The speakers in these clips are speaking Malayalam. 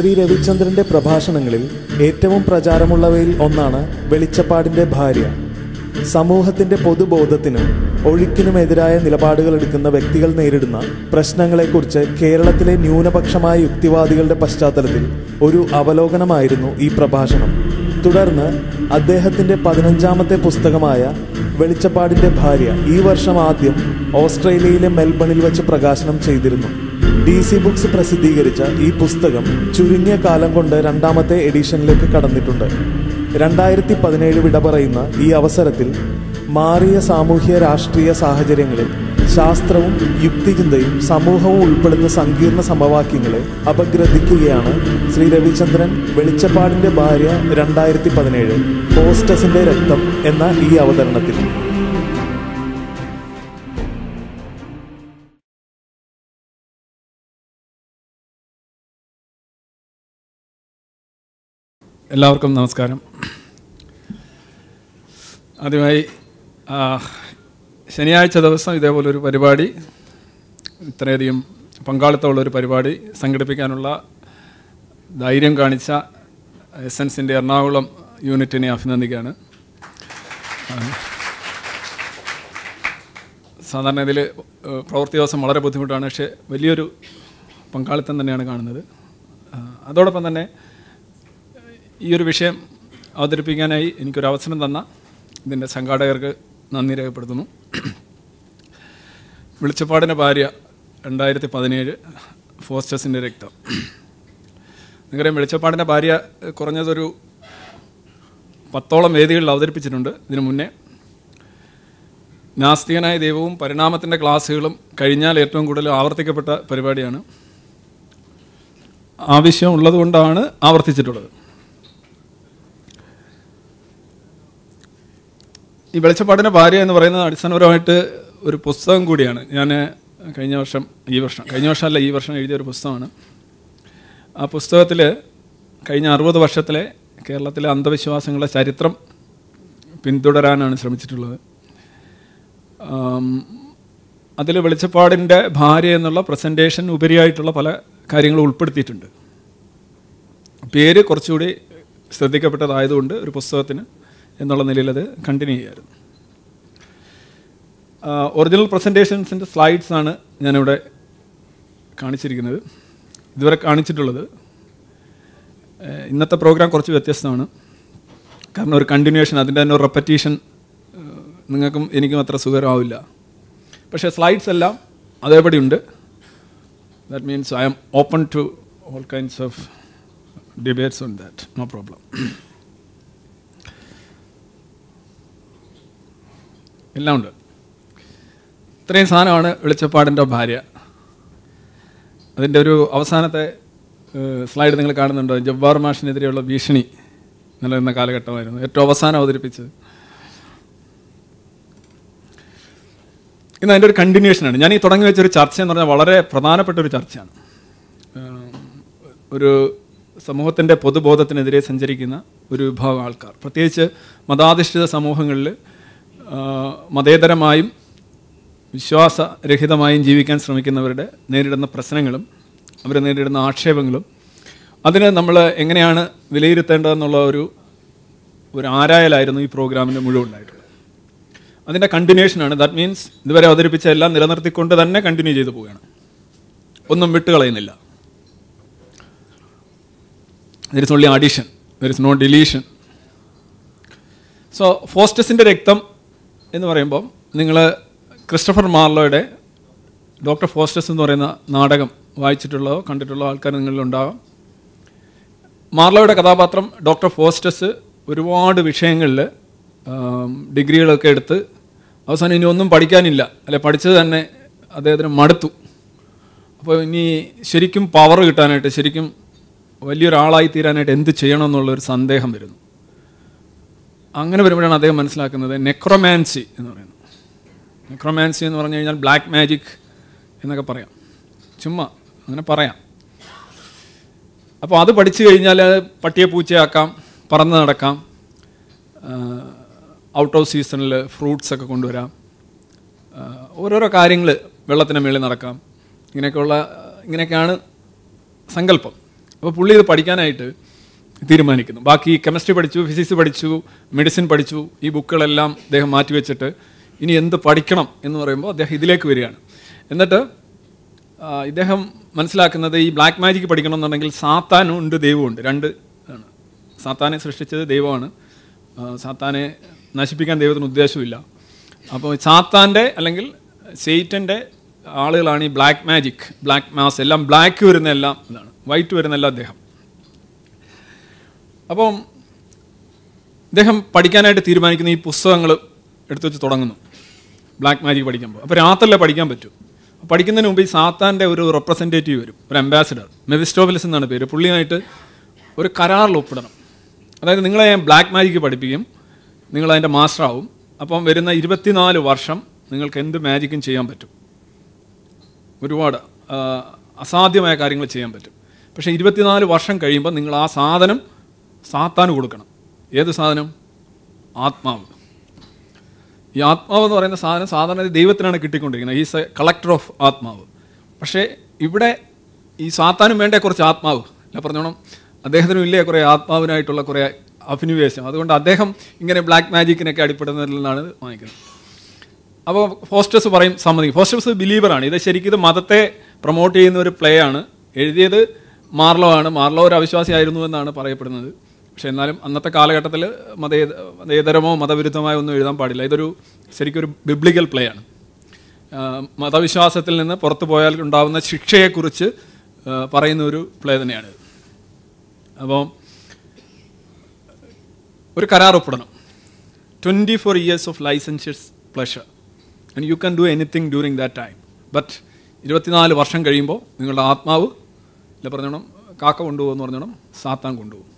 ശ്രീ രവിചന്ദ്രന്റെ പ്രഭാഷണങ്ങളിൽ ഏറ്റവും പ്രചാരമുള്ളവയിൽ ഒന്നാണ് വെളിച്ചപ്പാടിന്റെ ഭാര്യ സമൂഹത്തിൻ്റെ പൊതുബോധത്തിനും ഒഴുക്കിനുമെതിരായ നിലപാടുകൾ എടുക്കുന്ന വ്യക്തികൾ നേരിടുന്ന പ്രശ്നങ്ങളെക്കുറിച്ച് കേരളത്തിലെ ന്യൂനപക്ഷമായ യുക്തിവാദികളുടെ പശ്ചാത്തലത്തിൽ ഒരു അവലോകനമായിരുന്നു ഈ പ്രഭാഷണം തുടർന്ന് അദ്ദേഹത്തിൻ്റെ പതിനഞ്ചാമത്തെ പുസ്തകമായ വെളിച്ചപ്പാടിന്റെ ഭാര്യ ഈ വർഷം ആദ്യം ഓസ്ട്രേലിയയിലെ മെൽബണിൽ വെച്ച് പ്രകാശനം ചെയ്തിരുന്നു ഡി സി ബുക്സ് പ്രസിദ്ധീകരിച്ച ഈ പുസ്തകം ചുരുങ്ങിയ കാലം കൊണ്ട് രണ്ടാമത്തെ എഡിഷനിലേക്ക് കടന്നിട്ടുണ്ട് രണ്ടായിരത്തി പതിനേഴ് വിട പറയുന്ന ഈ അവസരത്തിൽ മാറിയ സാമൂഹ്യ രാഷ്ട്രീയ സാഹചര്യങ്ങളിൽ ശാസ്ത്രവും യുക്തിചിന്തയും സമൂഹവും ഉൾപ്പെടുന്ന സങ്കീർണ സമവാക്യങ്ങളെ അപഗ്രഥിക്കുകയാണ് ശ്രീ രവിചന്ദ്രൻ വെളിച്ചപ്പാടിന്റെ ഭാര്യ രണ്ടായിരത്തി പതിനേഴ് പോസ്റ്റസിന്റെ രക്തം എന്ന ഈ അവതരണത്തിൽ എല്ലാവർക്കും നമസ്കാരം ആദ്യമായി ശനിയാഴ്ച ദിവസം ഇതേപോലൊരു പരിപാടി ഇത്രയധികം പങ്കാളിത്തമുള്ളൊരു പരിപാടി സംഘടിപ്പിക്കാനുള്ള ധൈര്യം കാണിച്ച എസൻസിൻ്റെ എറണാകുളം യൂണിറ്റിനെ അഭിനന്ദിക്കുകയാണ് സാധാരണ ഇതിൽ പ്രവൃത്തി ദിവസം വളരെ ബുദ്ധിമുട്ടാണ് പക്ഷേ വലിയൊരു പങ്കാളിത്തം തന്നെയാണ് കാണുന്നത് അതോടൊപ്പം തന്നെ ഈ ഒരു വിഷയം അവതരിപ്പിക്കാനായി എനിക്കൊരു അവസരം തന്ന ഇതിൻ്റെ സംഘാടകർക്ക് നന്ദി രേഖപ്പെടുത്തുന്നു വിളിച്ചപ്പാടിൻ്റെ ഭാര്യ രണ്ടായിരത്തി പതിനേഴ് ഫോസ്റ്റേഴ്സിൻ്റെ രക്തം നിങ്ങളുടെ വെളിച്ചപ്പാടിൻ്റെ ഭാര്യ കുറഞ്ഞതൊരു പത്തോളം വേദികളിൽ അവതരിപ്പിച്ചിട്ടുണ്ട് ഇതിനു മുന്നേ നാസ്തികനായ ദൈവവും പരിണാമത്തിൻ്റെ ക്ലാസ്സുകളും കഴിഞ്ഞാൽ ഏറ്റവും കൂടുതൽ ആവർത്തിക്കപ്പെട്ട പരിപാടിയാണ് ആവശ്യമുള്ളതുകൊണ്ടാണ് ആവർത്തിച്ചിട്ടുള്ളത് ഈ വെളിച്ചപ്പാടിൻ്റെ ഭാര്യ എന്ന് പറയുന്നത് അടിസ്ഥാനപരമായിട്ട് ഒരു പുസ്തകം കൂടിയാണ് ഞാൻ കഴിഞ്ഞ വർഷം ഈ വർഷം കഴിഞ്ഞ വർഷമല്ല ഈ വർഷം എഴുതിയ ഒരു പുസ്തകമാണ് ആ പുസ്തകത്തിൽ കഴിഞ്ഞ അറുപത് വർഷത്തിലെ കേരളത്തിലെ അന്ധവിശ്വാസങ്ങളുടെ ചരിത്രം പിന്തുടരാനാണ് ശ്രമിച്ചിട്ടുള്ളത് അതിൽ വെളിച്ചപ്പാടിൻ്റെ ഭാര്യ എന്നുള്ള പ്രസൻറ്റേഷൻ ഉപരിയായിട്ടുള്ള പല കാര്യങ്ങളും ഉൾപ്പെടുത്തിയിട്ടുണ്ട് പേര് കുറച്ചുകൂടി ശ്രദ്ധിക്കപ്പെട്ടതായതുകൊണ്ട് ഒരു പുസ്തകത്തിന് എന്നുള്ള നിലയിൽ അത് കണ്ടിന്യൂ ചെയ്യായിരുന്നു ഒറിജിനൽ പ്രസൻറ്റേഷൻസിൻ്റെ ആണ് ഞാനിവിടെ കാണിച്ചിരിക്കുന്നത് ഇതുവരെ കാണിച്ചിട്ടുള്ളത് ഇന്നത്തെ പ്രോഗ്രാം കുറച്ച് വ്യത്യസ്തമാണ് കാരണം ഒരു കണ്ടിന്യൂഷൻ അതിൻ്റെ തന്നെ ഒരു റെപ്പറ്റീഷൻ നിങ്ങൾക്കും എനിക്കും അത്ര സുഖകരമാവില്ല പക്ഷേ സ്ലൈഡ്സ് എല്ലാം അതേപടി ഉണ്ട് that means I am open to all kinds of debates on that no problem എല്ലാം ഉണ്ട് ഇത്രയും സാധനമാണ് വെളിച്ചപ്പാടിൻ്റെ ഭാര്യ അതിൻ്റെ ഒരു അവസാനത്തെ സ്ലൈഡ് നിങ്ങൾ കാണുന്നുണ്ടോ ജബ്ബാർ മാഷിനെതിരെയുള്ള ഭീഷണി നിലനിന്ന കാലഘട്ടമായിരുന്നു ഏറ്റവും അവസാനം അവതരിപ്പിച്ചത് ഇന്ന് അതിൻ്റെ ഒരു കണ്ടിന്യൂഷനാണ് ഞാൻ ഈ തുടങ്ങി വെച്ചൊരു ചർച്ച എന്ന് പറഞ്ഞാൽ വളരെ പ്രധാനപ്പെട്ട ഒരു ചർച്ചയാണ് ഒരു സമൂഹത്തിൻ്റെ പൊതുബോധത്തിനെതിരെ സഞ്ചരിക്കുന്ന ഒരു വിഭാഗം ആൾക്കാർ പ്രത്യേകിച്ച് മതാധിഷ്ഠിത സമൂഹങ്ങളിൽ മതേതരമായും വിശ്വാസരഹിതമായും ജീവിക്കാൻ ശ്രമിക്കുന്നവരുടെ നേരിടുന്ന പ്രശ്നങ്ങളും അവർ നേരിടുന്ന ആക്ഷേപങ്ങളും അതിനെ നമ്മൾ എങ്ങനെയാണ് വിലയിരുത്തേണ്ടതെന്നുള്ള ഒരു ഒരു ആരായലായിരുന്നു ഈ പ്രോഗ്രാമിൻ്റെ മുഴുവനായിട്ടുള്ളത് അതിൻ്റെ കണ്ടിന്യൂഷനാണ് ദാറ്റ് മീൻസ് ഇതുവരെ അവതരിപ്പിച്ച എല്ലാം നിലനിർത്തിക്കൊണ്ട് തന്നെ കണ്ടിന്യൂ ചെയ്തു പോവുകയാണ് ഒന്നും വിട്ടുകളയുന്നില്ല there is only addition there is no deletion so ഫോസ്റ്റസിൻ്റെ രക്തം എന്ന് പറയുമ്പോൾ നിങ്ങൾ ക്രിസ്റ്റഫർ മാർലോയുടെ ഡോക്ടർ ഫോസ്റ്റസ് എന്ന് പറയുന്ന നാടകം വായിച്ചിട്ടുള്ളതോ കണ്ടിട്ടുള്ളോ ആൾക്കാർ നിങ്ങളിലുണ്ടാകാം മാർലോയുടെ കഥാപാത്രം ഡോക്ടർ ഫോസ്റ്റസ് ഒരുപാട് വിഷയങ്ങളിൽ ഡിഗ്രികളൊക്കെ എടുത്ത് അവസാനം ഇനി ഒന്നും പഠിക്കാനില്ല അല്ലെ പഠിച്ചത് തന്നെ അദ്ദേഹത്തിന് മടുത്തു അപ്പോൾ ഇനി ശരിക്കും പവർ കിട്ടാനായിട്ട് ശരിക്കും വലിയൊരാളായി തീരാനായിട്ട് എന്ത് ചെയ്യണം സന്ദേഹം വരുന്നു അങ്ങനെ വരുമ്പോഴാണ് അദ്ദേഹം മനസ്സിലാക്കുന്നത് നെക്രോമാൻസി എന്ന് പറയുന്നത് നെക്രോമാൻസി എന്ന് പറഞ്ഞു കഴിഞ്ഞാൽ ബ്ലാക്ക് മാജിക് എന്നൊക്കെ പറയാം ചുമ്മാ അങ്ങനെ പറയാം അപ്പോൾ അത് പഠിച്ചു കഴിഞ്ഞാൽ പട്ടിയെ പൂച്ചയാക്കാം പറന്ന് നടക്കാം ഔട്ട് ഓഫ് സീസണിൽ ഫ്രൂട്ട്സ് ഒക്കെ കൊണ്ടുവരാം ഓരോരോ കാര്യങ്ങൾ വെള്ളത്തിന് മേളിൽ നടക്കാം ഇങ്ങനെയൊക്കെയുള്ള ഇങ്ങനെയൊക്കെയാണ് സങ്കല്പം അപ്പോൾ പുള്ളി ഇത് പഠിക്കാനായിട്ട് തീരുമാനിക്കുന്നു ബാക്കി കെമിസ്ട്രി പഠിച്ചു ഫിസിക്സ് പഠിച്ചു മെഡിസിൻ പഠിച്ചു ഈ ബുക്കുകളെല്ലാം അദ്ദേഹം മാറ്റിവെച്ചിട്ട് ഇനി എന്ത് പഠിക്കണം എന്ന് പറയുമ്പോൾ അദ്ദേഹം ഇതിലേക്ക് വരികയാണ് എന്നിട്ട് ഇദ്ദേഹം മനസ്സിലാക്കുന്നത് ഈ ബ്ലാക്ക് മാജിക് എന്നുണ്ടെങ്കിൽ സാത്താനും ഉണ്ട് ദൈവമുണ്ട് രണ്ട് ആണ് സാത്താനെ സൃഷ്ടിച്ചത് ദൈവമാണ് സാത്താനെ നശിപ്പിക്കാൻ ദൈവത്തിന് ഉദ്ദേശമില്ല അപ്പോൾ സാത്താൻ്റെ അല്ലെങ്കിൽ സെയ്റ്റൻ്റെ ആളുകളാണ് ഈ ബ്ലാക്ക് മാജിക് ബ്ലാക്ക് മാസ് എല്ലാം ബ്ലാക്ക് വരുന്ന എല്ലാം ഇതാണ് വൈറ്റ് വരുന്നല്ല അദ്ദേഹം അപ്പം ഇദ്ദേഹം പഠിക്കാനായിട്ട് തീരുമാനിക്കുന്ന ഈ പുസ്തകങ്ങൾ എടുത്തു വെച്ച് തുടങ്ങുന്നു ബ്ലാക്ക് മാജിക് പഠിക്കുമ്പോൾ അപ്പോൾ രാത്രിയിലെ പഠിക്കാൻ പറ്റും പഠിക്കുന്നതിന് മുമ്പ് ഈ സാത്താൻ്റെ ഒരു റെപ്രസെൻറ്റേറ്റീവ് വരും ഒരു അംബാസിഡർ മെവിസ്റ്റോബിലിസ് എന്നാണ് പേര് പുള്ളിയായിട്ട് ഒരു കരാറിൽ ഒപ്പിടണം അതായത് നിങ്ങളെ ഞാൻ ബ്ലാക്ക് മാജിക്ക് പഠിപ്പിക്കും നിങ്ങൾ അതിൻ്റെ മാസ്റ്റർ ആവും അപ്പം വരുന്ന ഇരുപത്തിനാല് വർഷം നിങ്ങൾക്ക് എന്ത് മാജിക്കും ചെയ്യാൻ പറ്റും ഒരുപാട് അസാധ്യമായ കാര്യങ്ങൾ ചെയ്യാൻ പറ്റും പക്ഷേ ഇരുപത്തിനാല് വർഷം കഴിയുമ്പോൾ നിങ്ങൾ ആ സാധനം സാത്താന് കൊടുക്കണം ഏത് സാധനം ആത്മാവ് ഈ ആത്മാവ് എന്ന് പറയുന്ന സാധനം സാധാരണ ദൈവത്തിനാണ് കിട്ടിക്കൊണ്ടിരിക്കുന്നത് ഈസ് എ കളക്ടർ ഓഫ് ആത്മാവ് പക്ഷേ ഇവിടെ ഈ സാത്താനും വേണ്ട കുറച്ച് ആത്മാവ് അല്ല പറഞ്ഞോണം അദ്ദേഹത്തിനും ഇല്ലേ കുറേ ആത്മാവിനായിട്ടുള്ള കുറേ അഭിനിവേശം അതുകൊണ്ട് അദ്ദേഹം ഇങ്ങനെ ബ്ലാക്ക് മാജിക്കിനൊക്കെ അടിപ്പെടുന്നതിൽ നിന്നാണ് വാങ്ങിക്കുന്നത് അപ്പോൾ ഫോസ്റ്റേഴ്സ് പറയും സമ്മതി ഫോസ്റ്റേഴ്സ് ബിലീവറാണ് ഇത് ശരിക്കും ഇത് മതത്തെ പ്രൊമോട്ട് ചെയ്യുന്ന ഒരു പ്ലേ ആണ് എഴുതിയത് മാർലോ ആണ് മാർലോ ഒരു ആയിരുന്നു എന്നാണ് പറയപ്പെടുന്നത് പക്ഷെ എന്നാലും അന്നത്തെ കാലഘട്ടത്തിൽ മതേ മതേതരമോ മതവിരുദ്ധമോ ഒന്നും എഴുതാൻ പാടില്ല ഇതൊരു ശരിക്കൊരു ബിബ്ലിക്കൽ പ്ലേ ആണ് മതവിശ്വാസത്തിൽ നിന്ന് പുറത്തു പോയാൽ ഉണ്ടാകുന്ന ശിക്ഷയെക്കുറിച്ച് പറയുന്ന ഒരു പ്ലേ തന്നെയാണ് അപ്പോൾ ഒരു കരാർ ഒപ്പിടണം twenty four years of licentious pleasure and you can do anything during that time but ഇരുപത്തിനാല് വർഷം കഴിയുമ്പോൾ നിങ്ങളുടെ ആത്മാവ് ഇല്ല പറഞ്ഞോണം കാക്ക കൊണ്ടുപോകുമെന്ന് പറഞ്ഞോണം സാത്താൻ കൊണ്ടുപോകും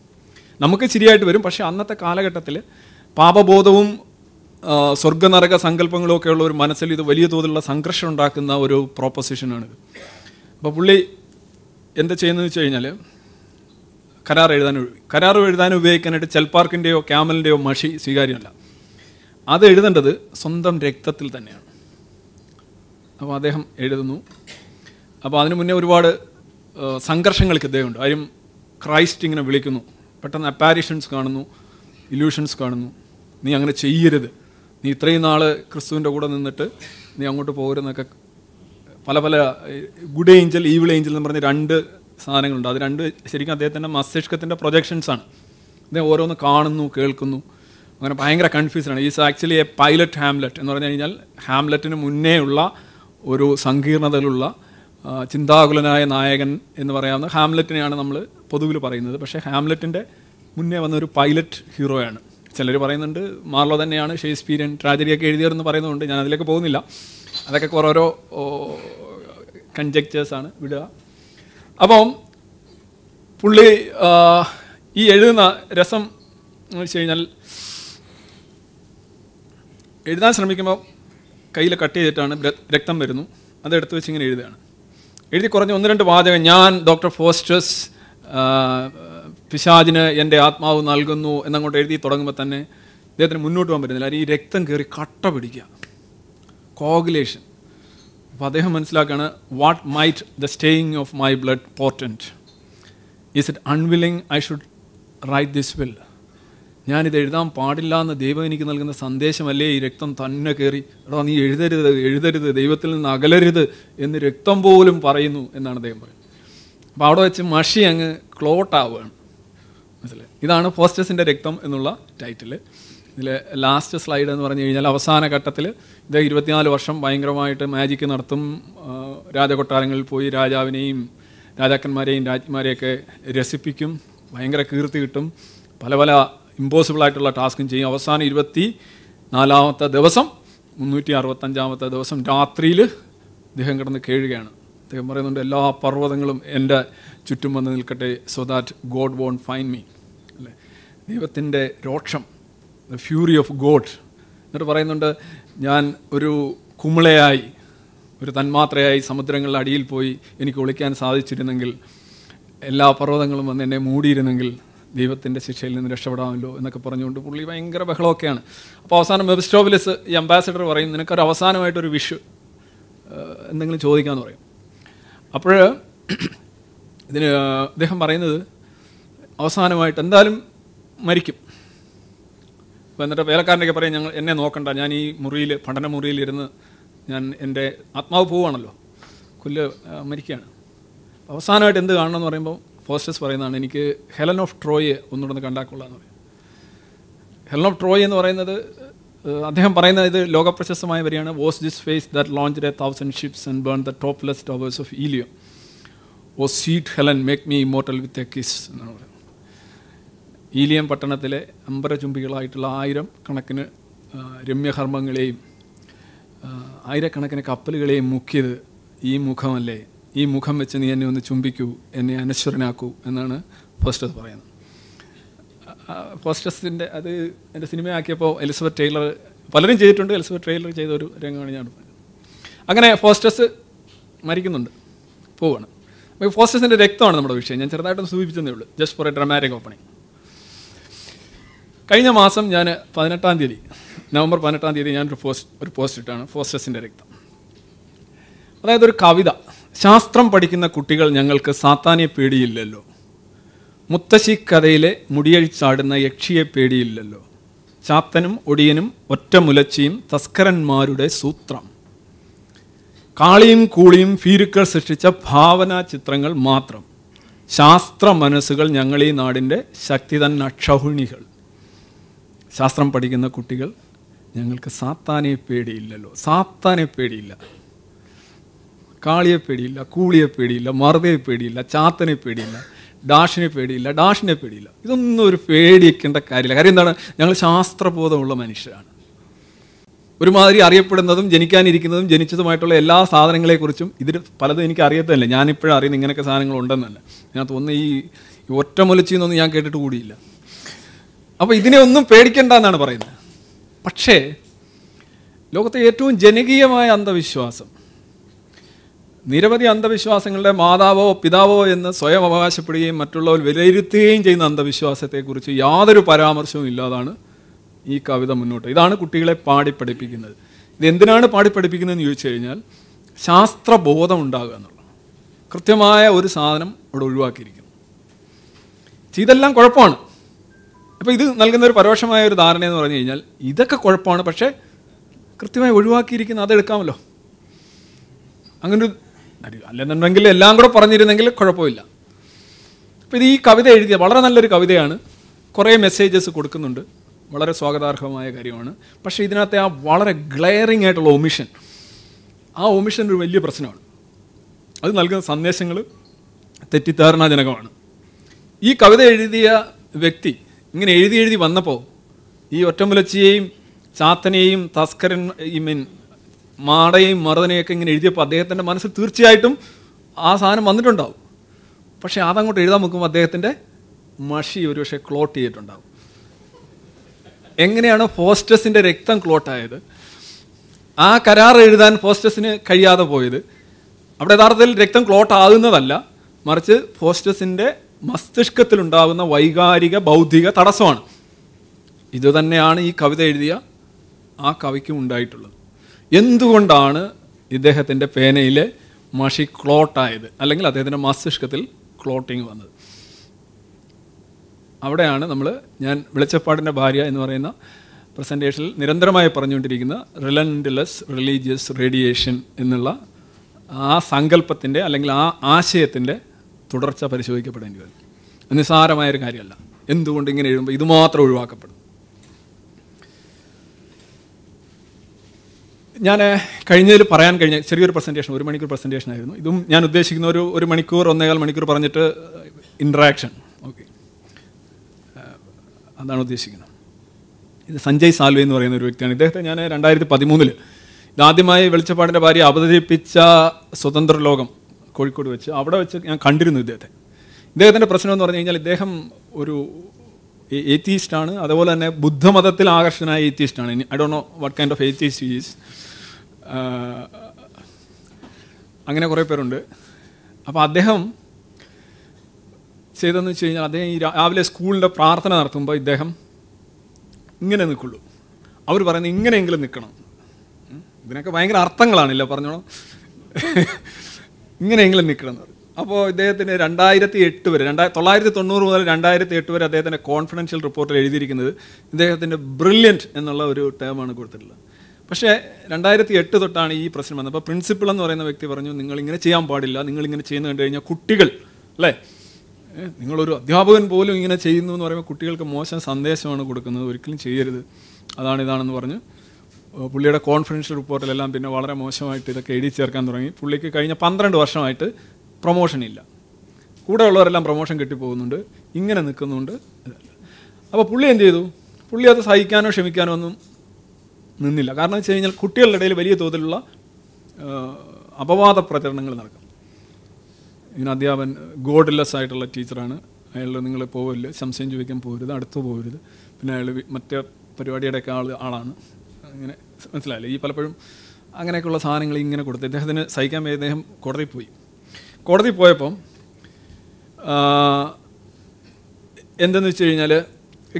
നമുക്ക് ശരിയായിട്ട് വരും പക്ഷേ അന്നത്തെ കാലഘട്ടത്തിൽ പാപബോധവും സ്വർഗനരക സങ്കല്പങ്ങളും ഒക്കെ ഉള്ള ഒരു മനസ്സിൽ ഇത് വലിയ തോതിലുള്ള സംഘർഷം ഉണ്ടാക്കുന്ന ഒരു പ്രോപ്പസിഷനാണിത് അപ്പോൾ പുള്ളി എന്താ ചെയ്യുന്നതെന്ന് വെച്ച് കഴിഞ്ഞാൽ കരാർ എഴുതാൻ കരാർ എഴുതാൻ ഉപയോഗിക്കാനായിട്ട് ചെൽപ്പാർക്കിൻ്റെയോ ക്യാമലിൻ്റെയോ മഷി സ്വീകാര്യമല്ല അത് എഴുതേണ്ടത് സ്വന്തം രക്തത്തിൽ തന്നെയാണ് അപ്പോൾ അദ്ദേഹം എഴുതുന്നു അപ്പോൾ അതിനു മുന്നേ ഒരുപാട് സംഘർഷങ്ങൾക്ക് ഇദ്ദേഹമുണ്ട് ആരും ക്രൈസ്റ്റ് ഇങ്ങനെ വിളിക്കുന്നു പെട്ടെന്ന് അപ്പാരിഷൻസ് കാണുന്നു ഇല്യൂഷൻസ് കാണുന്നു നീ അങ്ങനെ ചെയ്യരുത് നീ ഇത്രയും നാൾ ക്രിസ്തുവിൻ്റെ കൂടെ നിന്നിട്ട് നീ അങ്ങോട്ട് പോകരുതെന്നൊക്കെ പല പല ഗുഡ് ഏഞ്ചൽ ഈവിൾ ഏഞ്ചൽ എന്ന് പറഞ്ഞ രണ്ട് സാധനങ്ങളുണ്ട് അത് രണ്ട് ശരിക്കും അദ്ദേഹത്തിൻ്റെ മസ്തിഷ്കത്തിൻ്റെ പ്രൊജക്ഷൻസാണ് അദ്ദേഹം ഓരോന്ന് കാണുന്നു കേൾക്കുന്നു അങ്ങനെ ഭയങ്കര ആണ് is actually a pilot Hamlet എന്ന് പറഞ്ഞു കഴിഞ്ഞാൽ ഹാംലെറ്റിന് മുന്നേ ഉള്ള ഒരു സങ്കീർണതയിലുള്ള ചിന്താകുലനായ നായകൻ എന്ന് പറയാവുന്ന ഹാംലെറ്റിനെയാണ് നമ്മൾ പൊതുവിൽ പറയുന്നത് പക്ഷേ ഹാംലെറ്റിൻ്റെ മുന്നേ വന്ന ഒരു പൈലറ്റ് ഹീറോയാണ് ചിലർ പറയുന്നുണ്ട് മാർലോ തന്നെയാണ് ഷേക്സ്പീരിയൻ ട്രാജഡിയൊക്കെ എഴുതിയതെന്ന് പറയുന്നതുകൊണ്ട് ഞാൻ അതിലേക്ക് പോകുന്നില്ല അതൊക്കെ ഓരോരോ കൺജക്ചേഴ്സാണ് വിടുക അപ്പം പുള്ളി ഈ എഴുതുന്ന രസം എന്ന് വെച്ച് കഴിഞ്ഞാൽ എഴുതാൻ ശ്രമിക്കുമ്പോൾ കയ്യിൽ കട്ട് ചെയ്തിട്ടാണ് രക്തം വരുന്നു അതെടുത്ത് വെച്ച് ഇങ്ങനെ എഴുതുകയാണ് എഴുതി കുറഞ്ഞ ഒന്ന് രണ്ട് വാചകം ഞാൻ ഡോക്ടർ ഫോസ്റ്റേഴ്സ് പിശാദിന് എൻ്റെ ആത്മാവ് നൽകുന്നു എന്നങ്ങോട്ട് എഴുതി തുടങ്ങുമ്പോൾ തന്നെ ഇദ്ദേഹത്തിന് മുന്നോട്ട് പോകാൻ പറ്റുന്നില്ല ഈ രക്തം കയറി കട്ട പിടിക്കുക കോഗുലേഷൻ അപ്പോൾ അദ്ദേഹം മനസ്സിലാക്കുകയാണ് what might the staying of my blood portent is it unwilling I should write this will ഞാനിത് എഴുതാൻ പാടില്ല എന്ന് ദൈവം എനിക്ക് നൽകുന്ന സന്ദേശമല്ലേ ഈ രക്തം തന്നെ കയറി എടാ നീ എഴുതരുത് എഴുതരുത് ദൈവത്തിൽ നിന്ന് അകലരുത് എന്ന് രക്തം പോലും പറയുന്നു എന്നാണ് അദ്ദേഹം പറയുന്നത് അപ്പോൾ അവിടെ വെച്ച് മഷി അങ്ങ് ക്ലോട്ട് ആവുകയാണ് മനസ്സിലായി ഇതാണ് ഫോസ്റ്റസിൻ്റെ രക്തം എന്നുള്ള ടൈറ്റിൽ ഇതിൽ ലാസ്റ്റ് സ്ലൈഡ് എന്ന് പറഞ്ഞു കഴിഞ്ഞാൽ അവസാന ഘട്ടത്തിൽ ഇത് ഇരുപത്തിനാല് വർഷം ഭയങ്കരമായിട്ട് മാജിക്ക് നടത്തും രാജകൊട്ടാരങ്ങളിൽ പോയി രാജാവിനെയും രാജാക്കന്മാരെയും രാജ്ഞിമാരെയൊക്കെ രസിപ്പിക്കും ഭയങ്കര കീർത്തി കിട്ടും പല പല ഇമ്പോസിബിൾ ആയിട്ടുള്ള ടാസ്കും ചെയ്യും അവസാനം ഇരുപത്തി നാലാമത്തെ ദിവസം മുന്നൂറ്റി അറുപത്തഞ്ചാമത്തെ ദിവസം രാത്രിയിൽ ഇദ്ദേഹം കിടന്ന് കേഴുകയാണ് അദ്ദേഹം പറയുന്നുണ്ട് എല്ലാ പർവ്വതങ്ങളും എൻ്റെ ചുറ്റും വന്ന് നിൽക്കട്ടെ so that God won't find me അല്ലേ ദൈവത്തിൻ്റെ രോക്ഷം ദ ഫ്യൂറി ഓഫ് ഗോഡ് എന്നിട്ട് പറയുന്നുണ്ട് ഞാൻ ഒരു കുമിളയായി ഒരു തന്മാത്രയായി സമുദ്രങ്ങളുടെ അടിയിൽ പോയി എനിക്ക് ഒളിക്കാൻ സാധിച്ചിരുന്നെങ്കിൽ എല്ലാ പർവ്വതങ്ങളും വന്ന് എന്നെ മൂടിയിരുന്നെങ്കിൽ ദൈവത്തിൻ്റെ ശിക്ഷയിൽ നിന്ന് രക്ഷപ്പെടാമല്ലോ എന്നൊക്കെ പറഞ്ഞുകൊണ്ട് പുള്ളി ഭയങ്കര ബഹളമൊക്കെയാണ് അപ്പോൾ അവസാനം വെബ്സ്റ്റോബിലിസ് ഈ അംബാസിഡർ പറയും നിനക്കൊരു അവസാനമായിട്ടൊരു വിഷ് എന്തെങ്കിലും ചോദിക്കാമെന്ന് പറയും അപ്പോൾ ഇതിന് അദ്ദേഹം പറയുന്നത് അവസാനമായിട്ട് എന്തായാലും മരിക്കും അപ്പോൾ എന്നിട്ട് വേലക്കാരനൊക്കെ പറയും ഞങ്ങൾ എന്നെ നോക്കണ്ട ഞാൻ ഈ മുറിയിൽ പഠന മുറിയിലിരുന്ന് ഞാൻ എൻ്റെ ആത്മാവ് പോവുകയാണല്ലോ കൊല്ല് മരിക്കുകയാണ് അവസാനമായിട്ട് എന്ത് കാണണമെന്ന് പറയുമ്പോൾ ഫോസ്റ്റസ് പറയുന്നതാണ് എനിക്ക് ഹെലൻ ഓഫ് ട്രോയെ ഒന്നുകൂടെ കണ്ടാക്കുള്ളതെന്ന് പറയും ഹെലൻ ഓഫ് ട്രോയ് എന്ന് പറയുന്നത് അദ്ദേഹം പറയുന്നത് ഇത് പ്രശസ്തമായ വരിയാണ് was this face that launch a thousand ships and burn the topless towers of Ilium O sweet Helen make me immortal with a kiss എന്നാണ് പറയുന്നത് ഈലിയം പട്ടണത്തിലെ അമ്പരചുംബികളായിട്ടുള്ള ആയിരം കണക്കിന് രമ്യഹർമ്മങ്ങളെയും ആയിരക്കണക്കിന് കപ്പലുകളെയും മുക്കിയത് ഈ മുഖമല്ലേ ഈ മുഖം വെച്ച് നീ എന്നെ ഒന്ന് ചുംബിക്കൂ എന്നെ അനശ്വരനാക്കൂ എന്നാണ് ഫസ്റ്റ് അത് പറയുന്നത് ഹോസ്റ്റസിൻ്റെ അത് എൻ്റെ സിനിമയാക്കിയപ്പോൾ എലിസബത്ത് ട്രെയിലർ പലരും ചെയ്തിട്ടുണ്ട് എലിസബത്ത് ട്രെയിലർ ചെയ്ത ഒരു രംഗമാണ് ഞാൻ അങ്ങനെ ഫോസ്റ്റസ് മരിക്കുന്നുണ്ട് പോവാണ് അപ്പോൾ രക്തമാണ് നമ്മുടെ വിഷയം ഞാൻ ചെറുതായിട്ടൊന്ന് സൂചിപ്പിച്ചതേ ഉള്ളൂ just for a dramatic opening കഴിഞ്ഞ മാസം ഞാൻ പതിനെട്ടാം തീയതി നവംബർ പതിനെട്ടാം തീയതി ഞാനൊരു പോസ്റ്റ് ഒരു പോസ്റ്റ് ഇട്ടാണ് ഫോസ്റ്റസിൻ്റെ രക്തം അതായത് ഒരു കവിത ശാസ്ത്രം പഠിക്കുന്ന കുട്ടികൾ ഞങ്ങൾക്ക് സാത്താനെ പേടിയില്ലല്ലോ മുത്തശ്ശി കഥയിലെ മുടിയഴിച്ചാടുന്ന യക്ഷിയെ പേടിയില്ലല്ലോ ചാത്തനും ഒടിയനും മുലച്ചിയും തസ്കരന്മാരുടെ സൂത്രം കാളിയും കൂളിയും ഫീരുക്കൾ സൃഷ്ടിച്ച ഭാവനാ ചിത്രങ്ങൾ മാത്രം ശാസ്ത്ര മനസ്സുകൾ ഞങ്ങൾ ഈ നാടിൻ്റെ ശക്തി തന്നെ ക്ഷൗണികൾ ശാസ്ത്രം പഠിക്കുന്ന കുട്ടികൾ ഞങ്ങൾക്ക് സാത്താനെ പേടിയില്ലല്ലോ സാത്താനെ പേടിയില്ല കാളിയെ പേടിയില്ല കൂളിയെ പേടിയില്ല മറുതയെ പേടിയില്ല ചാത്തനെ പേടിയില്ല ഡാഷിനെ പേടിയില്ല ഡാഷിനെ പേടിയില്ല ഇതൊന്നും ഒരു പേടിക്കേണ്ട കാര്യമില്ല കാര്യം എന്താണ് ഞങ്ങൾ ശാസ്ത്രബോധമുള്ള മനുഷ്യരാണ് ഒരുമാതിരി അറിയപ്പെടുന്നതും ജനിക്കാനിരിക്കുന്നതും ജനിച്ചതുമായിട്ടുള്ള എല്ലാ സാധനങ്ങളെക്കുറിച്ചും ഇതിൽ പലതും എനിക്ക് അറിയത്തല്ല ഞാനിപ്പോഴും അറിയുന്ന ഇങ്ങനെയൊക്കെ സാധനങ്ങൾ ഉണ്ടെന്നല്ല അതിനകത്ത് ഒന്ന് ഈ ഒറ്റ മുലച്ചിന്നൊന്നും ഞാൻ കേട്ടിട്ട് കൂടിയില്ല അപ്പോൾ ഇതിനെ ഒന്നും പേടിക്കേണ്ട എന്നാണ് പറയുന്നത് പക്ഷേ ലോകത്തെ ഏറ്റവും ജനകീയമായ അന്ധവിശ്വാസം നിരവധി അന്ധവിശ്വാസങ്ങളുടെ മാതാവോ പിതാവോ എന്ന് സ്വയം അവകാശപ്പെടുകയും മറ്റുള്ളവർ വിലയിരുത്തുകയും ചെയ്യുന്ന അന്ധവിശ്വാസത്തെക്കുറിച്ച് യാതൊരു പരാമർശവും ഇല്ലാതാണ് ഈ കവിത മുന്നോട്ട് ഇതാണ് കുട്ടികളെ പാടി പഠിപ്പിക്കുന്നത് ഇത് എന്തിനാണ് പാടി പഠിപ്പിക്കുന്നതെന്ന് ചോദിച്ചു കഴിഞ്ഞാൽ ശാസ്ത്രബോധം ഉണ്ടാകുക എന്നുള്ളത് കൃത്യമായ ഒരു സാധനം അവിടെ ഒഴിവാക്കിയിരിക്കുന്നു ഇതെല്ലാം കുഴപ്പമാണ് അപ്പോൾ ഇത് നൽകുന്ന ഒരു പരോക്ഷമായ ഒരു ധാരണ എന്ന് പറഞ്ഞു കഴിഞ്ഞാൽ ഇതൊക്കെ കുഴപ്പമാണ് പക്ഷേ കൃത്യമായി ഒഴിവാക്കിയിരിക്കുന്ന അതെടുക്കാമല്ലോ അങ്ങനൊരു അല്ലെന്നുണ്ടെങ്കിൽ എല്ലാം കൂടെ പറഞ്ഞിരുന്നെങ്കിൽ കുഴപ്പമില്ല അപ്പോൾ ഇത് ഈ കവിത എഴുതിയ വളരെ നല്ലൊരു കവിതയാണ് കുറേ മെസ്സേജസ് കൊടുക്കുന്നുണ്ട് വളരെ സ്വാഗതാർഹമായ കാര്യമാണ് പക്ഷേ ഇതിനകത്തെ ആ വളരെ ഗ്ലെയറിംഗ് ആയിട്ടുള്ള ഒമിഷൻ ആ ഒമിഷൻ ഒരു വലിയ പ്രശ്നമാണ് അത് നൽകുന്ന സന്ദേശങ്ങൾ തെറ്റിദ്ധാരണാജനകമാണ് ഈ കവിത എഴുതിയ വ്യക്തി ഇങ്ങനെ എഴുതി എഴുതി വന്നപ്പോൾ ഈ ഒറ്റമുലച്ചിയെയും ചാത്തനെയും തസ്കരൻ ഈ മീൻ മാടയും മറുതനെയൊക്കെ ഇങ്ങനെ എഴുതിയപ്പോൾ അദ്ദേഹത്തിൻ്റെ മനസ്സിൽ തീർച്ചയായിട്ടും ആ സാധനം വന്നിട്ടുണ്ടാവും പക്ഷെ അതങ്ങോട്ട് എഴുതാൻ നോക്കുമ്പോൾ അദ്ദേഹത്തിൻ്റെ മഷി പക്ഷേ ക്ലോട്ട് ചെയ്തിട്ടുണ്ടാവും എങ്ങനെയാണ് ഫോസ്റ്റസിൻ്റെ രക്തം ക്ലോട്ടായത് ആ കരാർ എഴുതാൻ ഫോസ്റ്റസിന് കഴിയാതെ പോയത് അവിടെ യഥാർത്ഥത്തിൽ രക്തം ക്ലോട്ട് ആകുന്നതല്ല മറിച്ച് ഫോസ്റ്റസിൻ്റെ മസ്തിഷ്കത്തിലുണ്ടാകുന്ന വൈകാരിക ബൗദ്ധിക തടസ്സമാണ് ഇതുതന്നെയാണ് ഈ കവിത എഴുതിയ ആ കവിക്കും ഉണ്ടായിട്ടുള്ളത് എന്തുകൊണ്ടാണ് ഇദ്ദേഹത്തിൻ്റെ പേനയിലെ മഷി ക്ലോട്ടായത് അല്ലെങ്കിൽ അദ്ദേഹത്തിൻ്റെ മസ്തിഷ്കത്തിൽ ക്ലോട്ടിങ് വന്നത് അവിടെയാണ് നമ്മൾ ഞാൻ വെളിച്ചപ്പാടിൻ്റെ ഭാര്യ എന്ന് പറയുന്ന പ്രസൻറ്റേഷനിൽ നിരന്തരമായി പറഞ്ഞുകൊണ്ടിരിക്കുന്ന റിലൻഡ്ലെസ് റിലീജിയസ് റേഡിയേഷൻ എന്നുള്ള ആ സങ്കല്പത്തിൻ്റെ അല്ലെങ്കിൽ ആ ആശയത്തിൻ്റെ തുടർച്ച പരിശോധിക്കപ്പെടേണ്ടി വരും നിസ്സാരമായൊരു കാര്യമല്ല എന്തുകൊണ്ട് ഇങ്ങനെ എഴുതുമ്പോൾ ഇതുമാത്രം ഒഴിവാക്കപ്പെടും ഞാൻ കഴിഞ്ഞതിൽ പറയാൻ കഴിഞ്ഞ ചെറിയൊരു പ്രസൻറ്റേഷൻ ഒരു മണിക്കൂർ പ്രസൻറ്റേഷൻ ആയിരുന്നു ഇതും ഞാൻ ഉദ്ദേശിക്കുന്ന ഒരു ഒരു മണിക്കൂർ ഒന്നേകാൽ മണിക്കൂർ പറഞ്ഞിട്ട് ഇൻട്രാക്ഷൻ ഓക്കെ അതാണ് ഉദ്ദേശിക്കുന്നത് ഇത് സഞ്ജയ് സാൽവെ എന്ന് പറയുന്ന ഒരു വ്യക്തിയാണ് ഇദ്ദേഹത്തെ ഞാൻ രണ്ടായിരത്തി പതിമൂന്നിൽ ഇതാദ്യമായി വെളിച്ചപ്പാടിൻ്റെ ഭാര്യ അവതരിപ്പിച്ച സ്വതന്ത്ര ലോകം കോഴിക്കോട് വെച്ച് അവിടെ വെച്ച് ഞാൻ കണ്ടിരുന്നു ഇദ്ദേഹത്തെ ഇദ്ദേഹത്തിൻ്റെ പ്രശ്നം എന്ന് പറഞ്ഞു കഴിഞ്ഞാൽ ഇദ്ദേഹം ഒരു ഏത്തീസ്റ്റാണ് അതുപോലെ തന്നെ ബുദ്ധമതത്തിൽ ആകർഷനായ ഏത്തീസ്റ്റാണ് ഐ ഡോ know what kind of atheist is അങ്ങനെ കുറേ പേരുണ്ട് അപ്പോൾ അദ്ദേഹം ചെയ്തതെന്ന് വെച്ച് കഴിഞ്ഞാൽ അദ്ദേഹം ഈ രാവിലെ സ്കൂളിൻ്റെ പ്രാർത്ഥന നടത്തുമ്പോൾ ഇദ്ദേഹം ഇങ്ങനെ നിൽക്കുള്ളൂ അവർ പറയുന്നത് ഇങ്ങനെയെങ്കിലും നിൽക്കണം ഇതിനൊക്കെ ഭയങ്കര അർത്ഥങ്ങളാണില്ല പറഞ്ഞോളൂ ഇങ്ങനെയെങ്കിലും നിൽക്കണം എന്ന് അപ്പോൾ ഇദ്ദേഹത്തിന് രണ്ടായിരത്തി എട്ട് വരെ രണ്ടാ തൊള്ളായിരത്തി തൊണ്ണൂറ് മുതൽ രണ്ടായിരത്തി എട്ട് വരെ അദ്ദേഹത്തിൻ്റെ കോൺഫിഡൻഷ്യൽ റിപ്പോർട്ടിൽ എഴുതിയിരിക്കുന്നത് ഇദ്ദേഹത്തിൻ്റെ ബ്രില്യൻറ്റ് എന്നുള്ള ഒരു ടേമാണ് കൊടുത്തിട്ടുള്ളത് പക്ഷേ രണ്ടായിരത്തി എട്ട് തൊട്ടാണ് ഈ പ്രശ്നം വന്നത് അപ്പോൾ പ്രിൻസിപ്പിൾ എന്ന് പറയുന്ന വ്യക്തി പറഞ്ഞു നിങ്ങൾ ഇങ്ങനെ ചെയ്യാൻ പാടില്ല നിങ്ങൾ ഇങ്ങനെ ചെയ്യുന്ന കണ്ടു കഴിഞ്ഞാൽ കുട്ടികൾ അല്ലേ നിങ്ങളൊരു അധ്യാപകൻ പോലും ഇങ്ങനെ ചെയ്യുന്നു എന്ന് പറയുമ്പോൾ കുട്ടികൾക്ക് മോശം സന്ദേശമാണ് കൊടുക്കുന്നത് ഒരിക്കലും ചെയ്യരുത് അതാണ് ഇതാണെന്ന് പറഞ്ഞ് പുള്ളിയുടെ കോൺഫിഡൻഷ്യൽ റിപ്പോർട്ടിലെല്ലാം പിന്നെ വളരെ മോശമായിട്ട് ഇതൊക്കെ എഴുതി ചേർക്കാൻ തുടങ്ങി പുള്ളിക്ക് കഴിഞ്ഞ പന്ത്രണ്ട് വർഷമായിട്ട് പ്രൊമോഷൻ ഇല്ല കൂടെയുള്ളവരെല്ലാം പ്രൊമോഷൻ കിട്ടിപ്പോകുന്നുണ്ട് ഇങ്ങനെ നിൽക്കുന്നുണ്ട് അപ്പോൾ പുള്ളി എന്ത് ചെയ്തു പുള്ളി അത് സഹിക്കാനോ ക്ഷമിക്കാനോ ഒന്നും നിന്നില്ല കാരണം വെച്ച് കഴിഞ്ഞാൽ കുട്ടികളുടെ ഇടയിൽ വലിയ തോതിലുള്ള അപവാദ പ്രചരണങ്ങൾ നടക്കും ഇങ്ങനെ അധ്യാപൻ ഗോഡ്ലെസ് ആയിട്ടുള്ള ടീച്ചറാണ് അയാൾ നിങ്ങൾ പോകരുത് സംശയം ചോദിക്കാൻ പോകരുത് അടുത്ത് പോകരുത് പിന്നെ അയാൾ മറ്റേ പരിപാടിയുടെയൊക്കെ ആൾ ആളാണ് അങ്ങനെ മനസ്സിലായില്ലേ ഈ പലപ്പോഴും അങ്ങനെയൊക്കെയുള്ള സാധനങ്ങൾ ഇങ്ങനെ കൊടുത്തു ഇദ്ദേഹത്തിന് സഹിക്കാൻ പോയി അദ്ദേഹം കോടതി പോയി കോടതി പോയപ്പം എന്തെന്ന് വെച്ച് കഴിഞ്ഞാൽ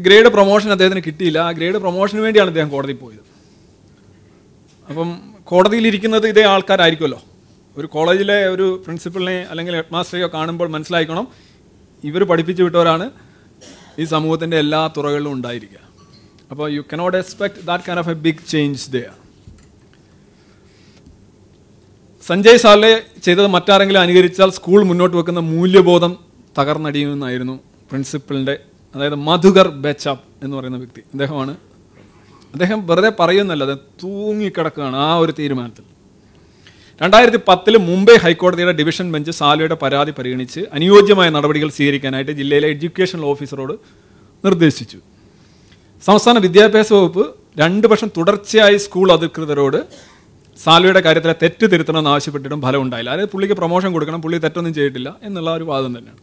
ഗ്രേഡ് പ്രൊമോഷൻ അദ്ദേഹത്തിന് കിട്ടിയില്ല ആ ഗ്രേഡ് പ്രൊമോഷന് വേണ്ടിയാണ് അദ്ദേഹം കോടതി പോയത് അപ്പം കോടതിയിലിരിക്കുന്നത് ഇതേ ആൾക്കാരായിരിക്കുമല്ലോ ഒരു കോളേജിലെ ഒരു പ്രിൻസിപ്പളിനെ അല്ലെങ്കിൽ ഹെഡ് മാസ്റ്ററെയോ കാണുമ്പോൾ മനസ്സിലായിക്കണം ഇവർ പഠിപ്പിച്ചു വിട്ടവരാണ് ഈ സമൂഹത്തിൻ്റെ എല്ലാ തുറകളിലും ഉണ്ടായിരിക്കുക അപ്പോൾ you cannot expect that kind of a big change the Sanjay സാറിലെ ചെയ്തത് മറ്റാരെങ്കിലും അനുകരിച്ചാൽ സ്കൂൾ മുന്നോട്ട് വെക്കുന്ന മൂല്യബോധം തകർന്നടിയുമെന്നായിരുന്നു പ്രിൻസിപ്പളിൻ്റെ അതായത് മധുകർ ബെച്ചാപ്പ് എന്ന് പറയുന്ന വ്യക്തി അദ്ദേഹമാണ് അദ്ദേഹം വെറുതെ പറയുന്നല്ല അദ്ദേഹം തൂങ്ങിക്കിടക്കുകയാണ് ആ ഒരു തീരുമാനത്തിൽ രണ്ടായിരത്തി പത്തിൽ മുംബൈ ഹൈക്കോടതിയുടെ ഡിവിഷൻ ബെഞ്ച് സാലയുടെ പരാതി പരിഗണിച്ച് അനുയോജ്യമായ നടപടികൾ സ്വീകരിക്കാനായിട്ട് ജില്ലയിലെ എഡ്യൂക്കേഷണൽ ഓഫീസറോട് നിർദ്ദേശിച്ചു സംസ്ഥാന വിദ്യാഭ്യാസ വകുപ്പ് രണ്ട് വർഷം തുടർച്ചയായി സ്കൂൾ അധികൃതരോട് സാലയുടെ കാര്യത്തിലെ തെറ്റ് തിരുത്തണമെന്ന് ആവശ്യപ്പെട്ടിട്ടും ഫലമുണ്ടായില്ല അതായത് പുള്ളിക്ക് പ്രൊമോഷൻ കൊടുക്കണം പുള്ളി തെറ്റൊന്നും ചെയ്തിട്ടില്ല എന്നുള്ള ഒരു വാദം തന്നെയാണ്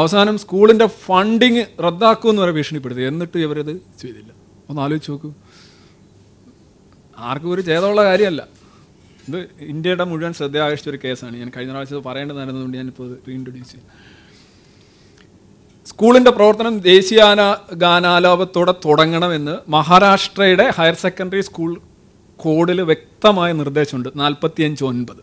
അവസാനം സ്കൂളിൻ്റെ ഫണ്ടിങ് റദ്ദാക്കുമെന്ന് വരെ ഭീഷണിപ്പെടുത്തി എന്നിട്ട് ഇവരത് ചെയ്തില്ല ഒന്ന് ആലോചിച്ച് നോക്കൂ ആർക്കും ഒരു ചെയ്തമുള്ള കാര്യമല്ല ഇത് ഇന്ത്യയുടെ മുഴുവൻ ശ്രദ്ധ ആകർഷിച്ച ഒരു കേസാണ് ഞാൻ കഴിഞ്ഞ പ്രാവശ്യം പറയേണ്ടതായിരുന്നതുകൊണ്ട് ഞാനിപ്പോൾ റീഇൻട്രൊഡ്യൂസ് ചെയ്യും സ്കൂളിൻ്റെ പ്രവർത്തനം ദേശീയാന ഗാനാലാപത്തോടെ തുടങ്ങണമെന്ന് മഹാരാഷ്ട്രയുടെ ഹയർ സെക്കൻഡറി സ്കൂൾ കോഡിൽ വ്യക്തമായ നിർദ്ദേശമുണ്ട് നാൽപ്പത്തി അഞ്ച് ഒൻപത്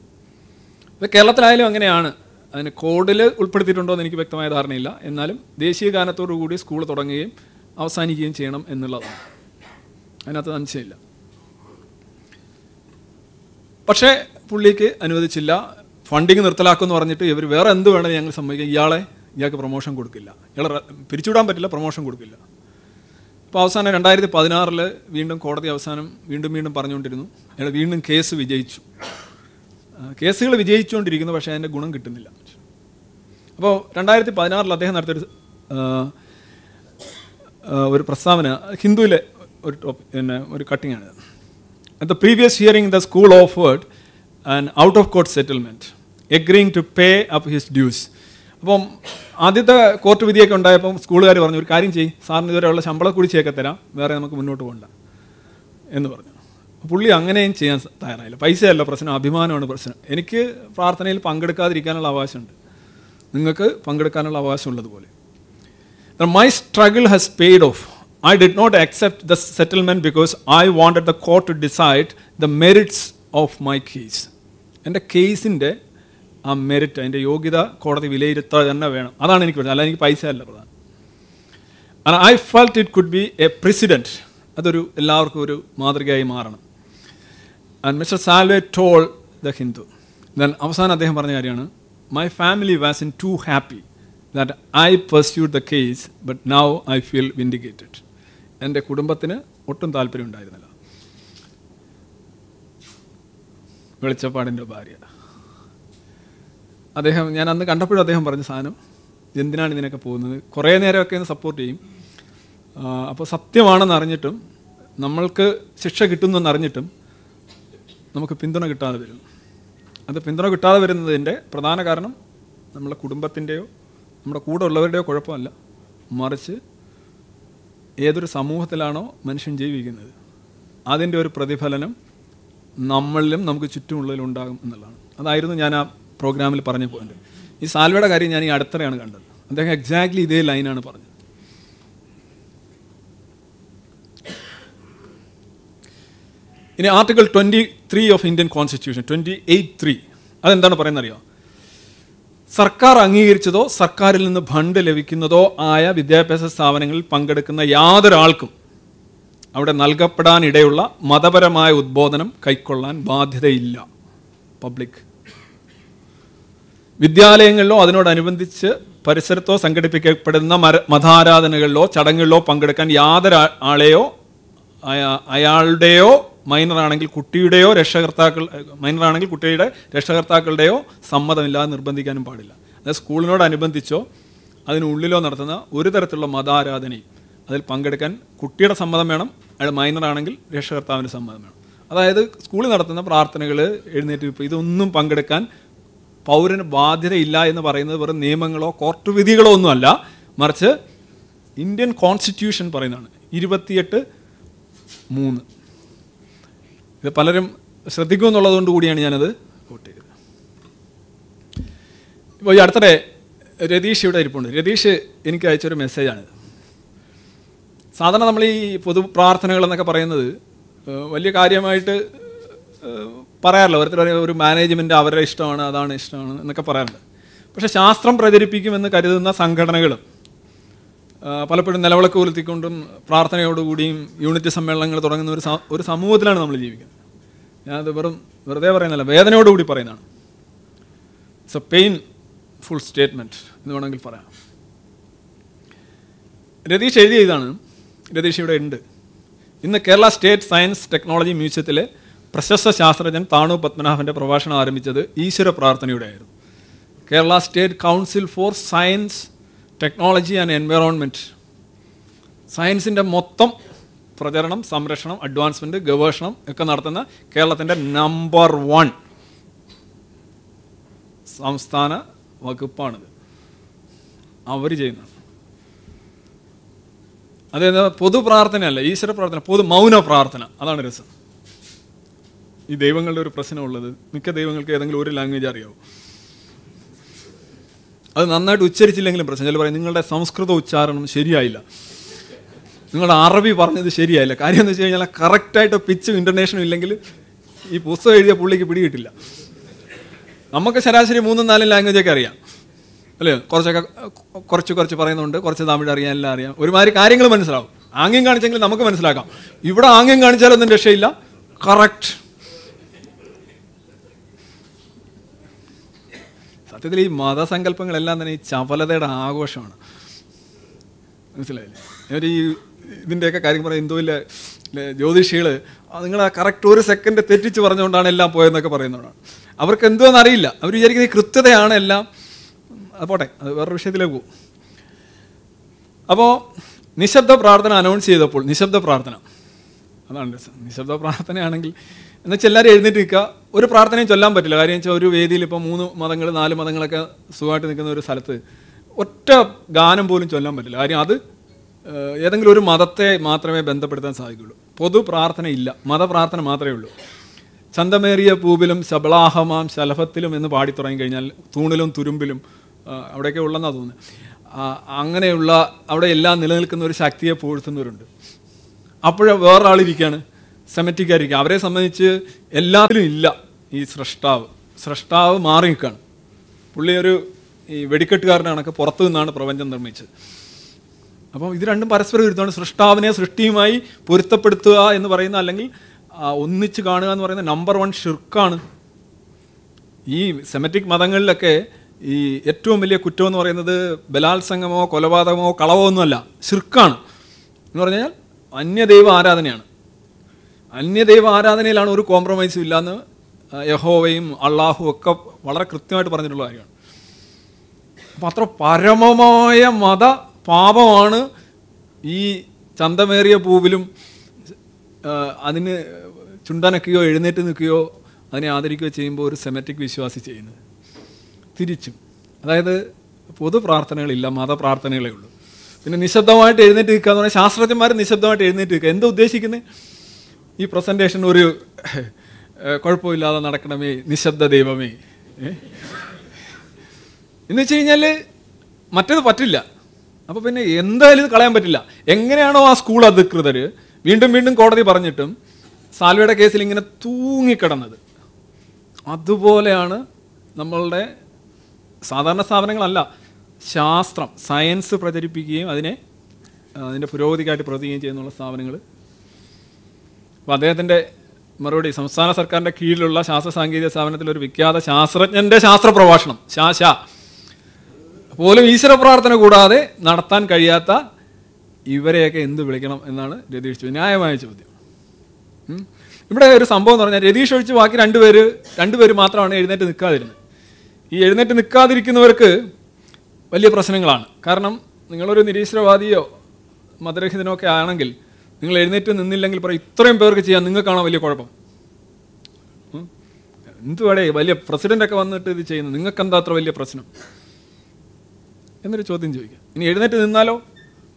ഇപ്പോൾ കേരളത്തിലായാലും അങ്ങനെയാണ് അതിന് കോഡിൽ ഉൾപ്പെടുത്തിയിട്ടുണ്ടോ എന്ന് എനിക്ക് വ്യക്തമായ ധാരണയില്ല എന്നാലും ദേശീയ ഗാനത്തോടു കൂടി സ്കൂൾ തുടങ്ങുകയും അവസാനിക്കുകയും ചെയ്യണം എന്നുള്ളതാണ് അതിനകത്ത് സംശയമില്ല പക്ഷേ പുള്ളിക്ക് അനുവദിച്ചില്ല ഫണ്ടിങ് നിർത്തലാക്കുമെന്ന് പറഞ്ഞിട്ട് ഇവർ വേറെ എന്ത് വേണമെങ്കിലും ഞങ്ങൾ സമ്മതിക്കാം ഇയാളെ ഇയാൾക്ക് പ്രൊമോഷൻ കൊടുക്കില്ല ഇയാളെ പിരിച്ചുവിടാൻ പറ്റില്ല പ്രൊമോഷൻ കൊടുക്കില്ല അപ്പോൾ അവസാനം രണ്ടായിരത്തി പതിനാറിൽ വീണ്ടും കോടതി അവസാനം വീണ്ടും വീണ്ടും പറഞ്ഞുകൊണ്ടിരുന്നു അയാൾ വീണ്ടും കേസ് വിജയിച്ചു കേസുകൾ വിജയിച്ചുകൊണ്ടിരിക്കുന്നു പക്ഷേ അതിൻ്റെ ഗുണം കിട്ടുന്നില്ല അപ്പോൾ രണ്ടായിരത്തി പതിനാറിൽ അദ്ദേഹം നടത്തിയൊരു ഒരു പ്രസ്താവന ഹിന്ദുവിലെ ഒരു പിന്നെ ഒരു കട്ടിങ്ങാണ് at the previous hearing the school offered and out of court settlement agreeing to pay up his dues അപ്പം ആദ്യത്തെ കോർട്ട് വിധിയൊക്കെ ഉണ്ടായപ്പം സ്കൂളുകാർ പറഞ്ഞു ഒരു കാര്യം ചെയ്യും സാറിന് ഇതുവരെയുള്ള ശമ്പളം കൂടി ചേക്കെ തരാം വേറെ നമുക്ക് മുന്നോട്ട് പോകണ്ട എന്ന് പറഞ്ഞു പുള്ളി അങ്ങനെയും ചെയ്യാൻ തയ്യാറായില്ല പൈസയല്ല പ്രശ്നം അഭിമാനമാണ് പ്രശ്നം എനിക്ക് പ്രാർത്ഥനയിൽ പങ്കെടുക്കാതിരിക്കാനുള്ള അവകാശമുണ്ട് നിങ്ങൾക്ക് പങ്കെടുക്കാനുള്ള അവകാശം ഉള്ളതുപോലെ my struggle has paid off I did not accept the settlement because I wanted the court to decide the merits of my case എൻ്റെ കേസിൻ്റെ ആ മെറിറ്റ് അതിൻ്റെ യോഗ്യത കോടതി വിലയിരുത്തുക തന്നെ വേണം അതാണ് എനിക്ക് പറഞ്ഞത് അല്ല എനിക്ക് പൈസ അല്ല പ്രധാനം കാരണം I felt it could be a precedent അതൊരു എല്ലാവർക്കും ഒരു മാതൃകയായി മാറണം and mister Salve told the Hindu then അവസാനം അദ്ദേഹം പറഞ്ഞ കാര്യമാണ് my family was in too happy that I pursued the case but now I feel vindicated എൻ്റെ കുടുംബത്തിന് ഒട്ടും താല്പര്യം ഉണ്ടായിരുന്നില്ല വെളിച്ചപ്പാടിൻ്റെ ഭാര്യ അദ്ദേഹം ഞാൻ അന്ന് കണ്ടപ്പോഴും അദ്ദേഹം പറഞ്ഞ സാധനം എന്തിനാണ് ഇതിനൊക്കെ പോകുന്നത് കുറേ നേരമൊക്കെ ഒന്ന് സപ്പോർട്ട് ചെയ്യും അപ്പോൾ സത്യമാണെന്ന് അറിഞ്ഞിട്ടും നമ്മൾക്ക് ശിക്ഷ കിട്ടുന്നു അറിഞ്ഞിട്ടും നമുക്ക് പിന്തുണ കിട്ടാതെ വരും അത് പിന്തുണ കിട്ടാതെ വരുന്നതിൻ്റെ പ്രധാന കാരണം നമ്മളെ കുടുംബത്തിൻ്റെയോ നമ്മുടെ കൂടെ ഉള്ളവരുടെയോ കുഴപ്പമല്ല മറിച്ച് ഏതൊരു സമൂഹത്തിലാണോ മനുഷ്യൻ ജീവിക്കുന്നത് അതിൻ്റെ ഒരു പ്രതിഫലനം നമ്മളിലും നമുക്ക് ചുറ്റുമുള്ളതിലും ഉണ്ടാകും എന്നുള്ളതാണ് അതായിരുന്നു ഞാൻ ആ പ്രോഗ്രാമിൽ പറഞ്ഞ പോയിൻ്റ് ഈ സാൽവയുടെ കാര്യം ഞാൻ ഈ അടുത്തറയാണ് കണ്ടത് അദ്ദേഹം എക്സാക്ട്ലി ഇതേ ലൈനാണ് പറഞ്ഞത് ഇനി article twenty three of Indian constitution twenty eight three അതെന്താണ് പറയുന്നത് അറിയോ സർക്കാർ അംഗീകരിച്ചതോ സർക്കാരിൽ നിന്ന് ഫണ്ട് ലഭിക്കുന്നതോ ആയ വിദ്യാഭ്യാസ സ്ഥാപനങ്ങളിൽ പങ്കെടുക്കുന്ന യാതൊരാൾക്കും അവിടെ നൽകപ്പെടാനിടയുള്ള മതപരമായ ഉദ്ബോധനം കൈക്കൊള്ളാൻ ബാധ്യതയില്ല പബ്ലിക് വിദ്യാലയങ്ങളിലോ അതിനോടനുബന്ധിച്ച് പരിസരത്തോ സംഘടിപ്പിക്കപ്പെടുന്ന മര മതാരാധനകളിലോ ചടങ്ങുകളിലോ പങ്കെടുക്കാൻ യാതൊരാളെയോ അയാളുടെയോ മൈനർ ആണെങ്കിൽ കുട്ടിയുടെയോ രക്ഷകർത്താക്കൾ മൈനർ ആണെങ്കിൽ കുട്ടിയുടെ രക്ഷകർത്താക്കളുടെയോ സമ്മതമില്ലാതെ നിർബന്ധിക്കാനും പാടില്ല അതായത് സ്കൂളിനോടനുബന്ധിച്ചോ അതിനുള്ളിലോ നടത്തുന്ന ഒരു തരത്തിലുള്ള മതാരാധനയും അതിൽ പങ്കെടുക്കാൻ കുട്ടിയുടെ സമ്മതം വേണം അയാൾ മൈനർ ആണെങ്കിൽ രക്ഷകർത്താവിൻ്റെ സമ്മതം വേണം അതായത് സ്കൂളിൽ നടത്തുന്ന പ്രാർത്ഥനകൾ എഴുന്നേറ്റ് ഇപ്പോൾ ഇതൊന്നും പങ്കെടുക്കാൻ പൗരന് ബാധ്യതയില്ല എന്ന് പറയുന്നത് വെറും നിയമങ്ങളോ കോർട്ട് വിധികളോ ഒന്നുമല്ല മറിച്ച് ഇന്ത്യൻ കോൺസ്റ്റിറ്റ്യൂഷൻ പറയുന്നതാണ് ഇരുപത്തിയെട്ട് മൂന്ന് ഇത് പലരും ശ്രദ്ധിക്കുമെന്നുള്ളതുകൊണ്ട് കൂടിയാണ് ഞാനത് കോട്ട് ചെയ്തത് ഇപ്പോൾ ഈ അടുത്തിടെ രതീഷ് ഇവിടെ ഇരിപ്പുണ്ട് രതീഷ് എനിക്ക് അയച്ചൊരു മെസ്സേജാണിത് സാധാരണ നമ്മൾ ഈ പൊതു പ്രാർത്ഥനകൾ എന്നൊക്കെ പറയുന്നത് വലിയ കാര്യമായിട്ട് പറയാറില്ല ഓരോരുത്തർ ഒരു മാനേജ്മെൻ്റ് അവരുടെ ഇഷ്ടമാണ് അതാണ് ഇഷ്ടമാണ് എന്നൊക്കെ പറയാറുണ്ട് പക്ഷേ ശാസ്ത്രം പ്രചരിപ്പിക്കുമെന്ന് കരുതുന്ന സംഘടനകളും പലപ്പോഴും നിലവിളക്ക് പുലർത്തിക്കൊണ്ടും പ്രാർത്ഥനയോടുകൂടിയും യൂണിറ്റ് സമ്മേളനങ്ങൾ തുടങ്ങുന്ന ഒരു ഒരു സമൂഹത്തിലാണ് നമ്മൾ ജീവിക്കുന്നത് ഞാനത് വെറും വെറുതെ പറയുന്നില്ല വേദനയോടുകൂടി പറയുന്നതാണ് it's a painful statement എന്ന് വേണമെങ്കിൽ പറയാം രതീഷ് എഴുതിയ ഇതാണ് രതീഷ് ഇവിടെ ഉണ്ട് ഇന്ന് കേരള സ്റ്റേറ്റ് സയൻസ് ടെക്നോളജി മ്യൂസിയത്തിലെ പ്രശസ്ത ശാസ്ത്രജ്ഞൻ താണു പത്മനാഭൻ്റെ പ്രഭാഷണം ആരംഭിച്ചത് ഈശ്വര പ്രാർത്ഥനയുടെ ആയിരുന്നു Kerala state council for science technology and environment സയൻസിൻ്റെ മൊത്തം പ്രചരണം സംരക്ഷണം അഡ്വാൻസ്മെൻറ്റ് ഗവേഷണം ഒക്കെ നടത്തുന്ന കേരളത്തിൻ്റെ നമ്പർ വൺ സംസ്ഥാന വകുപ്പാണിത് അവർ ചെയ്യുന്നത് അതായത് പൊതു പ്രാർത്ഥനയല്ല ഈശ്വര പ്രാർത്ഥന പൊതു മൗന പ്രാർത്ഥന അതാണ് രസം ഈ ദൈവങ്ങളുടെ ഒരു പ്രശ്നമുള്ളത് മിക്ക ദൈവങ്ങൾക്ക് ഏതെങ്കിലും ഒരു ലാംഗ്വേജ് അറിയാവും അത് നന്നായിട്ട് ഉച്ചരിച്ചില്ലെങ്കിലും പ്രശ്നം ചില പറയും നിങ്ങളുടെ സംസ്കൃത ഉച്ചാരണം ശരിയായില്ല നിങ്ങളുടെ അറബി പറഞ്ഞത് ശരിയായില്ല കാര്യം എന്ന് വെച്ച് കഴിഞ്ഞാൽ കറക്റ്റായിട്ട് പിച്ച് ഇൻ്റർനേഷനും ഇല്ലെങ്കിൽ ഈ പുസ്തകം എഴുതിയ പുള്ളിക്ക് പിടികിട്ടില്ല നമുക്ക് ശരാശരി മൂന്നും നാലും ലാംഗ്വേജൊക്കെ അറിയാം അല്ലേ കുറച്ചൊക്കെ കുറച്ച് കുറച്ച് പറയുന്നുണ്ട് കുറച്ച് തമിഴ് അറിയാം എല്ലാം അറിയാം ഒരുമാതിരി കാര്യങ്ങൾ മനസ്സിലാവും ആംഗ്യം കാണിച്ചെങ്കിൽ നമുക്ക് മനസ്സിലാക്കാം ഇവിടെ ആംഗ്യം കാണിച്ചാലൊന്നും രക്ഷയില്ല കറക്റ്റ് സത്യത്തിൽ ഈ മതസങ്കല്പങ്ങളെല്ലാം തന്നെ ഈ ചപലതയുടെ ആഘോഷമാണ് മനസ്സിലായില്ലേ ഒരു ഈ ഇതിൻ്റെയൊക്കെ കാര്യം പറയാം ഹിന്ദുവിലെ ജ്യോതിഷികൾ നിങ്ങൾ ആ കറക്റ്റ് ഒരു സെക്കൻഡ് തെറ്റിച്ച് പറഞ്ഞുകൊണ്ടാണ് എല്ലാം പോയതെന്നൊക്കെ പറയുന്നതാണ് അവർക്ക് എന്തോ എന്നറിയില്ല അവർ വിചാരിക്കുന്ന ഈ കൃത്യതയാണ് എല്ലാം അത് പോട്ടെ അത് വേറൊരു വിഷയത്തിലേക്ക് പോകും അപ്പോൾ നിശബ്ദ പ്രാർത്ഥന അനൗൺസ് ചെയ്തപ്പോൾ നിശബ്ദ പ്രാർത്ഥന അതാണ് നിശബ്ദ പ്രാർത്ഥനയാണെങ്കിൽ എന്നാൽ എല്ലാവരും എഴുന്നേറ്റ് നിൽക്കുക ഒരു പ്രാർത്ഥനയും ചൊല്ലാൻ പറ്റില്ല കാര്യം വെച്ചാൽ ഒരു വേദിയിൽ ഇപ്പോൾ മൂന്ന് മതങ്ങൾ നാല് മതങ്ങളൊക്കെ സുഖമായിട്ട് നിൽക്കുന്ന ഒരു സ്ഥലത്ത് ഒറ്റ ഗാനം പോലും ചൊല്ലാൻ പറ്റില്ല കാര്യം അത് ഏതെങ്കിലും ഒരു മതത്തെ മാത്രമേ ബന്ധപ്പെടുത്താൻ സാധിക്കുകയുള്ളൂ പൊതു പ്രാർത്ഥന ഇല്ല മതപ്രാർത്ഥന മാത്രമേ ഉള്ളൂ ചന്തമേറിയ പൂവിലും ശബളാഹമാം ശലഭത്തിലും എന്ന് പാടി തുടങ്ങി കഴിഞ്ഞാൽ തൂണിലും തുരുമ്പിലും അവിടെയൊക്കെ ഉള്ളെന്നാണ് തോന്നുന്നത് അങ്ങനെയുള്ള അവിടെ എല്ലാം നിലനിൽക്കുന്ന ഒരു ശക്തിയെ പൂഴ്ത്തുന്നവരുണ്ട് അപ്പോഴേ വേറൊരാളിരിക്കുകയാണ് സെമറ്റിക്കായിരിക്കും അവരെ സംബന്ധിച്ച് എല്ലാത്തിലും ഇല്ല ഈ സൃഷ്ടാവ് സൃഷ്ടാവ് മാറി നിൽക്കുകയാണ് പുള്ളി ഒരു ഈ വെടിക്കെട്ടുകാരനാണൊക്കെ പുറത്തു നിന്നാണ് പ്രപഞ്ചം നിർമ്മിച്ചത് അപ്പോൾ ഇത് രണ്ടും പരസ്പര വിരുദ്ധമാണ് സൃഷ്ടാവിനെ സൃഷ്ടിയുമായി പൊരുത്തപ്പെടുത്തുക എന്ന് പറയുന്ന അല്ലെങ്കിൽ ഒന്നിച്ച് കാണുക എന്ന് പറയുന്ന നമ്പർ വൺ ഷിർക്കാണ് ഈ സെമറ്റിക് മതങ്ങളിലൊക്കെ ഈ ഏറ്റവും വലിയ കുറ്റം എന്ന് പറയുന്നത് ബലാത്സംഗമോ കൊലപാതകമോ കളവോ ഒന്നുമല്ല ഷിർക്കാണ് എന്ന് പറഞ്ഞാൽ അന്യദൈവ ആരാധനയാണ് അന്യദൈവ ആരാധനയിലാണ് ഒരു കോംപ്രമൈസും ഇല്ലാന്ന് യഹോവയും അള്ളാഹും ഒക്കെ വളരെ കൃത്യമായിട്ട് പറഞ്ഞിട്ടുള്ള കാര്യമാണ് അപ്പം അത്ര പരമമായ മത പാപമാണ് ഈ ചന്തമേറിയ പൂവിലും അതിന് ചുണ്ടനക്കുകയോ എഴുന്നേറ്റ് നിൽക്കുകയോ അതിനെ ആദരിക്കുകയോ ചെയ്യുമ്പോൾ ഒരു സെമറ്റിക് വിശ്വാസി ചെയ്യുന്നത് തിരിച്ചും അതായത് പൊതു പ്രാർത്ഥനകളില്ല മത പ്രാർത്ഥനകളേ ഉള്ളൂ പിന്നെ നിശബ്ദമായിട്ട് എഴുന്നേറ്റ് നിൽക്കുക എന്ന് പറഞ്ഞാൽ ശാസ്ത്രജ്ഞന്മാർ നിശബ്ദമായിട്ട് എഴുന്നേറ്റ് നിൽക്കുക എന്താ ഉദ്ദേശിക്കുന്നത് ഈ പ്രസൻറ്റേഷൻ ഒരു കുഴപ്പമില്ലാതെ നടക്കണമേ നിശബ്ദ ദൈവമേ എന്ന് വെച്ച് കഴിഞ്ഞാൽ മറ്റേത് പറ്റില്ല അപ്പോൾ പിന്നെ എന്തായാലും ഇത് കളയാൻ പറ്റില്ല എങ്ങനെയാണോ ആ സ്കൂൾ അധികൃതർ വീണ്ടും വീണ്ടും കോടതി പറഞ്ഞിട്ടും സാൽവയുടെ കേസിൽ ഇങ്ങനെ തൂങ്ങിക്കിടന്നത് അതുപോലെയാണ് നമ്മളുടെ സാധാരണ സ്ഥാപനങ്ങളല്ല ശാസ്ത്രം സയൻസ് പ്രചരിപ്പിക്കുകയും അതിനെ അതിൻ്റെ പുരോഗതിക്കായിട്ട് പ്രവർത്തിക്കുകയും ചെയ്യുന്നുള്ള സ്ഥാപനങ്ങൾ അപ്പോൾ അദ്ദേഹത്തിൻ്റെ മറുപടി സംസ്ഥാന സർക്കാരിൻ്റെ കീഴിലുള്ള ശാസ്ത്ര സാങ്കേതിക സ്ഥാപനത്തിൽ ഒരു വിഖ്യാത ശാസ്ത്രജ്ഞൻ്റെ ശാസ്ത്ര പ്രഭാഷണം ശാശ പോലും ഈശ്വര പ്രാർത്ഥന കൂടാതെ നടത്താൻ കഴിയാത്ത ഇവരെയൊക്കെ എന്ത് വിളിക്കണം എന്നാണ് രതീഷ് ന്യായമായ ചോദ്യം ഇവിടെ ഒരു സംഭവം എന്ന് പറഞ്ഞാൽ രതീഷ് ഒഴിച്ച് ബാക്കി രണ്ടുപേര് രണ്ടുപേര് മാത്രമാണ് എഴുന്നേറ്റ് നിൽക്കാതിരുന്നത് ഈ എഴുന്നേറ്റ് നിൽക്കാതിരിക്കുന്നവർക്ക് വലിയ പ്രശ്നങ്ങളാണ് കാരണം നിങ്ങളൊരു നിരീശ്വരവാദിയോ മതരഹിതനോ ഒക്കെ ആണെങ്കിൽ നിങ്ങൾ എഴുന്നേറ്റ് നിന്നില്ലെങ്കിൽ പറയും ഇത്രയും പേർക്ക് ചെയ്യാൻ നിങ്ങൾക്കാണോ വലിയ കുഴപ്പം വേണേ വലിയ പ്രസിഡൻ്റൊക്കെ വന്നിട്ട് ഇത് ചെയ്യുന്നു നിങ്ങൾക്ക് എന്താ അത്ര വലിയ പ്രശ്നം എന്നൊരു ചോദ്യം ചോദിക്കുക ഇനി എഴുന്നേറ്റ് നിന്നാലോ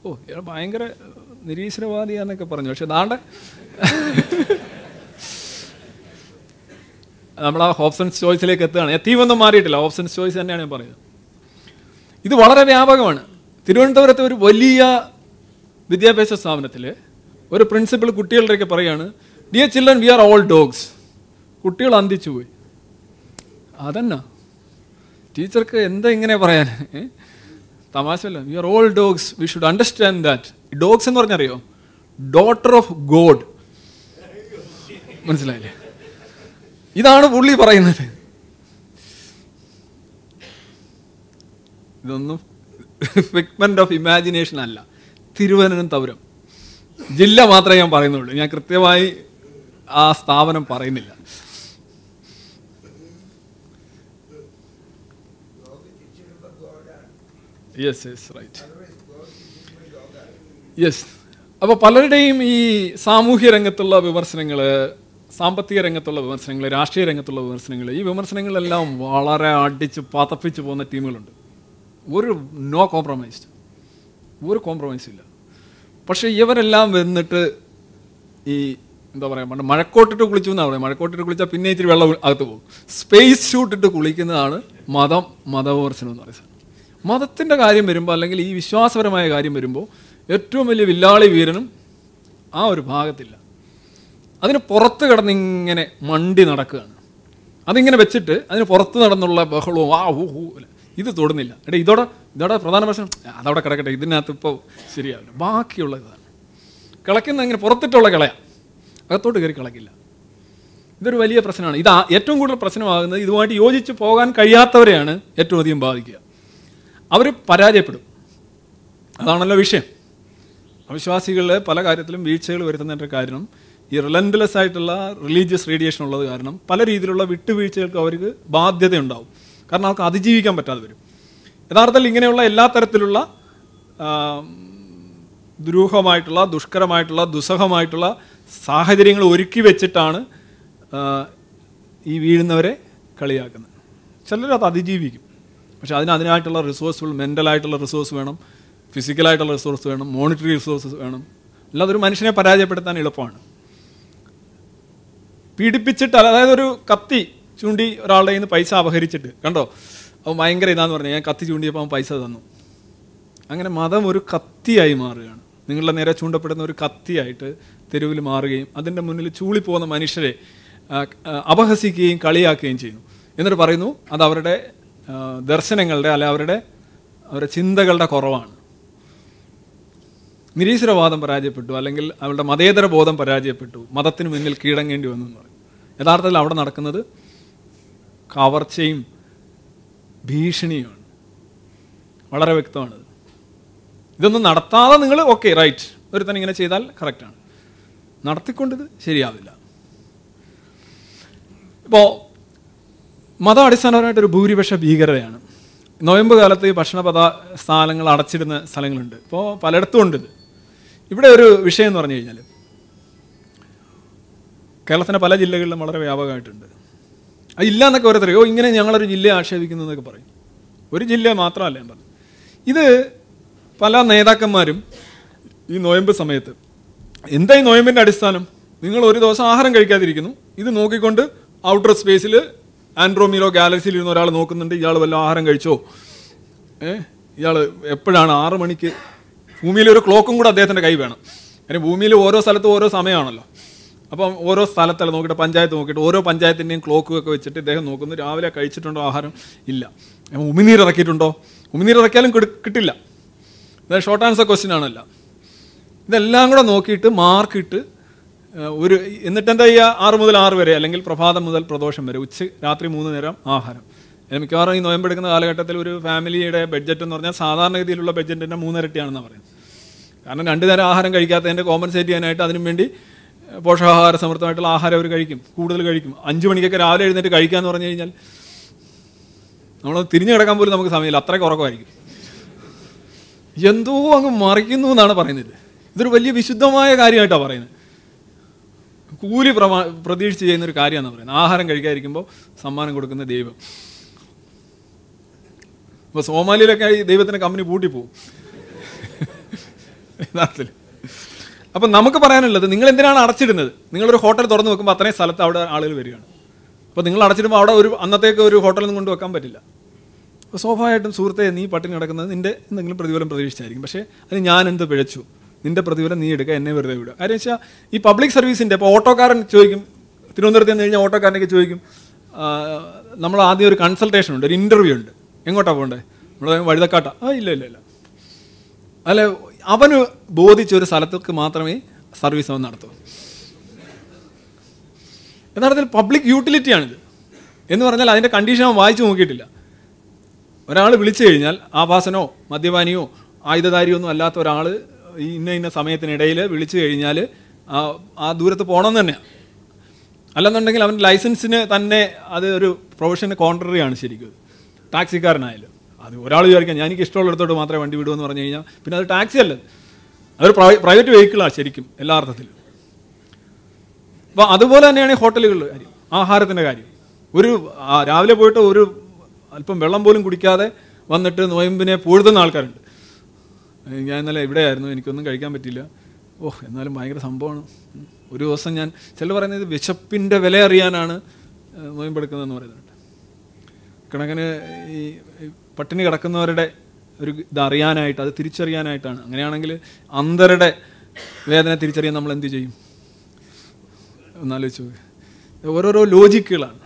ഓ ഭയങ്കര നിരീശ്വരവാദിയാന്നൊക്കെ പറഞ്ഞു പക്ഷെ ദാണ്ട നമ്മൾ ആ ഓപ്ഷൻസ് ചോയ്സിലേക്ക് എത്തുകയാണ് എത്തിയൊന്നും മാറിയിട്ടില്ല ഓപ്ഷൻസ് ചോയ്സ് തന്നെയാണ് ഞാൻ പറയുന്നത് ഇത് വളരെ വ്യാപകമാണ് തിരുവനന്തപുരത്തെ ഒരു വലിയ വിദ്യാഭ്യാസ സ്ഥാപനത്തിൽ ഒരു പ്രിൻസിപ്പിൾ കുട്ടികളുടെയൊക്കെ പറയുകയാണ് dear children we are all dogs കുട്ടികൾ അന്തിച്ചു പോയി അതന്നെ ടീച്ചർക്ക് എന്താ ഇങ്ങനെ പറയാൻ തമാശല്ല we are all dogs we should understand that dogs എന്ന് പറഞ്ഞറിയോ ഡോട്ടർ ഓഫ് ഗോഡ് മനസ്സിലായില്ലേ ഇതാണ് പുള്ളി പറയുന്നത് ഇതൊന്നും ഫിക്മെന്റ് ഓഫ് ഇമാജിനേഷൻ അല്ല തിരുവനന്തപുരം ജില്ല മാത്രമേ ഞാൻ പറയുന്നുള്ളൂ ഞാൻ കൃത്യമായി ആ സ്ഥാപനം പറയുന്നില്ല യെസ് യെസ് റൈറ്റ് യെസ് അപ്പോൾ പലരുടെയും ഈ സാമൂഹ്യ രംഗത്തുള്ള വിമർശനങ്ങൾ സാമ്പത്തിക രംഗത്തുള്ള വിമർശനങ്ങൾ രാഷ്ട്രീയ രംഗത്തുള്ള വിമർശനങ്ങൾ ഈ വിമർശനങ്ങളെല്ലാം വളരെ അടിച്ച് പതപ്പിച്ച് പോകുന്ന ടീമുകളുണ്ട് ഒരു നോ കോംപ്രമൈസ്ഡ് ഒരു കോംപ്രമൈസ് ഇല്ല പക്ഷേ ഇവരെല്ലാം വന്നിട്ട് ഈ എന്താ പറയുക മഴക്കോട്ടിട്ട് കുളിച്ചു എന്നാണ് പറയുക മഴക്കോട്ടിട്ട് കുളിച്ചാൽ പിന്നെ ഇച്ചിരി വെള്ളം അകത്ത് പോകും സ്പേസ് ഷൂട്ടിട്ട് കുളിക്കുന്നതാണ് മതം മതവിമർശനം എന്ന് പറയുന്നത് മതത്തിൻ്റെ കാര്യം വരുമ്പോൾ അല്ലെങ്കിൽ ഈ വിശ്വാസപരമായ കാര്യം വരുമ്പോൾ ഏറ്റവും വലിയ വില്ലാളി വീരനും ആ ഒരു ഭാഗത്തില്ല അതിന് പുറത്ത് കിടന്നിങ്ങനെ മണ്ടി നടക്കുകയാണ് അതിങ്ങനെ വെച്ചിട്ട് അതിന് പുറത്ത് നടന്നുള്ള ബഹളവും ആ ഊ ഊ ഇത് തൊടുന്നില്ല എടാ ഇതോടെ ഇതോടെ പ്രധാന പ്രശ്നം അതവിടെ കിടക്കട്ടെ ഇതിനകത്ത് ഇപ്പോൾ ശരിയാവില്ല ബാക്കിയുള്ള ഇതാണ് കിളയ്ക്കുന്ന ഇങ്ങനെ പുറത്തിട്ടുള്ള കിളയാണ് അകത്തോട്ട് കയറി കിളക്കില്ല ഇതൊരു വലിയ പ്രശ്നമാണ് ഇത് ഏറ്റവും കൂടുതൽ പ്രശ്നമാകുന്നത് ഇതുമായിട്ട് യോജിച്ച് പോകാൻ കഴിയാത്തവരെയാണ് ഏറ്റവും അധികം ബാധിക്കുക അവർ പരാജയപ്പെടും അതാണല്ലോ വിഷയം അവിശ്വാസികളെ പല കാര്യത്തിലും വീഴ്ചകൾ വരുത്തുന്നതിൻ്റെ കാരണം ഈ റിലൻഡ്ലെസ് ആയിട്ടുള്ള റിലീജിയസ് റേഡിയേഷൻ ഉള്ളത് കാരണം പല രീതിയിലുള്ള വിട്ടുവീഴ്ചകൾക്ക് അവർക്ക് ബാധ്യതയുണ്ടാവും കാരണം ആൾക്ക് അതിജീവിക്കാൻ പറ്റാതെ വരും യഥാർത്ഥത്തിൽ ഇങ്ങനെയുള്ള എല്ലാ തരത്തിലുള്ള ദുരൂഹമായിട്ടുള്ള ദുഷ്കരമായിട്ടുള്ള ദുസ്സഹമായിട്ടുള്ള സാഹചര്യങ്ങൾ ഒരുക്കി വെച്ചിട്ടാണ് ഈ വീഴുന്നവരെ കളിയാക്കുന്നത് ചിലരത് അതിജീവിക്കും പക്ഷെ അതിന് അതിനായിട്ടുള്ള റിസോഴ്സുകൾ മെൻ്റലായിട്ടുള്ള റിസോഴ്സ് വേണം ഫിസിക്കലായിട്ടുള്ള റിസോഴ്സ് വേണം മോണിറ്ററി റിസോഴ്സസ് വേണം അല്ലാതെ ഒരു മനുഷ്യനെ പരാജയപ്പെടുത്താൻ എളുപ്പമാണ് പീഡിപ്പിച്ചിട്ട് അതായത് ഒരു കത്തി ചൂണ്ടി ഒരാളുടെ കയ്യിൽ നിന്ന് പൈസ അപഹരിച്ചിട്ട് കണ്ടോ അവൻ ഭയങ്കര ഇതാന്ന് പറഞ്ഞു ഞാൻ കത്തി ചൂണ്ടിയപ്പോൾ അവൻ പൈസ തന്നു അങ്ങനെ മതം ഒരു കത്തിയായി മാറുകയാണ് നിങ്ങളുടെ നേരെ ചൂണ്ടപ്പെടുന്ന ഒരു കത്തിയായിട്ട് തെരുവിൽ മാറുകയും അതിൻ്റെ മുന്നിൽ ചൂളിപ്പോകുന്ന മനുഷ്യരെ അപഹസിക്കുകയും കളിയാക്കുകയും ചെയ്യുന്നു എന്നിട്ട് പറയുന്നു അത് അവരുടെ ദർശനങ്ങളുടെ അല്ലെ അവരുടെ അവരുടെ ചിന്തകളുടെ കുറവാണ് നിരീശ്വരവാദം പരാജയപ്പെട്ടു അല്ലെങ്കിൽ അവരുടെ മതേതര ബോധം പരാജയപ്പെട്ടു മതത്തിന് മുന്നിൽ കീഴങ്ങേണ്ടി വന്നു എന്ന് പറയും യഥാർത്ഥത്തിൽ അവിടെ നടക്കുന്നത് കവർച്ചയും ഭീഷണിയുമാണ് വളരെ വ്യക്തമാണ് ഇതൊന്നും നടത്താതെ നിങ്ങൾ ഓക്കെ റൈറ്റ് ഒരുത്തൻ ഇങ്ങനെ ചെയ്താൽ കറക്റ്റാണ് നടത്തിക്കൊണ്ടിത് ശരിയാവില്ല ഇപ്പോൾ മതം അടിസ്ഥാനപരമായിട്ടൊരു ഭൂരിപക്ഷ ഭീകരതയാണ് നോയമ്പ് കാലത്ത് ഈ ഭക്ഷണ പദ സ്ഥാനങ്ങൾ അടച്ചിടുന്ന സ്ഥലങ്ങളുണ്ട് ഇപ്പോൾ പലയിടത്തും ഉണ്ട് ഇത് ഇവിടെ ഒരു വിഷയം എന്ന് പറഞ്ഞു കഴിഞ്ഞാൽ കേരളത്തിൻ്റെ പല ജില്ലകളിലും വളരെ വ്യാപകമായിട്ടുണ്ട് അതില്ല എന്നൊക്കെ ഓരോരുത്തർ ഓ ഇങ്ങനെ ഞങ്ങളൊരു ജില്ലയെ എന്നൊക്കെ പറയും ഒരു ജില്ല മാത്രമല്ല ഞാൻ പറഞ്ഞു ഇത് പല നേതാക്കന്മാരും ഈ നോയമ്പ് സമയത്ത് എന്താ ഈ നോയമ്പിൻ്റെ അടിസ്ഥാനം നിങ്ങൾ ഒരു ദിവസം ആഹാരം കഴിക്കാതിരിക്കുന്നു ഇത് നോക്കിക്കൊണ്ട് ഔട്ടർ സ്പേസിൽ ആൻഡ്രോമിലോ ഗാലക്സിയിൽ ഇരുന്ന് ഒരാൾ നോക്കുന്നുണ്ട് ഇയാൾ വല്ല ആഹാരം കഴിച്ചോ ഏഹ് ഇയാൾ എപ്പോഴാണ് ആറ് മണിക്ക് ഭൂമിയിൽ ഒരു ക്ലോക്കും കൂടെ അദ്ദേഹത്തിൻ്റെ കൈ വേണം കാരണം ഭൂമിയിൽ ഓരോ സ്ഥലത്തും ഓരോ സമയമാണല്ലോ അപ്പം ഓരോ സ്ഥലത്തല്ല നോക്കിയിട്ട് പഞ്ചായത്ത് നോക്കിയിട്ട് ഓരോ പഞ്ചായത്തിൻ്റെയും ക്ലോക്കൊക്കെ ഒക്കെ വെച്ചിട്ട് ഇദ്ദേഹം നോക്കുന്നു രാവിലെ കഴിച്ചിട്ടുണ്ടോ ആഹാരം ഇല്ല ഉമിനീർ ഇറക്കിയിട്ടുണ്ടോ ഉമിനീർ ഇറക്കിയാലും കിട്ടില്ല ഇത് ഷോർട്ട് ആൻസർ ക്വസ്റ്റ്യൻ ആണല്ല ഇതെല്ലാം കൂടെ നോക്കിയിട്ട് മാർക്കിട്ട് ഒരു എന്നിട്ട് എന്താ ചെയ്യുക ആറ് മുതൽ ആറ് വരെ അല്ലെങ്കിൽ പ്രഭാതം മുതൽ പ്രദോഷം വരെ ഉച്ച രാത്രി മൂന്ന് നേരം ആഹാരം മിക്കവാറും ഈ എടുക്കുന്ന കാലഘട്ടത്തിൽ ഒരു ഫാമിലിയുടെ ബഡ്ജറ്റ് എന്ന് പറഞ്ഞാൽ സാധാരണഗതിയിലുള്ള ബഡ്ജറ്റിൻ്റെ മൂന്നിരട്ടിയാണെന്നാണ് പറയുന്നത് കാരണം രണ്ട് നേരം ആഹാരം കഴിക്കാത്തതിൻ്റെ കോമ്പൻസേറ്റ് ചെയ്യാനായിട്ട് അതിനു വേണ്ടി പോഷകാഹാര സമൃദ്ധമായിട്ടുള്ള ആഹാരം അവർ കഴിക്കും കൂടുതൽ കഴിക്കും അഞ്ച് മണിക്കൊക്കെ രാവിലെ എഴുന്നേറ്റ് കഴിക്കുക എന്ന് പറഞ്ഞു കഴിഞ്ഞാൽ നമ്മൾ തിരിഞ്ഞു കിടക്കാൻ പോലും നമുക്ക് സമയമില്ല അത്രയ്ക്ക് ഉറക്കമായിരിക്കും എന്തോ അങ്ങ് മറിക്കുന്നു എന്നാണ് പറയുന്നത് ഇതൊരു വലിയ വിശുദ്ധമായ കാര്യമായിട്ടാണ് പറയുന്നത് കൂലി പ്രമാ പ്രതീക്ഷിച്ച് ഒരു കാര്യമാണ് പറയുന്നത് ആഹാരം കഴിക്കാതിരിക്കുമ്പോൾ സമ്മാനം കൊടുക്കുന്ന ദൈവം ഇപ്പോൾ സോമാലിയിലൊക്കെ ഈ ദൈവത്തിൻ്റെ കമ്പനി പൂട്ടിപ്പോവും അപ്പം നമുക്ക് പറയാനുള്ളത് നിങ്ങൾ എന്തിനാണ് അടച്ചിടുന്നത് നിങ്ങളൊരു ഹോട്ടൽ തുറന്നു വെക്കുമ്പോൾ അത്രയും സ്ഥലത്ത് അവിടെ ആളുകൾ വരികയാണ് അപ്പോൾ നിങ്ങൾ അടച്ചിടുമ്പോൾ അവിടെ ഒരു അന്നത്തേക്ക് ഒരു ഹോട്ടലൊന്നും കൊണ്ട് വെക്കാൻ പറ്റില്ല അപ്പോൾ സ്വാഭാവികമായിട്ടും സുഹൃത്തെ നീ പട്ടിണി കിടക്കുന്നത് നിൻ്റെ എന്തെങ്കിലും പ്രതിഫലം പ്രതീക്ഷിച്ചായിരിക്കും പക്ഷേ അത് ഞാൻ എന്ത് പിഴച്ചു നിൻ്റെ പ്രതിഫലം നീ എടുക്കുക എന്നെ വെറുതെ വിടുക കാര്യം വെച്ചാൽ ഈ പബ്ലിക് സർവീസിൻ്റെ ഇപ്പോൾ ഓട്ടോക്കാരൻ ചോദിക്കും തിരുവനന്തപുരത്ത് നിന്ന് കഴിഞ്ഞാൽ ഓട്ടോക്കാരനൊക്കെ ചോദിക്കും നമ്മൾ ആദ്യം ഒരു കൺസൾട്ടേഷൻ ഉണ്ട് ഒരു ഇൻ്റർവ്യൂ ഉണ്ട് എങ്ങോട്ടാണ് പോകേണ്ടത് നമ്മൾ വഴുതക്കാട്ട ആ ഇല്ല ഇല്ല ഇല്ല അല്ലെ അവന് ബോധിച്ച ഒരു സ്ഥലത്തേക്ക് മാത്രമേ സർവീസ് അവൻ നടത്തൂ യഥാർത്ഥത്തിൽ പബ്ലിക് യൂട്ടിലിറ്റിയാണിത് എന്ന് പറഞ്ഞാൽ അതിൻ്റെ കണ്ടീഷൻ അവൻ വായിച്ചു നോക്കിയിട്ടില്ല ഒരാൾ വിളിച്ചു കഴിഞ്ഞാൽ ആഭാസനോ മദ്യപാനിയോ ഒന്നും അല്ലാത്ത ഒരാൾ ഇന്ന ഇന്ന സമയത്തിനിടയിൽ വിളിച്ചു കഴിഞ്ഞാൽ ആ ആ ദൂരത്ത് പോകണം തന്നെയാണ് അല്ലെന്നുണ്ടെങ്കിൽ അവൻ്റെ ലൈസൻസിന് തന്നെ അത് ഒരു പ്രൊഫഷന് കോൺട്രറിയാണ് ശരിക്കും ടാക്സിക്കാരനായാലും അത് ഒരാൾ വിചാരിക്കാം ഞാൻ എനിക്ക് ഇഷ്ടമുള്ളിടത്തോട്ട് മാത്രമേ വണ്ടി വിടുമെന്ന് പറഞ്ഞു കഴിഞ്ഞാൽ പിന്നെ അത് ടാക്സി അല്ല അതൊരു പ്രൈവറ്റ് വെഹിക്കിളാണ് ശരിക്കും എല്ലാ അർത്ഥത്തിലും അപ്പോൾ അതുപോലെ തന്നെയാണ് ഈ ഹോട്ടലുകളുടെ കാര്യം ആഹാരത്തിൻ്റെ കാര്യം ഒരു രാവിലെ പോയിട്ട് ഒരു അല്പം വെള്ളം പോലും കുടിക്കാതെ വന്നിട്ട് നോയമ്പിനെ പൂഴുതുന്ന ആൾക്കാരുണ്ട് ഞാൻ ഇന്നലെ ഇവിടെയായിരുന്നു എനിക്കൊന്നും കഴിക്കാൻ പറ്റില്ല ഓ എന്നാലും ഭയങ്കര സംഭവമാണ് ഒരു ദിവസം ഞാൻ ചില പറയുന്നത് വിശപ്പിൻ്റെ വില അറിയാനാണ് നോയമ്പെടുക്കുന്നതെന്ന് പറയുന്നുണ്ട് കണക്കിന് ഈ പട്ടിണി കിടക്കുന്നവരുടെ ഒരു ഇതറിയാനായിട്ട് അത് തിരിച്ചറിയാനായിട്ടാണ് അങ്ങനെയാണെങ്കിൽ അന്തരുടെ വേദന തിരിച്ചറിയാൻ നമ്മൾ എന്ത് ചെയ്യും എന്നാലോചിച്ചു ഓരോരോ ലോജിക്കുകളാണ്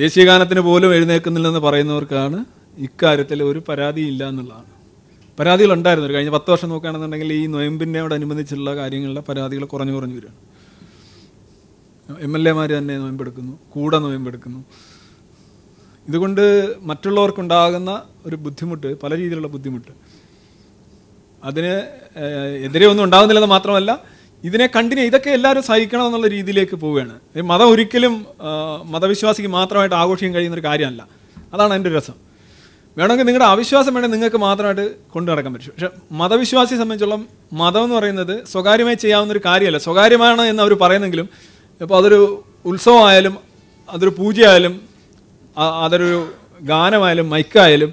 ദേശീയഗാനത്തിന് പോലും എഴുന്നേൽക്കുന്നില്ലെന്ന് പറയുന്നവർക്കാണ് ഇക്കാര്യത്തിൽ ഒരു പരാതിയില്ല എന്നുള്ളതാണ് പരാതികളുണ്ടായിരുന്നു ഉണ്ടായിരുന്നു കഴിഞ്ഞ പത്ത് വർഷം നോക്കുകയാണെന്നുണ്ടെങ്കിൽ ഈ നോയമ്പിനോടനുബന്ധിച്ചുള്ള കാര്യങ്ങളുടെ പരാതികൾ കുറഞ്ഞു കുറഞ്ഞു വരികയാണ് എം എൽ എമാർ തന്നെ നോയമ്പെടുക്കുന്നു കൂടെ നോയമ്പെടുക്കുന്നു ഇതുകൊണ്ട് മറ്റുള്ളവർക്കുണ്ടാകുന്ന ഒരു ബുദ്ധിമുട്ട് പല രീതിയിലുള്ള ബുദ്ധിമുട്ട് അതിന് എതിരെ ഒന്നും ഉണ്ടാകുന്നില്ലെന്ന് മാത്രമല്ല ഇതിനെ കണ്ടിന്യൂ ഇതൊക്കെ എല്ലാവരും സഹിക്കണം എന്നുള്ള രീതിയിലേക്ക് പോവുകയാണ് മതം ഒരിക്കലും മതവിശ്വാസിക്ക് മാത്രമായിട്ട് ആഘോഷിക്കാൻ കഴിയുന്ന ഒരു കാര്യമല്ല അതാണ് എൻ്റെ രസം വേണമെങ്കിൽ നിങ്ങളുടെ അവിശ്വാസം വേണമെങ്കിൽ നിങ്ങൾക്ക് മാത്രമായിട്ട് കൊണ്ടു നടക്കാൻ പറ്റും പക്ഷെ മതവിശ്വാസിയെ സംബന്ധിച്ചോളം മതം എന്ന് പറയുന്നത് സ്വകാര്യമായി ചെയ്യാവുന്ന ഒരു കാര്യമല്ല സ്വകാര്യമാണ് എന്ന് അവർ പറയുന്നെങ്കിലും ഇപ്പോൾ അതൊരു ഉത്സവമായാലും അതൊരു പൂജയായാലും അതൊരു ഗാനമായാലും മൈക്കായാലും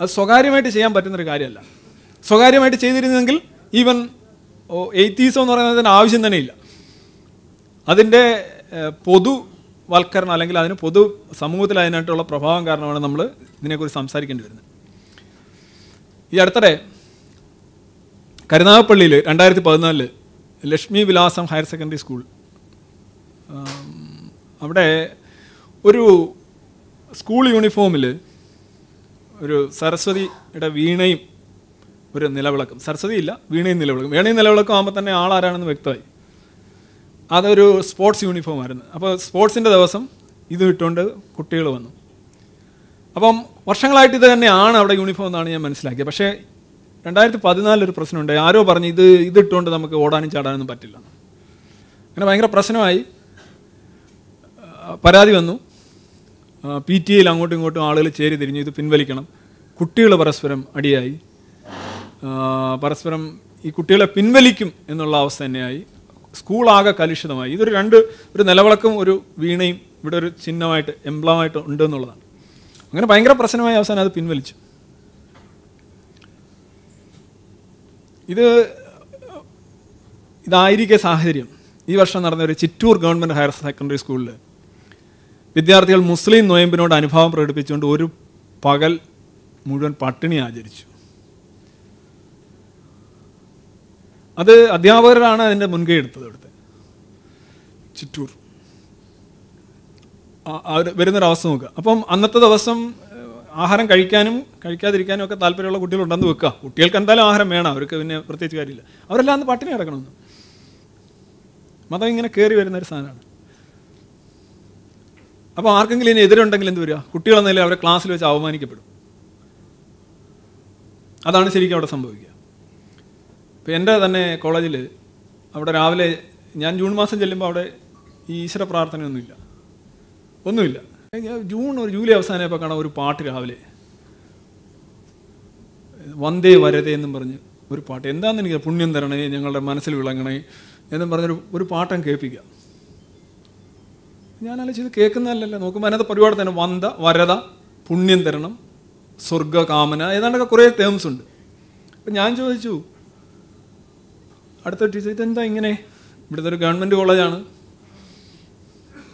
അത് സ്വകാര്യമായിട്ട് ചെയ്യാൻ പറ്റുന്നൊരു കാര്യമല്ല സ്വകാര്യമായിട്ട് ചെയ്തിരുന്നെങ്കിൽ ഈവൻ എയ്ത്തീസം എന്ന് പറയുന്നതിന് ആവശ്യം തന്നെ ഇല്ല അതിൻ്റെ പൊതുവൽക്കരണം അല്ലെങ്കിൽ അതിന് പൊതു സമൂഹത്തിൽ അതിനായിട്ടുള്ള പ്രഭാവം കാരണമാണ് നമ്മൾ ഇതിനെക്കുറിച്ച് സംസാരിക്കേണ്ടി വരുന്നത് ഈ അടുത്തിടെ കരുനാഗപ്പള്ളിയിൽ രണ്ടായിരത്തി പതിനാലില് ലക്ഷ്മി വിലാസം ഹയർ സെക്കൻഡറി സ്കൂൾ അവിടെ ഒരു സ്കൂൾ യൂണിഫോമിൽ ഒരു സരസ്വതിയുടെ വീണയും ഒരു നിലവിളക്കും സരസ്വതി ഇല്ല വീണയും നിലവിളക്കും വീണയും നിലവിളക്കം ആകുമ്പോൾ തന്നെ ആളാരാണെന്ന് വ്യക്തമായി അതൊരു സ്പോർട്സ് യൂണിഫോം ആയിരുന്നു അപ്പോൾ സ്പോർട്സിൻ്റെ ദിവസം ഇത് ഇട്ടുകൊണ്ട് കുട്ടികൾ വന്നു അപ്പം വർഷങ്ങളായിട്ട് ഇത് തന്നെയാണ് അവിടെ യൂണിഫോം എന്നാണ് ഞാൻ മനസ്സിലാക്കിയത് പക്ഷേ രണ്ടായിരത്തി പതിനാലിലൊരു പ്രശ്നമുണ്ട് ആരോ പറഞ്ഞു ഇത് ഇതിട്ടുകൊണ്ട് നമുക്ക് ഓടാനും ചാടാനൊന്നും പറ്റില്ല അങ്ങനെ ഭയങ്കര പ്രശ്നമായി പരാതി വന്നു പി ടി എയിൽ അങ്ങോട്ടും ഇങ്ങോട്ടും ആളുകൾ ചേരി തിരിഞ്ഞു ഇത് പിൻവലിക്കണം കുട്ടികൾ പരസ്പരം അടിയായി പരസ്പരം ഈ കുട്ടികളെ പിൻവലിക്കും എന്നുള്ള അവസ്ഥ തന്നെയായി സ്കൂളാകെ കലുഷിതമായി ഇതൊരു രണ്ട് ഒരു നിലവിളക്കും ഒരു വീണയും ഇവിടെ ഒരു ചിഹ്നമായിട്ട് എംബ്ലമായിട്ട് ഉണ്ട് എന്നുള്ളതാണ് അങ്ങനെ ഭയങ്കര പ്രശ്നമായ അവസാനം അത് പിൻവലിച്ചു ഇത് ഇതായിരിക്കെ സാഹചര്യം ഈ വർഷം നടന്ന ഒരു ചിറ്റൂർ ഗവൺമെൻറ് ഹയർ സെക്കൻഡറി സ്കൂളിൽ വിദ്യാർത്ഥികൾ മുസ്ലിം നോയമ്പിനോട് അനുഭാവം പ്രകടിപ്പിച്ചുകൊണ്ട് ഒരു പകൽ മുഴുവൻ പട്ടിണി ആചരിച്ചു അത് അധ്യാപകരാണ് അതിൻ്റെ മുൻകൈ എടുത്തത് ഇവിടുത്തെ ചിറ്റൂർ വരുന്നൊരവസ്ഥ നോക്കുക അപ്പം അന്നത്തെ ദിവസം ആഹാരം കഴിക്കാനും കഴിക്കാതിരിക്കാനും ഒക്കെ താല്പര്യമുള്ള കുട്ടികളുണ്ടെന്ന് വെക്കുക കുട്ടികൾക്ക് എന്തായാലും ആഹാരം വേണം അവർക്ക് പിന്നെ പ്രത്യേകിച്ച് കാര്യമില്ല അവരെല്ലാം അന്ന് പട്ടിണി കിടക്കണമെന്ന് മതം ഇങ്ങനെ കയറി വരുന്ന ഒരു സാധനമാണ് അപ്പോൾ ആർക്കെങ്കിലും ഇനി എതിരുണ്ടെങ്കിൽ എന്ത് വരിക കുട്ടികളെന്ന നില അവരെ ക്ലാസ്സിൽ വെച്ച് അവമാനിക്കപ്പെടും അതാണ് ശരിക്കും അവിടെ സംഭവിക്കുക ഇപ്പം എൻ്റെ തന്നെ കോളേജിൽ അവിടെ രാവിലെ ഞാൻ ജൂൺ മാസം ചെല്ലുമ്പോൾ അവിടെ ഈശ്വര പ്രാർത്ഥനയൊന്നുമില്ല ഒന്നുമില്ല ജൂൺ ഒരു ജൂലൈ അവസാനമായപ്പോൾ കാണാം ഒരു പാട്ട് രാവിലെ വന്ദേ വരതേ എന്നും പറഞ്ഞ് ഒരു പാട്ട് എന്താണെന്ന് എനിക്ക് പുണ്യം തരണേ ഞങ്ങളുടെ മനസ്സിൽ വിളങ്ങണേ എന്നും പറഞ്ഞൊരു ഒരു പാട്ടം കേൾപ്പിക്കാം ഞാൻ ചെയ്ത് കേൾക്കുന്നതല്ലല്ലോ നോക്കുമ്പോൾ അതിനകത്ത് ഒരുപാട് തന്നെ വന്ത വരത പുണ്യം തരണം സ്വർഗകാമന ഏതാണ്ടൊക്കെ കുറേ ടേംസ് ഉണ്ട് അപ്പം ഞാൻ ചോദിച്ചു അടുത്ത ടീച്ചർ ഇതെന്താ ഇങ്ങനെ ഇവിടുത്തെ ഒരു ഗവൺമെൻറ് കോളേജാണ്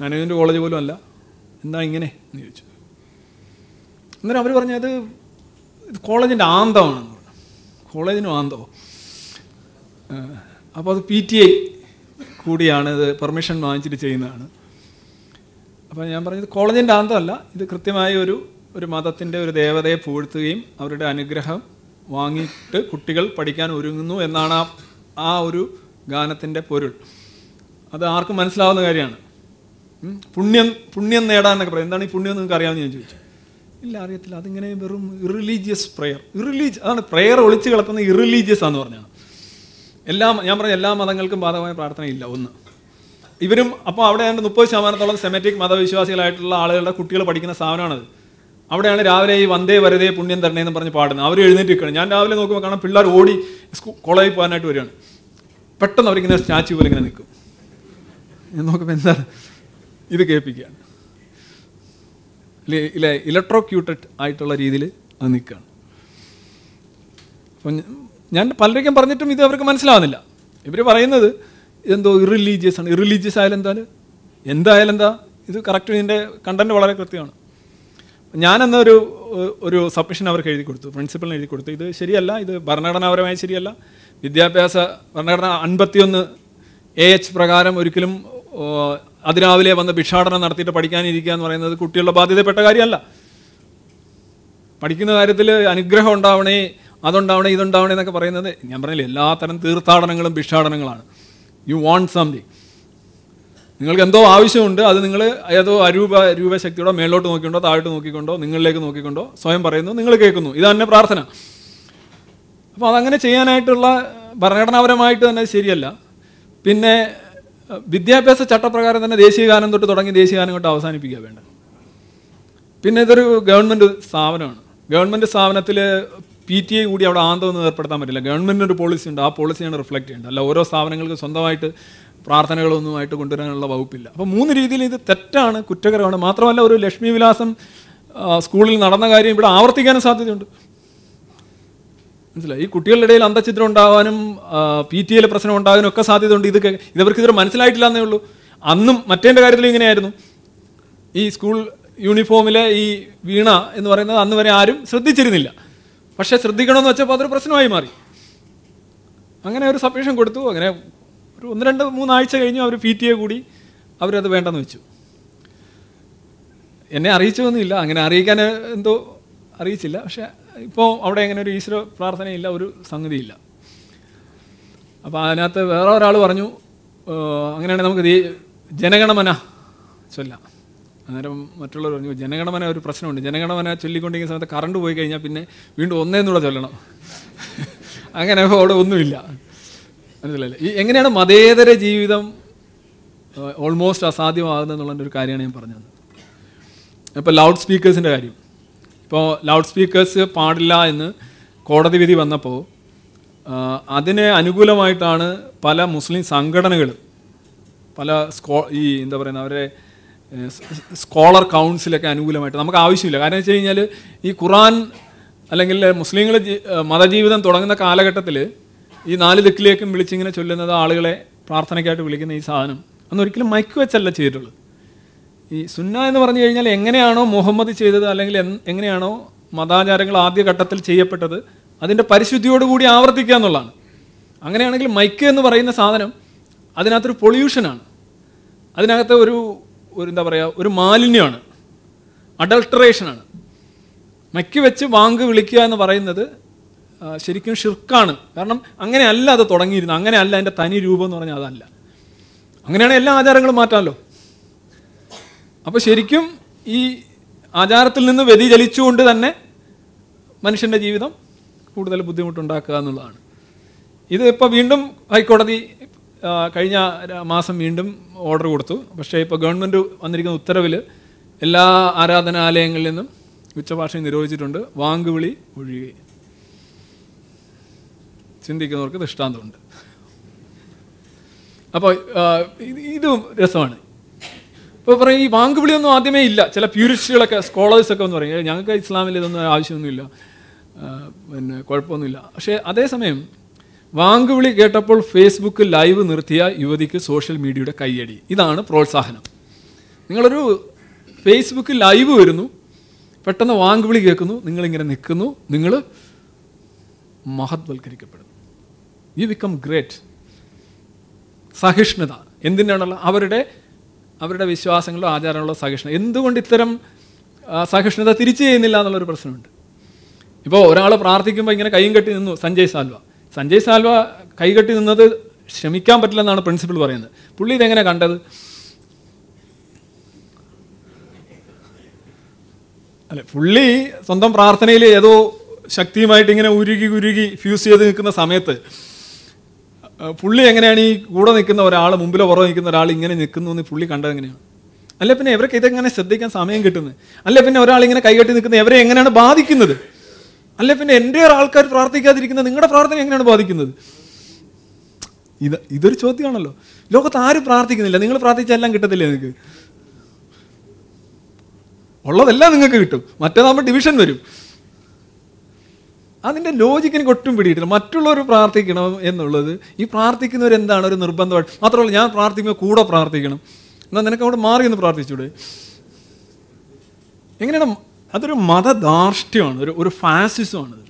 മാനേജ്മെൻറ്റ് കോളേജ് പോലും അല്ല എന്താ ഇങ്ങനെ എന്ന് ചോദിച്ചു അന്നേരം അവർ അത് ഇത് കോളേജിൻ്റെ ആന്തമാണെന്ന് പറഞ്ഞു കോളേജിന് ആന്തമോ അപ്പോൾ അത് പി ടി ഐ കൂടിയാണ് ഇത് പെർമിഷൻ വാങ്ങിച്ചിട്ട് ചെയ്യുന്നതാണ് അപ്പോൾ ഞാൻ പറഞ്ഞത് കോളേജിൻ്റെ അന്തമല്ല ഇത് കൃത്യമായ ഒരു ഒരു മതത്തിൻ്റെ ഒരു ദേവതയെ പൂഴ്ത്തുകയും അവരുടെ അനുഗ്രഹം വാങ്ങിയിട്ട് കുട്ടികൾ പഠിക്കാൻ ഒരുങ്ങുന്നു എന്നാണ് ആ ആ ഒരു ഗാനത്തിൻ്റെ പൊരുൾ അത് ആർക്കും മനസ്സിലാവുന്ന കാര്യമാണ് പുണ്യം പുണ്യം നേടാനൊക്കെ പറയും എന്താണ് ഈ പുണ്യം നിങ്ങൾക്ക് അറിയാമെന്ന് ഞാൻ ചോദിച്ചു ഇല്ല അറിയത്തില്ല അതിങ്ങനെ വെറും ഇറിലീജിയസ് പ്രെയർ ഇറിലീജ് അതാണ് പ്രെയർ ഒളിച്ചു കിടക്കുന്ന ഇറിലീജിയസ് ആണെന്ന് പറഞ്ഞാണ് എല്ലാ ഞാൻ പറഞ്ഞ എല്ലാ മതങ്ങൾക്കും ബാധകമായ പ്രാർത്ഥനയില്ല ഒന്ന് ഇവരും അപ്പോൾ അവിടെ ഏതാണ്ട് മുപ്പത് ശതമാനത്തോളം സെമറ്റിക് മതവിശ്വാസികളായിട്ടുള്ള ആളുകളുടെ കുട്ടികൾ പഠിക്കുന്ന സ്ഥാപനമാണത് അവിടെയാണ് രാവിലെ ഈ വന്ദേ വരതേ പുണ്യം തരണേ എന്ന് പറഞ്ഞ് പാടുന്നത് അവർ എഴുന്നേറ്റ് നിൽക്കണം ഞാൻ രാവിലെ നോക്കുമ്പോൾ കാണാം പിള്ളേർ ഓടി സ്കൂൾ കോളേജിൽ പോകാനായിട്ട് വരികയാണ് പെട്ടെന്ന് അവരിങ്ങനെ സ്റ്റാച്ചു പോലെ ഇങ്ങനെ നിൽക്കും ഞാൻ നോക്കുമ്പോൾ എന്താണ് ഇത് കേൾപ്പിക്കുകയാണ് ഇല്ല ഇലക്ട്രോക്യൂട്ടഡ് ആയിട്ടുള്ള രീതിയിൽ അത് നിൽക്കുകയാണ് അപ്പം ഞാൻ പലരേക്കും പറഞ്ഞിട്ടും ഇത് അവർക്ക് മനസ്സിലാവുന്നില്ല ഇവർ പറയുന്നത് ഇതെന്തോ ഇറിലീജിയസ് ആണ് ഇറിലീജിയസ് ആയാലും എന്താണ് എന്തായാലും എന്താ ഇത് കറക്റ്റ് ഇതിൻ്റെ കണ്ടന്റ് വളരെ കൃത്യമാണ് ഞാനെന്നൊരു ഒരു സബ്മിഷൻ അവർക്ക് എഴുതി കൊടുത്തു പ്രിൻസിപ്പലിന് എഴുതി കൊടുത്തു ഇത് ശരിയല്ല ഇത് ഭരണഘടനാപരമായി ശരിയല്ല വിദ്യാഭ്യാസ ഭരണഘടന അൻപത്തിയൊന്ന് എ എച്ച് പ്രകാരം ഒരിക്കലും അതിരാവിലെ വന്ന് ഭിക്ഷാടനം നടത്തിയിട്ട് പഠിക്കാനിരിക്കുക എന്ന് പറയുന്നത് കുട്ടികളുടെ ബാധ്യതപ്പെട്ട കാര്യമല്ല പഠിക്കുന്ന കാര്യത്തിൽ അനുഗ്രഹം ഉണ്ടാവണേ അതുണ്ടാവണേ ഇതുണ്ടാവണേ എന്നൊക്കെ പറയുന്നത് ഞാൻ പറഞ്ഞില്ല എല്ലാത്തരം തീർത്ഥാടനങ്ങളും ഭിക്ഷാടനങ്ങളാണ് യു വോണ്ട് സംതിങ് നിങ്ങൾക്ക് എന്തോ ആവശ്യമുണ്ട് അത് നിങ്ങൾ ഏതോ അരൂപ അരൂപ ശക്തിയോടോ മേലോട്ട് നോക്കിക്കൊണ്ടോ താഴോട്ട് നോക്കിക്കൊണ്ടോ നിങ്ങളിലേക്ക് നോക്കിക്കൊണ്ടോ സ്വയം പറയുന്നു നിങ്ങൾ കേൾക്കുന്നു ഇത് തന്നെ പ്രാർത്ഥന അപ്പോൾ അതങ്ങനെ ചെയ്യാനായിട്ടുള്ള ഭരണഘടനാപരമായിട്ട് തന്നെ ശരിയല്ല പിന്നെ വിദ്യാഭ്യാസ ചട്ടപ്രകാരം തന്നെ ദേശീയ ഗാനം തൊട്ട് തുടങ്ങി ദേശീയ ഗാനം തൊട്ട് അവസാനിപ്പിക്കുക വേണ്ട പിന്നെ ഇതൊരു ഗവൺമെൻറ് സ്ഥാപനമാണ് ഗവൺമെൻറ് സ്ഥാപനത്തിൽ പി ടി ഐ കൂടി അവിടെ ആന്തോന്ന് ഏർപ്പെടുത്താൻ പറ്റില്ല ഗവൺമെൻറ്റിന് ഒരു പോളിസി ഉണ്ട് ആ പോളിസിയാണ് റിഫ്ലക്റ്റ് ചെയ്യേണ്ടത് അല്ല ഓരോ സ്ഥാപനങ്ങൾക്ക് സ്വന്തമായിട്ട് പ്രാർത്ഥനകളൊന്നുമായിട്ട് കൊണ്ടുവരാനുള്ള വകുപ്പില്ല അപ്പോൾ മൂന്ന് രീതിയിൽ ഇത് തെറ്റാണ് കുറ്റകരമാണ് മാത്രമല്ല ഒരു ലക്ഷ്മി വിലാസം സ്കൂളിൽ നടന്ന കാര്യം ഇവിടെ ആവർത്തിക്കാനും സാധ്യതയുണ്ട് മനസ്സിലായി ഈ കുട്ടികളുടെ ഇടയിൽ അന്തചിത്രം ഉണ്ടാവാനും പി ടി എയിൽ പ്രശ്നം ഉണ്ടാകാനും ഒക്കെ സാധ്യതയുണ്ട് ഇത് ഇതവർക്ക് ഇതൊരു മനസ്സിലായിട്ടില്ല എന്നേ ഉള്ളൂ അന്നും മറ്റേൻ്റെ കാര്യത്തിൽ ഇങ്ങനെയായിരുന്നു ഈ സ്കൂൾ യൂണിഫോമിലെ ഈ വീണ എന്ന് പറയുന്നത് അന്ന് വരെ ആരും ശ്രദ്ധിച്ചിരുന്നില്ല പക്ഷേ ശ്രദ്ധിക്കണമെന്ന് വെച്ചപ്പോൾ അതൊരു പ്രശ്നമായി മാറി അങ്ങനെ ഒരു സബ്മിഷൻ കൊടുത്തു അങ്ങനെ ഒരു ഒന്ന് രണ്ട് മൂന്നാഴ്ച കഴിഞ്ഞു അവർ പി ടി എ കൂടി അവരത് വേണ്ടെന്ന് വെച്ചു എന്നെ അറിയിച്ചൊന്നുമില്ല അങ്ങനെ അറിയിക്കാൻ എന്തോ അറിയിച്ചില്ല പക്ഷേ ഇപ്പോൾ അവിടെ അങ്ങനെ ഒരു ഈശ്വര പ്രാർത്ഥനയില്ല ഒരു സംഗതിയില്ല അപ്പോൾ അതിനകത്ത് വേറെ ഒരാൾ പറഞ്ഞു അങ്ങനെയാണെങ്കിൽ നമുക്ക് ജനഗണമന ചൊല്ലാം അന്നേരം മറ്റുള്ളവർ പറഞ്ഞു ജനഗണമന ഒരു പ്രശ്നമുണ്ട് ജനഗണമന ചൊല്ലിക്കൊണ്ടിരിക്കുന്ന സമയത്ത് കറണ്ട് പോയി കഴിഞ്ഞാൽ പിന്നെ വീണ്ടും ഒന്നേന്നുള്ള ചൊല്ലണം അങ്ങനെ അവിടെ ഒന്നുമില്ല മനസ്സിലല്ലേ ഈ എങ്ങനെയാണ് മതേതര ജീവിതം ഓൾമോസ്റ്റ് അസാധ്യമാകുന്നതെന്നുള്ളതിൻ്റെ ഒരു കാര്യമാണ് ഞാൻ പറഞ്ഞത് ഇപ്പോൾ ലൗഡ് സ്പീക്കേഴ്സിൻ്റെ കാര്യം ഇപ്പോൾ ലൗഡ് സ്പീക്കേഴ്സ് പാടില്ല എന്ന് കോടതി വിധി വന്നപ്പോൾ അതിന് അനുകൂലമായിട്ടാണ് പല മുസ്ലിം സംഘടനകൾ പല സ്കോ ഈ എന്താ പറയുന്നത് അവരെ സ്കോളർ കൗൺസിലൊക്കെ അനുകൂലമായിട്ട് നമുക്ക് ആവശ്യമില്ല കാരണം വെച്ച് കഴിഞ്ഞാൽ ഈ ഖുറാൻ അല്ലെങ്കിൽ മുസ്ലിങ്ങൾ മതജീവിതം തുടങ്ങുന്ന കാലഘട്ടത്തിൽ ഈ നാല് ദിക്കിലേക്കും വിളിച്ചിങ്ങനെ ചൊല്ലുന്നത് ആളുകളെ പ്രാർത്ഥനയ്ക്കായിട്ട് വിളിക്കുന്ന ഈ സാധനം അന്നൊരിക്കലും മൈക്ക് വെച്ചല്ല ചെയ്തിട്ടുള്ളത് ഈ സുന്ന എന്ന് പറഞ്ഞു കഴിഞ്ഞാൽ എങ്ങനെയാണോ മുഹമ്മദ് ചെയ്തത് അല്ലെങ്കിൽ എങ്ങനെയാണോ മതാചാരങ്ങൾ ആദ്യഘട്ടത്തിൽ ചെയ്യപ്പെട്ടത് അതിൻ്റെ പരിശുദ്ധിയോടുകൂടി ആവർത്തിക്കുക എന്നുള്ളതാണ് അങ്ങനെയാണെങ്കിൽ മൈക്ക് എന്ന് പറയുന്ന സാധനം അതിനകത്തൊരു പൊള്യൂഷനാണ് അതിനകത്ത് ഒരു ഒരു എന്താ പറയുക ഒരു മാലിന്യമാണ് അഡൾട്ടറേഷനാണ് മക്കി വെച്ച് വാങ്ക് വിളിക്കുക എന്ന് പറയുന്നത് ശരിക്കും ഷിർക്കാണ് കാരണം അങ്ങനെയല്ല അത് തുടങ്ങിയിരുന്നത് അങ്ങനെയല്ല അതിൻ്റെ തനി രൂപം എന്ന് പറഞ്ഞാൽ അതല്ല അങ്ങനെയാണ് എല്ലാ ആചാരങ്ങളും മാറ്റാമല്ലോ അപ്പോൾ ശരിക്കും ഈ ആചാരത്തിൽ നിന്ന് വ്യതിചലിച്ചുകൊണ്ട് തന്നെ മനുഷ്യൻ്റെ ജീവിതം കൂടുതൽ ബുദ്ധിമുട്ടുണ്ടാക്കുക എന്നുള്ളതാണ് ഇത് ഇപ്പോൾ വീണ്ടും ഹൈക്കോടതി കഴിഞ്ഞ മാസം വീണ്ടും ഓർഡർ കൊടുത്തു പക്ഷേ ഇപ്പോൾ ഗവൺമെൻറ് വന്നിരിക്കുന്ന ഉത്തരവിൽ എല്ലാ ആരാധനാലയങ്ങളിൽ നിന്നും ഉച്ചഭാഷയും നിരോധിച്ചിട്ടുണ്ട് വാങ്കുവിളി ഒഴികെ ചിന്തിക്കുന്നവർക്ക് ദൃഷ്ടാന്തമുണ്ട് അപ്പോൾ ഇതും രസമാണ് ഇപ്പോൾ പറയും ഈ വാങ്കുവിളിയൊന്നും ആദ്യമേ ഇല്ല ചില പ്യൂരിസ്റ്റുകളൊക്കെ സ്കോളേഴ്സൊക്കെ എന്ന് പറയും ഞങ്ങൾക്ക് ഇസ്ലാമിൽ ഇതൊന്നും ആവശ്യമൊന്നുമില്ല പിന്നെ കുഴപ്പമൊന്നുമില്ല പക്ഷേ അതേസമയം വാങ്കുവിളി കേട്ടപ്പോൾ ഫേസ്ബുക്ക് ലൈവ് നിർത്തിയ യുവതിക്ക് സോഷ്യൽ മീഡിയയുടെ കയ്യടി ഇതാണ് പ്രോത്സാഹനം നിങ്ങളൊരു ഫേസ്ബുക്ക് ലൈവ് വരുന്നു പെട്ടെന്ന് വാങ്കുവിളി കേൾക്കുന്നു നിങ്ങളിങ്ങനെ നിൽക്കുന്നു നിങ്ങൾ മഹത്വൽക്കരിക്കപ്പെടുന്നു യു ബിക്കം ഗ്രേറ്റ് സഹിഷ്ണുത എന്തിനാണുള്ള അവരുടെ അവരുടെ വിശ്വാസങ്ങളോ ആചാരങ്ങളോ സഹിഷ്ണുത എന്തുകൊണ്ട് ഇത്തരം സഹിഷ്ണുത തിരിച്ചു ചെയ്യുന്നില്ല എന്നുള്ളൊരു പ്രശ്നമുണ്ട് ഇപ്പോൾ ഒരാൾ പ്രാർത്ഥിക്കുമ്പോൾ ഇങ്ങനെ കൈയും കെട്ടി നിന്നു സഞ്ജയ് സാൽവ സഞ്ജയ് സാൽവ കൈകെട്ടി നിന്നത് ശ്രമിക്കാൻ പറ്റില്ലെന്നാണ് പ്രിൻസിപ്പിൾ പറയുന്നത് പുള്ളി ഇതെങ്ങനെ കണ്ടത് അല്ല പുള്ളി സ്വന്തം പ്രാർത്ഥനയിൽ ഏതോ ശക്തിയുമായിട്ട് ഇങ്ങനെ ഉരുകി ഉരുകി ഫ്യൂസ് ചെയ്ത് നിൽക്കുന്ന സമയത്ത് പുള്ളി എങ്ങനെയാണ് ഈ കൂടെ നിൽക്കുന്ന ഒരാൾ മുമ്പിലോ പുറകെ നിൽക്കുന്ന ഒരാൾ ഇങ്ങനെ നിൽക്കുന്നു എന്ന് പുള്ളി കണ്ടത് എങ്ങനെയാണ് അല്ല പിന്നെ ഇവർക്ക് ഇതെങ്ങനെ ശ്രദ്ധിക്കാൻ സമയം കിട്ടുന്നത് അല്ല പിന്നെ ഒരാൾ ഇങ്ങനെ കൈകെട്ടി നിൽക്കുന്നത് ഇവരെ എങ്ങനെയാണ് ബാധിക്കുന്നത് അല്ലെ പിന്നെ എൻ്റെ ആൾക്കാർ പ്രാർത്ഥിക്കാതിരിക്കുന്ന നിങ്ങളുടെ പ്രാർത്ഥന എങ്ങനെയാണ് ബാധിക്കുന്നത് ഇത് ഇതൊരു ചോദ്യമാണല്ലോ ലോകത്ത് ആരും പ്രാർത്ഥിക്കുന്നില്ല നിങ്ങൾ പ്രാർത്ഥിച്ചെല്ലാം കിട്ടത്തില്ലേ നിങ്ങൾക്ക് ഉള്ളതെല്ലാം നിങ്ങൾക്ക് കിട്ടും മറ്റേതാകുമ്പോൾ ഡിവിഷൻ വരും അതിൻ്റെ ലോജിക്ക് എനിക്ക് ഒട്ടും പിടിയിട്ടില്ല മറ്റുള്ളവർ പ്രാർത്ഥിക്കണം എന്നുള്ളത് ഈ പ്രാർത്ഥിക്കുന്നവർ എന്താണ് ഒരു നിർബന്ധമായിട്ട് മാത്രമല്ല ഞാൻ പ്രാർത്ഥിക്കുമ്പോൾ കൂടെ പ്രാർത്ഥിക്കണം എന്നാൽ നിനക്ക് അവിടെ മാറി ഒന്ന് പ്രാർത്ഥിച്ചൂടെ എങ്ങനെയാണ് അതൊരു മതധാർഷ്ട്യമാണ് ഒരു ഒരു ഫാസിസമാണ്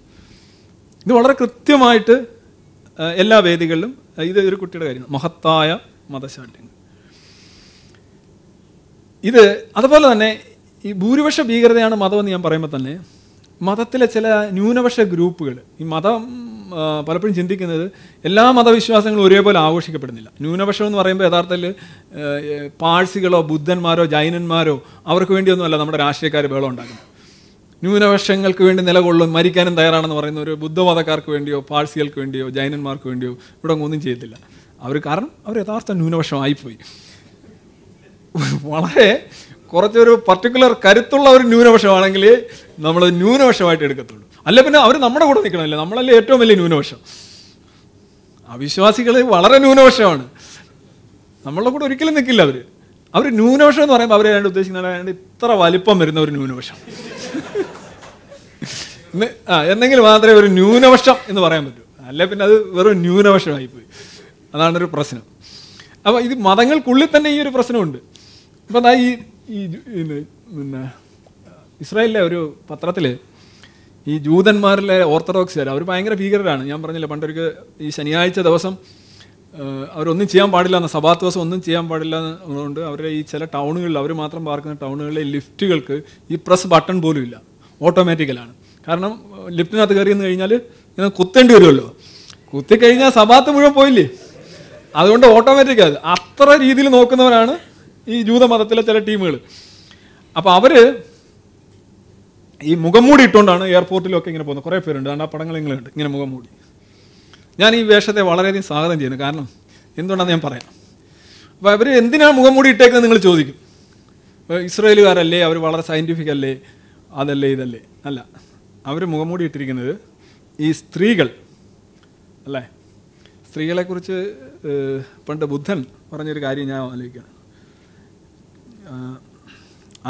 ഇത് വളരെ കൃത്യമായിട്ട് എല്ലാ വേദികളിലും ഇത് ഒരു കുട്ടിയുടെ കാര്യം മഹത്തായ മതശാഠ്യങ്ങൾ ഇത് അതുപോലെ തന്നെ ഈ ഭൂരിപക്ഷ ഭീകരതയാണ് മതമെന്ന് ഞാൻ പറയുമ്പോൾ തന്നെ മതത്തിലെ ചില ന്യൂനപക്ഷ ഗ്രൂപ്പുകൾ ഈ മതം പലപ്പോഴും ചിന്തിക്കുന്നത് എല്ലാ മതവിശ്വാസങ്ങളും ഒരേപോലെ ആഘോഷിക്കപ്പെടുന്നില്ല ന്യൂനപക്ഷം എന്ന് പറയുമ്പോൾ യഥാർത്ഥത്തിൽ പാഴ്സികളോ ബുദ്ധന്മാരോ ജൈനന്മാരോ അവർക്ക് വേണ്ടിയൊന്നുമല്ല നമ്മുടെ രാഷ്ട്രീയക്കാർ ബഹളം ഉണ്ടാക്കുന്നത് ന്യൂനപക്ഷങ്ങൾക്ക് വേണ്ടി നിലകൊള്ളും മരിക്കാനും തയ്യാറാണെന്ന് പറയുന്ന ഒരു ബുദ്ധമതക്കാർക്ക് വേണ്ടിയോ പാഴ്സികൾക്ക് വേണ്ടിയോ ജൈനന്മാർക്ക് വേണ്ടിയോ ഇവിടെ ഒന്നും ചെയ്യത്തില്ല അവർ കാരണം അവർ യഥാർത്ഥ ന്യൂനപക്ഷമായിപ്പോയി വളരെ കുറച്ചൊരു പർട്ടിക്കുലർ കരുത്തുള്ള ഒരു ന്യൂനപക്ഷമാണെങ്കിൽ നമ്മൾ ന്യൂനപക്ഷമായിട്ട് എടുക്കത്തുള്ളൂ അല്ല പിന്നെ അവർ നമ്മുടെ കൂടെ നിൽക്കണമല്ലേ നമ്മളല്ലേ ഏറ്റവും വലിയ ന്യൂനപക്ഷം അവിശ്വാസികൾ വളരെ ന്യൂനപക്ഷമാണ് നമ്മളുടെ കൂടെ ഒരിക്കലും നിൽക്കില്ല അവർ അവർ ന്യൂനപക്ഷം എന്ന് പറയുമ്പോൾ അവരെ ഉദ്ദേശിക്കുന്ന ഇത്ര വലിപ്പം വരുന്ന ഒരു ന്യൂനപക്ഷം ആ എന്തെങ്കിലും മാത്രമേ ഒരു ന്യൂനപക്ഷം എന്ന് പറയാൻ പറ്റൂ അല്ലെ പിന്നെ അത് വെറും ന്യൂനപക്ഷമായി പോയി അതാണ് ഒരു പ്രശ്നം അപ്പോൾ ഇത് മതങ്ങൾക്കുള്ളിൽ തന്നെ ഈ ഒരു പ്രശ്നമുണ്ട് അപ്പൊ അതാ ഈ പിന്നെ ഇസ്രായേലിലെ ഒരു പത്രത്തിൽ ഈ ജൂതന്മാരിലെ ഓർത്തഡോക്സുകാർ അവർ ഭയങ്കര ഭീകരരാണ് ഞാൻ പറഞ്ഞില്ല പണ്ടൊരിക്കൽ ഈ ശനിയാഴ്ച ദിവസം അവരൊന്നും ചെയ്യാൻ പാടില്ല എന്ന സഭാ ദിവസം ഒന്നും ചെയ്യാൻ പാടില്ല എന്നുള്ളതുകൊണ്ട് അവരുടെ ഈ ചില ടൗണുകളിൽ അവർ മാത്രം പാർക്കുന്ന ടൗണുകളിലെ ലിഫ്റ്റുകൾക്ക് ഈ പ്രസ് ബട്ടൺ പോലും ഇല്ല ഓട്ടോമാറ്റിക്കലാണ് കാരണം ലിഫ്റ്റിനകത്ത് കയറി എന്ന് കഴിഞ്ഞാൽ ഇങ്ങനെ കുത്തേണ്ടി വരുമല്ലോ കുത്തിക്കഴിഞ്ഞാൽ സഭാത്ത് മുഴുവൻ പോയില്ലേ അതുകൊണ്ട് ഓട്ടോമാറ്റിക് അത് അത്ര രീതിയിൽ നോക്കുന്നവരാണ് ഈ ജൂതമതത്തിലെ ചില ടീമുകൾ അപ്പോൾ അവർ ഈ മുഖം മൂടി ഇട്ടുകൊണ്ടാണ് എയർപോർട്ടിലൊക്കെ ഇങ്ങനെ പോകുന്നത് കുറേ പേരുണ്ട് കാരണം ആ പടങ്ങൾ ഇങ്ങനെയുണ്ട് ഇങ്ങനെ മുഖം മൂടി ഞാൻ ഈ വേഷത്തെ വളരെയധികം സ്വാഗതം ചെയ്യുന്നു കാരണം എന്തുകൊണ്ടാണെന്ന് ഞാൻ പറയാം അപ്പോൾ അവർ എന്തിനാണ് മുഖം മൂടി ഇട്ടേക്കുന്നത് നിങ്ങൾ ചോദിക്കും ഇസ്രയേലുകാരല്ലേ അവർ വളരെ സയൻറ്റിഫിക് അല്ലേ അതല്ലേ ഇതല്ലേ അല്ല അവർ മുഖംമൂടി ഇട്ടിരിക്കുന്നത് ഈ സ്ത്രീകൾ അല്ലേ സ്ത്രീകളെക്കുറിച്ച് പണ്ട് ബുദ്ധൻ പറഞ്ഞൊരു കാര്യം ഞാൻ ആലോചിക്കുകയാണ്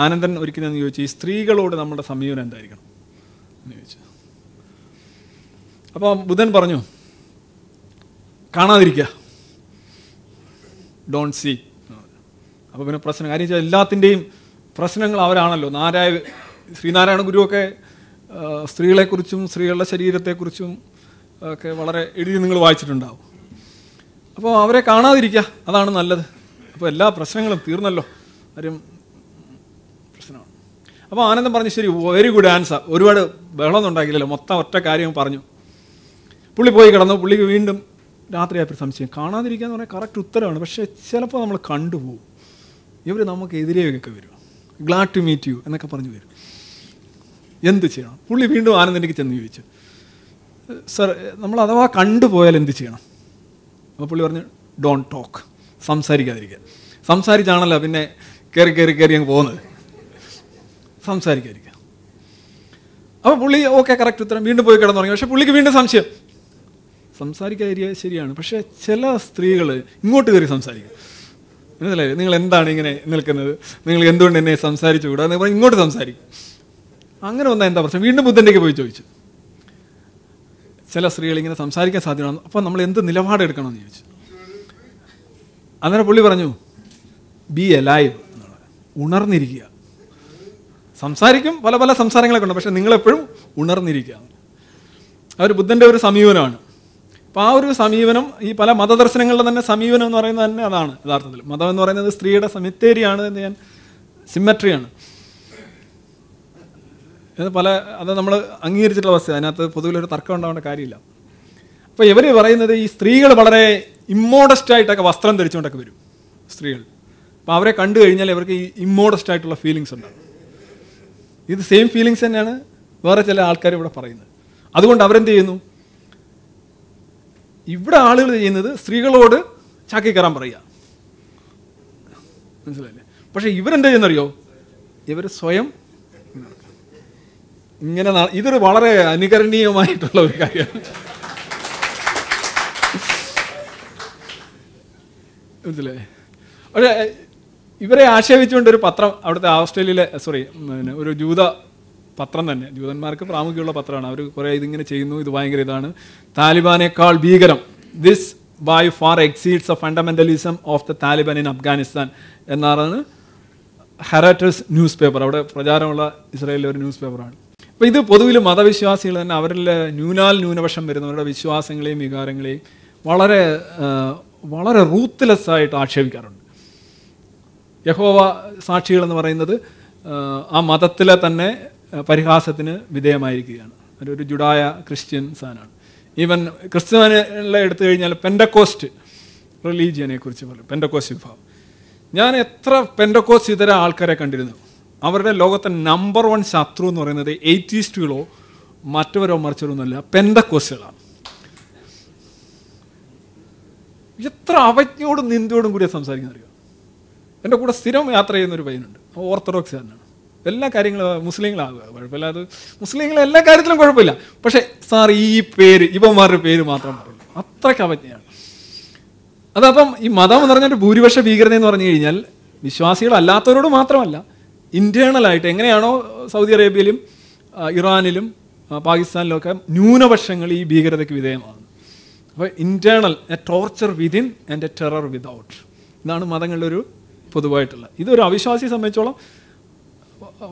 ആനന്ദൻ ഒരിക്കലെന്ന് ചോദിച്ചു ഈ സ്ത്രീകളോട് നമ്മുടെ സമീപനം എന്തായിരിക്കണം എന്ന് ചോദിച്ചു അപ്പോൾ ബുധൻ പറഞ്ഞു കാണാതിരിക്കുക ഡോൺ സി അപ്പോൾ പിന്നെ പ്രശ്നം കാര്യം വെച്ചാൽ എല്ലാത്തിൻ്റെയും പ്രശ്നങ്ങൾ അവരാണല്ലോ നാരായ ശ്രീനാരായണ ഗുരുവൊക്കെ സ്ത്രീകളെക്കുറിച്ചും സ്ത്രീകളുടെ ശരീരത്തെക്കുറിച്ചും ഒക്കെ വളരെ എഴുതി നിങ്ങൾ വായിച്ചിട്ടുണ്ടാവും അപ്പോൾ അവരെ കാണാതിരിക്കുക അതാണ് നല്ലത് അപ്പോൾ എല്ലാ പ്രശ്നങ്ങളും തീർന്നല്ലോ ആരും പ്രശ്നമാണ് അപ്പോൾ ആനന്ദം പറഞ്ഞു ശരി വെരി ഗുഡ് ആൻസർ ഒരുപാട് ബഹളമൊന്നും ഉണ്ടാക്കിയില്ലല്ലോ മൊത്തം ഒറ്റ കാര്യം പറഞ്ഞു പുള്ളി പോയി കിടന്നു പുള്ളിക്ക് വീണ്ടും രാത്രിയായപ്പോൾ സംശയം കാണാതിരിക്കുക എന്ന് പറഞ്ഞാൽ കറക്റ്റ് ഉത്തരമാണ് പക്ഷേ ചിലപ്പോൾ നമ്മൾ കണ്ടുപോകും ഇവർ നമുക്കെതിരെയൊക്കെ വരും ഗ്ലാഡ് ടു മീറ്റ് യു എന്നൊക്കെ പറഞ്ഞു വരും എന്ത് ചെയ്യണം പുള്ളി വീണ്ടും ആനന്ദനിക്ക് ചെന്ന് ചോദിച്ചു സർ നമ്മൾ അഥവാ കണ്ടുപോയാൽ എന്ത് ചെയ്യണം അപ്പോൾ പുള്ളി പറഞ്ഞു ഡോണ്ട് ടോക്ക് സംസാരിക്കാതിരിക്കുക സംസാരിച്ചാണല്ലോ പിന്നെ കയറി കയറി കയറി അങ്ങ് പോകുന്നത് സംസാരിക്കാതിരിക്കുക അപ്പോൾ പുള്ളി ഓക്കെ കറക്റ്റ് ഉത്തരം വീണ്ടും പോയി കിടന്നു തുടങ്ങി പക്ഷേ പുള്ളിക്ക് വീണ്ടും സംശയം സംസാരിക്കാതിരിക്കുക ശരിയാണ് പക്ഷേ ചില സ്ത്രീകൾ ഇങ്ങോട്ട് കയറി സംസാരിക്കും മനസ്സിലായി നിങ്ങൾ എന്താണ് ഇങ്ങനെ നിൽക്കുന്നത് നിങ്ങൾ എന്തുകൊണ്ട് എന്നെ സംസാരിച്ചു വിടുക എന്ന് ഇങ്ങോട്ട് സംസാരിക്കും അങ്ങനെ വന്നാൽ എന്താ പ്രശ്നം വീണ്ടും ബുദ്ധൻ്റെക്ക് പോയി ചോദിച്ചു ചില സ്ത്രീകൾ ഇങ്ങനെ സംസാരിക്കാൻ സാധ്യമാണ് അപ്പം നമ്മൾ എന്ത് നിലപാടെടുക്കണമെന്ന് ചോദിച്ചു അന്നേരം പുള്ളി പറഞ്ഞു ബി എ ലൈവ് ഉണർന്നിരിക്കുക സംസാരിക്കും പല പല സംസാരങ്ങളൊക്കെ ഉണ്ട് പക്ഷെ നിങ്ങളെപ്പോഴും ഉണർന്നിരിക്കുക അവർ ബുദ്ധൻ്റെ ഒരു സമീപനമാണ് അപ്പോൾ ആ ഒരു സമീപനം ഈ പല മതദർശനങ്ങളുടെ തന്നെ സമീപനം എന്ന് പറയുന്നത് തന്നെ അതാണ് യഥാർത്ഥത്തിൽ മതം എന്ന് പറയുന്നത് സ്ത്രീയുടെ സമിത്തേരിയാണ് എന്ന് ഞാൻ സിമ്മട്രിയാണ് അത് പല അത് നമ്മൾ അംഗീകരിച്ചിട്ടുള്ള അവസ്ഥ അതിനകത്ത് പൊതുവിലൊരു തർക്കം ഉണ്ടാവേണ്ട കാര്യമില്ല അപ്പോൾ ഇവർ പറയുന്നത് ഈ സ്ത്രീകൾ വളരെ ഇമ്മോഡസ്റ്റ് ആയിട്ടൊക്കെ വസ്ത്രം ധരിച്ചുകൊണ്ടൊക്കെ വരും സ്ത്രീകൾ അപ്പോൾ അവരെ കണ്ടു കഴിഞ്ഞാൽ ഇവർക്ക് ഈ ഇമ്മോഡസ്റ്റ് ആയിട്ടുള്ള ഫീലിങ്സ് ഉണ്ടാകും ഇത് സെയിം ഫീലിങ്സ് തന്നെയാണ് വേറെ ചില ആൾക്കാർ ഇവിടെ പറയുന്നത് അതുകൊണ്ട് അവരെന്ത് ചെയ്യുന്നു ഇവിടെ ആളുകൾ ചെയ്യുന്നത് സ്ത്രീകളോട് ചാക്കി കയറാൻ പറയുക മനസ്സിലായില്ലേ പക്ഷേ ഇവരെന്താ ചെയ്യുന്നറിയോ ഇവർ സ്വയം ഇങ്ങനെ ഇതൊരു വളരെ അനുകരണീയമായിട്ടുള്ള ഒരു കാര്യമാണ് മനസ്സിലേ പക്ഷേ ഇവരെ ആക്ഷേപിച്ചുകൊണ്ട് ഒരു പത്രം അവിടുത്തെ ഓസ്ട്രേലിയയിലെ സോറി പിന്നെ ഒരു ജൂത പത്രം തന്നെ ജൂതന്മാർക്ക് പ്രാമുഖ്യമുള്ള പത്രമാണ് അവർ കുറേ ഇതിങ്ങനെ ചെയ്യുന്നു ഇത് ഭയങ്കര ഇതാണ് താലിബാനേക്കാൾ ഭീകരം this by far exceeds of fundamentalism of the Taliban in Afghanistan എന്നാണ് ഹെറാറ്റസ് ന്യൂസ് പേപ്പർ അവിടെ പ്രചാരമുള്ള ഇസ്രായേലിലെ ഒരു ന്യൂസ് പേപ്പറാണ് അപ്പോൾ ഇത് പൊതുവിൽ മതവിശ്വാസികൾ തന്നെ അവരിൽ ന്യൂനാൽ ന്യൂനപക്ഷം വരുന്നവരുടെ വിശ്വാസങ്ങളെയും വികാരങ്ങളെയും വളരെ വളരെ റൂത്ത്ലെസ് ആയിട്ട് ആക്ഷേപിക്കാറുണ്ട് യഹോവ സാക്ഷികൾ എന്ന് പറയുന്നത് ആ മതത്തിലെ തന്നെ പരിഹാസത്തിന് വിധേയമായിരിക്കുകയാണ് ഒരു ജുഡായ ക്രിസ്ത്യൻ സാധനമാണ് ഈവൻ ക്രിസ്ത്യാനികളെ എടുത്തു കഴിഞ്ഞാൽ പെൻഡക്കോസ്റ്റ് റിലീജിയനെ കുറിച്ച് പറയും പെൻഡക്കോസ്റ്റ് വിഭാഗം ഞാൻ എത്ര പെൻഡക്കോസ്റ്റ് ഇതര ആൾക്കാരെ കണ്ടിരുന്നു അവരുടെ ലോകത്തെ നമ്പർ വൺ ശത്രു എന്ന് പറയുന്നത് എയ്റ്റീസ്റ്റുകളോ മറ്റവരോ മറിച്ചവരൊന്നുമല്ല ഒന്നുമല്ല പെന്തക്കോസ്റ്റുകളാണ് എത്ര അവജ്ഞയോടും നിന്ദയോടും കൂടിയാണ് സംസാരിക്കുന്നത് അറിയാം എൻ്റെ കൂടെ സ്ഥിരം യാത്ര ചെയ്യുന്ന ഒരു പയ്യനുണ്ട് ഓർത്തഡോക്സ് തന്നെയാണ് എല്ലാ കാര്യങ്ങളും മുസ്ലിങ്ങളാകുക കുഴപ്പമില്ല അത് മുസ്ലിങ്ങളെ എല്ലാ കാര്യത്തിലും കുഴപ്പമില്ല പക്ഷേ സാർ ഈ പേര് ഇവന്മാരുടെ പേര് മാത്രം പറയുള്ളൂ അത്രയ്ക്ക് അവജ്ഞയാണ് അതപ്പം ഈ മതം എന്ന് പറഞ്ഞാൽ ഭൂരിപക്ഷ ഭീകരത എന്ന് പറഞ്ഞു കഴിഞ്ഞാൽ വിശ്വാസികളല്ലാത്തവരോട് മാത്രമല്ല ഇൻറ്റേണലായിട്ട് എങ്ങനെയാണോ സൗദി അറേബ്യയിലും ഇറാനിലും പാകിസ്ഥാനിലൊക്കെ ന്യൂനപക്ഷങ്ങൾ ഈ ഭീകരതയ്ക്ക് വിധേയമാകുന്നു അപ്പോൾ internal a torture within and a terror without ഇതാണ് മതങ്ങളിലൊരു ഒരു പൊതുവായിട്ടുള്ള ഇതൊരു അവിശ്വാസിയെ സംബന്ധിച്ചോളം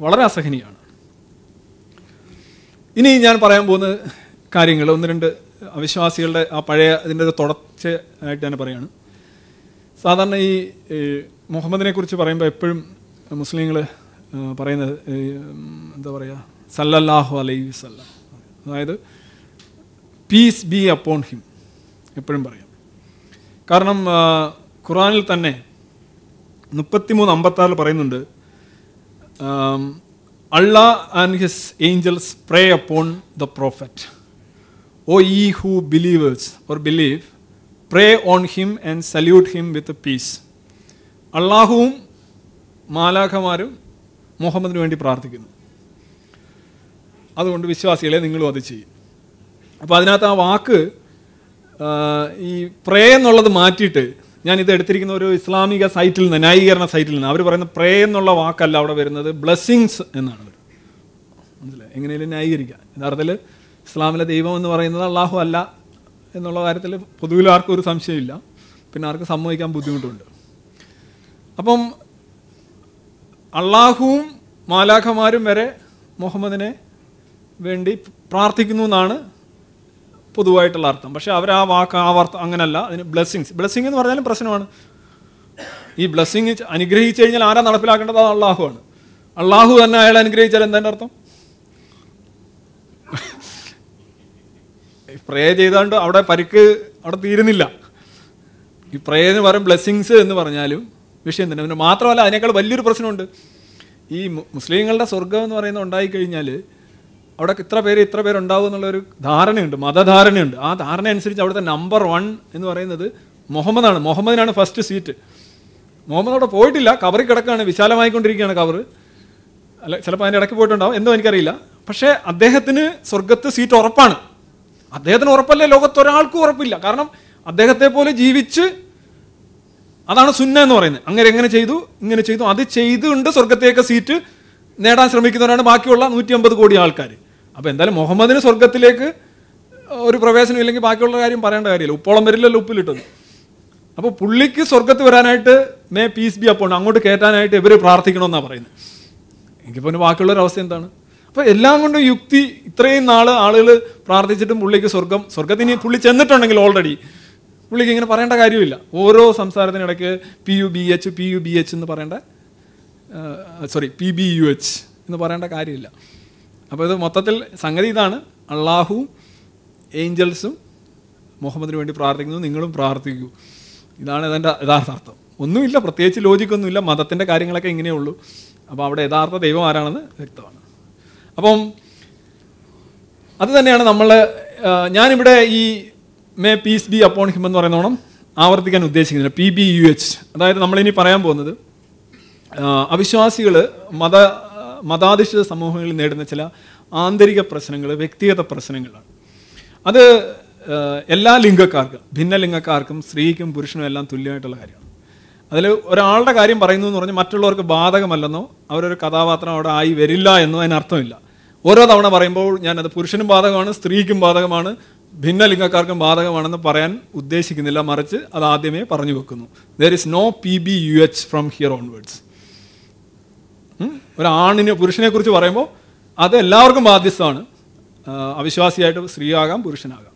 വളരെ അസഹനീയമാണ് ഇനി ഞാൻ പറയാൻ പോകുന്ന കാര്യങ്ങൾ ഒന്ന് രണ്ട് അവിശ്വാസികളുടെ ആ പഴയ അതിൻ്റെ ഒരു ആയിട്ട് ഞാൻ പറയാണ് സാധാരണ ഈ മുഹമ്മദിനെ കുറിച്ച് പറയുമ്പോൾ എപ്പോഴും മുസ്ലിങ്ങൾ പറയുന്നത് എന്താ പറയുക സല്ലല്ലാഹു അലൈ വല്ല അതായത് പീസ് ബി അപ്പോൺ ഹിം എപ്പോഴും പറയാം കാരണം ഖുറാനിൽ തന്നെ മുപ്പത്തിമൂന്ന് അമ്പത്താറിൽ പറയുന്നുണ്ട് Allah and his angels pray upon the prophet O ye who believers or believe pray on him and salute him with peace അള്ളാഹുവും മാലാഖമാരും മുഹമ്മദിന് വേണ്ടി പ്രാർത്ഥിക്കുന്നു അതുകൊണ്ട് വിശ്വാസികളെ നിങ്ങളും അത് ചെയ്യും അപ്പോൾ അതിനകത്ത് ആ വാക്ക് ഈ പ്രേ എന്നുള്ളത് മാറ്റിയിട്ട് ഞാൻ ഇത് എടുത്തിരിക്കുന്ന ഒരു ഇസ്ലാമിക സൈറ്റിൽ നിന്ന് ന്യായീകരണ സൈറ്റിൽ നിന്ന് അവർ പറയുന്ന പ്രേ എന്നുള്ള വാക്കല്ല അവിടെ വരുന്നത് ബ്ലെസ്സിങ്സ് എന്നാണ് മനസ്സിലായി എങ്ങനെയും ന്യായീകരിക്കാം യഥാർത്ഥത്തിൽ ഇസ്ലാമിലെ ദൈവം എന്ന് പറയുന്നത് അള്ളാഹു അല്ല എന്നുള്ള കാര്യത്തിൽ പൊതുവിൽ ആർക്കും ഒരു സംശയമില്ല പിന്നെ ആർക്ക് സമ്മതിക്കാൻ ബുദ്ധിമുട്ടുണ്ട് അപ്പം അള്ളാഹുവും മാലാഖമാരും വരെ മുഹമ്മദിനെ വേണ്ടി പ്രാർത്ഥിക്കുന്നു എന്നാണ് പൊതുവായിട്ടുള്ള അർത്ഥം പക്ഷേ അവർ ആ വാക്ക് ആ വാർത്ത അങ്ങനല്ല അതിന് ബ്ലെസ്സിങ്സ് ബ്ലെസ്സിങ് എന്ന് പറഞ്ഞാലും പ്രശ്നമാണ് ഈ ബ്ലെസ്സിങ് അനുഗ്രഹിച്ചു കഴിഞ്ഞാൽ ആരാ നടപ്പിലാക്കേണ്ടത് അത് അള്ളാഹുവാണ് അള്ളാഹു തന്നെ അയാൾ അനുഗ്രഹിച്ചാൽ എന്താണ് അർത്ഥം പ്രേ ചെയ്താണ്ട് അവിടെ പരിക്ക് അവിടെ തീരുന്നില്ല ഈ പ്രേ പറയും ബ്ലെസ്സിങ്സ് എന്ന് പറഞ്ഞാലും വിഷയം തന്നെ പിന്നെ മാത്രമല്ല അതിനേക്കാൾ വലിയൊരു പ്രശ്നമുണ്ട് ഈ മുസ്ലിങ്ങളുടെ സ്വർഗം എന്ന് പറയുന്നത് ഉണ്ടായിക്കഴിഞ്ഞാൽ അവിടെ ഇത്ര പേര് ഇത്ര പേരുണ്ടാവും എന്നുള്ളൊരു ധാരണയുണ്ട് മതധാരണയുണ്ട് ആ ധാരണ അനുസരിച്ച് അവിടുത്തെ നമ്പർ വൺ എന്ന് പറയുന്നത് മുഹമ്മദാണ് മുഹമ്മദിനാണ് ഫസ്റ്റ് സീറ്റ് മുഹമ്മദ് അവിടെ പോയിട്ടില്ല കവറിൽ കിടക്കുകയാണ് വിശാലമായിക്കൊണ്ടിരിക്കുകയാണ് കവർ അല്ല ചിലപ്പോൾ അതിൻ്റെ ഇടയ്ക്ക് പോയിട്ടുണ്ടാവും എന്തോ എനിക്കറിയില്ല പക്ഷേ അദ്ദേഹത്തിന് സ്വർഗത്ത് സീറ്റ് ഉറപ്പാണ് അദ്ദേഹത്തിന് ഉറപ്പല്ലേ ലോകത്തൊരാൾക്കും ഉറപ്പില്ല കാരണം അദ്ദേഹത്തെ പോലെ ജീവിച്ച് അതാണ് സുന്ന എന്ന് പറയുന്നത് അങ്ങനെ എങ്ങനെ ചെയ്തു ഇങ്ങനെ ചെയ്തു അത് ചെയ്തുകൊണ്ട് സ്വർഗത്തേക്ക് സീറ്റ് നേടാൻ ശ്രമിക്കുന്നവരാണ് ബാക്കിയുള്ള നൂറ്റി അമ്പത് കോടി ആൾക്കാർ അപ്പോൾ എന്തായാലും മുഹമ്മദിന് സ്വർഗത്തിലേക്ക് ഒരു പ്രവേശനം ഇല്ലെങ്കിൽ ബാക്കിയുള്ള കാര്യം പറയേണ്ട കാര്യമില്ല ഉപ്പോളം വരില്ലല്ലോ ഉപ്പിലിട്ടത് അപ്പോൾ പുള്ളിക്ക് സ്വർഗത്ത് വരാനായിട്ട് മേ പീസ് ബി അപ്പോൾ അങ്ങോട്ട് കയറ്റാനായിട്ട് ഇവർ പ്രാർത്ഥിക്കണമെന്നാണ് പറയുന്നത് എനിക്കിപ്പോൾ പിന്നെ ബാക്കിയുള്ള അവസ്ഥ എന്താണ് അപ്പോൾ എല്ലാം കൊണ്ടും യുക്തി ഇത്രയും നാൾ ആളുകൾ പ്രാർത്ഥിച്ചിട്ടും പുള്ളിക്ക് സ്വർഗം സ്വർഗത്തിന് പുള്ളി ചെന്നിട്ടുണ്ടെങ്കിൽ ഓൾറെഡി പുള്ളിക്ക് ഇങ്ങനെ പറയേണ്ട കാര്യമില്ല ഓരോ സംസാരത്തിനിടയ്ക്ക് P U B H P U B H എന്ന് പറയേണ്ട sorry P B U H എന്ന് പറയേണ്ട കാര്യമില്ല അപ്പോൾ ഇത് മൊത്തത്തിൽ സംഗതി ഇതാണ് അള്ളാഹു ഏഞ്ചൽസും മുഹമ്മദിന് വേണ്ടി പ്രാർത്ഥിക്കുന്നു നിങ്ങളും പ്രാർത്ഥിക്കൂ ഇതാണ് ഇതിൻ്റെ യഥാർത്ഥാർത്ഥം ഒന്നുമില്ല പ്രത്യേകിച്ച് ലോജിക്കൊന്നുമില്ല മതത്തിൻ്റെ കാര്യങ്ങളൊക്കെ ഇങ്ങനെയേ ഉള്ളൂ അപ്പോൾ അവിടെ യഥാർത്ഥ ദൈവം ആരാണെന്ന് വ്യക്തമാണ് അപ്പം അത് തന്നെയാണ് നമ്മൾ ഞാനിവിടെ ഈ may peace be upon him എന്ന് പറയുന്നോണം ആവർത്തിക്കാൻ ഉദ്ദേശിക്കുന്നില്ല പി ബി യു എച്ച് അതായത് നമ്മളിനി പറയാൻ പോകുന്നത് അവിശ്വാസികൾ മത മതാധിഷ്ഠിത സമൂഹങ്ങളിൽ നേടുന്ന ചില ആന്തരിക പ്രശ്നങ്ങൾ വ്യക്തിഗത പ്രശ്നങ്ങളാണ് അത് എല്ലാ ലിംഗക്കാർക്കും ഭിന്ന ലിംഗക്കാർക്കും സ്ത്രീക്കും പുരുഷനും എല്ലാം തുല്യമായിട്ടുള്ള കാര്യമാണ് അതിൽ ഒരാളുടെ കാര്യം പറയുന്നു എന്ന് പറഞ്ഞാൽ മറ്റുള്ളവർക്ക് ബാധകമല്ലെന്നോ അവരൊരു കഥാപാത്രം അവിടെ ആയി വരില്ല എന്നോ അതിനർത്ഥമില്ല ഓരോ തവണ പറയുമ്പോൾ ഞാനത് പുരുഷനും ബാധകമാണ് സ്ത്രീക്കും ബാധകമാണ് ഭിന്നലിംഗക്കാർക്കും ബാധകമാണെന്ന് പറയാൻ ഉദ്ദേശിക്കുന്നില്ല മറിച്ച് അത് ആദ്യമേ പറഞ്ഞു വെക്കുന്നു there is no P B U H from here onwards ഒരു ആണിനെ പുരുഷനെ കുറിച്ച് പറയുമ്പോൾ അത് എല്ലാവർക്കും ബാധ്യസ്ഥമാണ് അവിശ്വാസിയായിട്ട് സ്ത്രീയാകാം പുരുഷനാകാം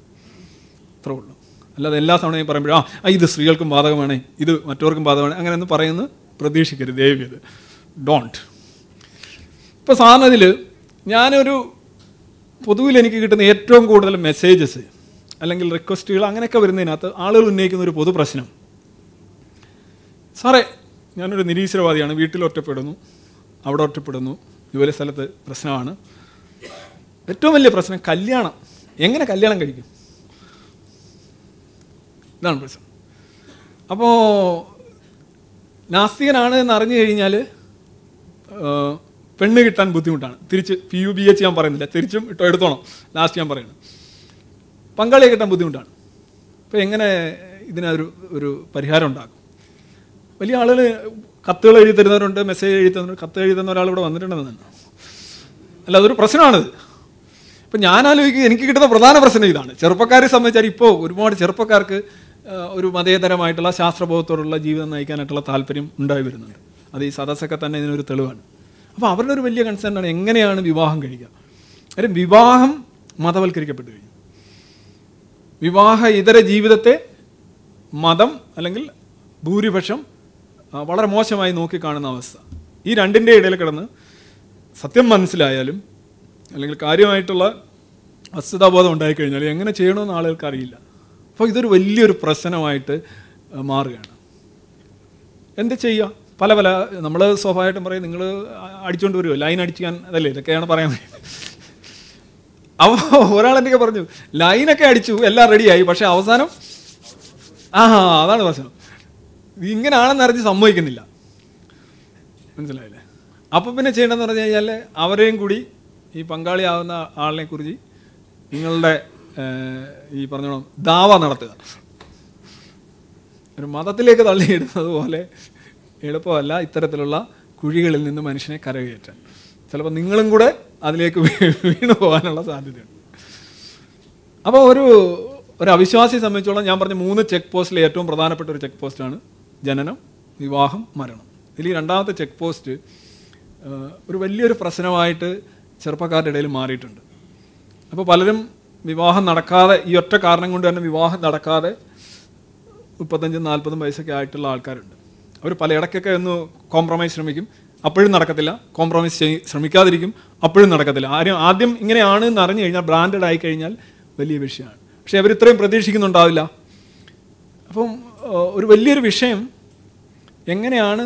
അത്ര ഉള്ളൂ അല്ലാതെ എല്ലാ തവണയും പറയുമ്പോഴും ആ ഇത് സ്ത്രീകൾക്കും ബാധകമാണ് ഇത് മറ്റവർക്കും ബാധകമാണ് അങ്ങനെയൊന്നും പറയുന്ന പ്രതീക്ഷിക്കരുത് ദേവ്യത് ഡോണ്ട് ഇപ്പോൾ സാധനത്തിൽ ഞാനൊരു പൊതുവിൽ എനിക്ക് കിട്ടുന്ന ഏറ്റവും കൂടുതൽ മെസ്സേജസ് അല്ലെങ്കിൽ റിക്വസ്റ്റുകൾ അങ്ങനെയൊക്കെ വരുന്നതിനകത്ത് ആളുകൾ ഉന്നയിക്കുന്ന ഒരു പൊതു പ്രശ്നം സാറേ ഞാനൊരു നിരീശ്വരവാദിയാണ് വീട്ടിൽ ഒറ്റപ്പെടുന്നു അവിടെ ഒറ്റപ്പെടുന്നു ജോലി സ്ഥലത്ത് പ്രശ്നമാണ് ഏറ്റവും വലിയ പ്രശ്നം കല്യാണം എങ്ങനെ കല്യാണം കഴിക്കും ഇതാണ് പ്രശ്നം അപ്പോൾ നാസ്തികനാണ് എന്ന് അറിഞ്ഞു കഴിഞ്ഞാൽ പെണ്ണ് കിട്ടാൻ ബുദ്ധിമുട്ടാണ് തിരിച്ച് പി യു ബി എച്ച് ഞാൻ പറയുന്നില്ല തിരിച്ചും ഇട്ടോ എടുത്തോണം ലാസ്റ്റ് ഞാൻ പറയുന്നത് പങ്കാളിയെ കിട്ടാൻ ബുദ്ധിമുട്ടാണ് അപ്പോൾ എങ്ങനെ ഇതിനൊരു ഒരു പരിഹാരം ഉണ്ടാക്കും വലിയ ആളുകൾ കത്തുകൾ എഴുതി തരുന്നവരുണ്ട് മെസ്സേജ് എഴുതി തരുന്നവർ കത്ത് എഴുതി തന്ന ഒരാൾ ഇവിടെ വന്നിട്ടുണ്ടെന്ന് തന്നെ അല്ല അതൊരു പ്രശ്നമാണിത് ഇപ്പം ഞാൻ ആലോചിക്കുക എനിക്ക് കിട്ടുന്ന പ്രധാന പ്രശ്നം ഇതാണ് ചെറുപ്പക്കാരെ സംബന്ധിച്ചാൽ ഇപ്പോൾ ഒരുപാട് ചെറുപ്പക്കാർക്ക് ഒരു മതേതരമായിട്ടുള്ള ശാസ്ത്രബോധത്തോടുള്ള ജീവിതം നയിക്കാനായിട്ടുള്ള താല്പര്യം ഉണ്ടായി വരുന്നുണ്ട് അത് ഈ സദസ്സൊക്കെ തന്നെ ഇതിനൊരു തെളിവാണ് അപ്പോൾ അവരുടെ ഒരു വലിയ കൺസേൺ ആണ് എങ്ങനെയാണ് വിവാഹം കഴിക്കുക അതായത് വിവാഹം മതവൽക്കരിക്കപ്പെട്ടു കഴിഞ്ഞു വിവാഹ ഇതര ജീവിതത്തെ മതം അല്ലെങ്കിൽ ഭൂരിപക്ഷം വളരെ മോശമായി നോക്കിക്കാണുന്ന അവസ്ഥ ഈ രണ്ടിൻ്റെ ഇടയിൽ കിടന്ന് സത്യം മനസ്സിലായാലും അല്ലെങ്കിൽ കാര്യമായിട്ടുള്ള വസ്തുതാബോധം ഉണ്ടായിക്കഴിഞ്ഞാൽ എങ്ങനെ ചെയ്യണമെന്ന് ആളുകൾക്ക് അറിയില്ല അപ്പോൾ ഇതൊരു വലിയൊരു പ്രശ്നമായിട്ട് മാറുകയാണ് എന്ത് ചെയ്യുക പല പല നമ്മൾ സ്വാഭാവികമായിട്ടും പറയും നിങ്ങൾ അടിച്ചുകൊണ്ട് വരുമോ ലൈൻ അടിക്കാൻ അതല്ലേ ഇതൊക്കെയാണ് പറയാൻ അപ്പോൾ എന്തൊക്കെ പറഞ്ഞു ലൈനൊക്കെ അടിച്ചു എല്ലാം റെഡിയായി പക്ഷേ അവസാനം ആ അതാണ് പ്രശ്നം ഇങ്ങനെയാണെന്ന് അറിഞ്ഞ് സമ്മതിക്കുന്നില്ല മനസ്സിലായില്ലേ അപ്പോൾ പിന്നെ ചെയ്യേണ്ടതെന്ന് പറഞ്ഞു കഴിഞ്ഞാൽ അവരെയും കൂടി ഈ പങ്കാളിയാവുന്ന ആളിനെ കുറിച്ച് നിങ്ങളുടെ ഈ പറഞ്ഞോണം ദാവ നടത്തുക ഒരു മതത്തിലേക്ക് തള്ളിയിടുന്നത് പോലെ എളുപ്പമല്ല ഇത്തരത്തിലുള്ള കുഴികളിൽ നിന്ന് മനുഷ്യനെ കരകയറ്റാൻ ചിലപ്പോൾ നിങ്ങളും കൂടെ അതിലേക്ക് വീണു പോകാനുള്ള സാധ്യതയുണ്ട് അപ്പോൾ ഒരു ഒരു അവിശ്വാസിയെ സംബന്ധിച്ചോളം ഞാൻ പറഞ്ഞ മൂന്ന് ചെക്ക് പോസ്റ്റിൽ ഏറ്റവും പ്രധാനപ്പെട്ട ഒരു ചെക്ക് പോസ്റ്റാണ് ജനനം വിവാഹം മരണം ഇതിൽ രണ്ടാമത്തെ ചെക്ക് പോസ്റ്റ് ഒരു വലിയൊരു പ്രശ്നമായിട്ട് ചെറുപ്പക്കാരുടെ ഇടയിൽ മാറിയിട്ടുണ്ട് അപ്പോൾ പലരും വിവാഹം നടക്കാതെ ഈ ഒറ്റ കാരണം കൊണ്ട് തന്നെ വിവാഹം നടക്കാതെ മുപ്പത്തഞ്ചും നാൽപ്പതും വയസ്സൊക്കെ ആയിട്ടുള്ള ആൾക്കാരുണ്ട് അവർ പല ഇടയ്ക്കൊക്കെ ഒന്ന് കോംപ്രമൈസ് ശ്രമിക്കും അപ്പോഴും നടക്കത്തില്ല കോംപ്രമൈസ് ചെയ് ശ്രമിക്കാതിരിക്കും അപ്പോഴും നടക്കത്തില്ല ആരും ആദ്യം ഇങ്ങനെയാണ് എന്ന് അറിഞ്ഞു കഴിഞ്ഞാൽ ബ്രാൻഡഡ് ആയി കഴിഞ്ഞാൽ വലിയ വിഷയമാണ് പക്ഷേ അവർ ഇത്രയും പ്രതീക്ഷിക്കുന്നുണ്ടാവില്ല അപ്പം ഒരു വലിയൊരു വിഷയം എങ്ങനെയാണ്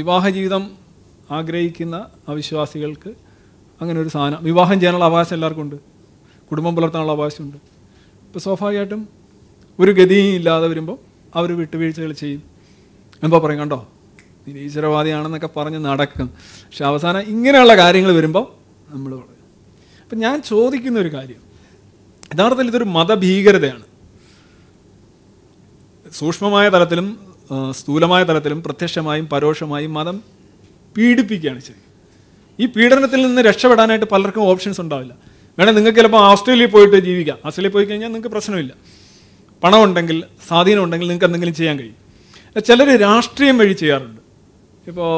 വിവാഹ ജീവിതം ആഗ്രഹിക്കുന്ന അവിശ്വാസികൾക്ക് അങ്ങനെ ഒരു സാധനം വിവാഹം ചെയ്യാനുള്ള അവകാശം എല്ലാവർക്കും ഉണ്ട് കുടുംബം പുലർത്താനുള്ള അവകാശമുണ്ട് ഇപ്പോൾ സ്വാഭാവികമായിട്ടും ഒരു ഗതിയും ഇല്ലാതെ വരുമ്പോൾ അവർ വിട്ടുവീഴ്ചകൾ ചെയ്യും എന്താ പറയും കണ്ടോ നിരീശ്വരവാദിയാണെന്നൊക്കെ പറഞ്ഞ് നടക്കും പക്ഷെ അവസാനം ഇങ്ങനെയുള്ള കാര്യങ്ങൾ വരുമ്പോൾ നമ്മൾ പറയും അപ്പം ഞാൻ ചോദിക്കുന്ന ഒരു കാര്യം യഥാർത്ഥത്തിൽ ഇതൊരു മതഭീകരതയാണ് സൂക്ഷ്മമായ തലത്തിലും സ്ഥൂലമായ തലത്തിലും പ്രത്യക്ഷമായും പരോക്ഷമായും മതം പീഡിപ്പിക്കുകയാണ് ശരി ഈ പീഡനത്തിൽ നിന്ന് രക്ഷപ്പെടാനായിട്ട് പലർക്കും ഓപ്ഷൻസ് ഉണ്ടാവില്ല വേണേൽ നിങ്ങൾക്ക് ചിലപ്പോൾ ഓസ്ട്രേലിയയിൽ പോയിട്ട് ജീവിക്കാം ഓസ്ട്രേലിയയിൽ പോയി കഴിഞ്ഞാൽ നിങ്ങൾക്ക് പ്രശ്നമില്ല പണമുണ്ടെങ്കിൽ സ്വാധീനം ഉണ്ടെങ്കിൽ നിങ്ങൾക്ക് എന്തെങ്കിലും ചെയ്യാൻ കഴിയും ചിലർ രാഷ്ട്രീയം വഴി ചെയ്യാറുണ്ട് ഇപ്പോൾ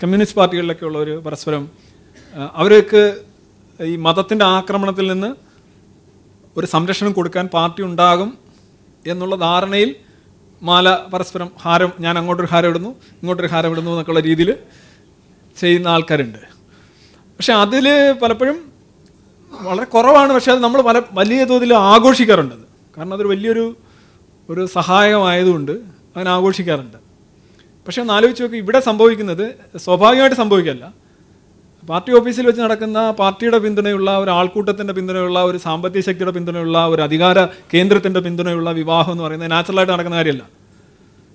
കമ്മ്യൂണിസ്റ്റ് പാർട്ടികളിലൊക്കെ ഉള്ളവർ പരസ്പരം അവർക്ക് ഈ മതത്തിൻ്റെ ആക്രമണത്തിൽ നിന്ന് ഒരു സംരക്ഷണം കൊടുക്കാൻ പാർട്ടി ഉണ്ടാകും എന്നുള്ള ധാരണയിൽ മാല പരസ്പരം ഹാരം ഞാൻ അങ്ങോട്ടൊരു ഹാരം ഇടുന്നു ഇങ്ങോട്ടൊരു ഹാരം ഇടുന്നു എന്നൊക്കെയുള്ള രീതിയിൽ ചെയ്യുന്ന ആൾക്കാരുണ്ട് പക്ഷെ അതിൽ പലപ്പോഴും വളരെ കുറവാണ് പക്ഷേ അത് നമ്മൾ പല വലിയ തോതിൽ ആഘോഷിക്കാറുണ്ട് കാരണം അതൊരു വലിയൊരു ഒരു സഹായമായതുകൊണ്ട് അങ്ങനെ ആഘോഷിക്കാറുണ്ട് പക്ഷേ ഒന്ന് ആലോചിച്ച് നോക്കി ഇവിടെ സംഭവിക്കുന്നത് സ്വാഭാവികമായിട്ട് സംഭവിക്കല്ല പാർട്ടി ഓഫീസിൽ വെച്ച് നടക്കുന്ന പാർട്ടിയുടെ പിന്തുണയുള്ള ഒരു ആൾക്കൂട്ടത്തിൻ്റെ പിന്തുണയുള്ള ഒരു സാമ്പത്തിക ശക്തിയുടെ പിന്തുണയുള്ള ഒരു അധികാര കേന്ദ്രത്തിൻ്റെ പിന്തുണയുള്ള വിവാഹം എന്ന് പറയുന്നത് നാച്ചുറലായിട്ട് നടക്കുന്ന കാര്യമല്ല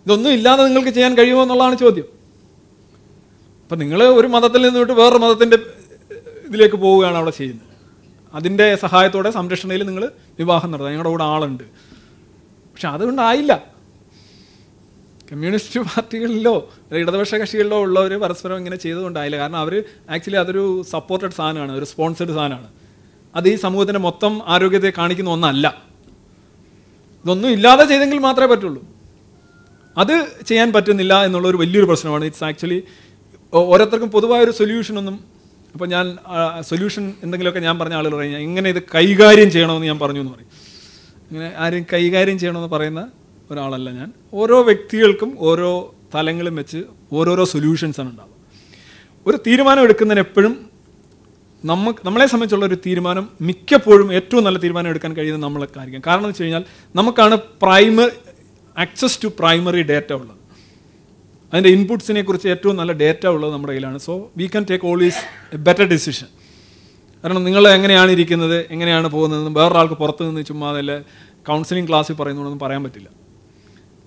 ഇതൊന്നും ഇല്ലാതെ നിങ്ങൾക്ക് ചെയ്യാൻ കഴിയുമോ എന്നുള്ളതാണ് ചോദ്യം അപ്പം നിങ്ങൾ ഒരു മതത്തിൽ നിന്നിട്ട് വേറൊരു മതത്തിൻ്റെ ഇതിലേക്ക് പോവുകയാണ് അവിടെ ചെയ്യുന്നത് അതിൻ്റെ സഹായത്തോടെ സംരക്ഷണയിൽ നിങ്ങൾ വിവാഹം നടത്തുക ഞങ്ങളുടെ കൂടെ ആളുണ്ട് പക്ഷെ അതുകൊണ്ടായില്ല കമ്മ്യൂണിസ്റ്റ് പാർട്ടികളിലോ ഇടതുപക്ഷ കക്ഷികളിലോ ഉള്ളവർ പരസ്പരം ഇങ്ങനെ ചെയ്തുകൊണ്ടായില്ല കാരണം അവർ ആക്ച്വലി അതൊരു സപ്പോർട്ടഡ് സാധനമാണ് ഒരു സ്പോൺസേഡ് സാധനമാണ് അത് ഈ സമൂഹത്തിൻ്റെ മൊത്തം ആരോഗ്യത്തെ കാണിക്കുന്ന ഒന്നല്ല ഇതൊന്നും ഇല്ലാതെ ചെയ്തെങ്കിൽ മാത്രമേ പറ്റുള്ളൂ അത് ചെയ്യാൻ പറ്റുന്നില്ല എന്നുള്ള ഒരു വലിയൊരു പ്രശ്നമാണ് ഇറ്റ്സ് ആക്ച്വലി ഓരോരുത്തർക്കും പൊതുവായൊരു സൊല്യൂഷനൊന്നും അപ്പോൾ ഞാൻ സൊല്യൂഷൻ എന്തെങ്കിലുമൊക്കെ ഞാൻ പറഞ്ഞ ആളുകൾ പറയും എങ്ങനെ ഇത് കൈകാര്യം ചെയ്യണമെന്ന് ഞാൻ പറഞ്ഞു എന്ന് പറയും അങ്ങനെ ആരും കൈകാര്യം ചെയ്യണമെന്ന് പറയുന്ന ഒരാളല്ല ഞാൻ ഓരോ വ്യക്തികൾക്കും ഓരോ തലങ്ങളും വെച്ച് ഓരോരോ സൊല്യൂഷൻസാണ് ഉണ്ടാവുക ഒരു തീരുമാനം എടുക്കുന്നതിന് എപ്പോഴും നമ്മ നമ്മളെ സംബന്ധിച്ചുള്ള ഒരു തീരുമാനം മിക്കപ്പോഴും ഏറ്റവും നല്ല തീരുമാനം എടുക്കാൻ കഴിയുന്നത് നമ്മളൊക്കെ കാരണം എന്ന് വെച്ച് കഴിഞ്ഞാൽ നമുക്കാണ് primary access to primary data ഉള്ളത് അതിൻ്റെ ഇൻപുട്സിനെ കുറിച്ച് ഏറ്റവും നല്ല ഡേറ്റ ഉള്ളത് നമ്മുടെ കയ്യിലാണ് so we can take always a better decision കാരണം നിങ്ങൾ എങ്ങനെയാണ് ഇരിക്കുന്നത് എങ്ങനെയാണ് പോകുന്നത് വേറൊരാൾക്ക് പുറത്ത് നിന്ന് ചുമ്മാതല്ല കൗൺസിലിംഗ് ക്ലാസ്സിൽ പറയുന്നതൊന്നും പറയാൻ പറ്റില്ല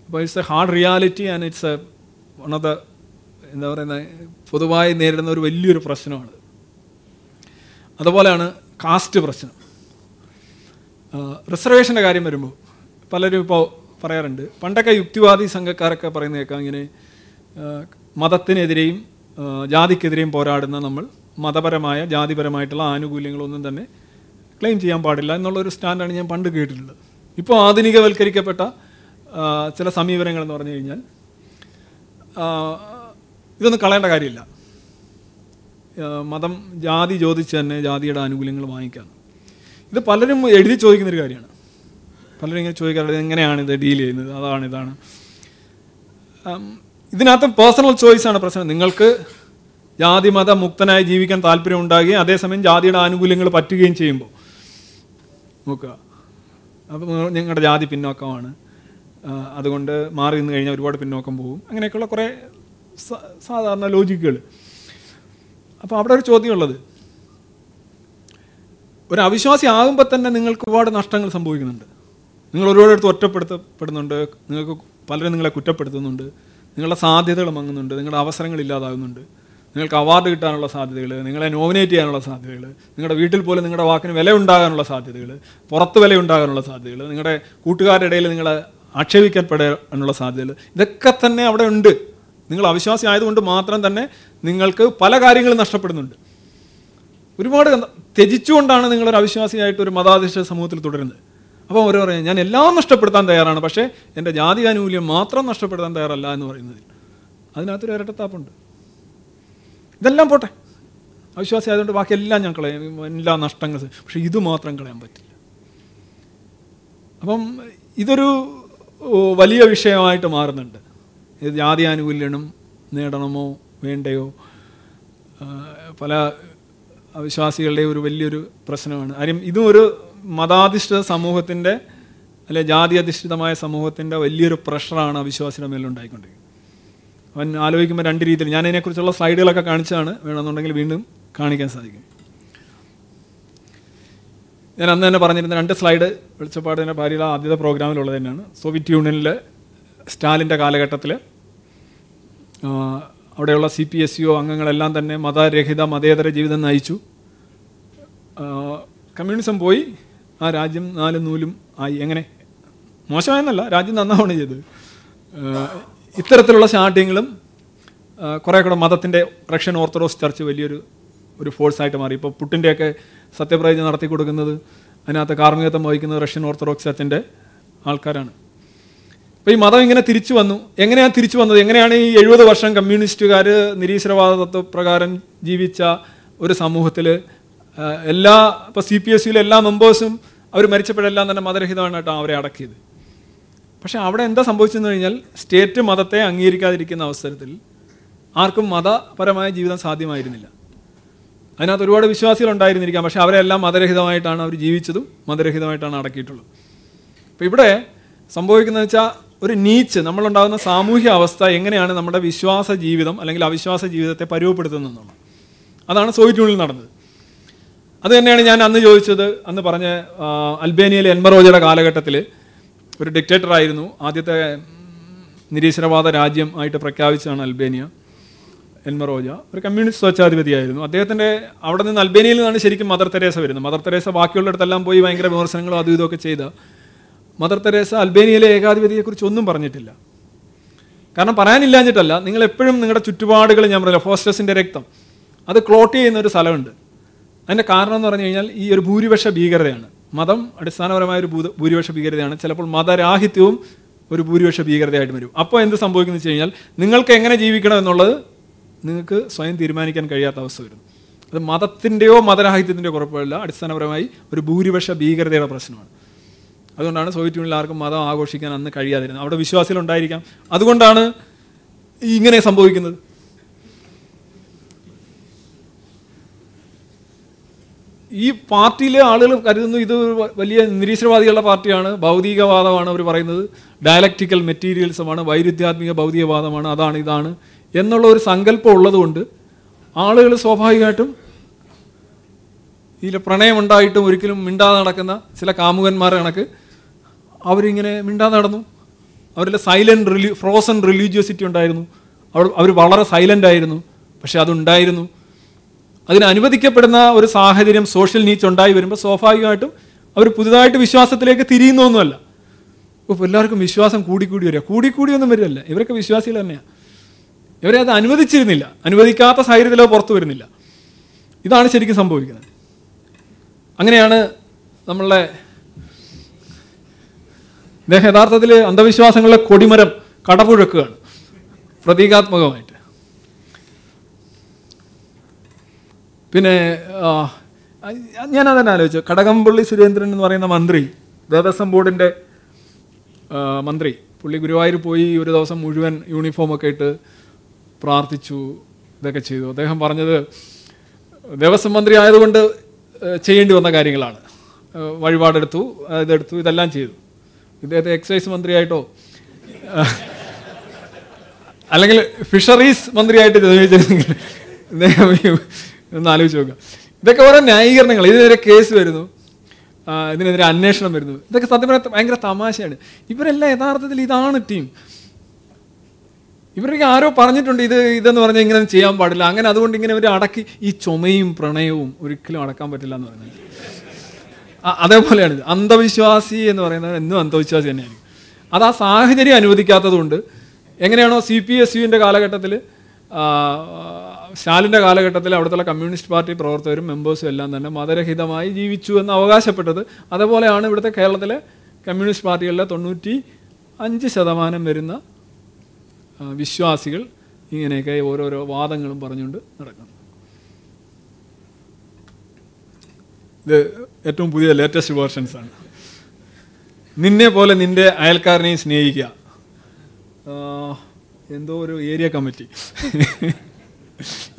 അപ്പോൾ it's a hard reality and it's a one of the എന്താ പറയുന്നത് പൊതുവായി നേരിടുന്ന ഒരു വലിയൊരു പ്രശ്നമാണ് അതുപോലെയാണ് കാസ്റ്റ് പ്രശ്നം റിസർവേഷൻ്റെ കാര്യം വരുമ്പോൾ പലരും ഇപ്പോൾ പറയാറുണ്ട് പണ്ടൊക്കെ യുക്തിവാദി സംഘക്കാരൊക്കെ പറയുന്ന കേൾക്കാം ഇങ്ങനെ മതത്തിനെതിരെയും ജാതിക്കെതിരെയും പോരാടുന്ന നമ്മൾ മതപരമായ ജാതിപരമായിട്ടുള്ള ആനുകൂല്യങ്ങളൊന്നും തന്നെ ക്ലെയിം ചെയ്യാൻ പാടില്ല എന്നുള്ളൊരു സ്റ്റാൻഡാണ് ഞാൻ പണ്ട് കേട്ടിട്ടുള്ളത് ഇപ്പോൾ ആധുനികവൽക്കരിക്കപ്പെട്ട ചില സമീപനങ്ങൾ എന്ന് പറഞ്ഞു കഴിഞ്ഞാൽ ഇതൊന്നും കളയേണ്ട കാര്യമില്ല മതം ജാതി ചോദിച്ച് തന്നെ ജാതിയുടെ ആനുകൂല്യങ്ങൾ വാങ്ങിക്കാന്ന് ഇത് പലരും എഴുതി ചോദിക്കുന്നൊരു കാര്യമാണ് പലരും ഇങ്ങനെ ചോദിക്കാറുള്ളത് എങ്ങനെയാണ് ഇത് ഡീൽ ചെയ്യുന്നത് അതാണ് ഇതാണ് ഇതിനകത്ത് പേഴ്സണൽ ചോയ്സാണ് പ്രശ്നം നിങ്ങൾക്ക് ജാതി മത മുക്തനായി ജീവിക്കാൻ താല്പര്യം ഉണ്ടാകുകയും അതേസമയം ജാതിയുടെ ആനുകൂല്യങ്ങൾ പറ്റുകയും ചെയ്യുമ്പോൾ നോക്കുക അപ്പോൾ നിങ്ങളുടെ ജാതി പിന്നോക്കമാണ് അതുകൊണ്ട് മാറി നിന്ന് കഴിഞ്ഞാൽ ഒരുപാട് പിന്നോക്കം പോകും അങ്ങനെയൊക്കെയുള്ള കുറേ സാധാരണ ലോജിക്കുകൾ അപ്പോൾ അവിടെ ഒരു ചോദ്യമുള്ളത് ഒരു അവിശ്വാസി ആകുമ്പോൾ തന്നെ നിങ്ങൾക്ക് ഒരുപാട് നഷ്ടങ്ങൾ സംഭവിക്കുന്നുണ്ട് നിങ്ങൾ അടുത്ത് ഒറ്റപ്പെടുത്തപ്പെടുന്നുണ്ട് നിങ്ങൾക്ക് പലരും നിങ്ങളെ കുറ്റപ്പെടുത്തുന്നുണ്ട് നിങ്ങളുടെ സാധ്യതകൾ മങ്ങുന്നുണ്ട് നിങ്ങളുടെ അവസരങ്ങൾ ഇല്ലാതാകുന്നുണ്ട് നിങ്ങൾക്ക് അവാർഡ് കിട്ടാനുള്ള സാധ്യതകൾ നിങ്ങളെ നോമിനേറ്റ് ചെയ്യാനുള്ള സാധ്യതകൾ നിങ്ങളുടെ വീട്ടിൽ പോലും നിങ്ങളുടെ വാക്കിന് വില ഉണ്ടാകാനുള്ള സാധ്യതകൾ പുറത്ത് വില ഉണ്ടാകാനുള്ള സാധ്യതകൾ നിങ്ങളുടെ കൂട്ടുകാരുടെ ഇടയിൽ നിങ്ങളെ ആക്ഷേപിക്കപ്പെടാനുള്ള സാധ്യതകൾ ഇതൊക്കെ തന്നെ അവിടെ ഉണ്ട് നിങ്ങൾ അവിശ്വാസി ആയതുകൊണ്ട് മാത്രം തന്നെ നിങ്ങൾക്ക് പല കാര്യങ്ങളും നഷ്ടപ്പെടുന്നുണ്ട് ഒരുപാട് ത്യജിച്ചുകൊണ്ടാണ് നിങ്ങളൊരു അവിശ്വാസിയായിട്ട് ഒരു മതാധിഷ്ഠ സമൂഹത്തിൽ തുടരുന്നത് അപ്പോൾ ഓരോ പറയാം ഞാൻ എല്ലാം നഷ്ടപ്പെടുത്താൻ തയ്യാറാണ് പക്ഷേ എൻ്റെ ജാതി ആനുകൂല്യം മാത്രം നഷ്ടപ്പെടുത്താൻ തയ്യാറല്ല എന്ന് പറയുന്നതിൽ അതിനകത്തൊരു ഇരട്ടത്താപ്പുണ്ട് ഇതെല്ലാം പോട്ടെ അവിശ്വാസി ആയതുകൊണ്ട് ബാക്കിയെല്ലാം ഞാൻ കളയാം എല്ലാ നഷ്ടങ്ങൾ പക്ഷേ ഇത് മാത്രം കളയാൻ പറ്റില്ല അപ്പം ഇതൊരു വലിയ വിഷയമായിട്ട് മാറുന്നുണ്ട് ജാതി ആനുകൂല്യണം നേടണമോ വേണ്ടയോ പല അവിശ്വാസികളുടെ ഒരു വലിയൊരു പ്രശ്നമാണ് കാര്യം ഇതും ഒരു മതാധിഷ്ഠിത സമൂഹത്തിൻ്റെ അല്ലെ ജാതി അധിഷ്ഠിതമായ സമൂഹത്തിൻ്റെ വലിയൊരു പ്രഷറാണ് അവിശ്വാസിയുടെ മേലുണ്ടായിക്കൊണ്ടിരിക്കുന്നത് അവൻ ആലോചിക്കുമ്പോൾ രണ്ട് രീതിയിൽ ഞാൻ അതിനെക്കുറിച്ചുള്ള സ്ലൈഡുകളൊക്കെ കാണിച്ചാണ് വേണമെന്നുണ്ടെങ്കിൽ വീണ്ടും കാണിക്കാൻ സാധിക്കും ഞാൻ അന്ന് തന്നെ പറഞ്ഞിരുന്ന രണ്ട് സ്ലൈഡ് വെളിച്ചപ്പാടിൻ്റെ ഭാര്യയുടെ ആദ്യത്തെ പ്രോഗ്രാമിലുള്ളത് തന്നെയാണ് സോവിയറ്റ് യൂണിയനിലെ സ്റ്റാലിൻ്റെ കാലഘട്ടത്തിൽ അവിടെയുള്ള സി പി എസ് യു അംഗങ്ങളെല്ലാം തന്നെ മതരഹിത മതേതര ജീവിതം നയിച്ചു കമ്മ്യൂണിസം പോയി ആ രാജ്യം നാലും നൂലും ആയി എങ്ങനെ മോശമായെന്നല്ല രാജ്യം നന്നാവണം ചെയ്തത് ഇത്തരത്തിലുള്ള സ്റ്റാർട്ടിങ്ങളും കുറേ കൂടെ മതത്തിൻ്റെ റഷ്യൻ ഓർത്തഡോക്സ് ചർച്ച് വലിയൊരു ഒരു ഫോഴ്സ് ആയിട്ട് മാറി ഇപ്പോൾ പുട്ടിൻ്റെയൊക്കെ സത്യപ്രതിജ്ഞ നടത്തി കൊടുക്കുന്നത് അതിനകത്ത് കാർമ്മികത്വം വഹിക്കുന്നത് റഷ്യൻ ഓർത്തഡോക്സ് ചർച്ചിൻ്റെ ആൾക്കാരാണ് അപ്പോൾ ഈ മതം ഇങ്ങനെ തിരിച്ചു വന്നു എങ്ങനെയാണ് തിരിച്ചു വന്നത് എങ്ങനെയാണ് ഈ എഴുപത് വർഷം കമ്മ്യൂണിസ്റ്റുകാർ നിരീശ്വരവാദ തത്വപ്രകാരം ജീവിച്ച ഒരു സമൂഹത്തിൽ എല്ലാ ഇപ്പോൾ സി പി എസ് സിയിലെ എല്ലാ മെമ്പേഴ്സും അവർ മരിച്ചപ്പോഴെല്ലാം തന്നെ കേട്ടോ അവരെ അടക്കിയത് പക്ഷേ അവിടെ എന്താ സംഭവിച്ചെന്ന് കഴിഞ്ഞാൽ സ്റ്റേറ്റ് മതത്തെ അംഗീകരിക്കാതിരിക്കുന്ന അവസരത്തിൽ ആർക്കും മതപരമായ ജീവിതം സാധ്യമായിരുന്നില്ല അതിനകത്ത് ഒരുപാട് വിശ്വാസികൾ ഉണ്ടായിരുന്നിരിക്കാം പക്ഷേ അവരെല്ലാം മതരഹിതമായിട്ടാണ് അവർ ജീവിച്ചതും മതരഹിതമായിട്ടാണ് അടക്കിയിട്ടുള്ളത് അപ്പോൾ ഇവിടെ സംഭവിക്കുന്നത് വെച്ചാൽ ഒരു നീച്ച് നമ്മളുണ്ടാകുന്ന സാമൂഹ്യ അവസ്ഥ എങ്ങനെയാണ് നമ്മുടെ വിശ്വാസ ജീവിതം അല്ലെങ്കിൽ അവിശ്വാസ ജീവിതത്തെ പരുവപ്പെടുത്തുന്നതെന്നുള്ളത് അതാണ് സോവിറ്റ്യൂണിൽ നടന്നത് അത് തന്നെയാണ് ഞാൻ അന്ന് ചോദിച്ചത് അന്ന് പറഞ്ഞ അൽബേനിയയിലെ എൻമറോജയുടെ കാലഘട്ടത്തിൽ ഒരു ഡിക്റ്റേറ്റർ ആയിരുന്നു ആദ്യത്തെ നിരീശ്വരവാദ രാജ്യം ആയിട്ട് പ്രഖ്യാപിച്ചതാണ് അൽബേനിയ എൻമറോജ ഒരു കമ്മ്യൂണിസ്റ്റ് സ്വച്ഛാധിപതിയായിരുന്നു അദ്ദേഹത്തിൻ്റെ അവിടെ നിന്ന് അൽബേനിയിൽ നിന്നാണ് ശരിക്കും മദർ തെരേസ വരുന്നത് മദർ തെരേസ ബാക്കിയുള്ളിടത്തെല്ലാം പോയി ഭയങ്കര വിമർശനങ്ങളും അതും ഇതൊക്കെ ചെയ്ത മദർ തെരേസ അൽബേനിയയിലെ ഏകാധിപതിയെക്കുറിച്ച് ഒന്നും പറഞ്ഞിട്ടില്ല കാരണം പറയാനില്ലാഞ്ഞിട്ടല്ല നിങ്ങൾ എപ്പോഴും നിങ്ങളുടെ ചുറ്റുപാടുകൾ ഞാൻ പറഞ്ഞില്ല ഫോസ്റ്റസിൻ്റെ രക്തം അത് ക്ലോട്ട് ചെയ്യുന്ന ഒരു സ്ഥലമുണ്ട് അതിൻ്റെ കാരണം എന്ന് പറഞ്ഞു കഴിഞ്ഞാൽ ഈ ഒരു ഭൂരിപക്ഷ ഭീകരതയാണ് മതം അടിസ്ഥാനപരമായ ഒരു ഭൂരിപക്ഷ ഭീകരതയാണ് ചിലപ്പോൾ മതരാഹിത്യവും ഒരു ഭൂരിപക്ഷ ഭീകരതയായിട്ട് വരും അപ്പോൾ എന്ത് സംഭവിക്കുന്നു വെച്ച് കഴിഞ്ഞാൽ നിങ്ങൾക്ക് എങ്ങനെ ജീവിക്കണം എന്നുള്ളത് നിങ്ങൾക്ക് സ്വയം തീരുമാനിക്കാൻ കഴിയാത്ത അവസ്ഥ വരുന്നു അത് മതത്തിൻ്റെയോ മതരാഹിത്യത്തിൻ്റെയോ കുറപ്പല്ല അടിസ്ഥാനപരമായി ഒരു ഭൂരിപക്ഷ ഭീകരതയുടെ പ്രശ്നമാണ് അതുകൊണ്ടാണ് സോവിയറ്റ് യൂണിയനിൽ ആർക്കും മതം ആഘോഷിക്കാൻ അന്ന് കഴിയാതിരുന്നത് അവിടെ വിശ്വാസികളുണ്ടായിരിക്കാം അതുകൊണ്ടാണ് ഇങ്ങനെ സംഭവിക്കുന്നത് ഈ പാർട്ടിയിലെ ആളുകൾ കരുതുന്നു ഇത് വലിയ നിരീശ്വരവാദികളുടെ പാർട്ടിയാണ് ഭൗതികവാദമാണ് അവർ പറയുന്നത് ഡയലക്റ്റിക്കൽ മെറ്റീരിയൽസുമാണ് വൈരുദ്ധ്യാത്മിക ഭൗതികവാദമാണ് അതാണ് ഇതാണ് എന്നുള്ള ഒരു സങ്കല്പം ഉള്ളതുകൊണ്ട് ആളുകൾ സ്വാഭാവികമായിട്ടും ഇതിൽ പ്രണയമുണ്ടായിട്ടും ഒരിക്കലും മിണ്ടാതെ നടക്കുന്ന ചില കാമുകന്മാരെ കണക്ക് അവരിങ്ങനെ മിണ്ടാതെ നടന്നു അവരുടെ സൈലൻറ്റ് റിലി ഫ്രോസൺ റിലീജിയോസിറ്റി ഉണ്ടായിരുന്നു അവർ അവർ വളരെ സൈലൻ്റ് ആയിരുന്നു പക്ഷെ അതുണ്ടായിരുന്നു അതിനനുവദിക്കപ്പെടുന്ന ഒരു സാഹചര്യം സോഷ്യൽ നീച്ച് ഉണ്ടായി വരുമ്പോൾ സ്വാഭാവികമായിട്ടും അവർ പുതുതായിട്ട് വിശ്വാസത്തിലേക്ക് തിരിയുന്നൊന്നുമല്ല ഇപ്പോൾ എല്ലാവർക്കും വിശ്വാസം കൂടിക്കൂടി വരിക കൂടിക്കൂടിയൊന്നും വരില്ല ഇവരൊക്കെ വിശ്വാസികൾ തന്നെയാണ് ഇവരെ അത് അനുവദിച്ചിരുന്നില്ല അനുവദിക്കാത്ത സാഹചര്യത്തിലോ പുറത്തു വരുന്നില്ല ഇതാണ് ശരിക്കും സംഭവിക്കുന്നത് അങ്ങനെയാണ് നമ്മളുടെ ഇദ്ദേഹം യഥാർത്ഥത്തിൽ അന്ധവിശ്വാസങ്ങളുടെ കൊടിമരം കടപുഴക്കുകയാണ് പ്രതീകാത്മകമായിട്ട് പിന്നെ ഞാൻ അതന്നെ ആലോചിച്ചു കടകംപള്ളി സുരേന്ദ്രൻ എന്ന് പറയുന്ന മന്ത്രി ദേവസ്വം ബോർഡിൻ്റെ മന്ത്രി പുള്ളി ഗുരുവായൂർ പോയി ഒരു ദിവസം മുഴുവൻ യൂണിഫോമൊക്കെ ഇട്ട് പ്രാർത്ഥിച്ചു ഇതൊക്കെ ചെയ്തു അദ്ദേഹം പറഞ്ഞത് ദേവസ്വം മന്ത്രി ആയതുകൊണ്ട് ചെയ്യേണ്ടി വന്ന കാര്യങ്ങളാണ് വഴിപാടെടുത്തു ഇതെടുത്തു ഇതെല്ലാം ചെയ്തു ഇദ്ദേഹത്തെ എക്സൈസ് മന്ത്രിയായിട്ടോ അല്ലെങ്കിൽ ഫിഷറീസ് മന്ത്രിയായിട്ട് ഒന്ന് ആലോചിച്ച് നോക്കുക ഇതൊക്കെ ഓരോ ന്യായീകരണങ്ങൾ ഇതിനെതിരെ കേസ് വരുന്നു ഇതിനെതിരെ അന്വേഷണം വരുന്നു ഇതൊക്കെ സത്യം ഭയങ്കര തമാശയാണ് ഇവരെല്ലാം യഥാർത്ഥത്തിൽ ഇതാണ് ടീം ഇവർക്ക് ആരോ പറഞ്ഞിട്ടുണ്ട് ഇത് ഇതെന്ന് പറഞ്ഞാൽ ഇങ്ങനെ ചെയ്യാൻ പാടില്ല അങ്ങനെ അതുകൊണ്ട് ഇങ്ങനെ ഇവർ അടക്കി ഈ ചുമയും പ്രണയവും ഒരിക്കലും അടക്കാൻ പറ്റില്ല എന്ന് പറയുന്നത് അതേപോലെയാണ് അന്ധവിശ്വാസി എന്ന് പറയുന്നത് എന്നും അന്ധവിശ്വാസി തന്നെയാണ് അത് ആ സാഹചര്യം അനുവദിക്കാത്തതുകൊണ്ട് എങ്ങനെയാണോ സി പി എസ് യുവിൻ്റെ കാലഘട്ടത്തിൽ സ്റ്റാലിൻ്റെ കാലഘട്ടത്തിൽ അവിടുത്തെ കമ്മ്യൂണിസ്റ്റ് പാർട്ടി പ്രവർത്തകരും മെമ്പേഴ്സും എല്ലാം തന്നെ മതരഹിതമായി ജീവിച്ചു എന്ന് അവകാശപ്പെട്ടത് അതേപോലെയാണ് ഇവിടുത്തെ കേരളത്തിലെ കമ്മ്യൂണിസ്റ്റ് പാർട്ടികളിലെ തൊണ്ണൂറ്റി അഞ്ച് ശതമാനം വരുന്ന വിശ്വാസികൾ ഇങ്ങനെയൊക്കെ ഓരോരോ വാദങ്ങളും പറഞ്ഞുകൊണ്ട് നടക്കുന്നു ഇത് ഏറ്റവും പുതിയ ലേറ്റസ്റ്റ് വേർഷൻസ് ആണ് നിന്നെ പോലെ നിന്റെ അയൽക്കാരനെയും സ്നേഹിക്കുക എന്തോ ഒരു ഏരിയ കമ്മിറ്റി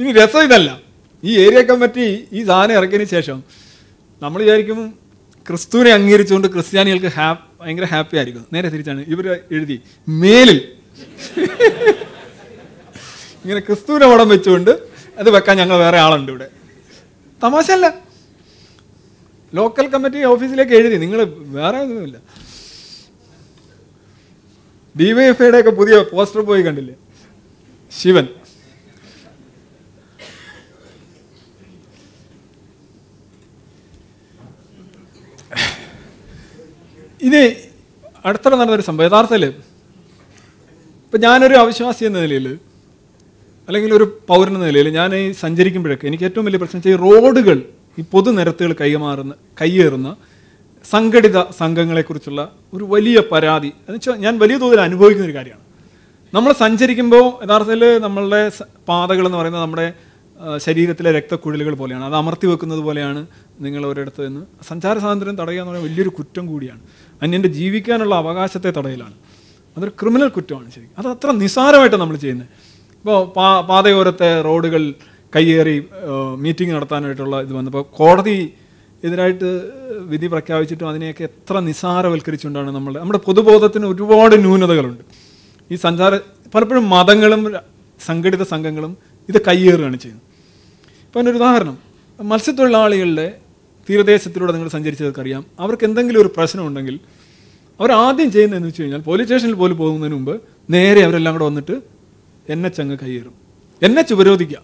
ഇനി രസം ഇതല്ല ഈ ഏരിയ കമ്മിറ്റി ഈ സാധനം ഇറക്കിയതിന് ശേഷം നമ്മൾ വിചാരിക്കും ക്രിസ്തുവിനെ അംഗീകരിച്ചുകൊണ്ട് ക്രിസ്ത്യാനികൾക്ക് ഹാ ഭയങ്കര ഹാപ്പി ആയിരിക്കും നേരെ തിരിച്ചാണ് ഇവർ എഴുതി മേലിൽ ഇങ്ങനെ ക്രിസ്തുവിനെ പടം വെച്ചുകൊണ്ട് അത് വെക്കാൻ ഞങ്ങൾ വേറെ ആളുണ്ട് ഇവിടെ തമാശയല്ല ലോക്കൽ കമ്മിറ്റി ഓഫീസിലേക്ക് എഴുതി നിങ്ങൾ വേറെ ഒന്നുമില്ല ഡിവൈഎഫ്ഐയുടെ ഒക്കെ പുതിയ പോസ്റ്റർ പോയി കണ്ടില്ലേ ശിവൻ ഇത് അടുത്തിടെ നടന്നൊരു സംഭവം യഥാർത്ഥല്ലേ ഇപ്പം ഞാനൊരു അവിശ്വാസി എന്ന നിലയിൽ അല്ലെങ്കിൽ ഒരു പൗരൻ എന്ന നിലയിൽ ഞാൻ ഈ സഞ്ചരിക്കുമ്പോഴൊക്കെ എനിക്ക് ഏറ്റവും വലിയ പ്രശ്നം വെച്ചാൽ ഈ റോഡുകൾ ഈ പൊതുനിരത്തുകൾ കൈമാറുന്ന കൈയേറുന്ന സംഘടിത സംഘങ്ങളെക്കുറിച്ചുള്ള ഒരു വലിയ പരാതി വെച്ചാൽ ഞാൻ വലിയ തോതിൽ അനുഭവിക്കുന്ന ഒരു കാര്യമാണ് നമ്മൾ സഞ്ചരിക്കുമ്പോൾ യഥാർത്ഥത്തിൽ നമ്മളുടെ പാതകൾ എന്ന് പറയുന്നത് നമ്മുടെ ശരീരത്തിലെ രക്തക്കുഴലുകൾ പോലെയാണ് അത് അമർത്തി വെക്കുന്നത് പോലെയാണ് നിങ്ങൾ ഒരിടത്ത് നിന്ന് സഞ്ചാര സ്വാതന്ത്ര്യം തടയുക എന്ന് പറയുന്നത് വലിയൊരു കുറ്റം കൂടിയാണ് അന്യൻ്റെ ജീവിക്കാനുള്ള അവകാശത്തെ തടയലാണ് അതൊരു ക്രിമിനൽ കുറ്റമാണ് ശരിക്കും അത് അത്ര നിസ്സാരമായിട്ട് നമ്മൾ ചെയ്യുന്നത് ഇപ്പോൾ പാ പാതയോരത്തെ റോഡുകൾ കയ്യേറി മീറ്റിംഗ് നടത്താനായിട്ടുള്ള ഇത് വന്നപ്പോൾ കോടതി എതിരായിട്ട് വിധി പ്രഖ്യാപിച്ചിട്ടും അതിനെയൊക്കെ എത്ര നിസ്സാരവൽക്കരിച്ചുകൊണ്ടാണ് നമ്മൾ നമ്മുടെ പൊതുബോധത്തിന് ഒരുപാട് ന്യൂനതകളുണ്ട് ഈ സഞ്ചാര പലപ്പോഴും മതങ്ങളും സംഘടിത സംഘങ്ങളും ഇത് കയ്യേറുകയാണ് ചെയ്യുന്നത് ഇപ്പോൾ ഒരു ഉദാഹരണം മത്സ്യത്തൊഴിലാളികളുടെ തീരദേശത്തിലൂടെ നിങ്ങൾ അറിയാം അവർക്ക് എന്തെങ്കിലും ഒരു പ്രശ്നമുണ്ടെങ്കിൽ അവരാദ്യം ചെയ്യുന്നതെന്ന് വെച്ച് കഴിഞ്ഞാൽ പോലീസ് സ്റ്റേഷനിൽ പോലും പോകുന്നതിന് മുമ്പ് നേരെ അവരെല്ലാം കൂടെ വന്നിട്ട് എൻ എച്ച് അങ്ങ് കയ്യേറും എൻ എച്ച് ഉപരോധിക്കുക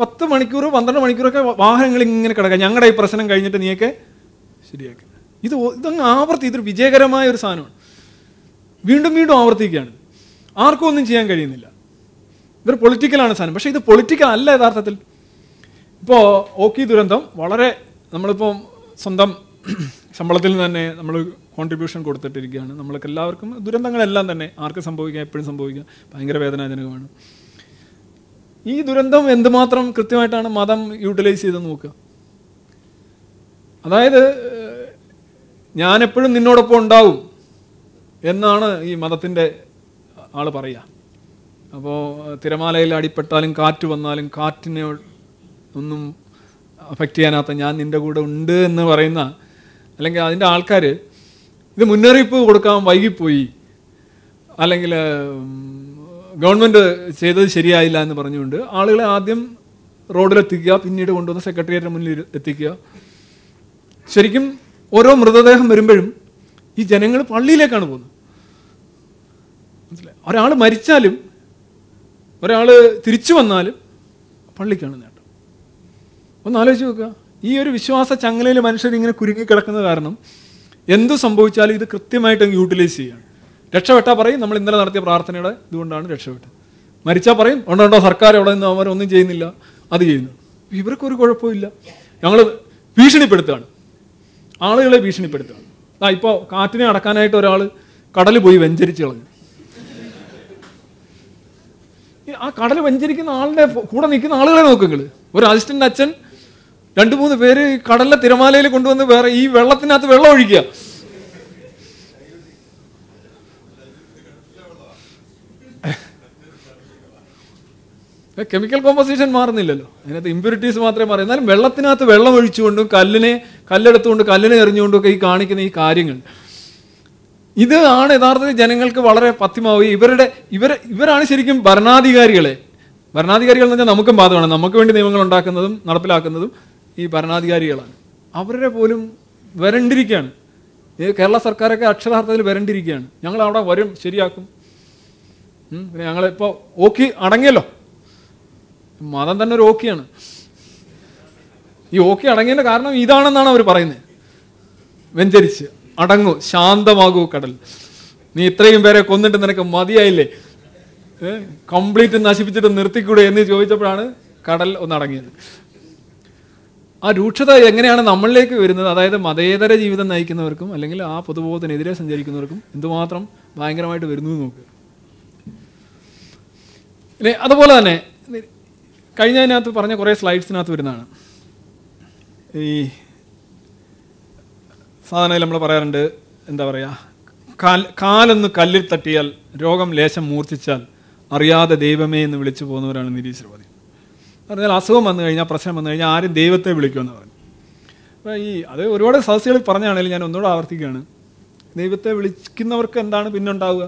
പത്ത് മണിക്കൂർ പന്ത്രണ്ട് മണിക്കൂറൊക്കെ വാഹനങ്ങൾ ഇങ്ങനെ കിടക്കുക ഞങ്ങളുടെ ഈ പ്രശ്നം കഴിഞ്ഞിട്ട് നീയൊക്കെ ശരിയാക്കുക ഇത് ഇതങ്ങ് ആവർത്തി ഇതൊരു വിജയകരമായ ഒരു സാധനമാണ് വീണ്ടും വീണ്ടും ആവർത്തിക്കുകയാണ് ആർക്കും ഒന്നും ചെയ്യാൻ കഴിയുന്നില്ല ഇതൊരു പൊളിറ്റിക്കലാണ് സാധനം പക്ഷേ ഇത് പൊളിറ്റിക്കൽ അല്ല യഥാർത്ഥത്തിൽ ഇപ്പോൾ ഓക്കി ദുരന്തം വളരെ നമ്മളിപ്പം സ്വന്തം ശമ്പളത്തിൽ തന്നെ നമ്മൾ കോൺട്രിബ്യൂഷൻ കൊടുത്തിട്ടിരിക്കുകയാണ് നമ്മൾക്ക് എല്ലാവർക്കും ദുരന്തങ്ങളെല്ലാം തന്നെ ആർക്ക് സംഭവിക്കാം എപ്പോഴും സംഭവിക്കാം ഭയങ്കര വേദനാജനകമാണ് ഈ ദുരന്തം എന്തുമാത്രം കൃത്യമായിട്ടാണ് മതം യൂട്ടിലൈസ് ചെയ്ത് നോക്കുക അതായത് ഞാൻ എപ്പോഴും നിന്നോടൊപ്പം ഉണ്ടാവും എന്നാണ് ഈ മതത്തിൻ്റെ ആൾ പറയുക അപ്പോൾ തിരമാലയിൽ അടിപ്പെട്ടാലും കാറ്റ് വന്നാലും കാറ്റിനെ ഒന്നും അഫക്റ്റ് ചെയ്യാനാത്ത ഞാൻ നിൻ്റെ കൂടെ ഉണ്ട് എന്ന് പറയുന്ന അല്ലെങ്കിൽ അതിൻ്റെ ആൾക്കാർ ഇത് മുന്നറിയിപ്പ് കൊടുക്കാൻ വൈകിപ്പോയി അല്ലെങ്കിൽ ഗവൺമെൻറ് ചെയ്തത് ശരിയായില്ല എന്ന് പറഞ്ഞുകൊണ്ട് ആളുകളെ ആദ്യം റോഡിലെത്തിക്കുക പിന്നീട് കൊണ്ടുവന്ന് സെക്രട്ടേറിയറ്റിന് മുന്നിൽ എത്തിക്കുക ശരിക്കും ഓരോ മൃതദേഹം വരുമ്പോഴും ഈ ജനങ്ങൾ പള്ളിയിലേക്കാണ് പോകുന്നത് മനസ്സിലായി ഒരാൾ മരിച്ചാലും ഒരാൾ തിരിച്ചു വന്നാലും പള്ളിക്കാണ് നേട്ടം ഒന്ന് ആലോചിച്ച് നോക്കുക ഈ ഒരു വിശ്വാസ ചങ്ങലയിൽ മനുഷ്യർ ഇങ്ങനെ കുരുങ്ങി കിടക്കുന്ന കാരണം എന്ത് സംഭവിച്ചാലും ഇത് കൃത്യമായിട്ട് അങ്ങ് യൂട്ടിലൈസ് ചെയ്യണം രക്ഷപ്പെട്ടാൽ പറയും നമ്മൾ ഇന്നലെ നടത്തിയ പ്രാർത്ഥനയുടെ ഇതുകൊണ്ടാണ് രക്ഷപ്പെട്ടത് മരിച്ചാൽ പറയും ഉണ്ടോ സർക്കാർ എവിടെ നിന്ന് അവരൊന്നും ചെയ്യുന്നില്ല അത് ചെയ്യുന്നു ഇവർക്കൊരു കുഴപ്പമില്ല ഞങ്ങൾ ഭീഷണിപ്പെടുത്തുകയാണ് ആളുകളെ ഭീഷണിപ്പെടുത്തുകയാണ് ആ ഇപ്പോൾ കാറ്റിനെ അടക്കാനായിട്ട് ഒരാൾ കടൽ പോയി വെഞ്ചരിച്ച് കളഞ്ഞു ആ കടൽ വെഞ്ചരിക്കുന്ന ആളുടെ കൂടെ നിൽക്കുന്ന ആളുകളെ നോക്കുകൾ ഒരു അസിസ്റ്റന്റ് അച്ഛൻ രണ്ട് മൂന്ന് പേര് കടലിലെ തിരമാലയിൽ കൊണ്ടുവന്ന് വേറെ ഈ വെള്ളത്തിനകത്ത് വെള്ളം ഒഴിക്കുക കെമിക്കൽ കോമ്പോസിഷൻ മാറുന്നില്ലല്ലോ അതിനകത്ത് ഇമ്പ്യൂരിറ്റീസ് മാത്രമേ മാറി എന്നാലും വെള്ളത്തിനകത്ത് വെള്ളം ഒഴിച്ചുകൊണ്ടും കല്ലിനെ കല്ലെടുത്തുകൊണ്ട് കല്ലിനെ എറിഞ്ഞുകൊണ്ടും ഒക്കെ ഈ കാണിക്കുന്ന ഈ കാര്യങ്ങൾ ഇത് ആണ് യഥാർത്ഥത്തിൽ ജനങ്ങൾക്ക് വളരെ പത്യമാവുകയും ഇവരുടെ ഇവർ ഇവരാണ് ശരിക്കും ഭരണാധികാരികളെ ഭരണാധികാരികൾ എന്ന് പറഞ്ഞാൽ നമുക്കും ബാധകമാണ് നമുക്ക് വേണ്ടി നിയമങ്ങൾ ഉണ്ടാക്കുന്നതും നടപ്പിലാക്കുന്നതും ഈ ഭരണാധികാരികളാണ് അവരെ പോലും വരണ്ടിരിക്കുകയാണ് കേരള സർക്കാരൊക്കെ അക്ഷരാർത്ഥത്തിൽ വരണ്ടിരിക്കുകയാണ് ഞങ്ങൾ അവിടെ വരും ശരിയാക്കും ഞങ്ങളിപ്പോൾ ഓക്കി അടങ്ങിയല്ലോ മതം തന്നെ ഒരു ഓക്കിയാണ് ഈ ഓക്കി അടങ്ങിയതിൻ്റെ കാരണം ഇതാണെന്നാണ് അവർ പറയുന്നത് വെഞ്ചരിച്ച് അടങ്ങൂ ശാന്തമാകൂ കടൽ നീ ഇത്രയും പേരെ കൊന്നിട്ട് നിനക്ക് മതിയായില്ലേ കംപ്ലീറ്റ് നശിപ്പിച്ചിട്ട് നിർത്തിക്കൂടെ എന്ന് ചോദിച്ചപ്പോഴാണ് കടൽ ഒന്നടങ്ങിയത് ആ രൂക്ഷത എങ്ങനെയാണ് നമ്മളിലേക്ക് വരുന്നത് അതായത് മതേതര ജീവിതം നയിക്കുന്നവർക്കും അല്ലെങ്കിൽ ആ പൊതുബോധത്തിനെതിരെ സഞ്ചരിക്കുന്നവർക്കും എന്തുമാത്രം ഭയങ്കരമായിട്ട് വരുന്നു എന്ന് അതുപോലെ തന്നെ കഴിഞ്ഞതിനകത്ത് പറഞ്ഞ കുറേ സ്ലൈഡ്സിനകത്ത് വരുന്നതാണ് ഈ സാധാരണയിൽ നമ്മൾ പറയാറുണ്ട് എന്താ പറയുക കാൽ കാലൊന്ന് കല്ലിൽ തട്ടിയാൽ രോഗം ലേശം മൂർച്ഛിച്ചാൽ അറിയാതെ ദൈവമേ എന്ന് വിളിച്ചു പോകുന്നവരാണ് നിരീശ്വരവാദി പറഞ്ഞാൽ അസുഖം വന്നു കഴിഞ്ഞാൽ പ്രശ്നം വന്നു കഴിഞ്ഞാൽ ആരും ദൈവത്തെ വിളിക്കുമെന്ന് പറഞ്ഞു അപ്പോൾ ഈ അത് ഒരുപാട് സദസ്സുകൾ പറഞ്ഞാണെങ്കിലും ഞാൻ ഒന്നുകൂടെ ആവർത്തിക്കുകയാണ് ദൈവത്തെ വിളിക്കുന്നവർക്ക് എന്താണ് പിന്നുണ്ടാവുക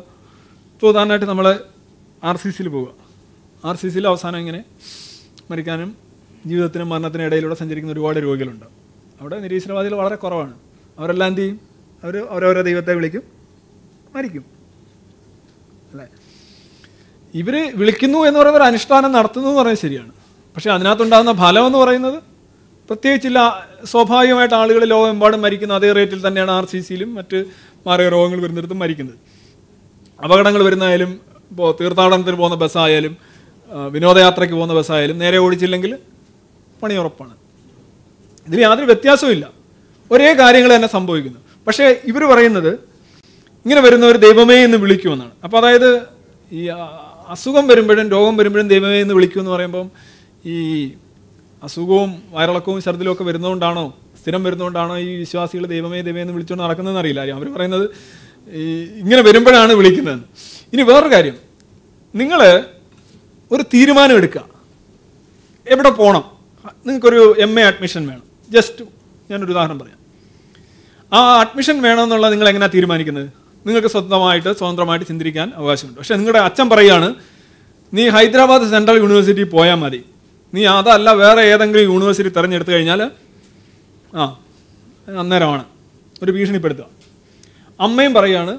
ഇപ്പോൾ ഉദാഹരണമായിട്ട് നമ്മൾ ആർ സി സിയിൽ പോവുക ആർ സി സിയിൽ അവസാനം ഇങ്ങനെ മരിക്കാനും ജീവിതത്തിനും മരണത്തിനും ഇടയിലൂടെ സഞ്ചരിക്കുന്ന ഒരുപാട് രോഗികളുണ്ട് അവിടെ നിരീശ്വരവാദികൾ വളരെ കുറവാണ് അവരെല്ലാം എന്ത് ചെയ്യും അവർ അവരവരോ ദൈവത്തെ വിളിക്കും മരിക്കും അല്ലേ ഇവർ വിളിക്കുന്നു എന്ന് പറയുന്ന ഒരു അനുഷ്ഠാനം നടത്തുന്നു എന്ന് പറഞ്ഞാൽ ശരിയാണ് പക്ഷേ അതിനകത്തുണ്ടാകുന്ന ഫലം എന്ന് പറയുന്നത് പ്രത്യേകിച്ചില്ല സ്വാഭാവികമായിട്ട് ആളുകൾ ലോകമെമ്പാടും മരിക്കുന്ന അതേ റേറ്റിൽ തന്നെയാണ് ആർ സി സിയിലും മറ്റ് മാറിയ രോഗങ്ങൾ വരുന്നിടത്തും മരിക്കുന്നത് അപകടങ്ങൾ വരുന്നായാലും ഇപ്പോൾ തീർത്ഥാടനത്തിന് പോകുന്ന ബസ്സായാലും വിനോദയാത്രയ്ക്ക് പോകുന്ന ബസ്സായാലും നേരെ ഓടിച്ചില്ലെങ്കിൽ പണി ഉറപ്പാണ് യാതൊരു വ്യത്യാസവും ഒരേ കാര്യങ്ങൾ തന്നെ സംഭവിക്കുന്നു പക്ഷേ ഇവർ പറയുന്നത് ഇങ്ങനെ വരുന്നവർ ദൈവമേ എന്ന് വിളിക്കുമെന്നാണ് അപ്പോൾ അതായത് ഈ അസുഖം വരുമ്പോഴും രോഗം വരുമ്പോഴും ദൈവമേ എന്ന് വിളിക്കുമെന്ന് പറയുമ്പം ഈ അസുഖവും വയറിളക്കവും ഛർദിലും ഒക്കെ വരുന്നതുകൊണ്ടാണോ സ്ഥിരം വരുന്നതുകൊണ്ടാണോ ഈ വിശ്വാസികൾ ദൈവമേ ദൈവമേ എന്ന് വിളിച്ചുകൊണ്ട് നടക്കുന്നതെന്ന് അറിയില്ല അവർ പറയുന്നത് ഈ ഇങ്ങനെ വരുമ്പോഴാണ് വിളിക്കുന്നത് ഇനി വേറൊരു കാര്യം നിങ്ങൾ ഒരു തീരുമാനം എടുക്കുക എവിടെ പോകണം നിങ്ങൾക്കൊരു എം എ അഡ്മിഷൻ വേണം ജസ്റ്റ് ഞാനൊരു ഉദാഹരണം പറയാം ആ അഡ്മിഷൻ വേണമെന്നുള്ള നിങ്ങൾ എങ്ങനെയാണ് തീരുമാനിക്കുന്നത് നിങ്ങൾക്ക് സ്വന്തമായിട്ട് സ്വതന്ത്രമായിട്ട് ചിന്തിരിക്കാൻ അവകാശമുണ്ട് പക്ഷേ നിങ്ങളുടെ അച്ഛൻ പറയുകയാണ് നീ ഹൈദരാബാദ് സെൻട്രൽ യൂണിവേഴ്സിറ്റി പോയാൽ മതി നീ അതല്ല വേറെ ഏതെങ്കിലും യൂണിവേഴ്സിറ്റി തെരഞ്ഞെടുത്തു കഴിഞ്ഞാൽ ആ അന്നേരമാണ് ഒരു ഭീഷണിപ്പെടുത്തുക അമ്മയും പറയുകയാണ്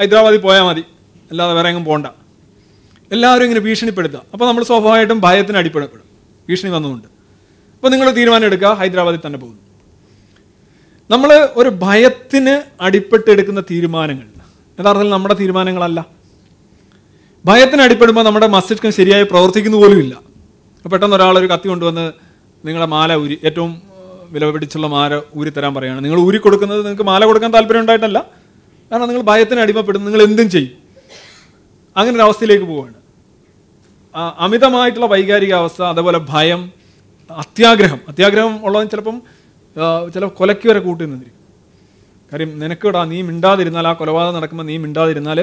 ഹൈദരാബാദിൽ പോയാൽ മതി അല്ലാതെ വേറെ എങ്ങും പോകണ്ട എല്ലാവരും ഇങ്ങനെ ഭീഷണിപ്പെടുത്തുക അപ്പോൾ നമ്മൾ സ്വാഭാവികമായിട്ടും ഭയത്തിന് അടിപ്പെടപ്പെടും ഭീഷണി വന്നുകൊണ്ട് അപ്പോൾ നിങ്ങൾ തീരുമാനം എടുക്കുക ഹൈദരാബാദിൽ തന്നെ പോകുന്നു നമ്മൾ ഒരു ഭയത്തിന് അടിപ്പെട്ടെടുക്കുന്ന തീരുമാനങ്ങൾ യഥാർത്ഥത്തിൽ നമ്മുടെ തീരുമാനങ്ങളല്ല ഭയത്തിന് അടിപ്പെടുമ്പോൾ നമ്മുടെ മസ്തിഷ്കം ശരിയായി പ്രവർത്തിക്കുന്നു പോലുമില്ല പെട്ടെന്ന് ഒരാൾ ഒരു കത്തി കൊണ്ടുവന്ന് നിങ്ങളുടെ മാല ഉരി ഏറ്റവും വില പിടിച്ചുള്ള മാല ഊരി തരാൻ പറയുകയാണ് നിങ്ങൾ ഊരി കൊടുക്കുന്നത് നിങ്ങൾക്ക് മാല കൊടുക്കാൻ താല്പര്യം ഉണ്ടായിട്ടല്ല കാരണം നിങ്ങൾ ഭയത്തിന് അടിമപ്പെടുന്നു നിങ്ങൾ എന്തും ചെയ്യും അങ്ങനെ ഒരു അവസ്ഥയിലേക്ക് പോവുകയാണ് അമിതമായിട്ടുള്ള വൈകാരിക അവസ്ഥ അതേപോലെ ഭയം അത്യാഗ്രഹം അത്യാഗ്രഹം ഉള്ളത് ചിലപ്പം ചില കൊലയ്ക്ക് വരെ കൂട്ടി നിന്നിരിക്കും കാര്യം നിനക്കിടാ നീ മിണ്ടാതിരുന്നാൽ ആ കൊലപാതകം നടക്കുമ്പോൾ നീ മിണ്ടാതിരുന്നാൽ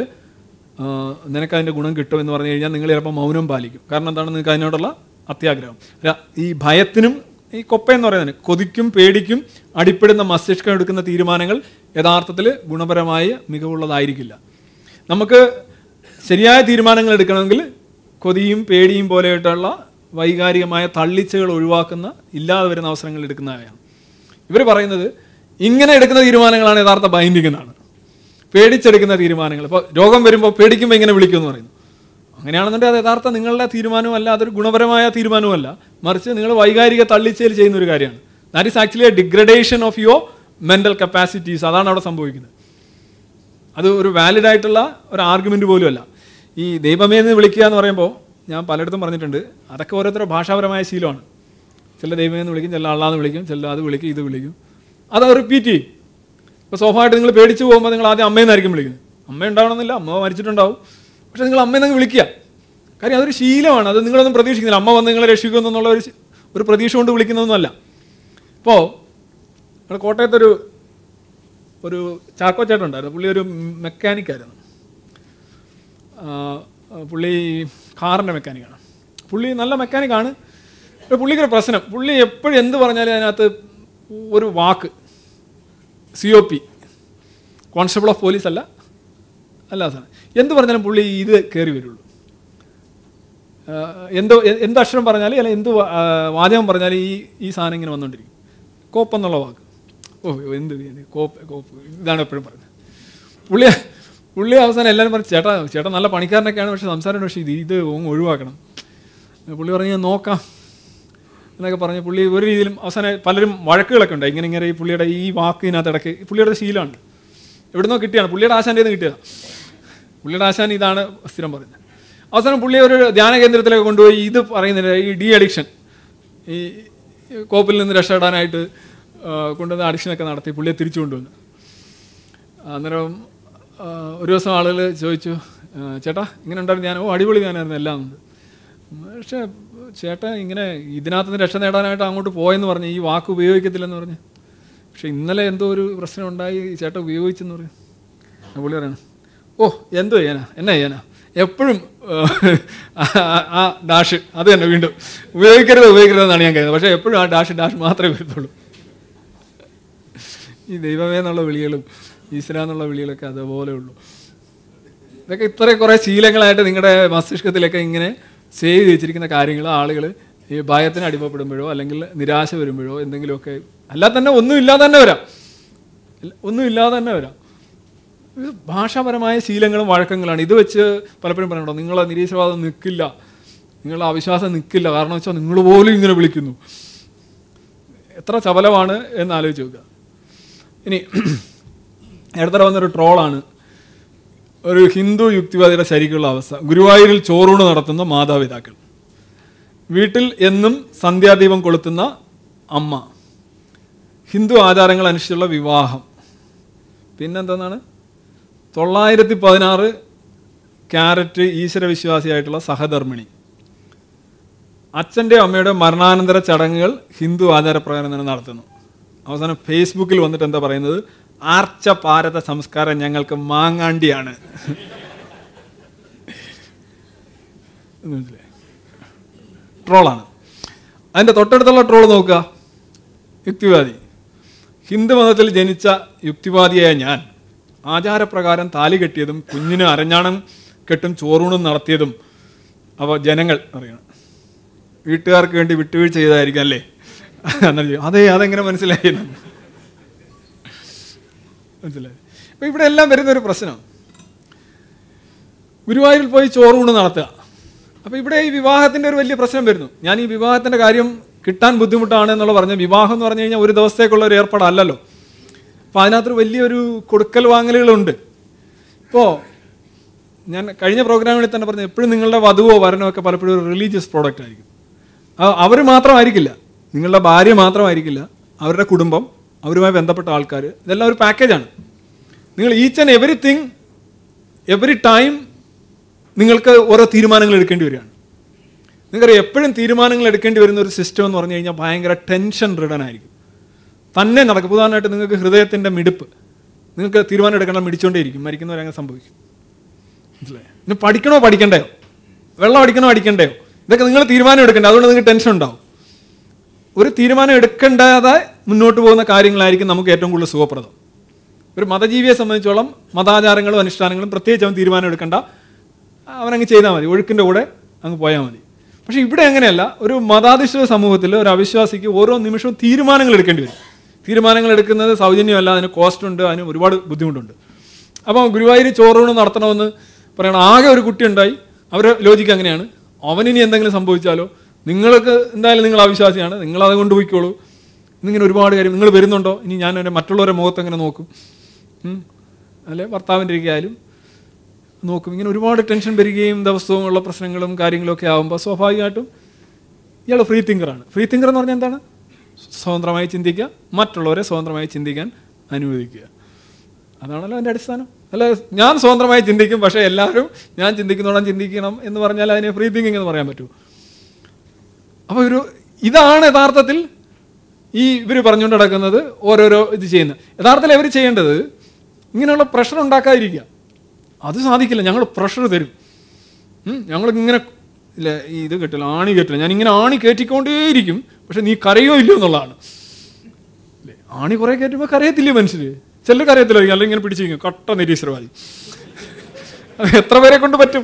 നിനക്കതിൻ്റെ ഗുണം കിട്ടും എന്ന് പറഞ്ഞു കഴിഞ്ഞാൽ നിങ്ങൾ ചിലപ്പോൾ മൗനം പാലിക്കും കാരണം എന്താണ് നിങ്ങൾക്ക് അതിനോടുള്ള അത്യാഗ്രഹം ഈ ഭയത്തിനും ഈ കൊപ്പ എന്ന് പറയുന്നതിന് കൊതിക്കും പേടിക്കും അടിപ്പെടുന്ന മസ്തിഷ്കം എടുക്കുന്ന തീരുമാനങ്ങൾ യഥാർത്ഥത്തിൽ ഗുണപരമായ മികവുള്ളതായിരിക്കില്ല നമുക്ക് ശരിയായ തീരുമാനങ്ങൾ എടുക്കണമെങ്കിൽ കൊതിയും പേടിയും പോലെയായിട്ടുള്ള വൈകാരികമായ തള്ളിച്ചകൾ ഒഴിവാക്കുന്ന ഇല്ലാതെ വരുന്ന അവസരങ്ങൾ എടുക്കുന്നവയാണ് ഇവർ പറയുന്നത് ഇങ്ങനെ എടുക്കുന്ന തീരുമാനങ്ങളാണ് യഥാർത്ഥ ബൈൻഡിങ് എന്നാണ് പേടിച്ചെടുക്കുന്ന തീരുമാനങ്ങൾ ഇപ്പോൾ രോഗം വരുമ്പോൾ പേടിക്കുമ്പോൾ ഇങ്ങനെ വിളിക്കുമെന്ന് പറയുന്നു അങ്ങനെയാണെന്നുണ്ടെങ്കിൽ അത് യഥാർത്ഥ നിങ്ങളുടെ തീരുമാനവും അല്ല അതൊരു ഗുണപരമായ തീരുമാനവുമല്ല മറിച്ച് നിങ്ങൾ വൈകാരിക തള്ളിച്ചേൽ ചെയ്യുന്ന ഒരു കാര്യമാണ് that is actually a degradation of your mental capacities അതാണ് അവിടെ സംഭവിക്കുന്നത് അത് ഒരു വാലിഡായിട്ടുള്ള ആയിട്ടുള്ള ഒരു ആർഗ്യുമെൻ്റ് പോലുമല്ല ഈ ദൈവമേ എന്ന് വിളിക്കുക എന്ന് പറയുമ്പോൾ ഞാൻ പലയിടത്തും പറഞ്ഞിട്ടുണ്ട് അതൊക്കെ ഓരോരുത്തരുടെ ഭാഷാപരമായ ശീലമാണ് ചില ദൈവമേ എന്ന് വിളിക്കും ചില അള്ളാന്ന് വിളിക്കും ചില അത് വിളിക്കും ഇത് വിളിക്കും അത് റിപ്പീറ്റ് ചെയ്യും ഇപ്പോൾ സ്വാഭാവികമായിട്ട് നിങ്ങൾ പേടിച്ച് പോകുമ്പോൾ നിങ്ങൾ ആദ്യം അമ്മയെന്നായിരിക്കും വിളിക്കുന്നത് അമ്മ ഉണ്ടാവണമെന്നില്ല അമ്മ മരിച്ചിട്ടുണ്ടാവും പക്ഷേ നിങ്ങൾ നിങ്ങൾ വിളിക്കുക കാര്യം അതൊരു ശീലമാണ് അത് നിങ്ങളൊന്നും പ്രതീക്ഷിക്കുന്നില്ല അമ്മ വന്ന് നിങ്ങളെ എന്നുള്ള ഒരു ഒരു പ്രതീക്ഷ കൊണ്ട് വിളിക്കുന്നതൊന്നുമല്ല ഇപ്പോൾ നമ്മുടെ കോട്ടയത്തൊരു ഒരു ചാക്കോ പുള്ളി ഒരു മെക്കാനിക്കായിരുന്നു പുള്ളി കാറിൻ്റെ മെക്കാനിക്കാണ് പുള്ളി നല്ല മെക്കാനിക്കാണ് പുള്ളിക്കൊരു പ്രശ്നം പുള്ളി എപ്പോഴും എന്ത് പറഞ്ഞാലും അതിനകത്ത് ഒരു വാക്ക് C O P constable of police അല്ല അല്ലാതാണ് എന്ത് പറഞ്ഞാലും പുള്ളി ഇത് കയറി വരുള്ളൂ എന്തോ എന്ത് അക്ഷരം പറഞ്ഞാൽ അല്ലെങ്കിൽ എന്ത് വാചകം പറഞ്ഞാൽ ഈ ഈ സാധനം ഇങ്ങനെ വന്നുകൊണ്ടിരിക്കും കോപ്പ് എന്നുള്ള വാക്ക് ഓ എന്ത് കോപ്പ് കോപ്പ് ഇതാണ് എപ്പോഴും പറഞ്ഞത് പുള്ളി പുള്ളി അവസാനം എല്ലാവരും പറഞ്ഞു ചേട്ടാ ചേട്ടൻ നല്ല പണിക്കാരനൊക്കെയാണ് പക്ഷേ സംസാരം പക്ഷേ ഇത് ഇത് ഒഴിവാക്കണം പുള്ളി പറഞ്ഞ് ഞാൻ നോക്കാം എന്നൊക്കെ പറഞ്ഞ് പുള്ളി ഒരു രീതിയിലും അവസാനം പലരും വഴക്കുകളൊക്കെ ഉണ്ട് ഇങ്ങനെ ഇങ്ങനെ ഈ പുള്ളിയുടെ ഈ വാക്കിനകത്ത് ഇടയ്ക്ക് പുള്ളിയുടെ ശീലമാണ് എവിടുന്നോ കിട്ടിയാണ് പുള്ളിയുടെ ആശാൻ്റെ കിട്ടിയതാണ് പുള്ളിയുടെ ആശാൻ ഇതാണ് സ്ഥിരം പറയുന്നത് അവസാനം പുള്ളിയെ ഒരു ധ്യാന കേന്ദ്രത്തിലേക്ക് കൊണ്ടുപോയി ഇത് പറയുന്നില്ല ഈ ഡി അഡിക്ഷൻ ഈ കോപ്പിൽ നിന്ന് രക്ഷപ്പെടാനായിട്ട് കൊണ്ടുവന്ന അഡിക്ഷനൊക്കെ നടത്തി പുള്ളിയെ തിരിച്ചു കൊണ്ടുവന്നു അന്നേരം ഒരു ദിവസം ആളുകൾ ചോദിച്ചു ചേട്ടാ ഇങ്ങനെ ഉണ്ടായിരുന്നു ഞാൻ ഓ അടിപൊളി ഞാനായിരുന്നു എല്ലാം പക്ഷേ ചേട്ടൻ ഇങ്ങനെ ഇതിനകത്ത് നിന്ന് രക്ഷ നേടാനായിട്ട് അങ്ങോട്ട് പോയെന്ന് പറഞ്ഞു ഈ വാക്ക് ഉപയോഗിക്കത്തില്ലെന്ന് പറഞ്ഞു പക്ഷേ ഇന്നലെ എന്തോ ഒരു പ്രശ്നം ഉണ്ടായി ചേട്ടൻ ഉപയോഗിച്ചെന്ന് പറഞ്ഞു പുള്ളി പറയണം ഓ എന്തോ ചെയ്യാനാ എന്നാ ചെയ്യാനാ എപ്പോഴും ആ ഡാഷ് അത് തന്നെ വീണ്ടും ഉപയോഗിക്കരുത് ഉപയോഗിക്കരുതെന്നാണ് ഞാൻ കരുതുന്നത് പക്ഷേ എപ്പോഴും ആ ഡാഷ് ഡാഷ് മാത്രമേ വരുത്തുള്ളൂ ഈ ദൈവമേ എന്നുള്ള വിളികളും ഈശ്വര എന്നുള്ള വിളികളൊക്കെ അതുപോലെ ഉള്ളൂ ഇതൊക്കെ ഇത്ര കുറേ ശീലങ്ങളായിട്ട് നിങ്ങളുടെ മസ്തിഷ്കത്തിലൊക്കെ ഇങ്ങനെ സേവ് ചെയ്തിരിക്കുന്ന കാര്യങ്ങൾ ആളുകൾ ഈ ഭയത്തിന് അടിമപ്പെടുമ്പോഴോ അല്ലെങ്കിൽ നിരാശ വരുമ്പോഴോ എന്തെങ്കിലുമൊക്കെ അല്ലാതെ തന്നെ ഒന്നും ഇല്ലാതെ തന്നെ വരാം ഒന്നും ഇല്ലാതെ തന്നെ വരാം ഭാഷാപരമായ ശീലങ്ങളും വഴക്കങ്ങളാണ് ഇത് വെച്ച് പലപ്പോഴും പറയണ്ടോ നിങ്ങളെ നിരീശ്വരവാദം നിൽക്കില്ല നിങ്ങളുടെ അവിശ്വാസം നിൽക്കില്ല കാരണം വെച്ചാൽ നിങ്ങൾ പോലും ഇങ്ങനെ വിളിക്കുന്നു എത്ര ചപലമാണ് എന്ന് ആലോചിച്ച് നോക്കുക ഇനി ഇടത്തര വന്നൊരു ട്രോളാണ് ഒരു ഹിന്ദു യുക്തിവാദിയുടെ ശരിക്കുള്ള അവസ്ഥ ഗുരുവായൂരിൽ ചോറൂണ് നടത്തുന്ന മാതാപിതാക്കൾ വീട്ടിൽ എന്നും സന്ധ്യാദീപം കൊളുത്തുന്ന അമ്മ ഹിന്ദു ആചാരങ്ങൾ അനുസരിച്ചുള്ള വിവാഹം പിന്നെന്താണ് തൊള്ളായിരത്തി പതിനാറ് ക്യാരറ്റ് ഈശ്വരവിശ്വാസിയായിട്ടുള്ള സഹധർമ്മിണി അച്ഛൻ്റെ അമ്മയുടെ മരണാനന്തര ചടങ്ങുകൾ ഹിന്ദു ആചാരപ്രകാരം തന്നെ നടത്തുന്നു അവസാനം ഫേസ്ബുക്കിൽ വന്നിട്ട് എന്താ പറയുന്നത് ആർച്ച പാരത സംസ്കാരം ഞങ്ങൾക്ക് മാങ്ങാണ്ടിയാണ് ട്രോളാണ് അതിൻ്റെ തൊട്ടടുത്തുള്ള ട്രോൾ നോക്കുക യുക്തിവാദി ഹിന്ദു മതത്തിൽ ജനിച്ച യുക്തിവാദിയായ ഞാൻ ആചാരപ്രകാരം താലി കെട്ടിയതും കുഞ്ഞിന് അരഞ്ഞാണം കെട്ടും ചോറൂണും നടത്തിയതും അവ ജനങ്ങൾ അറിയണം വീട്ടുകാർക്ക് വേണ്ടി വിട്ടുവീഴ്ച ചെയ്തായിരിക്കും അല്ലേ അന്നേരം അതെ അതെങ്ങനെ മനസ്സിലായി മനസ്സിലായി അപ്പൊ ഇവിടെ എല്ലാം വരുന്നൊരു പ്രശ്നം ഗുരുവായൂരിൽ പോയി ചോറൂണ് നടത്തുക അപ്പോൾ ഇവിടെ ഈ വിവാഹത്തിന്റെ ഒരു വലിയ പ്രശ്നം വരുന്നു ഞാൻ ഈ വിവാഹത്തിന്റെ കാര്യം കിട്ടാൻ ബുദ്ധിമുട്ടാണ് എന്നുള്ള പറഞ്ഞ വിവാഹം എന്ന് പറഞ്ഞു കഴിഞ്ഞാൽ ഒരു ദിവസത്തേക്കുള്ള ഒരു ഏർപ്പാടല്ലോ അപ്പോൾ അതിനകത്തൊരു വലിയൊരു കൊടുക്കൽ വാങ്ങലുകളുണ്ട് ഇപ്പോൾ ഞാൻ കഴിഞ്ഞ പ്രോഗ്രാമിൽ തന്നെ പറഞ്ഞു എപ്പോഴും നിങ്ങളുടെ വധുവോ വരനോ ഒക്കെ പലപ്പോഴും ഒരു റിലീജിയസ് പ്രോഡക്റ്റ് ആയിരിക്കും അവർ മാത്രമായിരിക്കില്ല നിങ്ങളുടെ ഭാര്യ മാത്രമായിരിക്കില്ല അവരുടെ കുടുംബം അവരുമായി ബന്ധപ്പെട്ട ആൾക്കാർ ഇതെല്ലാം ഒരു പാക്കേജാണ് നിങ്ങൾ each and everything every time നിങ്ങൾക്ക് ഓരോ തീരുമാനങ്ങൾ എടുക്കേണ്ടി വരികയാണ് നിങ്ങൾക്കറിയാം എപ്പോഴും തീരുമാനങ്ങൾ എടുക്കേണ്ടി വരുന്ന ഒരു സിസ്റ്റം എന്ന് പറഞ്ഞു കഴിഞ്ഞാൽ ഭയങ്കര ടെൻഷൻ റിഡൻ ആയിരിക്കും തന്നെ നടക്കും പ്രധാനമായിട്ട് നിങ്ങൾക്ക് ഹൃദയത്തിൻ്റെ മിടുപ്പ് നിങ്ങൾക്ക് തീരുമാനം എടുക്കണം മിടിച്ചുകൊണ്ടേയിരിക്കും മരിക്കുന്നവരങ്ങനെ സംഭവിക്കും മനസ്സിലായി ഇനി പഠിക്കണോ പഠിക്കണ്ടയോ വെള്ളം അടിക്കണോ അടിക്കണ്ടയോ ഇതൊക്കെ നിങ്ങൾ തീരുമാനം എടുക്കണ്ടേ അതുകൊണ്ട് നിങ്ങൾക്ക് ടെൻഷൻ ഉണ്ടാവും ഒരു തീരുമാനം എടുക്കേണ്ടാതെ മുന്നോട്ട് പോകുന്ന കാര്യങ്ങളായിരിക്കും നമുക്ക് ഏറ്റവും കൂടുതൽ സുഖപ്രദം ഒരു മതജീവിയെ സംബന്ധിച്ചോളം മതാചാരങ്ങളും അനുഷ്ഠാനങ്ങളും പ്രത്യേകിച്ച് അവൻ തീരുമാനം എടുക്കേണ്ട അവനങ്ങ് ചെയ്താൽ മതി ഒഴുക്കിൻ്റെ കൂടെ അങ്ങ് പോയാൽ മതി പക്ഷേ ഇവിടെ അങ്ങനെയല്ല ഒരു മതാധിഷ്ഠിത സമൂഹത്തിൽ ഒരു അവിശ്വാസിക്ക് ഓരോ നിമിഷവും തീരുമാനങ്ങൾ എടുക്കേണ്ടി വരും തീരുമാനങ്ങൾ എടുക്കുന്നത് സൗജന്യമല്ല അതിന് കോസ്റ്റുണ്ട് അതിന് ഒരുപാട് ബുദ്ധിമുട്ടുണ്ട് അപ്പോൾ ഗുരുവായൂർ ചോറൂണ് നടത്തണമെന്ന് പറയണം ആകെ ഒരു കുട്ടി ഉണ്ടായി അവർ ലോജിക്ക് അങ്ങനെയാണ് അവനിനി എന്തെങ്കിലും സംഭവിച്ചാലോ നിങ്ങൾക്ക് എന്തായാലും നിങ്ങൾ അവിശ്വാസിയാണ് നിങ്ങൾ അത് കൊണ്ടുപോയിക്കോളൂ ഇന്നിങ്ങനെ ഒരുപാട് കാര്യം നിങ്ങൾ വരുന്നുണ്ടോ ഇനി ഞാൻ എൻ്റെ മറ്റുള്ളവരുടെ മുഖത്ത് അങ്ങനെ നോക്കും അല്ലെ ഭർത്താവിൻ്റെ ഇരിക്കായാലും നോക്കും ഇങ്ങനെ ഒരുപാട് ടെൻഷൻ വരികയും ദിവസവും ഉള്ള പ്രശ്നങ്ങളും കാര്യങ്ങളൊക്കെ ആകുമ്പോൾ സ്വാഭാവികമായിട്ടും ഇയാൾ ഫ്രീ തിങ്കറാണ് ഫ്രീ തിങ്കർ എന്ന് പറഞ്ഞാൽ എന്താണ് സ്വതന്ത്രമായി ചിന്തിക്കുക മറ്റുള്ളവരെ സ്വതന്ത്രമായി ചിന്തിക്കാൻ അനുവദിക്കുക അതാണല്ലോ എൻ്റെ അടിസ്ഥാനം അല്ല ഞാൻ സ്വതന്ത്രമായി ചിന്തിക്കും പക്ഷേ എല്ലാവരും ഞാൻ ചിന്തിക്കുന്നോടാൻ ചിന്തിക്കണം എന്ന് പറഞ്ഞാൽ അതിനെ ഫ്രീ തിങ്കിങ് എന്ന് പറയാൻ പറ്റൂ അപ്പോൾ ഒരു ഇതാണ് യഥാർത്ഥത്തിൽ ഈ ഇവർ പറഞ്ഞുകൊണ്ട് നടക്കുന്നത് ഓരോരോ ഇത് ചെയ്യുന്നത് യഥാർത്ഥത്തിൽ ഇവർ ചെയ്യേണ്ടത് ഇങ്ങനെയുള്ള പ്രഷർ ഉണ്ടാക്കാതിരിക്കുക അത് സാധിക്കില്ല ഞങ്ങൾ പ്രഷർ തരും ഇങ്ങനെ ഇല്ല ഇത് കെട്ടില്ല ആണി കെട്ടില്ല ഞാൻ ഇങ്ങനെ ആണി കയറ്റിക്കൊണ്ടേയിരിക്കും പക്ഷെ നീ കരയോ ഇല്ലയോ എന്നുള്ളതാണ് ആണി കുറെ കയറ്റുമ്പോൾ കരയത്തില്ലേ മനുഷ്യർ ചിലർക്ക് അറിയത്തില്ലായിരിക്കും അല്ലെങ്കിൽ ഇങ്ങനെ പിടിച്ചിരിക്കും കട്ട നിരീശ്വരവാദി എത്ര പേരെ കൊണ്ട് പറ്റും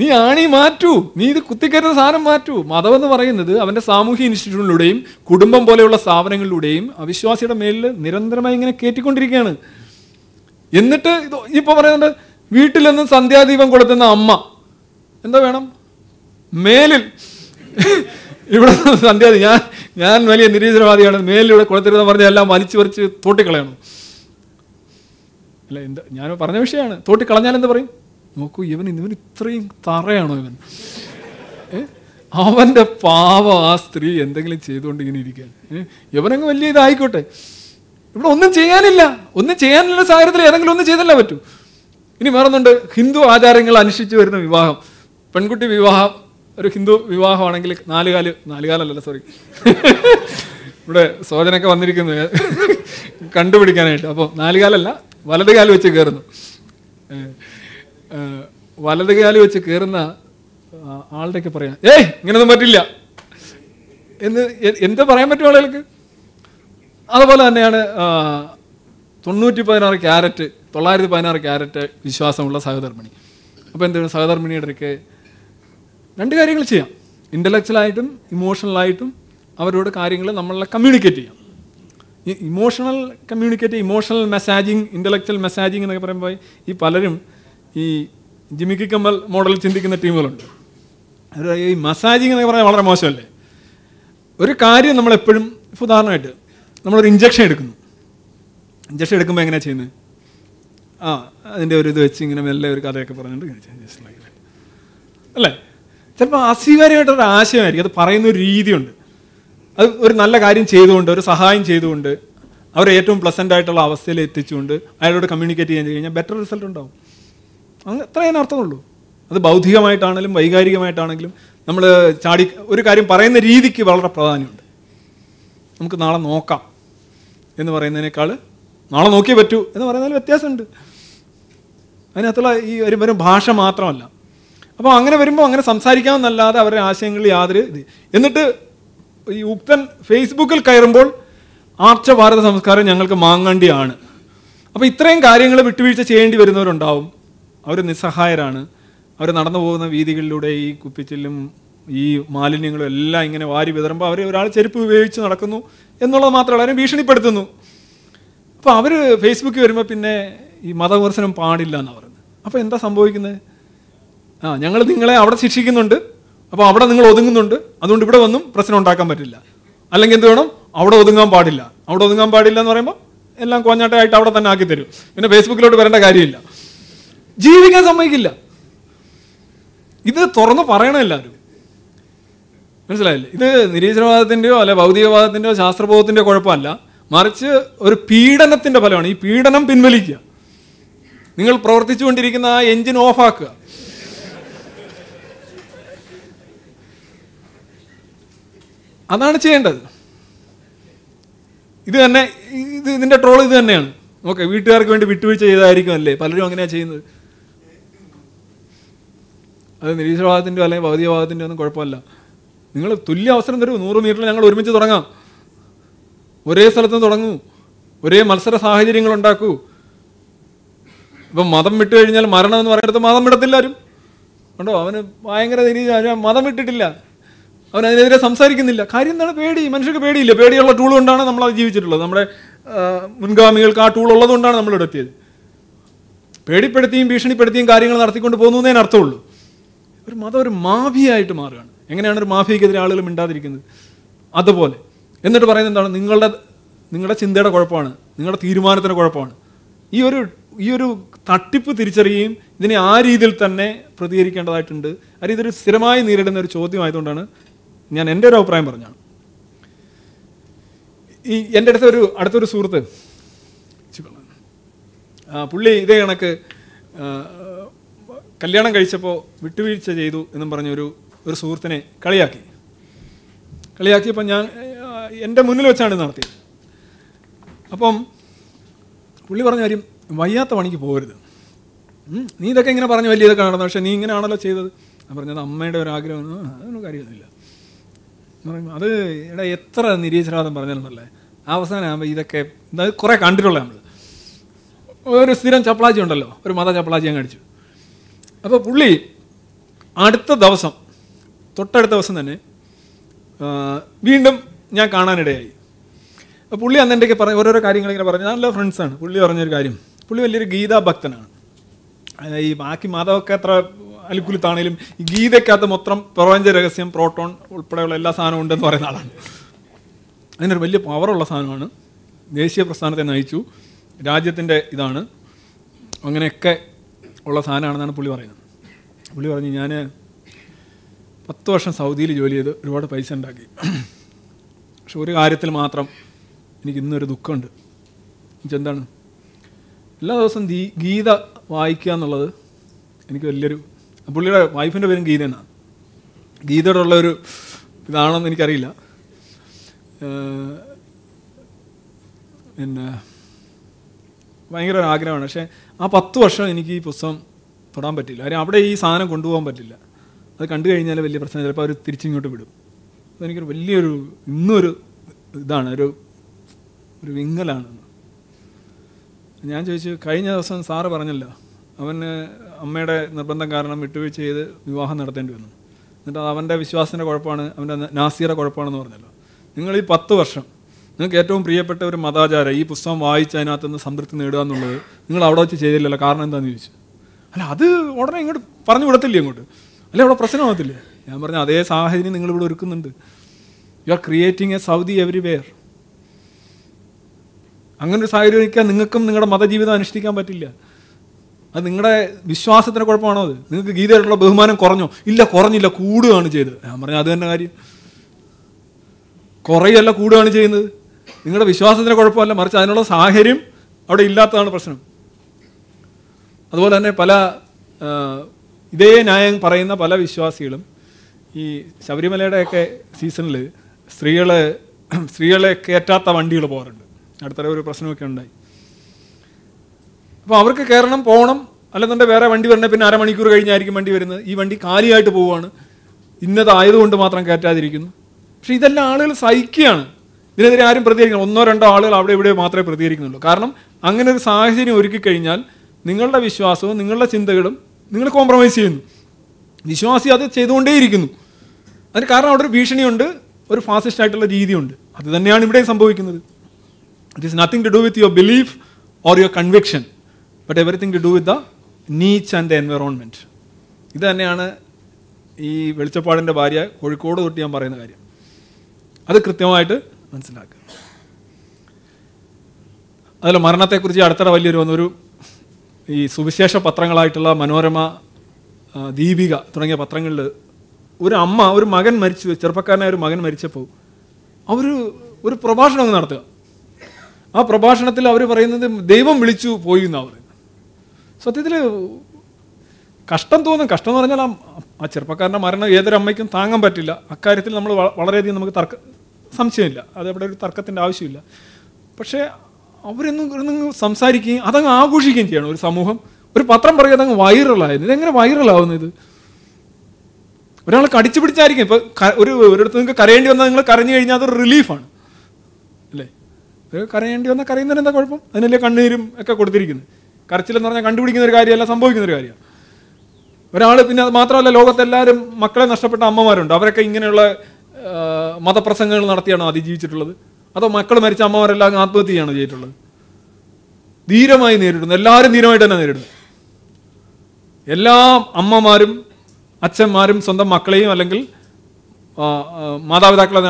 നീ ആണി മാറ്റൂ നീ ഇത് കുത്തിക്കയറ്റുന്ന സാധനം മാറ്റൂ മതം എന്ന് പറയുന്നത് അവൻ്റെ സാമൂഹ്യ ഇൻസ്റ്റിറ്റ്യൂട്ടിലൂടെയും കുടുംബം പോലെയുള്ള സ്ഥാപനങ്ങളിലൂടെയും അവിശ്വാസിയുടെ മേലിൽ നിരന്തരമായി ഇങ്ങനെ കയറ്റിക്കൊണ്ടിരിക്കുകയാണ് എന്നിട്ട് ഇപ്പൊ ഇപ്പോൾ പറയുന്നുണ്ട് വീട്ടിൽ നിന്ന് സന്ധ്യാദീപം കൊളുത്തുന്ന അമ്മ എന്താ വേണം മേലിൽ ഇവിടെ സന്ധ്യാതി ഞാൻ ഞാൻ വലിയ നിരീശ്വരവാദിയാണ് മേലിലൂടെ കുളത്തിരുന്ന് പറഞ്ഞ എല്ലാം വലിച്ചു വരച്ച് തോട്ടിക്കളയണം അല്ല എന്താ ഞാൻ പറഞ്ഞ വിഷയമാണ് തോട്ടിക്കളഞ്ഞാൽ എന്താ പറയും നോക്കൂ ഇവൻ ഇവൻ ഇത്രയും തറയാണോ ഇവൻ അവൻ്റെ പാവം ആ സ്ത്രീ എന്തെങ്കിലും ചെയ്തുകൊണ്ട് ഇങ്ങനെ ഇരിക്കാൻ ഇവനങ്ങ് വലിയ ഇതായിക്കോട്ടെ ഇവിടെ ഒന്നും ചെയ്യാനില്ല ഒന്നും ചെയ്യാനുള്ള സാഹചര്യത്തിൽ ഏതെങ്കിലും ഒന്നും ചെയ്തല്ലേ പറ്റൂ ഇനി വേറൊന്നുണ്ട് ഹിന്ദു ആചാരങ്ങൾ അനുഷ്ഠിച്ചു വരുന്ന വിവാഹം പെൺകുട്ടി വിവാഹം ഒരു ഹിന്ദു വിവാഹമാണെങ്കിൽ നാലുകാല് നാലുകാലല്ലല്ലോ സോറി ഇവിടെ സോചനൊക്കെ വന്നിരിക്കുന്നു കണ്ടുപിടിക്കാനായിട്ട് അപ്പോൾ നാലുകാലല്ല വലത് കാല് വെച്ച് കയറുന്നു വലത് കാല് വെച്ച് കയറുന്ന ആളുടെയൊക്കെ പറയാം ഏയ് ഇങ്ങനൊന്നും പറ്റില്ല എന്ന് എന്താ പറയാൻ പറ്റും ആളുകൾക്ക് അതുപോലെ തന്നെയാണ് തൊണ്ണൂറ്റി പതിനാറ് ക്യാരറ്റ് തൊള്ളായിരത്തി പതിനാറ് ക്യാരറ്റ് വിശ്വാസമുള്ള സഹധർമ്മിണി അപ്പോൾ എന്താണ് സഹധർമ്മിണിയുടെ അടുക്കെ രണ്ട് കാര്യങ്ങൾ ചെയ്യാം ഇൻ്റലക്ച്വലായിട്ടും ഇമോഷണലായിട്ടും അവരോട് കാര്യങ്ങൾ നമ്മളെ കമ്മ്യൂണിക്കേറ്റ് ചെയ്യാം ഈ emotional communicate emotional messaging intellectual messaging എന്നൊക്കെ പറയുമ്പോൾ ഈ പലരും ഈ ജിമിക്കി കമ്മൽ മോഡൽ ചിന്തിക്കുന്ന ടീമുകളുണ്ട് അവർ ഈ മസാജിങ് എന്നൊക്കെ പറഞ്ഞാൽ വളരെ മോശമല്ലേ ഒരു കാര്യം നമ്മളെപ്പോഴും ഉദാഹരണമായിട്ട് നമ്മളൊരു ഇഞ്ചക്ഷൻ എടുക്കുന്നു ഇഞ്ചക്ഷൻ എടുക്കുമ്പോൾ എങ്ങനെയാണ് ചെയ്യുന്നത് ആ അതിൻ്റെ ഒരു ഇത് വെച്ച് ഇങ്ങനെ മെല്ലെ ഒരു കഥയൊക്കെ പറഞ്ഞിട്ട് അല്ലേ ചിലപ്പോൾ അസ്വീകാര്യമായിട്ടൊരു ആശയമായിരിക്കും അത് പറയുന്ന ഒരു രീതിയുണ്ട് അത് ഒരു നല്ല കാര്യം ചെയ്തുകൊണ്ട് ഒരു സഹായം ചെയ്തുകൊണ്ട് അവരെ ഏറ്റവും പ്ലസൻ്റ് ആയിട്ടുള്ള അവസ്ഥയിൽ എത്തിച്ചുകൊണ്ട് അയാളോട് കമ്മ്യൂണിക്കേറ്റ് ചെയ്യാൻ കഴിഞ്ഞാൽ ബെറ്റർ റിസൾട്ട് ഉണ്ടാവും അങ്ങനെ അത്രയും അർത്ഥമുള്ളൂ അത് ബൗദ്ധികമായിട്ടാണെങ്കിലും വൈകാരികമായിട്ടാണെങ്കിലും നമ്മൾ ചാടി ഒരു കാര്യം പറയുന്ന രീതിക്ക് വളരെ പ്രാധാന്യമുണ്ട് നമുക്ക് നാളെ നോക്കാം എന്ന് പറയുന്നതിനേക്കാൾ നാളെ നോക്കിയേ പറ്റൂ എന്ന് പറയുന്നതിൽ വ്യത്യാസമുണ്ട് അതിനകത്തുള്ള ഈ ഒരു വരും ഭാഷ മാത്രമല്ല അപ്പോൾ അങ്ങനെ വരുമ്പോൾ അങ്ങനെ സംസാരിക്കാമെന്നല്ലാതെ അവരുടെ ആശയങ്ങളിൽ യാതൊരു ഇത് എന്നിട്ട് ഈ ഉക്തൻ ഫേസ്ബുക്കിൽ കയറുമ്പോൾ ആർച്ച ഭാരത സംസ്കാരം ഞങ്ങൾക്ക് മാങ്ങണ്ടിയാണ് അപ്പോൾ ഇത്രയും കാര്യങ്ങൾ വിട്ടുവീഴ്ച ചെയ്യേണ്ടി വരുന്നവരുണ്ടാവും അവർ നിസ്സഹായരാണ് അവർ നടന്നു പോകുന്ന വീതികളിലൂടെ ഈ കുപ്പിച്ചിലും ഈ മാലിന്യങ്ങളും എല്ലാം ഇങ്ങനെ വാരി വിതറുമ്പോൾ അവർ ഒരാൾ ചെരുപ്പ് ഉപയോഗിച്ച് നടക്കുന്നു എന്നുള്ളത് മാത്രമല്ല അവരെ ഭീഷണിപ്പെടുത്തുന്നു അപ്പോൾ അവർ ഫേസ്ബുക്കിൽ വരുമ്പോൾ പിന്നെ ഈ മതവിമർശനം പാടില്ല എന്ന് പറയുന്നത് അപ്പോൾ എന്താ സംഭവിക്കുന്നത് ആ ഞങ്ങൾ നിങ്ങളെ അവിടെ ശിക്ഷിക്കുന്നുണ്ട് അപ്പോൾ അവിടെ നിങ്ങൾ ഒതുങ്ങുന്നുണ്ട് അതുകൊണ്ട് ഇവിടെ വന്നും പ്രശ്നം ഉണ്ടാക്കാൻ പറ്റില്ല അല്ലെങ്കിൽ എന്ത് വേണം അവിടെ ഒതുങ്ങാൻ പാടില്ല അവിടെ ഒതുങ്ങാൻ പാടില്ല എന്ന് പറയുമ്പോൾ എല്ലാം കോഞ്ഞാട്ടമായിട്ട് അവിടെ തന്നെ ആക്കി തരും പിന്നെ ഫേസ്ബുക്കിലോട്ട് വരേണ്ട കാര്യമില്ല ജീവിക്കാൻ സമ്മതിക്കില്ല ഇത് തുറന്ന് പറയണം എല്ലാവരും മനസ്സിലായില്ലേ ഇത് നിരീശ്വരവാദത്തിൻ്റെയോ അല്ലെ ഭൗതികവാദത്തിൻ്റെയോ ശാസ്ത്രബോധത്തിൻ്റെയോ കുഴപ്പമല്ല മറിച്ച് ഒരു പീഡനത്തിൻ്റെ ഫലമാണ് ഈ പീഡനം പിൻവലിക്കുക നിങ്ങൾ പ്രവർത്തിച്ചുകൊണ്ടിരിക്കുന്ന ആ എൻജിൻ ഓഫാക്കുക അതാണ് ചെയ്യേണ്ടത് ഇത് തന്നെ ഇത് ഇതിൻ്റെ ട്രോൾ ഇത് തന്നെയാണ് ഓക്കെ വീട്ടുകാർക്ക് വേണ്ടി വിട്ടുവീഴ്ച ചെയ്തായിരിക്കും അല്ലേ പലരും അങ്ങനെയാണ് ചെയ്യുന്നത് അത് നിരീശ്വരവാദത്തിൻ്റെയോ അല്ലെങ്കിൽ ഭൗതികവാദത്തിൻ്റെയോ ഒന്നും കുഴപ്പമില്ല നിങ്ങൾ തുല്യ അവസരം തരൂ നൂറ് മീറ്ററിൽ ഞങ്ങൾ ഒരുമിച്ച് തുടങ്ങാം ഒരേ സ്ഥലത്ത് തുടങ്ങൂ ഒരേ മത്സര സാഹചര്യങ്ങൾ ഉണ്ടാക്കൂ ഇപ്പം മതം വിട്ടു കഴിഞ്ഞാൽ മരണം എന്ന് പറയുന്നിടത്ത് മതം വിടത്തില്ലാരും ഉണ്ടോ അവന് ഭയങ്കര നിരീക്ഷ മതം വിട്ടിട്ടില്ല അവൻ അതിനെതിരെ സംസാരിക്കുന്നില്ല കാര്യം എന്താണ് പേടി മനുഷ്യർക്ക് പേടിയില്ല പേടിയുള്ള ടൂൾ കൊണ്ടാണ് നമ്മൾ അത് ജീവിച്ചിട്ടുള്ളത് നമ്മുടെ മുൻഗാമികൾക്ക് ആ ടൂൾ ഉള്ളതുകൊണ്ടാണ് നമ്മൾ ഇടത്തിയത് പേടിപ്പെടുത്തിയും ഭീഷണിപ്പെടുത്തിയും കാര്യങ്ങൾ നടത്തിക്കൊണ്ട് പോകുന്നതിന് അർത്ഥമുള്ളൂ ഒരു മതം ഒരു മാഫിയായിട്ട് മാറുകയാണ് എങ്ങനെയാണ് ഒരു മാഫിയക്കെതിരെ ആളുകൾ മിണ്ടാതിരിക്കുന്നത് അതുപോലെ എന്നിട്ട് പറയുന്നത് എന്താണ് നിങ്ങളുടെ നിങ്ങളുടെ ചിന്തയുടെ കുഴപ്പമാണ് നിങ്ങളുടെ തീരുമാനത്തിൻ്റെ കുഴപ്പമാണ് ഈ ഒരു ഈ ഒരു തട്ടിപ്പ് തിരിച്ചറിയുകയും ഇതിനെ ആ രീതിയിൽ തന്നെ പ്രതികരിക്കേണ്ടതായിട്ടുണ്ട് ആ ഇതൊരു സ്ഥിരമായി നേരിടുന്ന ഒരു ചോദ്യമായതുകൊണ്ടാണ് ഞാൻ എൻ്റെ ഒരു അഭിപ്രായം പറഞ്ഞാണ് ഈ എൻ്റെ അടുത്ത ഒരു അടുത്തൊരു സുഹൃത്ത് പുള്ളി ഇതേ കണക്ക് കല്യാണം കഴിച്ചപ്പോൾ വിട്ടുവീഴ്ച ചെയ്തു എന്നും പറഞ്ഞൊരു ഒരു സുഹൃത്തിനെ കളിയാക്കി കളിയാക്കിയപ്പോൾ ഞാൻ എൻ്റെ മുന്നിൽ വെച്ചാണ് നടത്തിയത് അപ്പം പുള്ളി പറഞ്ഞ കാര്യം വയ്യാത്ത പണിക്ക് പോകരുത് നീ ഇതൊക്കെ ഇങ്ങനെ പറഞ്ഞു വലിയ ഇതൊക്കെ നടന്നു പക്ഷേ നീ ഇങ്ങനെയാണല്ലോ ചെയ്തത് ഞാൻ പറഞ്ഞത് അമ്മയുടെ ഒരു ആഗ്രഹം അതൊന്നും കാര്യമൊന്നുമില്ല അത് എടാ എത്ര നിരീശ്വരവാദം പറഞ്ഞിരുന്നല്ലേ അവസാനം ആകുമ്പോൾ ഇതൊക്കെ അതായത് കുറേ കണ്ടിട്ടുള്ള നമ്മൾ ഒരു സ്ഥിരം ചപ്പളാച്ചി ഉണ്ടല്ലോ ഒരു മത ചപ്പളാച്ചി ഞാൻ കടിച്ചു അപ്പോൾ പുള്ളി അടുത്ത ദിവസം തൊട്ടടുത്ത ദിവസം തന്നെ വീണ്ടും ഞാൻ കാണാനിടയായി പുള്ളി അന്ന് എൻ്റെയൊക്കെ പറഞ്ഞ ഓരോരോ കാര്യങ്ങൾ ഇങ്ങനെ പറഞ്ഞു നല്ല ഫ്രണ്ട്സാണ് പുള്ളി പറഞ്ഞൊരു കാര്യം പുള്ളി വലിയൊരു ഗീതാ ഭക്തനാണ് ഈ ബാക്കി മതമൊക്കെ അത്ര അൽക്കുലത്താണേലും ഗീതയ്ക്കകത്ത് മൊത്തം പ്രപഞ്ച രഹസ്യം പ്രോട്ടോൺ ഉൾപ്പെടെയുള്ള എല്ലാ സാധനവും ഉണ്ടെന്ന് പറയുന്ന ആളാണ് അതിനൊരു വലിയ പവറുള്ള സാധനമാണ് ദേശീയ പ്രസ്ഥാനത്തെ നയിച്ചു രാജ്യത്തിൻ്റെ ഇതാണ് അങ്ങനെയൊക്കെ ഉള്ള സാധനമാണെന്നാണ് പുള്ളി പറയുന്നത് പുള്ളി പറഞ്ഞു ഞാൻ പത്ത് വർഷം സൗദിയിൽ ജോലി ചെയ്ത് ഒരുപാട് പൈസ ഉണ്ടാക്കി പക്ഷെ ഒരു കാര്യത്തിൽ മാത്രം എനിക്ക് ഇന്നൊരു ദുഃഖമുണ്ട് എന്താണ് എല്ലാ ദിവസവും ഗീത വായിക്കുക എന്നുള്ളത് എനിക്ക് വലിയൊരു പുള്ളിയുടെ വൈഫിൻ്റെ പേരും ഗീത എന്നാണ് ഗീതയോടുള്ള ഒരു ഇതാണെന്ന് എനിക്കറിയില്ല പിന്നെ ഭയങ്കര ഒരു ആഗ്രഹമാണ് പക്ഷേ ആ പത്ത് വർഷം എനിക്ക് ഈ പുസ്തകം തൊടാൻ പറ്റില്ല കാര്യം അവിടെ ഈ സാധനം കൊണ്ടുപോകാൻ പറ്റില്ല അത് കണ്ടു കഴിഞ്ഞാൽ വലിയ പ്രശ്നം ചിലപ്പോൾ അവർ തിരിച്ചിങ്ങോട്ട് വിടും അതെനിക്കൊരു വലിയൊരു ഇന്നൊരു ഇതാണ് ഒരു ഒരു വിങ്ങലാണ് ഞാൻ ചോദിച്ചു കഴിഞ്ഞ ദിവസം സാറ് പറഞ്ഞല്ലോ അവന് അമ്മയുടെ നിർബന്ധം കാരണം വിട്ടുവീഴ്ച ചെയ്ത് വിവാഹം നടത്തേണ്ടി വന്നു എന്നിട്ട് അവൻ്റെ വിശ്വാസത്തിൻ്റെ കുഴപ്പമാണ് അവൻ്റെ നാസിയുടെ കുഴപ്പമാണെന്ന് പറഞ്ഞല്ലോ നിങ്ങൾ ഈ പത്ത് വർഷം നിങ്ങൾക്ക് ഏറ്റവും പ്രിയപ്പെട്ട ഒരു മതാചാരം ഈ പുസ്തകം വായിച്ച് അതിനകത്ത് നിന്ന് സംതൃപ്തി നേടുക എന്നുള്ളത് നിങ്ങൾ അവിടെ വെച്ച് ചെയ്തില്ലല്ലോ കാരണം എന്താണെന്ന് ചോദിച്ചു അല്ല അത് ഉടനെ ഇങ്ങോട്ട് പറഞ്ഞു വിടത്തില്ലേ ഇങ്ങോട്ട് അല്ലെ അവിടെ പ്രശ്നമാകത്തില്ലേ ഞാൻ പറഞ്ഞ അതേ സാഹചര്യം നിങ്ങൾ ഇവിടെ ഒരുക്കുന്നുണ്ട് you are creating a Saudi everywhere അങ്ങനെ സാഹചര്യം നിങ്ങൾക്കും നിങ്ങളുടെ മതജീവിതം അനുഷ്ഠിക്കാൻ പറ്റില്ല അത് നിങ്ങളുടെ വിശ്വാസത്തിന് കുഴപ്പമാണോ അത് നിങ്ങൾക്ക് ഗീതയായിട്ടുള്ള ബഹുമാനം കുറഞ്ഞോ ഇല്ല കുറഞ്ഞില്ല കൂടുകയാണ് ചെയ്തത് ഞാൻ പറഞ്ഞു അത് തന്നെ കാര്യം കുറയല്ല കൂടുകയാണ് ചെയ്യുന്നത് നിങ്ങളുടെ വിശ്വാസത്തിന് കുഴപ്പമല്ല മറിച്ച് അതിനുള്ള സാഹചര്യം അവിടെ ഇല്ലാത്തതാണ് പ്രശ്നം അതുപോലെ തന്നെ പല ഇതേ ന്യായം പറയുന്ന പല വിശ്വാസികളും ഈ ശബരിമലയുടെയൊക്കെ സീസണിൽ സ്ത്രീകളെ സ്ത്രീകളെ കയറ്റാത്ത വണ്ടികൾ പോകാറുണ്ട് അടുത്തിടെ ഒരു പ്രശ്നമൊക്കെ ഉണ്ടായി അപ്പോൾ അവർക്ക് കയറണം പോകണം അല്ലെന്നുണ്ടെങ്കിൽ വേറെ വണ്ടി വരണേ പിന്നെ അരമണിക്കൂർ കഴിഞ്ഞായിരിക്കും വണ്ടി വരുന്നത് ഈ വണ്ടി കാലിയായിട്ട് പോവുകയാണ് ഇന്നതായതുകൊണ്ട് മാത്രം കയറ്റാതിരിക്കുന്നു പക്ഷേ ഇതെല്ലാം ആളുകൾ സഹിക്കുകയാണ് ഇതിനെതിരെ ആരും പ്രതികരിക്കണം ഒന്നോ രണ്ടോ ആളുകൾ അവിടെ ഇവിടെ മാത്രമേ പ്രതികരിക്കുന്നുള്ളൂ കാരണം അങ്ങനെ ഒരു സാഹചര്യം ഒരുക്കി കഴിഞ്ഞാൽ നിങ്ങളുടെ വിശ്വാസവും നിങ്ങളുടെ ചിന്തകളും നിങ്ങൾ കോംപ്രമൈസ് ചെയ്യുന്നു വിശ്വാസി അത് ചെയ്തുകൊണ്ടേയിരിക്കുന്നു അതിന് കാരണം അവിടെ ഒരു ഭീഷണിയുണ്ട് ഒരു ഫാസിസ്റ്റ് ആയിട്ടുള്ള രീതിയുണ്ട് അത് തന്നെയാണ് ഇവിടെ സംഭവിക്കുന്നത് it is nothing to do with your belief or your conviction but everything to do with the niche and the environment ഇത് തന്നെയാണ് ഈ വെളിച്ചപ്പാടിൻ്റെ ഭാര്യ കോഴിക്കോട് തൊട്ട് ഞാൻ പറയുന്ന കാര്യം അത് കൃത്യമായിട്ട് മനസ്സിലാക്കുക അതിൽ മരണത്തെക്കുറിച്ച് അടുത്തിടെ വലിയൊരു വന്നൊരു ഈ സുവിശേഷ പത്രങ്ങളായിട്ടുള്ള മനോരമ ദീപിക തുടങ്ങിയ പത്രങ്ങളിൽ ഒരു അമ്മ ഒരു മകൻ മരിച്ചു ചെറുപ്പക്കാരനായ ഒരു മകൻ മരിച്ചപ്പോൾ അവർ ഒരു പ്രഭാഷണം നടത്തുക ആ പ്രഭാഷണത്തിൽ അവർ പറയുന്നത് ദൈവം വിളിച്ചു പോയി എന്നാണ് സത്യത്തിൽ കഷ്ടം തോന്നും കഷ്ടം എന്ന് പറഞ്ഞാൽ ആ ചെറുപ്പക്കാരൻ്റെ മരണം ഏതൊരു അമ്മയ്ക്കും താങ്ങാൻ പറ്റില്ല അക്കാര്യത്തിൽ നമ്മൾ വളരെയധികം നമുക്ക് തർക്ക സംശയമില്ല അവിടെ ഒരു തർക്കത്തിൻ്റെ ആവശ്യമില്ല പക്ഷേ അവരൊന്നും ഒന്നും സംസാരിക്കുകയും അതങ്ങ് ആഘോഷിക്കുകയും ചെയ്യണം ഒരു സമൂഹം ഒരു പത്രം പറയുക അതങ്ങ് വൈറലായിരുന്നു ഇതെങ്ങനെ വൈറലാവുന്നത് ഇത് ഒരാൾ കടിച്ചു പിടിച്ചായിരിക്കും ഇപ്പോൾ ഒരു ഒരിടത്ത് നിങ്ങൾക്ക് കരയേണ്ടി വന്നാൽ നിങ്ങൾ കരഞ്ഞു കഴിഞ്ഞാൽ അതൊരു റിലീഫാണ് അല്ലേ കരയേണ്ടി വന്നാൽ കരയുന്നതിന് എന്താ കുഴപ്പം അതിനല്ലേ കണ്ണീരും ഒക്കെ കൊടുത്തിരിക്കുന്നത് കരച്ചിലെന്ന് പറഞ്ഞാൽ കണ്ടുപിടിക്കുന്ന ഒരു കാര്യമല്ല സംഭവിക്കുന്ന ഒരു കാര്യമാണ് ഒരാൾ പിന്നെ മാത്രമല്ല ലോകത്തെല്ലാവരും മക്കളെ നഷ്ടപ്പെട്ട അമ്മമാരുണ്ട് അവരൊക്കെ ഇങ്ങനെയുള്ള മതപ്രസംഗങ്ങൾ നടത്തിയാണോ അതിജീവിച്ചിട്ടുള്ളത് അതോ മക്കൾ മരിച്ച അമ്മമാരെല്ലാം ചെയ്യാണോ ചെയ്തിട്ടുള്ളത് ധീരമായി നേരിടുന്നു എല്ലാവരും ധീരമായിട്ട് തന്നെ നേരിടുന്നു എല്ലാ അമ്മമാരും അച്ഛന്മാരും സ്വന്തം മക്കളെയും അല്ലെങ്കിൽ മാതാപിതാക്കളെ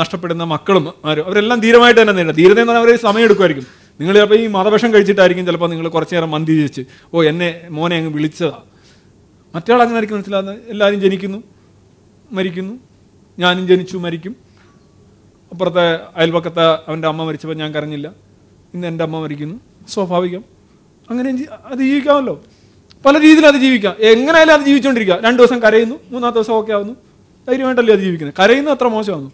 നഷ്ടപ്പെടുന്ന മക്കളും അവരെല്ലാം ധീരമായിട്ട് തന്നെ നേരിടും ധീരതയെന്ന് എന്ന് പറഞ്ഞാൽ അവർ സമയം എടുക്കുമായിരിക്കും നിങ്ങൾ ചിലപ്പോൾ ഈ മതവിഷം കഴിച്ചിട്ടായിരിക്കും ചിലപ്പോൾ നിങ്ങൾ കുറച്ച് നേരം മന്തി ചേച്ച് ഓ എന്നെ മോനെ അങ്ങ് വിളിച്ചതാ മറ്റേയാൾ അങ്ങനെ ആയിരിക്കും മനസ്സിലാകുന്നത് എല്ലാവരും ജനിക്കുന്നു മരിക്കുന്നു ഞാനും ജനിച്ചു മരിക്കും അപ്പുറത്തെ അയൽപക്കത്തെ അവൻ്റെ അമ്മ മരിച്ചപ്പോൾ ഞാൻ കരഞ്ഞില്ല ഇന്ന് എൻ്റെ അമ്മ മരിക്കുന്നു സ്വാഭാവികം അങ്ങനെ അത് ജീവിക്കാമല്ലോ പല രീതിയിൽ അത് ജീവിക്കാം എങ്ങനെയായാലും അത് ജീവിച്ചുകൊണ്ടിരിക്കുക രണ്ട് ദിവസം കരയുന്നു മൂന്നാമത്തെ ദിവസം ഒക്കെ ആവുന്നു ധൈര്യമായിട്ടല്ലേ അത് ജീവിക്കുന്നത് കരയുന്നു അത്ര മോശമാകുന്നു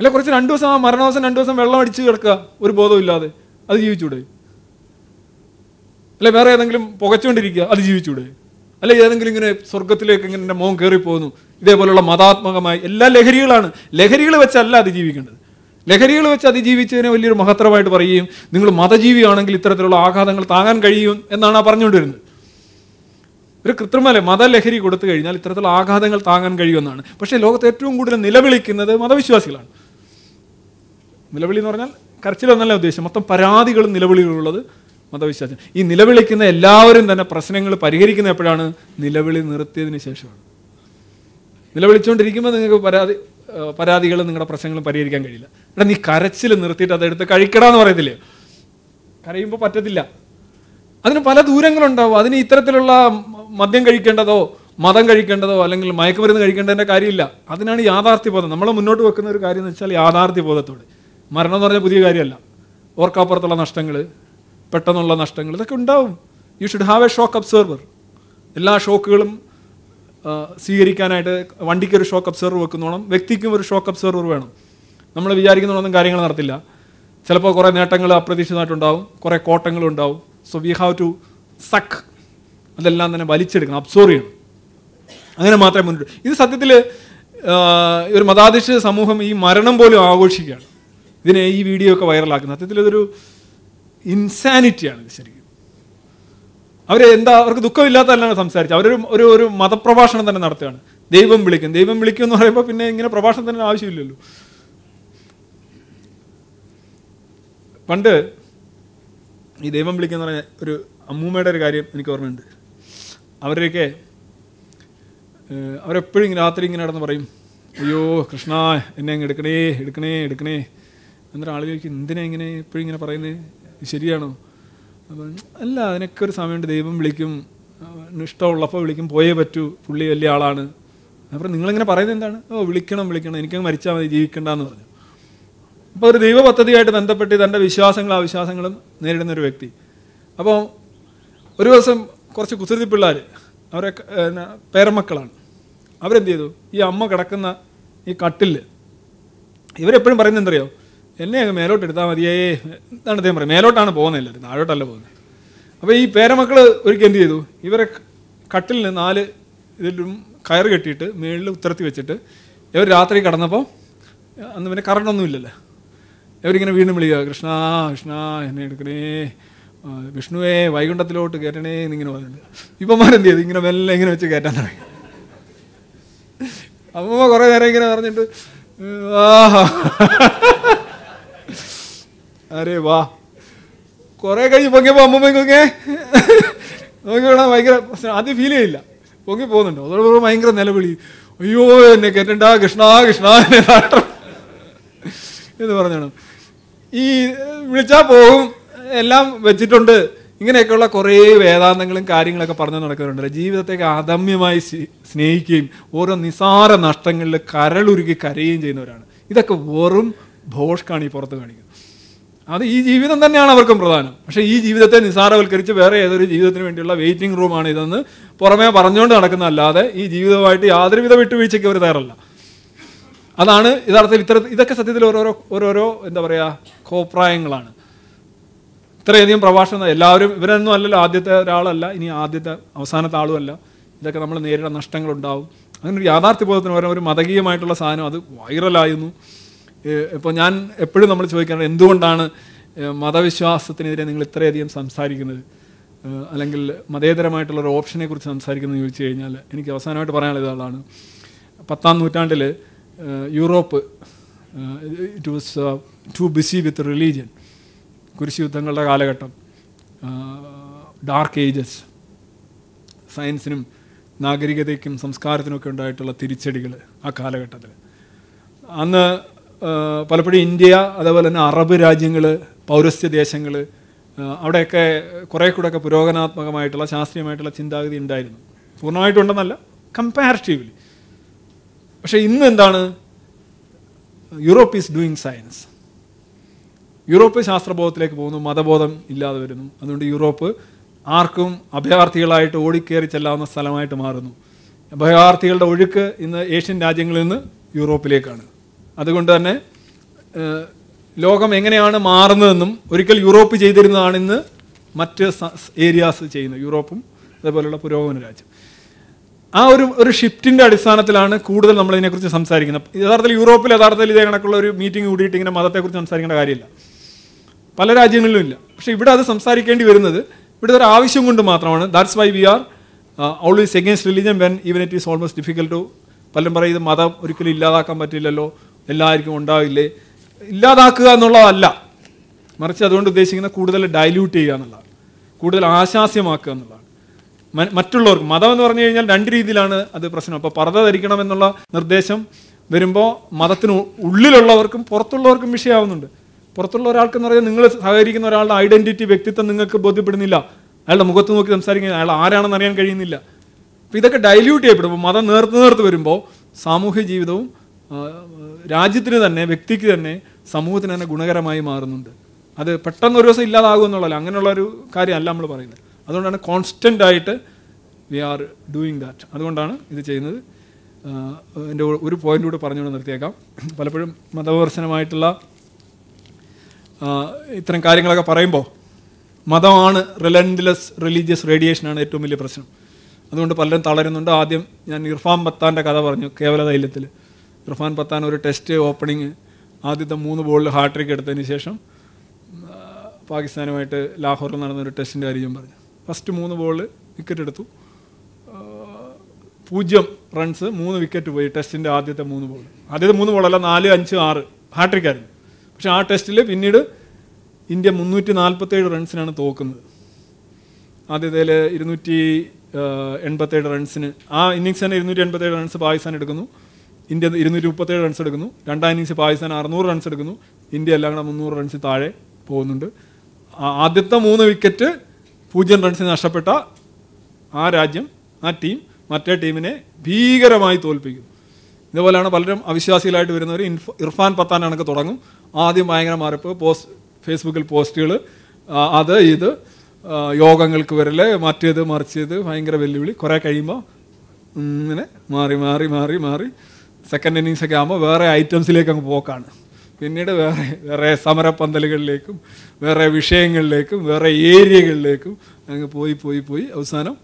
അല്ല കുറച്ച് രണ്ട് ദിവസം ആ ദിവസം രണ്ട് ദിവസം വെള്ളം അടിച്ച് കിടക്കുക ഒരു ബോധമില്ലാതെ അത് ജീവിച്ചൂടെ അല്ല വേറെ ഏതെങ്കിലും പുകച്ചുകൊണ്ടിരിക്കുക അത് ജീവിച്ചൂടെ അല്ലെ ഏതെങ്കിലും ഇങ്ങനെ സ്വർഗത്തിലേക്ക് ഇങ്ങനെ എൻ്റെ മോൻ കയറി പോകുന്നു മതാത്മകമായി എല്ലാ ലഹരികളാണ് ലഹരികൾ വെച്ചല്ല അത് ജീവിക്കേണ്ടത് ലഹരികൾ വെച്ച് അതിജീവിച്ചതിനെ വലിയൊരു മഹത്തരമായിട്ട് പറയുകയും നിങ്ങൾ മതജീവിയാണെങ്കിൽ ഇത്തരത്തിലുള്ള ആഘാതങ്ങൾ താങ്ങാൻ കഴിയും എന്നാണ് ആ പറഞ്ഞുകൊണ്ടിരുന്നത് ഒരു കൃത്രിമല്ലേ മതലഹരി കൊടുത്തു കഴിഞ്ഞാൽ ഇത്തരത്തിലുള്ള ആഘാതങ്ങൾ താങ്ങാൻ കഴിയുമെന്നാണ് പക്ഷേ ലോകത്ത് ഏറ്റവും കൂടുതൽ നിലവിളിക്കുന്നത് മതവിശ്വാസികളാണ് നിലവിളി എന്ന് പറഞ്ഞാൽ കരച്ചിലൊന്നല്ല ഉദ്ദേശം മൊത്തം പരാതികളും നിലവിളികളുള്ളത് മതവിശ്വാസം ഈ നിലവിളിക്കുന്ന എല്ലാവരും തന്നെ പ്രശ്നങ്ങൾ പരിഹരിക്കുന്ന എപ്പോഴാണ് നിലവിളി നിർത്തിയതിന് ശേഷമാണ് നിലവിളിച്ചുകൊണ്ടിരിക്കുമ്പോൾ നിങ്ങൾക്ക് പരാതി പരാതികളും നിങ്ങളുടെ പ്രശ്നങ്ങളും പരിഹരിക്കാൻ കഴിയില്ല എടാ നീ കരച്ചിൽ നിർത്തിയിട്ട് അതെടുത്ത് കഴിക്കടാ എന്ന് പറയത്തില്ലേ കരയുമ്പോൾ പറ്റത്തില്ല അതിന് പല ദൂരങ്ങളുണ്ടാവും അതിന് ഇത്തരത്തിലുള്ള മദ്യം കഴിക്കേണ്ടതോ മതം കഴിക്കേണ്ടതോ അല്ലെങ്കിൽ മയക്കുമരുന്ന് കഴിക്കേണ്ടതിൻ്റെ കാര്യമില്ല അതിനാണ് യാഥാർത്ഥ്യബോധം നമ്മളെ മുന്നോട്ട് വെക്കുന്ന ഒരു കാര്യം എന്ന് വെച്ചാൽ യാഥാർത്ഥ്യബോധത്തോടെ മരണം എന്ന് പറഞ്ഞാൽ പുതിയ കാര്യമല്ല ഓർക്കാപ്പുറത്തുള്ള നഷ്ടങ്ങൾ പെട്ടെന്നുള്ള നഷ്ടങ്ങൾ ഇതൊക്കെ ഉണ്ടാവും you should have a shock absorber എല്ലാ ഷോക്കുകളും സ്വീകരിക്കാനായിട്ട് വണ്ടിക്ക് ഒരു ഷോക്ക് അബ്സർവർ വെക്കുന്നോണം വ്യക്തിക്കും ഒരു ഷോക്ക് അബ്സർവർ വേണം നമ്മൾ വിചാരിക്കുന്നതൊന്നും കാര്യങ്ങൾ നടത്തില്ല ചിലപ്പോൾ കുറേ നേട്ടങ്ങൾ അപ്രതീക്ഷിതമായിട്ടുണ്ടാവും കുറേ കോട്ടങ്ങളുണ്ടാവും so we have to suck അതെല്ലാം തന്നെ വലിച്ചെടുക്കണം അബ്സോർവ് ചെയ്യണം അങ്ങനെ മാത്രമേ മുന്നോട്ട് ഇത് സത്യത്തിൽ ഒരു മതാധിഷ്ഠിത സമൂഹം ഈ മരണം പോലും ആഘോഷിക്കുകയാണ് ഇതിനെ ഈ വീഡിയോ ഒക്കെ വൈറലാക്കുന്നത് സത്യത്തിൽ ഇതൊരു ഇൻസാനിറ്റിയാണ് ശരിക്കും അവർ എന്താ അവർക്ക് ദുഃഖമില്ലാത്തതല്ലാണ് സംസാരിച്ചത് അവരൊരു ഒരു ഒരു മതപ്രഭാഷണം തന്നെ നടത്തുകയാണ് ദൈവം വിളിക്കും ദൈവം വിളിക്കും എന്ന് പറയുമ്പോൾ പിന്നെ ഇങ്ങനെ പ്രഭാഷണം തന്നെ ആവശ്യമില്ലല്ലോ പണ്ട് ഈ ദൈവം വിളിക്കുന്ന പറഞ്ഞ ഒരു അമ്മൂമ്മയുടെ ഒരു കാര്യം എനിക്ക് ഓർമ്മയുണ്ട് അവരെയൊക്കെ അവരെപ്പോഴും രാത്രി ഇങ്ങനെ നടന്ന് പറയും അയ്യോ കൃഷ്ണ എന്നെ അങ്ങ് എടുക്കണേ എടുക്കണേ എടുക്കണേ എന്നിട്ട് ആളുകൾ ചോദിക്കും എന്തിനാ ഇങ്ങനെ എപ്പോഴും ഇങ്ങനെ പറയുന്നത് ശരിയാണോ അപ്പം അല്ല അതിനൊക്കെ ഒരു സമയമുണ്ട് ദൈവം വിളിക്കും ഇഷ്ടമുള്ളപ്പോൾ വിളിക്കും പോയേ പറ്റൂ പുള്ളി വലിയ ആളാണ് അപ്പം നിങ്ങളിങ്ങനെ പറയുന്നത് എന്താണ് ഓ വിളിക്കണം വിളിക്കണം എനിക്കങ്ങ് മരിച്ചാൽ മതി ജീവിക്കണ്ടെന്ന് പറഞ്ഞു അപ്പോൾ ഒരു ദൈവ പദ്ധതിയായിട്ട് ബന്ധപ്പെട്ട് തൻ്റെ വിശ്വാസങ്ങളും അവിശ്വാസങ്ങളും നേരിടുന്ന ഒരു വ്യക്തി അപ്പോൾ ഒരു ദിവസം കുറച്ച് കുസൃതി പിള്ളേർ അവരെ പേരമക്കളാണ് അവരെന്ത് ചെയ്തു ഈ അമ്മ കിടക്കുന്ന ഈ കട്ടിൽ ഇവരെപ്പോഴും പറയുന്നത് എന്തറിയോ എന്നെ മേലോട്ട് എടുത്താൽ മതിയേ എന്താണ് അദ്ദേഹം പറയുന്നത് മേലോട്ടാണ് പോകുന്നത് എല്ലാവരും താഴോട്ടല്ല പോകുന്നത് അപ്പോൾ ഈ പേരമക്കൾ ഒരിക്കൽ എന്ത് ചെയ്തു ഇവരെ കട്ടിലിൽ നാല് ഇതിലും കയർ കെട്ടിയിട്ട് മേളിൽ ഉത്തരത്തി വെച്ചിട്ട് ഇവർ രാത്രി കടന്നപ്പോൾ അന്ന് പിന്നെ കറണ്ടൊന്നുമില്ലല്ലോ ഇവരിങ്ങനെ വീണ്ടും വിളിക്കുക കൃഷ്ണ കൃഷ്ണ എന്നെ എടുക്കണേ വിഷ്ണുവേ വൈകുണ്ഠത്തിലോട്ട് കയറ്റണേ എന്നിങ്ങനെ പറഞ്ഞിട്ടുണ്ട് ഇപ്പന്മാരെന്ത് ചെയ്തു ഇങ്ങനെ മെല്ലെ ഇങ്ങനെ വെച്ച് കയറ്റാൻ തുടങ്ങി അമ്മ കുറേ നേരം ഇങ്ങനെ പറഞ്ഞിട്ട് ആഹാ അരേ വാ കുറേ കഴിഞ്ഞ് പൊങ്ങിയപ്പോൾ അമ്മ പൊങ്ങിക്കൊങ്ങേ നോക്കിക്കോണാ ഭയങ്കര ആദ്യം ഫീൽ ചെയ്യില്ല പൊങ്ങി പോകുന്നുണ്ടോ അതോടൊപ്പം ഭയങ്കര നിലവിളി അയ്യോ എന്നെ കേട്ടണ്ട കൃഷ്ണ കൃഷ്ണ എന്ന് പറഞ്ഞാണ് ഈ വിളിച്ചാൽ പോകും എല്ലാം വെച്ചിട്ടുണ്ട് ഇങ്ങനെയൊക്കെയുള്ള കുറേ വേദാന്തങ്ങളും കാര്യങ്ങളൊക്കെ പറഞ്ഞു നടക്കാറുണ്ട് ജീവിതത്തേക്ക് അദമ്യമായി സ്നേഹിക്കുകയും ഓരോ നിസാര നഷ്ടങ്ങളിൽ കരളുരുക്കി കരയുകയും ചെയ്യുന്നവരാണ് ഇതൊക്കെ വെറും ഭോഷ്കാണ് ഈ പുറത്ത് കാണിക്കുന്നത് അത് ഈ ജീവിതം തന്നെയാണ് അവർക്കും പ്രധാനം പക്ഷേ ഈ ജീവിതത്തെ നിസാരവൽക്കരിച്ച് വേറെ ഏതൊരു ജീവിതത്തിന് വേണ്ടിയുള്ള വെയിറ്റിംഗ് റൂമാണ് ഇതെന്ന് പുറമേ പറഞ്ഞുകൊണ്ട് നടക്കുന്നതല്ലാതെ ഈ ജീവിതമായിട്ട് വിധ വിട്ടുവീഴ്ചയ്ക്ക് അവർ തയ്യാറല്ല അതാണ് യഥാർത്ഥത്തിൽ ഇത്ര ഇതൊക്കെ സത്യത്തിൽ ഓരോരോ ഓരോരോ എന്താ പറയുക കോപ്രായങ്ങളാണ് ഇത്രയധികം പ്രഭാഷണം എല്ലാവരും ഇവരൊന്നും അല്ലല്ലോ ആദ്യത്തെ ഒരാളല്ല ഇനി ആദ്യത്തെ അവസാനത്തെ ആളുമല്ല ഇതൊക്കെ നമ്മൾ നേരിടുന്ന നഷ്ടങ്ങളുണ്ടാവും അങ്ങനെ ഒരു യാഥാർത്ഥ്യ ബോധത്തിന് ഒരു മതകീയമായിട്ടുള്ള സാധനം അത് വൈറലായിരുന്നു ഇപ്പോൾ ഞാൻ എപ്പോഴും നമ്മൾ ചോദിക്കാറ് എന്തുകൊണ്ടാണ് മതവിശ്വാസത്തിനെതിരെ നിങ്ങൾ ഇത്രയധികം സംസാരിക്കുന്നത് അല്ലെങ്കിൽ മതേതരമായിട്ടുള്ള ഒരു ഓപ്ഷനെ കുറിച്ച് സംസാരിക്കുന്നത് ചോദിച്ചു കഴിഞ്ഞാൽ എനിക്ക് അവസാനമായിട്ട് പറയാനുള്ള ഇതാണ് പത്താം നൂറ്റാണ്ടിൽ Europe it was too busy with religion കുരിശി യുദ്ധങ്ങളുടെ കാലഘട്ടം ഡാർക്ക് ഏജസ് സയൻസിനും നാഗരികതയ്ക്കും സംസ്കാരത്തിനൊക്കെ ഉണ്ടായിട്ടുള്ള തിരിച്ചടികൾ ആ കാലഘട്ടത്തിൽ അന്ന് പലപ്പോഴും ഇന്ത്യ അതേപോലെ തന്നെ അറബ് രാജ്യങ്ങൾ പൗരസ്ത്യ ദേശങ്ങൾ അവിടെയൊക്കെ കുറേ കൂടെയൊക്കെ പുരോഗമനാത്മകമായിട്ടുള്ള ശാസ്ത്രീയമായിട്ടുള്ള ചിന്താഗതി ഉണ്ടായിരുന്നു പൂർണ്ണമായിട്ടുണ്ടെന്നല്ല കമ്പാരിറ്റീവ്ലി പക്ഷേ ഇന്ന് എന്താണ് Europe is doing science Europe ശാസ്ത്രബോധത്തിലേക്ക് പോകുന്നു മതബോധം ഇല്ലാതെ വരുന്നു അതുകൊണ്ട് യൂറോപ്പ് ആർക്കും അഭയാർത്ഥികളായിട്ട് ഓടിക്കേറി ചെല്ലാവുന്ന സ്ഥലമായിട്ട് മാറുന്നു അഭയാർത്ഥികളുടെ ഒഴുക്ക് ഇന്ന് ഏഷ്യൻ രാജ്യങ്ങളിൽ നിന്ന് യൂറോപ്പിലേക്കാണ് അതുകൊണ്ട് തന്നെ ലോകം എങ്ങനെയാണ് മാറുന്നതെന്നും ഒരിക്കൽ യൂറോപ്പ് ചെയ്തിരുന്നതാണ് ഇന്ന് മറ്റ് ഏരിയാസ് ചെയ്യുന്നത് യൂറോപ്പും അതേപോലെയുള്ള പുരോഗമന രാജ്യം ആ ഒരു ഒരു ഷിഫ്റ്റിൻ്റെ അടിസ്ഥാനത്തിലാണ് കൂടുതൽ നമ്മൾ ഇതിനെക്കുറിച്ച് സംസാരിക്കുന്നത് യഥാർത്ഥത്തിൽ യൂറോപ്പിൽ യഥാർത്ഥത്തിൽ ഇതേ കണക്കുള്ള ഒരു മീറ്റിംഗ് കൂടിയിട്ട് ഇങ്ങനെ മതത്തെക്കുറിച്ച് സംസാരിക്കേണ്ട കാര്യമില്ല പല രാജ്യങ്ങളിലും ഇല്ല പക്ഷേ ഇവിടെ അത് സംസാരിക്കേണ്ടി വരുന്നത് ഇവിടെ ഒരു ആവശ്യം കൊണ്ട് മാത്രമാണ് that's why we are always against religion when even it is almost difficult to പലരും പറയും ഇത് മതം ഒരിക്കലും ഇല്ലാതാക്കാൻ പറ്റില്ലല്ലോ എല്ലാവർക്കും ഉണ്ടാവില്ലേ ഇല്ലാതാക്കുക എന്നുള്ളതല്ല മറിച്ച് അതുകൊണ്ട് ഉദ്ദേശിക്കുന്നത് കൂടുതൽ ഡൈല്യൂട്ട് ചെയ്യുക എന്നുള്ളതാണ് കൂടുതൽ ആശാസ്യമാക്കുക എന്നുള്ളതാണ് മറ്റുള്ളവർക്ക് മതം എന്ന് പറഞ്ഞു കഴിഞ്ഞാൽ രണ്ട് രീതിയിലാണ് അത് പ്രശ്നം അപ്പോൾ പർദ്ദ ധരിക്കണം എന്നുള്ള നിർദ്ദേശം വരുമ്പോൾ മതത്തിന് ഉള്ളിലുള്ളവർക്കും പുറത്തുള്ളവർക്കും വിഷയമാവുന്നുണ്ട് പുറത്തുള്ള ഒരാൾക്കെന്ന് പറഞ്ഞാൽ നിങ്ങൾ സഹകരിക്കുന്ന ഒരാളുടെ ഐഡന്റിറ്റി വ്യക്തിത്വം നിങ്ങൾക്ക് ബോധ്യപ്പെടുന്നില്ല അയാളുടെ മുഖത്ത് നോക്കി സംസാരിക്കുന്ന അയാൾ ആരാണെന്ന് അറിയാൻ കഴിയുന്നില്ല അപ്പോൾ ഇതൊക്കെ ഡൈല്യൂട്ട് ചെയ്യപ്പെടും മതം നേർത്ത് നേർത്ത് വരുമ്പോൾ സാമൂഹ്യ ജീവിതവും രാജ്യത്തിന് തന്നെ വ്യക്തിക്ക് തന്നെ സമൂഹത്തിന് തന്നെ ഗുണകരമായി മാറുന്നുണ്ട് അത് പെട്ടെന്ന് ഒരു ദിവസം ഇല്ലാതാകും എന്നുള്ളതല്ല അങ്ങനെയുള്ള ഒരു കാര്യമല്ല നമ്മൾ പറയുന്നത് അതുകൊണ്ടാണ് കോൺസ്റ്റൻ്റ് ആയിട്ട് വി ആർ ഡൂയിങ് ദാറ്റ് അതുകൊണ്ടാണ് ഇത് ചെയ്യുന്നത് എൻ്റെ ഒരു പോയിൻ്റിലൂടെ പറഞ്ഞുകൊണ്ട് നിർത്തിയേക്കാം പലപ്പോഴും മതവിമർശനമായിട്ടുള്ള ഇത്തരം കാര്യങ്ങളൊക്കെ പറയുമ്പോൾ മതമാണ് റിലൻഡ്ലെസ് റിലീജിയസ് റേഡിയേഷനാണ് ഏറ്റവും വലിയ പ്രശ്നം അതുകൊണ്ട് പലരും തളരുന്നുണ്ട് ആദ്യം ഞാൻ ഇർഫാം ബത്താൻ്റെ കഥ പറഞ്ഞു കേവല തൈലത്തിൽ ഇർഫാൻ പത്താൻ ഒരു ടെസ്റ്റ് ഓപ്പണിങ് ആദ്യത്തെ മൂന്ന് ബോളിൽ ഹാട്രിക്ക് എടുത്തതിന് ശേഷം പാകിസ്ഥാനുമായിട്ട് ലാഹോറിൽ നടന്ന ഒരു ടെസ്റ്റിൻ്റെ കാര്യം പറഞ്ഞു ഫസ്റ്റ് മൂന്ന് ബോളിൽ വിക്കറ്റ് എടുത്തു പൂജ്യം റൺസ് മൂന്ന് വിക്കറ്റ് പോയി ടെസ്റ്റിൻ്റെ ആദ്യത്തെ മൂന്ന് ബോൾ ആദ്യത്തെ മൂന്ന് ബോളല്ല നാല് അഞ്ച് ആറ് ഹാട്രിക്കായിരുന്നു പക്ഷേ ആ ടെസ്റ്റിൽ പിന്നീട് ഇന്ത്യ മുന്നൂറ്റി നാൽപ്പത്തേഴ് റൺസിനാണ് തോക്കുന്നത് ആദ്യത്തേൽ ഇരുന്നൂറ്റി എൺപത്തേഴ് റൺസിന് ആ ഇന്നിങ്സ് തന്നെ ഇരുന്നൂറ്റി എൺപത്തേഴ് റൺസ് പാകിസ്ഥാൻ എടുക്കുന്നു ഇന്ത്യ ഇരുന്നൂറ്റി മുപ്പത്തേഴ് റൺസ് എടുക്കുന്നു രണ്ടാം ഇന്നിങ്സ് പാകിസ്ഥാൻ അറുന്നൂറ് റൺസ് എടുക്കുന്നു ഇന്ത്യ എല്ലാം കൂടെ മുന്നൂറ് റൺസ് താഴെ പോകുന്നുണ്ട് ആദ്യത്തെ മൂന്ന് വിക്കറ്റ് പൂജ്യം റൺസിന് നഷ്ടപ്പെട്ട ആ രാജ്യം ആ ടീം മറ്റേ ടീമിനെ ഭീകരമായി തോൽപ്പിക്കും ഇതുപോലെയാണ് പലരും അവിശ്വാസികളായിട്ട് വരുന്നവർ ഇൻഫ ഇർഫാൻ പത്താൻ കണക്ക് തുടങ്ങും ആദ്യം ഭയങ്കര മറുപ്പ് പോസ്റ്റ് ഫേസ്ബുക്കിൽ പോസ്റ്റുകൾ അത് ഇത് യോഗങ്ങൾക്ക് വരല് മറ്റേത് മറിച്ചത് ഭയങ്കര വെല്ലുവിളി കുറേ കഴിയുമ്പോൾ ഇങ്ങനെ മാറി മാറി മാറി മാറി സെക്കൻഡ് ഇന്നിങ്സൊക്കെ ആകുമ്പോൾ വേറെ ഐറ്റംസിലേക്ക് അങ്ങ് പോക്കാണ് പിന്നീട് വേറെ വേറെ സമരപ്പന്തലുകളിലേക്കും വേറെ വിഷയങ്ങളിലേക്കും വേറെ ഏരിയകളിലേക്കും അങ്ങ് പോയി പോയി പോയി അവസാനം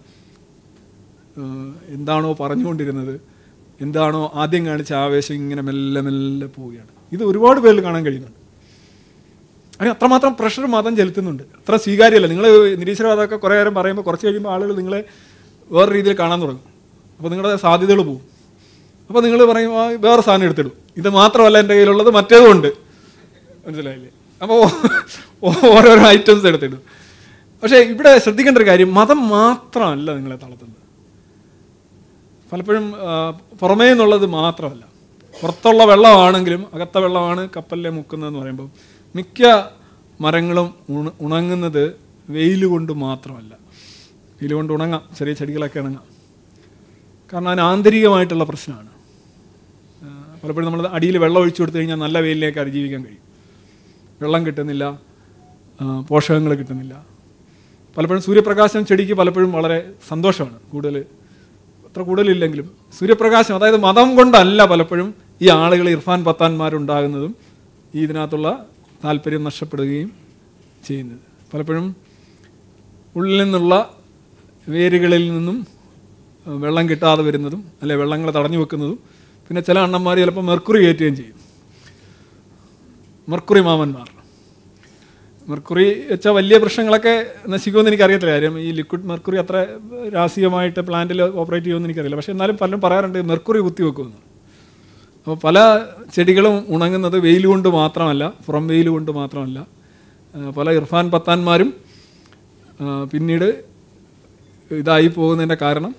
എന്താണോ പറഞ്ഞുകൊണ്ടിരുന്നത് എന്താണോ ആദ്യം കാണിച്ച ആവേശം ഇങ്ങനെ മെല്ലെ മെല്ലെ പോവുകയാണ് ഇത് ഒരുപാട് പേരിൽ കാണാൻ കഴിയുന്നുണ്ട് അങ്ങനെ അത്രമാത്രം പ്രഷർ മതം ചെലുത്തുന്നുണ്ട് അത്ര സ്വീകാര്യമല്ല നിങ്ങൾ നിരീശ്വരവാദമൊക്കെ കുറേ നേരം പറയുമ്പോൾ കുറച്ച് കഴിയുമ്പോൾ ആളുകൾ നിങ്ങളെ വേറെ രീതിയിൽ കാണാൻ തുടങ്ങും അപ്പോൾ നിങ്ങളുടെ സാധ്യതകൾ പോകും അപ്പോൾ നിങ്ങൾ പറയും വേറെ സാധനം എടുത്തിടും ഇത് മാത്രമല്ല എൻ്റെ കയ്യിലുള്ളത് മറ്റേതും ഉണ്ട് മനസ്സിലായില്ലേ അപ്പോൾ ഓരോരോ ഐറ്റംസ് എടുത്തിടും പക്ഷേ ഇവിടെ ശ്രദ്ധിക്കേണ്ട ഒരു കാര്യം മതം മാത്രമല്ല നിങ്ങളെ തളർത്തുന്നത് പലപ്പോഴും പുറമേ നിന്നുള്ളത് മാത്രമല്ല പുറത്തുള്ള വെള്ളമാണെങ്കിലും അകത്ത വെള്ളമാണ് കപ്പലിലെ മുക്കുന്നതെന്ന് പറയുമ്പോൾ മിക്ക മരങ്ങളും ഉണങ്ങുന്നത് വെയിൽ കൊണ്ട് മാത്രമല്ല വെയിൽ കൊണ്ട് ഉണങ്ങാം ചെറിയ ചെടികളൊക്കെ ഉണങ്ങാം കാരണം അതിന് ആന്തരികമായിട്ടുള്ള പ്രശ്നമാണ് പലപ്പോഴും നമ്മൾ അടിയിൽ വെള്ളം ഒഴിച്ചു കൊടുത്തു കഴിഞ്ഞാൽ നല്ല വെയിലിലേക്ക് അതിജീവിക്കാൻ കഴിയും വെള്ളം കിട്ടുന്നില്ല പോഷകങ്ങൾ കിട്ടുന്നില്ല പലപ്പോഴും സൂര്യപ്രകാശം ചെടിക്ക് പലപ്പോഴും വളരെ സന്തോഷമാണ് കൂടുതൽ അത്ര കൂടുതലില്ലെങ്കിലും സൂര്യപ്രകാശം അതായത് മതം കൊണ്ടല്ല പലപ്പോഴും ഈ ആളുകൾ ഇർഫാൻ പത്താന്മാരുണ്ടാകുന്നതും ഈ ഇതിനകത്തുള്ള താല്പര്യം നഷ്ടപ്പെടുകയും ചെയ്യുന്നത് പലപ്പോഴും ഉള്ളിൽ നിന്നുള്ള വേരുകളിൽ നിന്നും വെള്ളം കിട്ടാതെ വരുന്നതും അല്ലെ വെള്ളങ്ങൾ തടഞ്ഞു വെക്കുന്നതും പിന്നെ ചില അണ്ണന്മാർ ചിലപ്പോൾ മെർക്കുറി കയറ്റുകയും ചെയ്യും മെർക്കുറി മാമന്മാർ മെർക്കുറി വെച്ചാൽ വലിയ പ്രശ്നങ്ങളൊക്കെ നശിക്കുമെന്ന് എനിക്കറിയത്തില്ല കാര്യം ഈ ലിക്വിഡ് മെർക്കുറി അത്ര രാസികമായിട്ട് പ്ലാന്റിൽ ഓപ്പറേറ്റ് ചെയ്യുമെന്ന് എനിക്കറിയില്ല പക്ഷേ എന്നാലും പലരും പറയാറുണ്ട് മെർക്കുറി കുത്തി വെക്കുമെന്ന് അപ്പോൾ പല ചെടികളും ഉണങ്ങുന്നത് വെയിൽ കൊണ്ട് മാത്രമല്ല പുറം വെയിൽ കൊണ്ട് മാത്രമല്ല പല ഇർഫാൻ പത്താന്മാരും പിന്നീട് ഇതായി പോകുന്നതിൻ്റെ കാരണം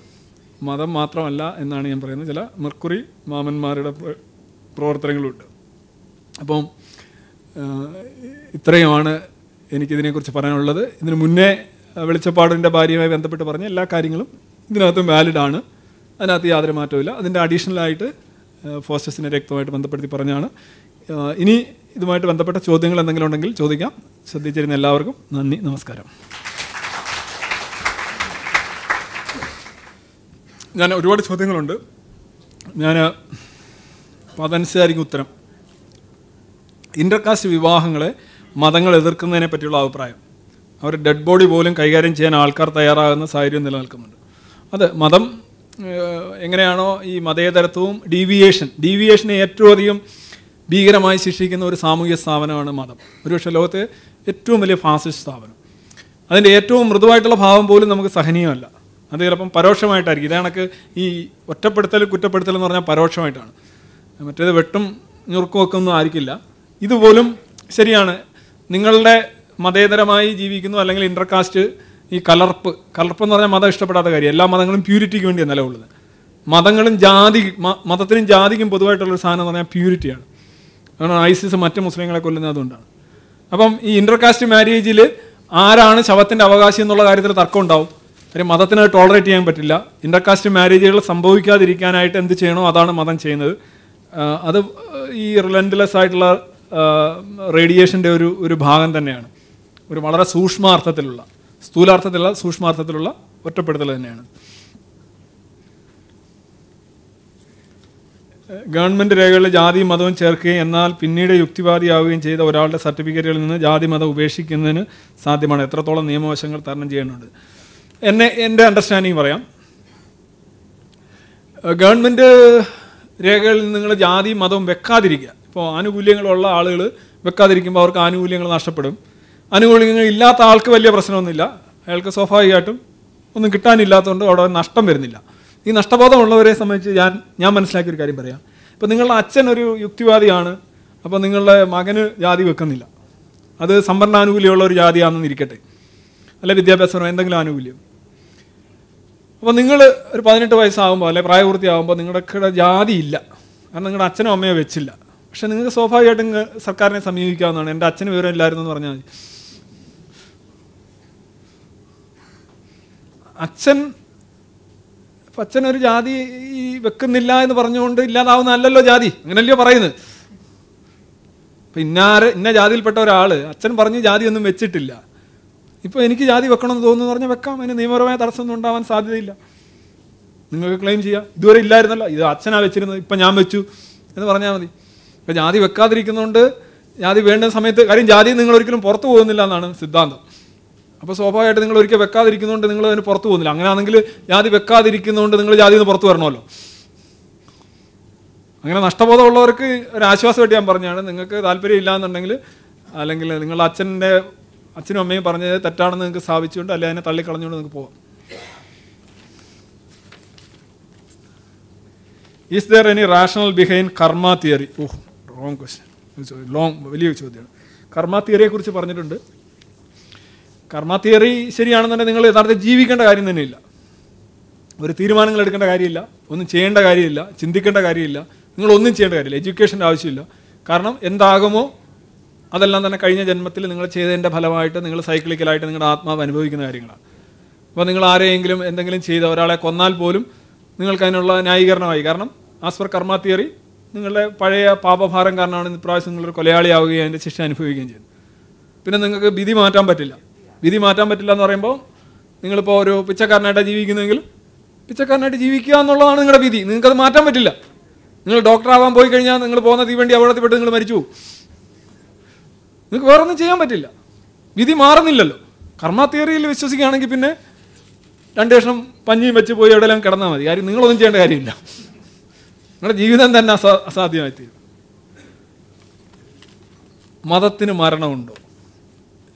മതം മാത്രമല്ല എന്നാണ് ഞാൻ പറയുന്നത് ചില മെർക്കുറി മാമന്മാരുടെ പ്രവർത്തനങ്ങളുണ്ട് അപ്പം ഇത്രയുമാണ് എനിക്കിതിനെക്കുറിച്ച് പറയാനുള്ളത് ഇതിന് മുന്നേ വെളിച്ചപ്പാടിൻ്റെ ഭാര്യയുമായി ബന്ധപ്പെട്ട് പറഞ്ഞ എല്ലാ കാര്യങ്ങളും ഇതിനകത്തും വാലിഡ് ആണ് അതിനകത്ത് യാതൊരു മാറ്റവും അതിൻ്റെ അഡീഷണലായിട്ട് ഫോസ്റ്റസിനെ രക്തമായിട്ട് ബന്ധപ്പെടുത്തി പറഞ്ഞാണ് ഇനി ഇതുമായിട്ട് ബന്ധപ്പെട്ട ചോദ്യങ്ങൾ എന്തെങ്കിലും ഉണ്ടെങ്കിൽ ചോദിക്കാം ശ്രദ്ധിച്ചിരുന്ന എല്ലാവർക്കും നന്ദി നമസ്കാരം ഞാൻ ഒരുപാട് ചോദ്യങ്ങളുണ്ട് ഞാൻ അപ്പോൾ അതനുസരിച്ചായിരിക്കും ഉത്തരം ഇൻ്റർകാസ്റ്റ് വിവാഹങ്ങളെ മതങ്ങൾ എതിർക്കുന്നതിനെ പറ്റിയുള്ള അഭിപ്രായം അവർ ഡെഡ് ബോഡി പോലും കൈകാര്യം ചെയ്യാൻ ആൾക്കാർ തയ്യാറാകുന്ന സാഹചര്യം നിലനിൽക്കുന്നുണ്ട് അത് മതം എങ്ങനെയാണോ ഈ മതേതരത്വവും ഡീവിയേഷൻ ഡീവിയേഷനെ ഏറ്റവും അധികം ഭീകരമായി ശിക്ഷിക്കുന്ന ഒരു സാമൂഹ്യ സ്ഥാപനമാണ് മതം ഒരുപക്ഷെ ലോകത്തെ ഏറ്റവും വലിയ ഫാസിസ്റ്റ് സ്ഥാപനം അതിൻ്റെ ഏറ്റവും മൃദുവായിട്ടുള്ള ഭാവം പോലും നമുക്ക് സഹനീയമല്ല അത് ചിലപ്പം പരോക്ഷമായിട്ടായിരിക്കും ഇതേണക്ക് ഈ ഒറ്റപ്പെടുത്തൽ കുറ്റപ്പെടുത്തൽ എന്ന് പറഞ്ഞാൽ പരോക്ഷമായിട്ടാണ് മറ്റേത് വെട്ടും ഞുറുക്കും ഒക്കെ ഒന്നും ആയിരിക്കില്ല ഇതുപോലും ശരിയാണ് നിങ്ങളുടെ മതേതരമായി ജീവിക്കുന്നു അല്ലെങ്കിൽ ഇൻ്റർകാസ്റ്റ് ഈ കലർപ്പ് കലർപ്പ് എന്ന് പറഞ്ഞാൽ മതം ഇഷ്ടപ്പെടാത്ത കാര്യം എല്ലാ മതങ്ങളും പ്യൂരിറ്റിക്ക് വേണ്ടിയാണ് നിലവുള്ളത് മതങ്ങളും ജാതി മതത്തിനും ജാതിക്കും പൊതുവായിട്ടുള്ള സാധനം എന്ന് പറഞ്ഞാൽ പ്യൂരിറ്റിയാണ് കാരണം ഐസിസ് മറ്റ് മുസ്ലിങ്ങളെ കൊല്ലുന്നത് അതുകൊണ്ടാണ് അപ്പം ഈ ഇൻ്റർകാസ്റ്റ് മാരേജിൽ ആരാണ് ശവത്തിൻ്റെ അവകാശി എന്നുള്ള കാര്യത്തിൽ തർക്കം ഉണ്ടാവും കാര്യം മതത്തിന് ടോളറേറ്റ് ചെയ്യാൻ പറ്റില്ല ഇൻ്റർകാസ്റ്റ് മാരേജുകൾ സംഭവിക്കാതിരിക്കാനായിട്ട് എന്ത് ചെയ്യണോ അതാണ് മതം ചെയ്യുന്നത് അത് ഈ റിലൻഡ്ലെസ് ആയിട്ടുള്ള റേഡിയേഷൻ്റെ ഒരു ഒരു ഭാഗം തന്നെയാണ് ഒരു വളരെ സൂക്ഷ്മാർത്ഥത്തിലുള്ള സ്ഥൂലാർത്ഥത്തിലുള്ള സൂക്ഷ്മാർത്ഥത്തിലുള്ള ഒറ്റപ്പെടുത്തൽ തന്നെയാണ് ഗവൺമെൻറ് രേഖകളിൽ ജാതി മതവും ചേർക്കുകയും എന്നാൽ പിന്നീട് യുക്തിവാദിയാവുകയും ചെയ്ത ഒരാളുടെ സർട്ടിഫിക്കറ്റുകളിൽ നിന്ന് ജാതി മതം ഉപേക്ഷിക്കുന്നതിന് സാധ്യമാണ് എത്രത്തോളം നിയമവശങ്ങൾ തരണം ചെയ്യേണ്ടത് എന്നെ എൻ്റെ അണ്ടർസ്റ്റാൻഡിങ് പറയാം ഗവൺമെൻറ് രേഖകളിൽ നിങ്ങൾ ജാതി മതവും വെക്കാതിരിക്കുക ഇപ്പോൾ ആനുകൂല്യങ്ങളുള്ള ആളുകൾ വെക്കാതിരിക്കുമ്പോൾ അവർക്ക് ആനുകൂല്യങ്ങൾ നഷ്ടപ്പെടും ആനുകൂല്യങ്ങൾ ഇല്ലാത്ത ആൾക്ക് വലിയ പ്രശ്നമൊന്നുമില്ല അയാൾക്ക് സ്വാഭാവികമായിട്ടും ഒന്നും കിട്ടാനില്ലാത്തതുകൊണ്ട് അവിടെ നഷ്ടം വരുന്നില്ല ഈ നഷ്ടബോധമുള്ളവരെ സംബന്ധിച്ച് ഞാൻ ഞാൻ മനസ്സിലാക്കിയ ഒരു കാര്യം പറയാം ഇപ്പം നിങ്ങളുടെ അച്ഛൻ ഒരു യുക്തിവാദിയാണ് അപ്പോൾ നിങ്ങളുടെ മകന് ജാതി വെക്കുന്നില്ല അത് സംവരണാനുകൂല്യമുള്ള ഒരു ജാതിയാണെന്നിരിക്കട്ടെ അല്ല വിദ്യാഭ്യാസപരമായ എന്തെങ്കിലും ആനുകൂല്യം അപ്പോൾ നിങ്ങൾ ഒരു പതിനെട്ട് വയസ്സാകുമ്പോൾ അല്ലെ പ്രായപൂർത്തിയാകുമ്പോൾ നിങ്ങളുടെ ജാതിയില്ല കാരണം നിങ്ങളുടെ അച്ഛനും അമ്മയോ വെച്ചില്ല പക്ഷെ നിങ്ങൾക്ക് സ്വാഭാവികമായിട്ടും സർക്കാരിനെ സമീപിക്കാവുന്നതാണ് എൻ്റെ അച്ഛന് വിവരം ഇല്ലായിരുന്നു എന്ന് പറഞ്ഞാൽ മതി അച്ഛൻ അച്ഛൻ ഒരു ജാതി വെക്കുന്നില്ല എന്ന് പറഞ്ഞുകൊണ്ട് ഇല്ലാതാവുന്ന അല്ലല്ലോ ജാതി അങ്ങനല്ലയോ പറയുന്നത് അപ്പം ഇന്നാര് ഇന്ന ജാതിയിൽപ്പെട്ട ഒരാൾ അച്ഛൻ പറഞ്ഞ് ജാതി ഒന്നും വെച്ചിട്ടില്ല ഇപ്പോൾ എനിക്ക് ജാതി വെക്കണമെന്ന് തോന്നുന്നു പറഞ്ഞാൽ വെക്കാം അതിന് നിയമപരമായ തടസ്സമൊന്നും ഉണ്ടാവാൻ സാധ്യതയില്ല നിങ്ങൾക്ക് ക്ലെയിം ചെയ്യാം ഇതുവരെ ഇല്ലായിരുന്നല്ലോ ഇത് അച്ഛനാണ് വെച്ചിരുന്നത് ഇപ്പം ഞാൻ വെച്ചു എന്ന് പറഞ്ഞാൽ മതി ഇപ്പം ജാതി വെക്കാതിരിക്കുന്നതുകൊണ്ട് ജാതി വേണ്ട സമയത്ത് കാര്യം ജാതി നിങ്ങൾ ഒരിക്കലും പുറത്തു പോകുന്നില്ല എന്നാണ് സിദ്ധാന്തം അപ്പോൾ സ്വാഭാവികമായിട്ട് നിങ്ങൾ ഒരിക്കൽ വെക്കാതിരിക്കുന്നതുകൊണ്ട് നിങ്ങൾ അതിന് പുറത്തു പോകുന്നില്ല അങ്ങനെയാണെങ്കിൽ ജാതി വെക്കാതിരിക്കുന്നതുകൊണ്ട് നിങ്ങൾ ജാതി നിന്ന് പുറത്തു വരണമല്ലോ അങ്ങനെ നഷ്ടബോധമുള്ളവർക്ക് ഒരു ആശ്വാസമായിട്ട് ഞാൻ പറഞ്ഞാണ് നിങ്ങൾക്ക് താല്പര്യം ഇല്ല എന്നുണ്ടെങ്കിൽ അല്ലെങ്കിൽ നിങ്ങളുടെ അച്ഛൻ്റെ അച്ഛനും അമ്മയും പറഞ്ഞത് തെറ്റാണെന്ന് നിങ്ങൾക്ക് സ്ഥാപിച്ചുകൊണ്ട് അല്ലെ അതിനെ തള്ളിക്കളഞ്ഞുകൊണ്ട് നിങ്ങൾക്ക് പോകാം is there any rational behind karma theory oh wrong question long വലിയ ചോദ്യമാണ് കർമ്മ തിയറിയെക്കുറിച്ച് പറഞ്ഞിട്ടുണ്ട് കർമ്മ തിയറി ശരിയാണെന്നുണ്ടെങ്കിൽ നിങ്ങൾ യഥാർത്ഥത്തിൽ ജീവിക്കേണ്ട കാര്യം തന്നെയില്ല ഒരു തീരുമാനങ്ങൾ എടുക്കേണ്ട കാര്യമില്ല ഒന്നും ചെയ്യേണ്ട കാര്യമില്ല ചിന്തിക്കേണ്ട കാര്യമില്ല നിങ്ങൾ ഒന്നും ചെയ്യേണ്ട കാര്യമില്ല എഡ്യൂക്കേഷൻ്റെ ആവശ്യമില്ല കാരണം എന്താകുമോ അതെല്ലാം തന്നെ കഴിഞ്ഞ ജന്മത്തിൽ നിങ്ങൾ ചെയ്തതിൻ്റെ ഫലമായിട്ട് നിങ്ങൾ സൈക്ലിക്കലായിട്ട് നിങ്ങളുടെ ആത്മാവ് അനുഭവിക്കുന്ന കാര്യങ്ങളാണ് അപ്പോൾ നിങ്ങൾ ആരെയെങ്കിലും എന്തെങ്കിലും ചെയ്ത ഒരാളെ കൊന്നാൽ പോലും നിങ്ങൾക്കതിനുള്ള അതിനുള്ള ന്യായീകരണമായി കാരണം ആസ് പെർ കർമ്മ തിയറി നിങ്ങളുടെ പഴയ പാപഭാരം കാരണമാണ് ഇപ്രാവശ്യം നിങ്ങളൊരു കൊലയാളിയാവുകയും അതിൻ്റെ ശിക്ഷ അനുഭവിക്കുകയും ചെയ്തു പിന്നെ നിങ്ങൾക്ക് വിധി മാറ്റാൻ പറ്റില്ല വിധി മാറ്റാൻ പറ്റില്ല എന്ന് പറയുമ്പോൾ നിങ്ങളിപ്പോൾ ഒരു പിച്ചക്കാരനായിട്ടാണ് ജീവിക്കുന്നെങ്കിൽ പിച്ചക്കാരനായിട്ട് ജീവിക്കുക എന്നുള്ളതാണ് നിങ്ങളുടെ വിധി നിങ്ങൾക്കത് മാറ്റാൻ പറ്റില്ല നിങ്ങൾ ഡോക്ടറാവാൻ പോയി കഴിഞ്ഞാൽ നിങ്ങൾ പോകുന്ന തീവണ്ടി അപകടത്തിൽപ്പെട്ട് നിങ്ങൾ മരിച്ചു പോകും നിങ്ങൾക്ക് വേറൊന്നും ചെയ്യാൻ പറ്റില്ല വിധി മാറുന്നില്ലല്ലോ കർമ്മ തിയറിയിൽ വിശ്വസിക്കുകയാണെങ്കിൽ പിന്നെ രണ്ട് ദിവസം പഞ്ഞിയും വെച്ച് പോയി എവിടെയെല്ലാം കിടന്നാൽ മതി കാര്യം നിങ്ങളൊന്നും ചെയ്യേണ്ട കാര്യമില്ല നിങ്ങളുടെ ജീവിതം തന്നെ അസാ അസാധ്യമായിത്തീരും മതത്തിന് മരണമുണ്ടോ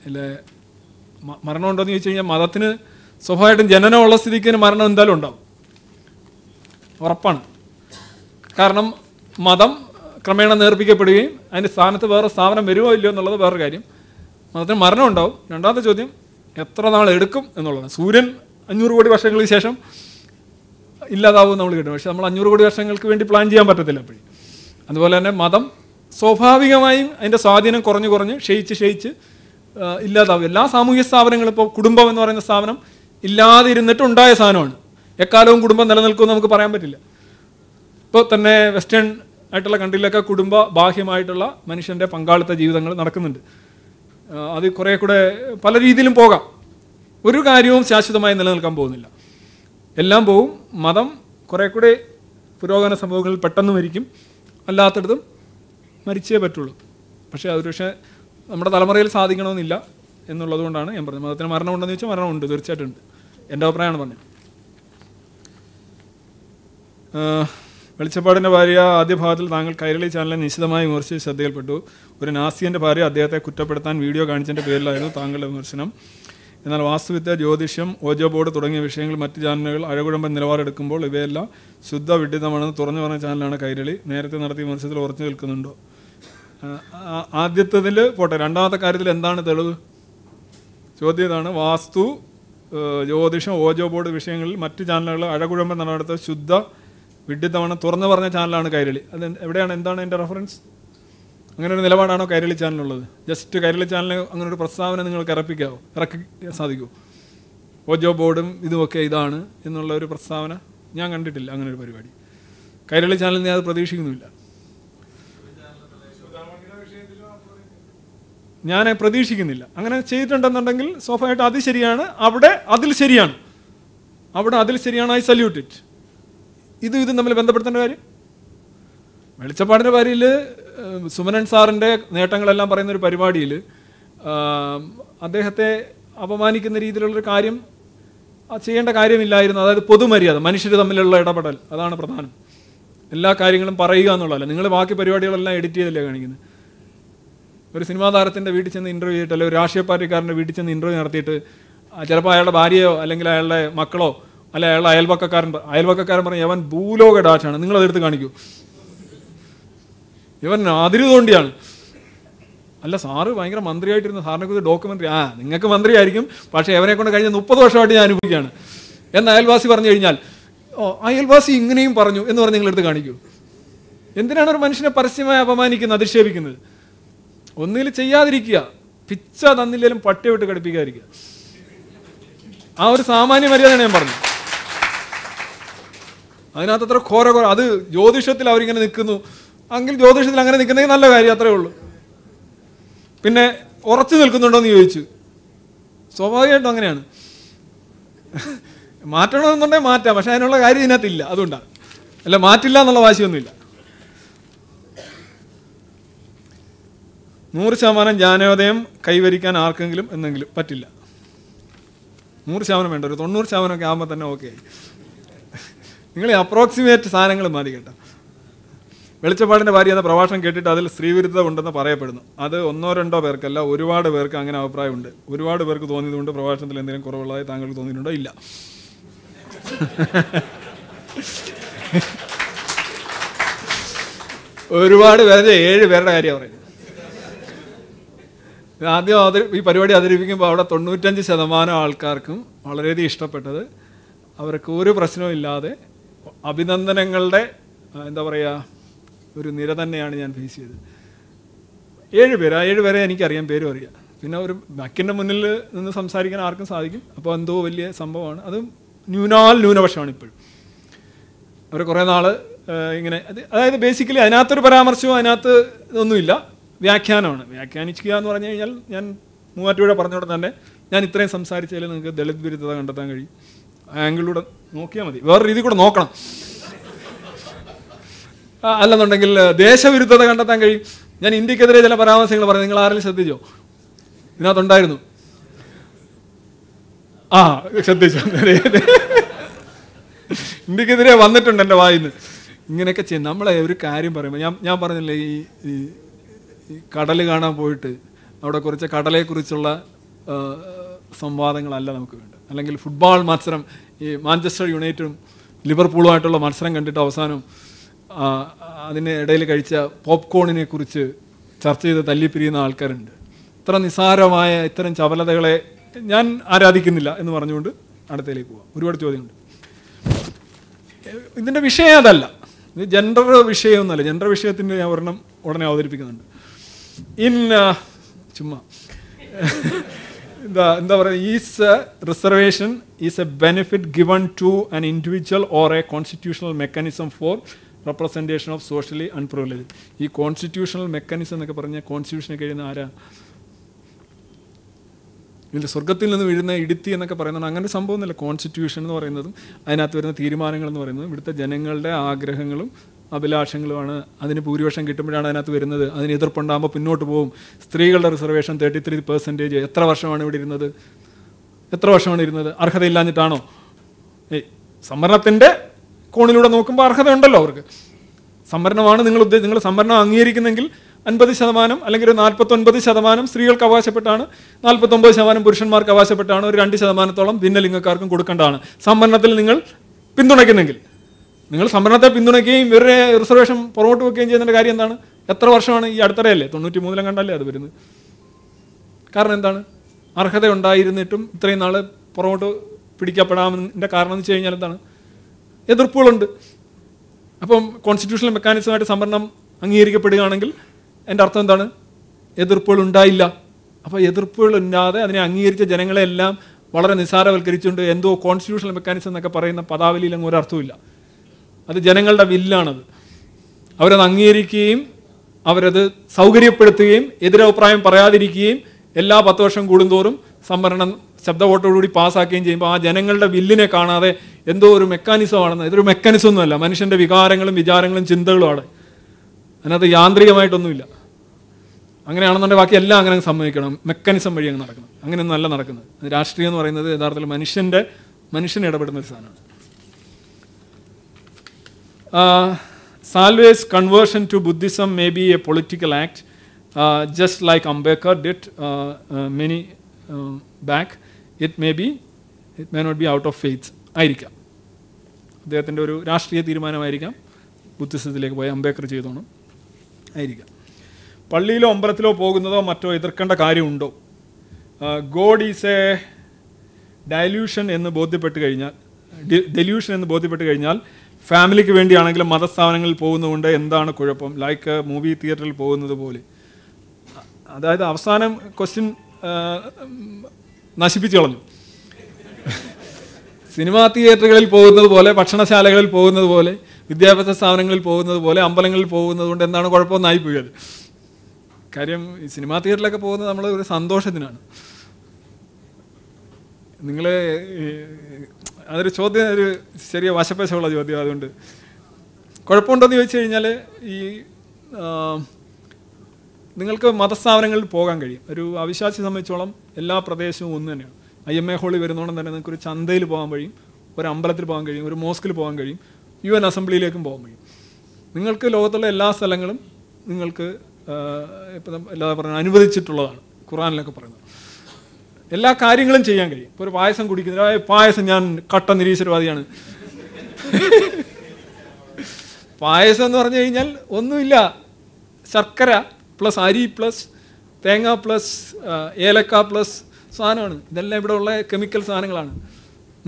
അല്ലേ മരണമുണ്ടോ എന്ന് ചോദിച്ചു കഴിഞ്ഞാൽ മതത്തിന് സ്വാഭാവികമായിട്ടും ജനനമുള്ള സ്ഥിതിക്ക് മരണം എന്തായാലും ഉണ്ടാവും ഉറപ്പാണ് കാരണം മതം ക്രമേണ നേർപ്പിക്കപ്പെടുകയും അതിൻ്റെ സ്ഥാനത്ത് വേറെ സ്ഥാപനം വരുമോ ഇല്ലയോ എന്നുള്ളത് വേറൊരു കാര്യം മതത്തിന് മരണം ഉണ്ടാവും രണ്ടാമത്തെ ചോദ്യം എത്ര നാൾ എടുക്കും എന്നുള്ളതാണ് സൂര്യൻ അഞ്ഞൂറ് കോടി വർഷങ്ങൾക്ക് ശേഷം ഇല്ലാതാവും നമ്മൾ കിട്ടും പക്ഷെ നമ്മൾ അഞ്ഞൂറ് കോടി വർഷങ്ങൾക്ക് വേണ്ടി പ്ലാൻ ചെയ്യാൻ പറ്റത്തില്ല അപ്പോഴും അതുപോലെ തന്നെ മതം സ്വാഭാവികമായും അതിൻ്റെ സ്വാധീനം കുറഞ്ഞു കുറഞ്ഞ് ക്ഷയിച്ച് ക്ഷയിച്ച് ഇല്ലാതാവും എല്ലാ സാമൂഹ്യ സ്ഥാപനങ്ങളും ഇപ്പോൾ കുടുംബം എന്ന് പറയുന്ന സ്ഥാപനം ഇല്ലാതെ ഉണ്ടായ സാധനമാണ് എക്കാലവും കുടുംബം നിലനിൽക്കുമെന്ന് നമുക്ക് പറയാൻ പറ്റില്ല ഇപ്പോൾ തന്നെ വെസ്റ്റേൺ ആയിട്ടുള്ള കൺട്രിയിലൊക്കെ കുടുംബ ബാഹ്യമായിട്ടുള്ള മനുഷ്യൻ്റെ പങ്കാളിത്ത ജീവിതങ്ങൾ നടക്കുന്നുണ്ട് അത് കുറേ കൂടെ പല രീതിയിലും പോകാം ഒരു കാര്യവും ശാശ്വതമായി നിലനിൽക്കാൻ പോകുന്നില്ല എല്ലാം പോവും മതം കുറേ കൂടെ പുരോഗമന സംഭവങ്ങളിൽ പെട്ടെന്ന് മരിക്കും അല്ലാത്തടത്തും മരിച്ചേ പറ്റുള്ളൂ പക്ഷേ അത് പക്ഷേ നമ്മുടെ തലമുറയിൽ സാധിക്കണമെന്നില്ല എന്നുള്ളതുകൊണ്ടാണ് ഞാൻ പറഞ്ഞത് മതത്തിന് മരണമുണ്ടെന്ന് ചോദിച്ചാൽ മരണമുണ്ട് തീർച്ചയായിട്ടും ഉണ്ട് എൻ്റെ അഭിപ്രായമാണ് പറഞ്ഞത് വെളിച്ചപ്പാടിൻ്റെ ഭാര്യ ആദ്യ ഭാഗത്തിൽ താങ്കൾ കൈരളി ചാനലിനെ നിശിതമായി വിമർശിച്ച് ശ്രദ്ധയിൽപ്പെട്ടു ഒരു നാസിയൻ്റെ ഭാര്യ അദ്ദേഹത്തെ കുറ്റപ്പെടുത്താൻ വീഡിയോ കാണിച്ചതിൻ്റെ പേരിലായിരുന്നു താങ്കളുടെ വിമർശനം എന്നാൽ വാസ്തുവിദ്യ ജ്യോതിഷം ഓജോ ബോർഡ് തുടങ്ങിയ വിഷയങ്ങൾ മറ്റ് ചാനലുകൾ അഴകുഴമ്പൻ നിലപാടെടുക്കുമ്പോൾ ഇവയെല്ലാം ശുദ്ധ വിഡിതമാണെന്ന് തുറന്നു പറഞ്ഞ ചാനലാണ് കൈരളി നേരത്തെ നടത്തിയ വിമർശനത്തിൽ ഉറച്ചു നിൽക്കുന്നുണ്ടോ ആദ്യത്തതിൽ പോട്ടെ രണ്ടാമത്തെ കാര്യത്തിൽ എന്താണ് തെളിവ് ചോദ്യം ഇതാണ് വാസ്തു ജ്യോതിഷം ഓജോ ബോർഡ് വിഷയങ്ങളിൽ മറ്റ് ചാനലുകൾ അഴകുഴമ്പൻ നിലപാടെടുത്ത ശുദ്ധ തവണ തുറന്നു പറഞ്ഞ ചാനലാണ് കൈരളി അത് എവിടെയാണ് എന്താണ് എൻ്റെ റെഫറൻസ് അങ്ങനെ ഒരു നിലപാടാണോ കൈരളി ചാനലുള്ളത് ജസ്റ്റ് കൈരളി ചാനലിന് അങ്ങനെ ഒരു പ്രസ്താവന നിങ്ങൾക്ക് ഇറപ്പിക്കാവോ ഇറക്കി സാധിക്കുമോ ഓജോ ബോർഡും ഇതുമൊക്കെ ഇതാണ് എന്നുള്ള ഒരു പ്രസ്താവന ഞാൻ കണ്ടിട്ടില്ല അങ്ങനെ ഒരു പരിപാടി കൈരളി ചാനലിൽ ഞാൻ അത് പ്രതീക്ഷിക്കുന്നുമില്ല ഞാൻ പ്രതീക്ഷിക്കുന്നില്ല അങ്ങനെ ചെയ്തിട്ടുണ്ടെന്നുണ്ടെങ്കിൽ സ്വാഭാവികമായിട്ട് അത് ശരിയാണ് അവിടെ അതിൽ ശരിയാണ് അവിടെ അതിൽ ശരിയാണ് ഐ സല്യൂട്ട് ഇറ്റ് ഇത് ഇതും തമ്മിൽ ബന്ധപ്പെടുത്തേണ്ട കാര്യം വെളിച്ചപ്പാടിൻ്റെ വരിയിൽ സുമനൻ സാറിൻ്റെ നേട്ടങ്ങളെല്ലാം പറയുന്ന ഒരു പരിപാടിയിൽ അദ്ദേഹത്തെ അപമാനിക്കുന്ന രീതിയിലുള്ളൊരു കാര്യം ചെയ്യേണ്ട കാര്യമില്ലായിരുന്നു അതായത് പൊതുമര്യാദ മനുഷ്യർ തമ്മിലുള്ള ഇടപെടൽ അതാണ് പ്രധാനം എല്ലാ കാര്യങ്ങളും പറയുക എന്നുള്ളതല്ല നിങ്ങൾ ബാക്കി പരിപാടികളെല്ലാം എഡിറ്റ് ചെയ്തല്ലേ കാണിക്കുന്നത് ഒരു സിനിമാ താരത്തിൻ്റെ വീട്ടിൽ ചെന്ന് ഇൻ്റർവ്യൂ ചെയ്തിട്ട് അല്ലെങ്കിൽ ഒരു രാഷ്ട്രീയ പാർട്ടിക്കാരൻ്റെ വീട്ടിൽ ചെന്ന് ഇൻ്റർവ്യൂ നടത്തിയിട്ട് ചിലപ്പോൾ അയാളുടെ ഭാര്യയോ അല്ലെങ്കിൽ അയാളുടെ മക്കളോ അല്ല അയാൾ അയൽവക്കക്കാരൻ അയൽവക്കക്കാരൻ പറഞ്ഞു യവൻ ഭൂലോക ഡാറ്റാണ് നിങ്ങൾ അതെടുത്ത് കാണിക്കൂ ഇവൻ അതിരു തോണ്ടിയാണ് അല്ല സാറ് ഭയങ്കര മന്ത്രിയായിട്ടിരുന്ന സാറിനെ കുറിച്ച് ഡോക്യുമെന്ററി ആ നിങ്ങൾക്ക് മന്ത്രിയായിരിക്കും പക്ഷേ എവനെ കൊണ്ട് കഴിഞ്ഞ മുപ്പത് വർഷമായിട്ട് ഞാൻ അനുഭവിക്കുകയാണ് എന്ന് അയൽവാസി പറഞ്ഞു കഴിഞ്ഞാൽ ഓ അയൽവാസി ഇങ്ങനെയും പറഞ്ഞു എന്ന് പറഞ്ഞ് നിങ്ങളെടുത്ത് കാണിക്കൂ എന്തിനാണ് ഒരു മനുഷ്യനെ പരസ്യമായി അപമാനിക്കുന്നത് അധിക്ഷേപിക്കുന്നത് ഒന്നിൽ ചെയ്യാതിരിക്കുക പിച്ച തന്നില്ലേലും പട്ടിയ വിട്ട് കടുപ്പിക്കാതിരിക്കുക ആ ഒരു സാമാന്യ മര്യാദയാണ് ഞാൻ പറഞ്ഞത് അതിനകത്ത് അത്ര ഘോര ഘോര അത് ജ്യോതിഷത്തിൽ അവരിങ്ങനെ നിൽക്കുന്നു എങ്കിൽ ജ്യോതിഷത്തിൽ അങ്ങനെ നിൽക്കുന്നെങ്കിൽ നല്ല കാര്യം അത്രയേ ഉള്ളൂ പിന്നെ ഉറച്ചു നിൽക്കുന്നുണ്ടോ എന്ന് ചോദിച്ചു സ്വാഭാവികമായിട്ടും അങ്ങനെയാണ് മാറ്റണമെന്നുണ്ടെങ്കിൽ മാറ്റാം പക്ഷെ അതിനുള്ള കാര്യം ഇതിനകത്തില്ല അതുകൊണ്ടാണ് അല്ല മാറ്റില്ല എന്നുള്ള വാശിയൊന്നുമില്ല നൂറ് ശതമാനം ജ്ഞാനോദയം കൈവരിക്കാൻ ആർക്കെങ്കിലും എന്നെങ്കിലും പറ്റില്ല നൂറ് ശതമാനം വേണ്ട ഒരു തൊണ്ണൂറ് ശതമാനം ഒക്കെ ആകുമ്പോൾ തന്നെ ഓക്കെ ആയി നിങ്ങൾ അപ്രോക്സിമേറ്റ് സാധനങ്ങൾ മതി കേട്ടോ വെളിച്ചപ്പാടിൻ്റെ ഭാര്യ എന്ന പ്രഭാഷണം കേട്ടിട്ട് അതിൽ സ്ത്രീവിരുദ്ധത ഉണ്ടെന്ന് പറയപ്പെടുന്നു അത് ഒന്നോ രണ്ടോ പേർക്കല്ല ഒരുപാട് പേർക്ക് അങ്ങനെ അഭിപ്രായമുണ്ട് ഒരുപാട് പേർക്ക് തോന്നിയതുകൊണ്ട് പ്രഭാഷണത്തിൽ എന്തെങ്കിലും കുറവുള്ളതായി താങ്കൾക്ക് തോന്നിയിട്ടുണ്ടോ ഇല്ല ഒരുപാട് പേരുടെ ഏഴ് പേരുടെ കാര്യം പറയുന്നത് ആദ്യം അത് ഈ പരിപാടി അവതരിപ്പിക്കുമ്പോൾ അവിടെ തൊണ്ണൂറ്റഞ്ച് ശതമാനം ആൾക്കാർക്കും വളരെയധികം ഇഷ്ടപ്പെട്ടത് അവർക്ക് ഒരു പ്രശ്നവും ഇല്ലാതെ അഭിനന്ദനങ്ങളുടെ എന്താ പറയുക ഒരു നിര തന്നെയാണ് ഞാൻ ഫേസ് ചെയ്തത് ഏഴ് ആ ഏഴുപേരെ എനിക്കറിയാം പേരും അറിയാം പിന്നെ ഒരു ബാക്കിൻ്റെ മുന്നിൽ നിന്ന് സംസാരിക്കാൻ ആർക്കും സാധിക്കും അപ്പോൾ എന്തോ വലിയ സംഭവമാണ് അത് ന്യൂനാൽ ന്യൂനപക്ഷമാണ് ഇപ്പോഴും അവർ കുറേ നാൾ ഇങ്ങനെ അതായത് ബേസിക്കലി അതിനകത്തൊരു പരാമർശവും അതിനകത്ത് ഇതൊന്നുമില്ല വ്യാഖ്യാനമാണ് വ്യാഖ്യാനിക്കുക എന്ന് പറഞ്ഞു കഴിഞ്ഞാൽ ഞാൻ മൂവാറ്റുപുഴ പറഞ്ഞുകൊണ്ട് തന്നെ ഞാൻ ഇത്രയും സംസാരിച്ചാലും നിങ്ങൾക്ക് ദളിത് വിരുദ്ധത കണ്ടെത്താൻ കഴിയും ആംഗിളിലൂടെ നോക്കിയാൽ മതി വേറെ രീതി കൂടെ നോക്കണം അല്ലെന്നുണ്ടെങ്കിൽ ദേശവിരുദ്ധത കണ്ടെത്താൻ കഴിയും ഞാൻ ഇന്ത്യക്കെതിരെ ചില പരാമർശങ്ങൾ പറഞ്ഞു നിങ്ങൾ ആരെങ്കിലും ശ്രദ്ധിച്ചോ ഇതിനകത്തുണ്ടായിരുന്നു ആ ശ്രദ്ധിച്ചു ഇന്ത്യക്കെതിരെ വന്നിട്ടുണ്ട് എൻ്റെ വായിന്ന് ഇങ്ങനെയൊക്കെ ചെയ്യും നമ്മളെ ഒരു കാര്യം പറയുമ്പോൾ ഞാൻ ഞാൻ പറഞ്ഞില്ലേ ഈ കടൽ കാണാൻ പോയിട്ട് അവിടെ കുറച്ച് കടലെക്കുറിച്ചുള്ള സംവാദങ്ങളല്ല നമുക്ക് വേണ്ടത് അല്ലെങ്കിൽ ഫുട്ബോൾ മത്സരം ഈ മാഞ്ചസ്റ്റർ യുണൈറ്റഡും ലിവർപൂളുമായിട്ടുള്ള മത്സരം കണ്ടിട്ട് അവസാനം അതിന് ഇടയിൽ കഴിച്ച പോപ്കോണിനെ കുറിച്ച് ചർച്ച ചെയ്ത് തല്ലിപ്പിരിയുന്ന ആൾക്കാരുണ്ട് ഇത്ര നിസ്സാരമായ ഇത്തരം ചപലതകളെ ഞാൻ ആരാധിക്കുന്നില്ല എന്ന് പറഞ്ഞുകൊണ്ട് അടുത്തയിലേക്ക് പോവാം ഒരുപാട് ചോദ്യമുണ്ട് ഇതിൻ്റെ വിഷയം അതല്ല ഇത് ജെൻഡർ വിഷയമൊന്നുമല്ല ജെൻഡർ വിഷയത്തിൻ്റെ ഞാൻ ഒരെണ്ണം ഉടനെ അവതരിപ്പിക്കുന്നുണ്ട് ഇൻ ചുമ്മാ എന്താ പറയുക is reservation is a benefit given to an individual or a constitutional mechanism for representation of socially unprivileged ഈ കോൺസ്റ്റിറ്റ്യൂഷണൽ മെക്കാനിസം എന്നൊക്കെ പറഞ്ഞാൽ കോൺസ്റ്റിറ്റ്യൂഷനൊക്കെ എഴുതുന്ന ആരാ ഇല്ല സ്വർഗത്തിൽ നിന്ന് വീഴുന്ന ഇടുത്തി എന്നൊക്കെ പറയുന്നത് അങ്ങനെ സംഭവമൊന്നുമില്ല കോൺസ്റ്റിറ്റ്യൂഷൻ എന്ന് പറയുന്നതും അതിനകത്ത് വരുന്ന തീരുമാനങ്ങൾ എന്ന് പറയുന്നതും ഇവിടുത്തെ ജനങ്ങളുടെ ആഗ്രഹങ്ങളും അഭിലാഷങ്ങളുമാണ് അതിന് ഭൂരിപക്ഷം കിട്ടുമ്പോഴാണ് അതിനകത്ത് വരുന്നത് അതിന് എതിർപ്പുണ്ടാകുമ്പോൾ പിന്നോട്ട് പോകും സ്ത്രീകളുടെ റിസർവേഷൻ തേർട്ടി ത്രീ പെർസെൻറ്റേജ് എത്ര വർഷമാണ് ഇവിടെ ഇരുന്നത് എത്ര വർഷമാണ് ഇരുന്നത് അർഹതയില്ലാഞ്ഞിട്ടാണോ ഏയ് സംവരണത്തിൻ്റെ കോണിലൂടെ നോക്കുമ്പോൾ അർഹതയുണ്ടല്ലോ അവർക്ക് സംവരണമാണ് നിങ്ങൾ ഉദ്ദേശം നിങ്ങൾ സംവരണം അംഗീകരിക്കുന്നെങ്കിൽ അൻപത് ശതമാനം അല്ലെങ്കിൽ ഒരു നാൽപ്പത്തൊൻപത് ശതമാനം സ്ത്രീകൾക്ക് അവകാശപ്പെട്ടാണ് നാൽപ്പത്തൊമ്പത് ശതമാനം പുരുഷന്മാർക്ക് അവകാശപ്പെട്ടാണ് ഒരു രണ്ട് ശതമാനത്തോളം ഭിന്നലിംഗക്കാർക്കും കൊടുക്കേണ്ടതാണ് സംവരണത്തിൽ നിങ്ങൾ പിന്തുണയ്ക്കുന്നെങ്കിൽ നിങ്ങൾ സംവരണത്തെ പിന്തുണയ്ക്കുകയും ഇവരുടെ റിസർവേഷൻ പുറകോട്ട് വെക്കുകയും ചെയ്യുന്നതിൻ്റെ കാര്യം എന്താണ് എത്ര വർഷമാണ് ഈ അടുത്തറയല്ലേ തൊണ്ണൂറ്റി മൂന്നിലും കണ്ടല്ലേ അത് വരുന്നത് കാരണം എന്താണ് അർഹത ഉണ്ടായിരുന്നിട്ടും ഇത്രയും നാൾ പുറകോട്ട് പിടിക്കപ്പെടാമെന്നതിൻ്റെ കാരണം എന്ന് വെച്ച് കഴിഞ്ഞാൽ എന്താണ് എതിർപ്പുകളുണ്ട് അപ്പം കോൺസ്റ്റിറ്റ്യൂഷണൽ മെക്കാനിസമായിട്ട് സംവരണം അംഗീകരിക്കപ്പെടുകയാണെങ്കിൽ എൻ്റെ അർത്ഥം എന്താണ് എതിർപ്പുകൾ ഉണ്ടായില്ല അപ്പോൾ എതിർപ്പുകൾ ഇല്ലാതെ അതിനെ അംഗീകരിച്ച ജനങ്ങളെല്ലാം വളരെ നിസ്സാരവൽക്കരിച്ചുകൊണ്ട് എന്തോ കോൺസ്റ്റിറ്റ്യൂഷണൽ മെക്കാനിസം എന്നൊക്കെ പറയുന്ന പദാവലിയിൽ അങ്ങ് ഇല്ല അത് ജനങ്ങളുടെ വില്ലാണത് അവരത് അംഗീകരിക്കുകയും അവരത് സൗകര്യപ്പെടുത്തുകയും എതിരഭിപ്രായം പറയാതിരിക്കുകയും എല്ലാ പത്ത് വർഷം കൂടുന്തോറും സംവരണം ശബ്ദ വോട്ടോടുകൂടി പാസ്സാക്കുകയും ചെയ്യുമ്പോൾ ആ ജനങ്ങളുടെ വില്ലിനെ കാണാതെ എന്തോ ഒരു മെക്കാനിസമാണെന്ന് ഇതൊരു മെക്കാനിസം ഒന്നുമല്ല മനുഷ്യൻ്റെ വികാരങ്ങളും വിചാരങ്ങളും ചിന്തകളുമാണ് അതിനകത്ത് യാന്ത്രികമായിട്ടൊന്നുമില്ല അങ്ങനെയാണെന്നുണ്ടെങ്കിൽ ബാക്കി എല്ലാം അങ്ങനെ സംഭവിക്കണം മെക്കാനിസം വഴി അങ്ങ് നടക്കണം അങ്ങനെയൊന്നും അല്ല നടക്കുന്നത് രാഷ്ട്രീയം എന്ന് പറയുന്നത് യഥാർത്ഥത്തിൽ മനുഷ്യൻ്റെ മനുഷ്യനെ ഇടപെടുന്ന ഒരു സാധനമാണ് Uh, Salve's conversion to Buddhism may be a political act, uh, just like Ambedkar did uh, uh many uh, back. It may be, it may not be out of faith. ആയിരിക്കാം അദ്ദേഹത്തിൻ്റെ ഒരു രാഷ്ട്രീയ തീരുമാനമായിരിക്കാം ബുദ്ധിസത്തിലേക്ക് പോയി അംബേക്കർ ചെയ്തോണം ആയിരിക്കാം പള്ളിയിലോ അമ്പലത്തിലോ പോകുന്നതോ മറ്റോ എതിർക്കേണ്ട കാര്യമുണ്ടോ ഗോഡ് ഈസ് എ ഡയല്യൂഷൻ എന്ന് ബോധ്യപ്പെട്ട് കഴിഞ്ഞാൽ ഡെല്യൂഷൻ എന്ന് ബോധ്യപ്പെട്ട് കഴിഞ്ഞാൽ ഫാമിലിക്ക് വേണ്ടിയാണെങ്കിലും മതസ്ഥാപനങ്ങളിൽ പോകുന്നതുകൊണ്ട് എന്താണ് കുഴപ്പം ലൈക്ക് മൂവി തിയേറ്ററിൽ പോകുന്നത് പോലെ അതായത് അവസാനം ക്വസ്റ്റ്യൻ നശിപ്പിച്ചു കളഞ്ഞു സിനിമാ തിയേറ്ററുകളിൽ പോകുന്നത് പോലെ ഭക്ഷണശാലകളിൽ പോകുന്നത് പോലെ വിദ്യാഭ്യാസ സ്ഥാപനങ്ങളിൽ പോകുന്നത് പോലെ അമ്പലങ്ങളിൽ പോകുന്നത് കൊണ്ട് എന്താണ് കുഴപ്പമെന്നായി പോയത് കാര്യം ഈ സിനിമാ തിയേറ്ററിലൊക്കെ പോകുന്നത് നമ്മൾ ഒരു സന്തോഷത്തിനാണ് നിങ്ങൾ അതൊരു ചോദ്യം ഒരു ചെറിയ വശപ്പശമുള്ള ചോദ്യം അതുകൊണ്ട് കുഴപ്പമുണ്ടോയെന്ന് ചോദിച്ചു കഴിഞ്ഞാൽ ഈ നിങ്ങൾക്ക് മതസ്ഥാപനങ്ങളിൽ പോകാൻ കഴിയും ഒരു അവിശ്വാസി സംബന്ധിച്ചോളം എല്ലാ പ്രദേശവും ഒന്ന് തന്നെയാണ് ഐ എം എ ഹോളി വരുന്നോണം തന്നെ നിങ്ങൾക്ക് ഒരു ചന്തയിൽ പോകാൻ കഴിയും ഒരു അമ്പലത്തിൽ പോകാൻ കഴിയും ഒരു മോസ്കിൽ പോകാൻ കഴിയും യു എൻ അസംബ്ലിയിലേക്കും പോകാൻ കഴിയും നിങ്ങൾക്ക് ലോകത്തുള്ള എല്ലാ സ്ഥലങ്ങളും നിങ്ങൾക്ക് ഇപ്പം എല്ലാ പറഞ്ഞ അനുവദിച്ചിട്ടുള്ളതാണ് ഖുറാനിലൊക്കെ പറയുന്നത് എല്ലാ കാര്യങ്ങളും ചെയ്യാൻ കഴിയും ഒരു പായസം കുടിക്കുന്ന പായസം ഞാൻ കട്ട നിരീശ്വരവാദിയാണ് പായസം എന്ന് പറഞ്ഞു കഴിഞ്ഞാൽ ഒന്നുമില്ല ശർക്കര പ്ലസ് അരി പ്ലസ് തേങ്ങ പ്ലസ് ഏലക്ക പ്ലസ് സാധനമാണ് ഇതെല്ലാം ഇവിടെ ഉള്ള കെമിക്കൽ സാധനങ്ങളാണ്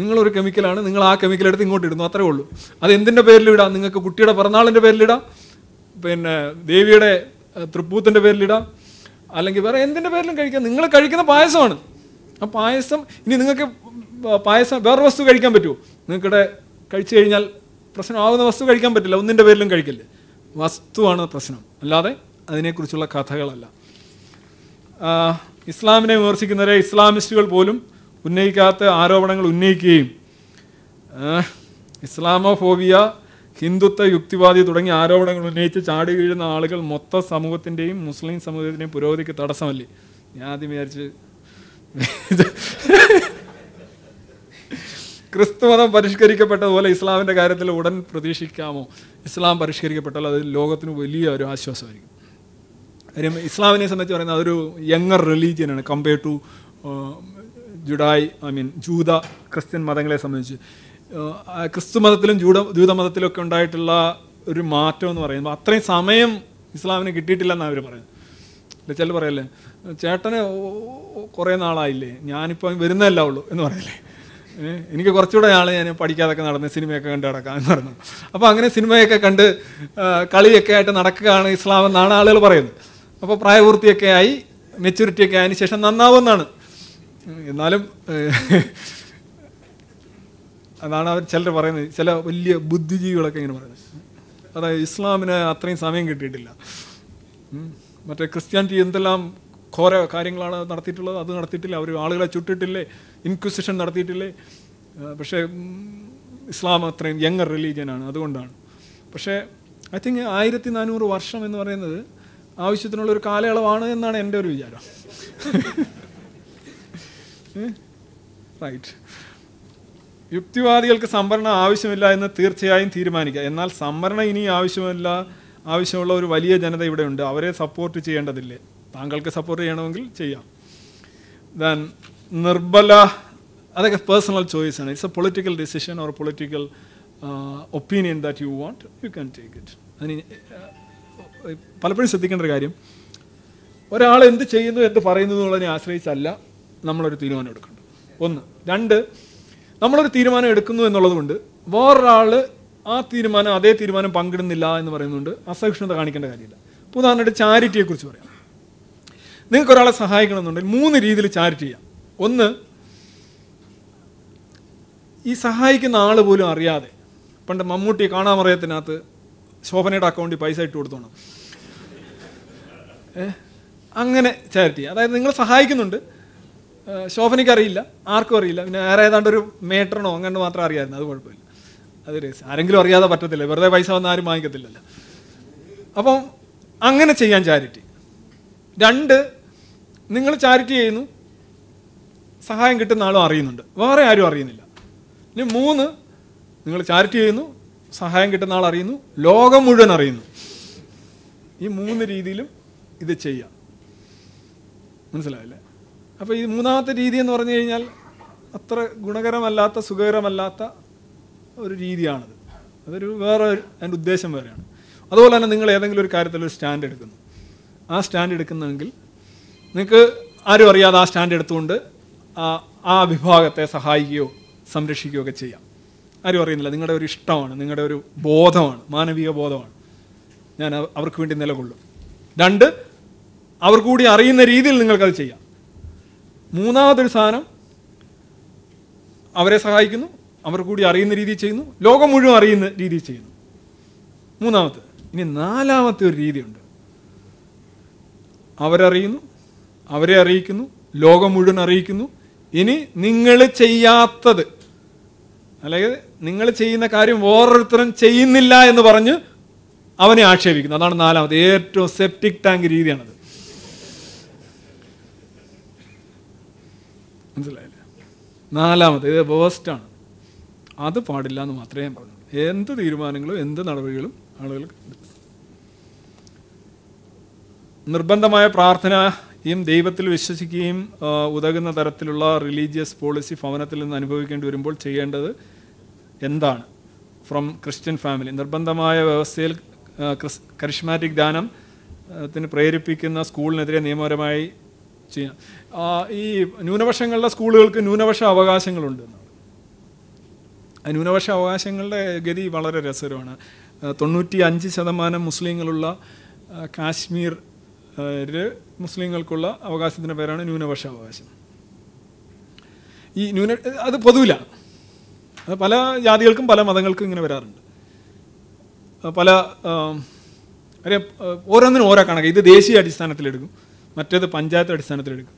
നിങ്ങളൊരു കെമിക്കലാണ് നിങ്ങൾ ആ കെമിക്കൽ എടുത്ത് ഇങ്ങോട്ട് ഇടുന്നു അത്രേ ഉള്ളൂ അത് എന്തിൻ്റെ പേരിലിടാം നിങ്ങൾക്ക് കുട്ടിയുടെ പിറന്നാളിൻ്റെ പേരിലിടാം പിന്നെ ദേവിയുടെ തൃപ്പൂത്തിൻ്റെ പേരിലിടാം അല്ലെങ്കിൽ വേറെ എന്തിൻ്റെ പേരിലും കഴിക്കാം നിങ്ങൾ കഴിക്കുന്ന പായസമാണ് ആ പായസം ഇനി നിങ്ങൾക്ക് പായസം വേറൊരു വസ്തു കഴിക്കാൻ പറ്റുമോ നിങ്ങൾക്കിടെ കഴിച്ചു കഴിഞ്ഞാൽ പ്രശ്നമാകുന്ന വസ്തു കഴിക്കാൻ പറ്റില്ല ഒന്നിൻ്റെ പേരിലും കഴിക്കില്ല വസ്തുവാണ് പ്രശ്നം അല്ലാതെ അതിനെക്കുറിച്ചുള്ള കഥകളല്ല ഇസ്ലാമിനെ വിമർശിക്കുന്നവരെ ഇസ്ലാമിസ്റ്റുകൾ പോലും ഉന്നയിക്കാത്ത ആരോപണങ്ങൾ ഉന്നയിക്കുകയും ഇസ്ലാമോഫോബിയ ഹിന്ദുത്വ യുക്തിവാദി തുടങ്ങിയ ആരോപണങ്ങൾ ഉന്നയിച്ച് ചാടി വീഴുന്ന ആളുകൾ മൊത്ത സമൂഹത്തിൻ്റെയും മുസ്ലിം സമൂഹത്തിൻ്റെയും പുരോഗതിക്ക് തടസ്സമല്ലേ ഞാൻ ആദ്യം വിചാരിച്ച് ക്രിസ്തുമതം പരിഷ്കരിക്കപ്പെട്ടതുപോലെ ഇസ്ലാമിൻ്റെ കാര്യത്തിൽ ഉടൻ പ്രതീക്ഷിക്കാമോ ഇസ്ലാം പരിഷ്കരിക്കപ്പെട്ടാൽ അത് ലോകത്തിന് വലിയ ഒരു ആശ്വാസമായിരിക്കും കാര്യം ഇസ്ലാമിനെ സംബന്ധിച്ച് പറയുന്നത് അതൊരു യങ്ങർ റിലീജിയനാണ് കമ്പയർ ടു ജുഡായ് ഐ മീൻ ജൂത ക്രിസ്ത്യൻ മതങ്ങളെ സംബന്ധിച്ച് ക്രിസ്തു മതത്തിലും ജൂഡ ജൂത മതത്തിലൊക്കെ ഉണ്ടായിട്ടുള്ള ഒരു മാറ്റം എന്ന് പറയുന്നത് അത്രയും സമയം ഇസ്ലാമിന് കിട്ടിയിട്ടില്ലെന്നാണ് അവർ പറയുന്നത് ചില പറയല്ലേ ചേട്ടന് കുറേ നാളായില്ലേ ഞാനിപ്പോൾ വരുന്നതല്ല ഉള്ളൂ എന്ന് പറയല്ലേ എനിക്ക് കുറച്ചുകൂടെ ആൾ ഞാൻ പഠിക്കാതൊക്കെ നടന്ന് സിനിമയൊക്കെ കണ്ട് നടക്കാം എന്ന് പറഞ്ഞു അപ്പോൾ അങ്ങനെ സിനിമയൊക്കെ കണ്ട് കളിയൊക്കെ ആയിട്ട് നടക്കുകയാണ് ഇസ്ലാം എന്നാണ് ആളുകൾ പറയുന്നത് അപ്പോൾ പ്രായപൂർത്തിയൊക്കെ ആയി ഒക്കെ ആയതിനു ശേഷം നന്നാവുമെന്നാണ് എന്നാലും അതാണ് അവർ ചിലർ പറയുന്നത് ചില വലിയ ബുദ്ധിജീവികളൊക്കെ ഇങ്ങനെ പറയുന്നത് അതായത് ഇസ്ലാമിന് അത്രയും സമയം കിട്ടിയിട്ടില്ല മറ്റേ ക്രിസ്ത്യാനിറ്റി എന്തെല്ലാം ഘോര കാര്യങ്ങളാണ് നടത്തിയിട്ടുള്ളത് അത് നടത്തിയിട്ടില്ല അവർ ആളുകളെ ചുട്ടിട്ടില്ലേ ഇൻക്വിസിഷൻ നടത്തിയിട്ടില്ലേ പക്ഷേ ഇസ്ലാം അത്രയും യങ്ങർ റിലീജിയനാണ് അതുകൊണ്ടാണ് പക്ഷേ ഐ തിങ്ക് ആയിരത്തി നാനൂറ് വർഷം എന്ന് പറയുന്നത് ആവശ്യത്തിനുള്ളൊരു കാലയളവാണ് എന്നാണ് എൻ്റെ ഒരു വിചാരം റൈറ്റ് യുക്തിവാദികൾക്ക് സംവരണം ആവശ്യമില്ല എന്ന് തീർച്ചയായും തീരുമാനിക്കുക എന്നാൽ സംവരണം ഇനി ആവശ്യമില്ല ആവശ്യമുള്ള ഒരു വലിയ ജനത ഇവിടെയുണ്ട് അവരെ സപ്പോർട്ട് ചെയ്യേണ്ടതില്ലേ താങ്കൾക്ക് സപ്പോർട്ട് ചെയ്യണമെങ്കിൽ ചെയ്യാം ദെൻ നിർബല അതൊക്കെ പേഴ്സണൽ ചോയ്സ് ആണ് it's a political decision or political opinion that you want you can take it അതിന് പലപ്പോഴും ശ്രദ്ധിക്കേണ്ട ഒരു കാര്യം ഒരാൾ എന്ത് ചെയ്യുന്നു എന്ത് പറയുന്നു എന്നുള്ളതിനെ ആശ്രയിച്ചല്ല നമ്മളൊരു തീരുമാനം എടുക്കേണ്ടത് ഒന്ന് രണ്ട് നമ്മളൊരു തീരുമാനം എടുക്കുന്നു എന്നുള്ളതുകൊണ്ട് വേറൊരാൾ ആ തീരുമാനം അതേ തീരുമാനം പങ്കിടുന്നില്ല എന്ന് പറയുന്നുണ്ട് അസഹിഷ്ണുത കാണിക്കേണ്ട കാര്യമില്ല ഉദാഹരണമായിട്ട് ചാരിറ്റിയെക്കുറിച്ച് പറയാം നിങ്ങൾക്ക് ഒരാളെ സഹായിക്കണമെന്നുണ്ടെങ്കിൽ മൂന്ന് രീതിയിൽ ചാരിറ്റി ചെയ്യാം ഒന്ന് ഈ സഹായിക്കുന്ന ആൾ പോലും അറിയാതെ പണ്ട് മമ്മൂട്ടി കാണാമറിയത്തിനകത്ത് ശോഭനയുടെ അക്കൗണ്ടിൽ പൈസ ഇട്ട് കൊടുത്തോണം അങ്ങനെ ചാരിറ്റി അതായത് നിങ്ങൾ സഹായിക്കുന്നുണ്ട് ശോഭനയ്ക്ക് അറിയില്ല ആർക്കും അറിയില്ല പിന്നെ ഏതാണ്ട് ഒരു മേട്ടറിനോ അങ്ങനെ മാത്രം അറിയാമായിരുന്നു അത് കുഴപ്പമില്ല അത് ആരെങ്കിലും അറിയാതെ പറ്റത്തില്ല വെറുതെ പൈസ വന്ന ആരും വാങ്ങിക്കത്തില്ലല്ലോ അപ്പം അങ്ങനെ ചെയ്യാൻ ചാരിറ്റി രണ്ട് നിങ്ങൾ ചാരിറ്റി ചെയ്യുന്നു സഹായം കിട്ടുന്ന ആളും അറിയുന്നുണ്ട് വേറെ ആരും അറിയുന്നില്ല ഇനി മൂന്ന് നിങ്ങൾ ചാരിറ്റി ചെയ്യുന്നു സഹായം കിട്ടുന്ന ആൾ അറിയുന്നു ലോകം മുഴുവൻ അറിയുന്നു ഈ മൂന്ന് രീതിയിലും ഇത് ചെയ്യാം മനസ്സിലായില്ലേ അപ്പോൾ ഈ മൂന്നാമത്തെ രീതി എന്ന് പറഞ്ഞു കഴിഞ്ഞാൽ അത്ര ഗുണകരമല്ലാത്ത സുഖകരമല്ലാത്ത ഒരു രീതിയാണത് അതൊരു വേറെ അതിൻ്റെ ഉദ്ദേശം വേറെയാണ് അതുപോലെ തന്നെ നിങ്ങൾ ഏതെങ്കിലും ഒരു കാര്യത്തിൽ ഒരു സ്റ്റാൻഡ് എടുക്കുന്നു ആ സ്റ്റാൻഡ് എടുക്കുന്നതെങ്കിൽ നിങ്ങൾക്ക് ആരും അറിയാതെ ആ സ്റ്റാൻഡ് എടുത്തുകൊണ്ട് ആ വിഭാഗത്തെ സഹായിക്കുകയോ സംരക്ഷിക്കുകയോ ഒക്കെ ചെയ്യാം ആരും അറിയുന്നില്ല നിങ്ങളുടെ ഒരു ഇഷ്ടമാണ് നിങ്ങളുടെ ഒരു ബോധമാണ് മാനവിക ബോധമാണ് ഞാൻ അവർക്ക് വേണ്ടി നിലകൊള്ളും രണ്ട് അവർ കൂടി അറിയുന്ന രീതിയിൽ നിങ്ങൾക്കത് ചെയ്യാം മൂന്നാമതൊരു സാധനം അവരെ സഹായിക്കുന്നു അവർ കൂടി അറിയുന്ന രീതിയിൽ ചെയ്യുന്നു ലോകം മുഴുവൻ അറിയുന്ന രീതിയിൽ ചെയ്യുന്നു മൂന്നാമത്തെ ഇനി നാലാമത്തെ ഒരു രീതിയുണ്ട് അവരറിയുന്നു അവരെ അറിയിക്കുന്നു ലോകം മുഴുവൻ അറിയിക്കുന്നു ഇനി നിങ്ങൾ ചെയ്യാത്തത് അല്ലെങ്കിൽ നിങ്ങൾ ചെയ്യുന്ന കാര്യം ഓരോരുത്തരും ചെയ്യുന്നില്ല എന്ന് പറഞ്ഞ് അവനെ ആക്ഷേപിക്കുന്നു അതാണ് നാലാമത് ഏറ്റവും സെപ്റ്റിക് ടാങ്ക് രീതിയാണത് മനസ്സിലായില്ല നാലാമത് ഇത് വേസ്റ്റാണ് അത് പാടില്ല എന്ന് മാത്രമേ ഞാൻ പറഞ്ഞുള്ളൂ എന്ത് തീരുമാനങ്ങളും എന്ത് നടപടികളും ആളുകൾ നിർബന്ധമായ പ്രാർത്ഥനയും ദൈവത്തിൽ വിശ്വസിക്കുകയും ഉതകുന്ന തരത്തിലുള്ള റിലീജിയസ് പോളിസി ഭവനത്തിൽ നിന്ന് അനുഭവിക്കേണ്ടി വരുമ്പോൾ ചെയ്യേണ്ടത് എന്താണ് ഫ്രം ക്രിസ്ത്യൻ ഫാമിലി നിർബന്ധമായ വ്യവസ്ഥയിൽ കരിഷ്മാറ്റിക് ദാനം ത്തിന് പ്രേരിപ്പിക്കുന്ന സ്കൂളിനെതിരെ നിയമപരമായി ചെയ്യാം ഈ ന്യൂനപക്ഷങ്ങളുടെ സ്കൂളുകൾക്ക് ന്യൂനപക്ഷ അവകാശങ്ങളുണ്ട് ന്യൂനപക്ഷ അവകാശങ്ങളുടെ ഗതി വളരെ രസകരമാണ് തൊണ്ണൂറ്റി അഞ്ച് ശതമാനം മുസ്ലിങ്ങളുള്ള കാശ്മീർ മുസ്ലിങ്ങൾക്കുള്ള അവകാശത്തിൻ്റെ പേരാണ് ന്യൂനപക്ഷ അവകാശം ഈ ന്യൂന അത് പൊതുവില്ല അത് പല ജാതികൾക്കും പല മതങ്ങൾക്കും ഇങ്ങനെ വരാറുണ്ട് പല അറിയാം ഓരോന്നിനും ഓരോ കണക്ക് ഇത് ദേശീയ അടിസ്ഥാനത്തിലെടുക്കും മറ്റേത് പഞ്ചായത്ത് അടിസ്ഥാനത്തിലെടുക്കും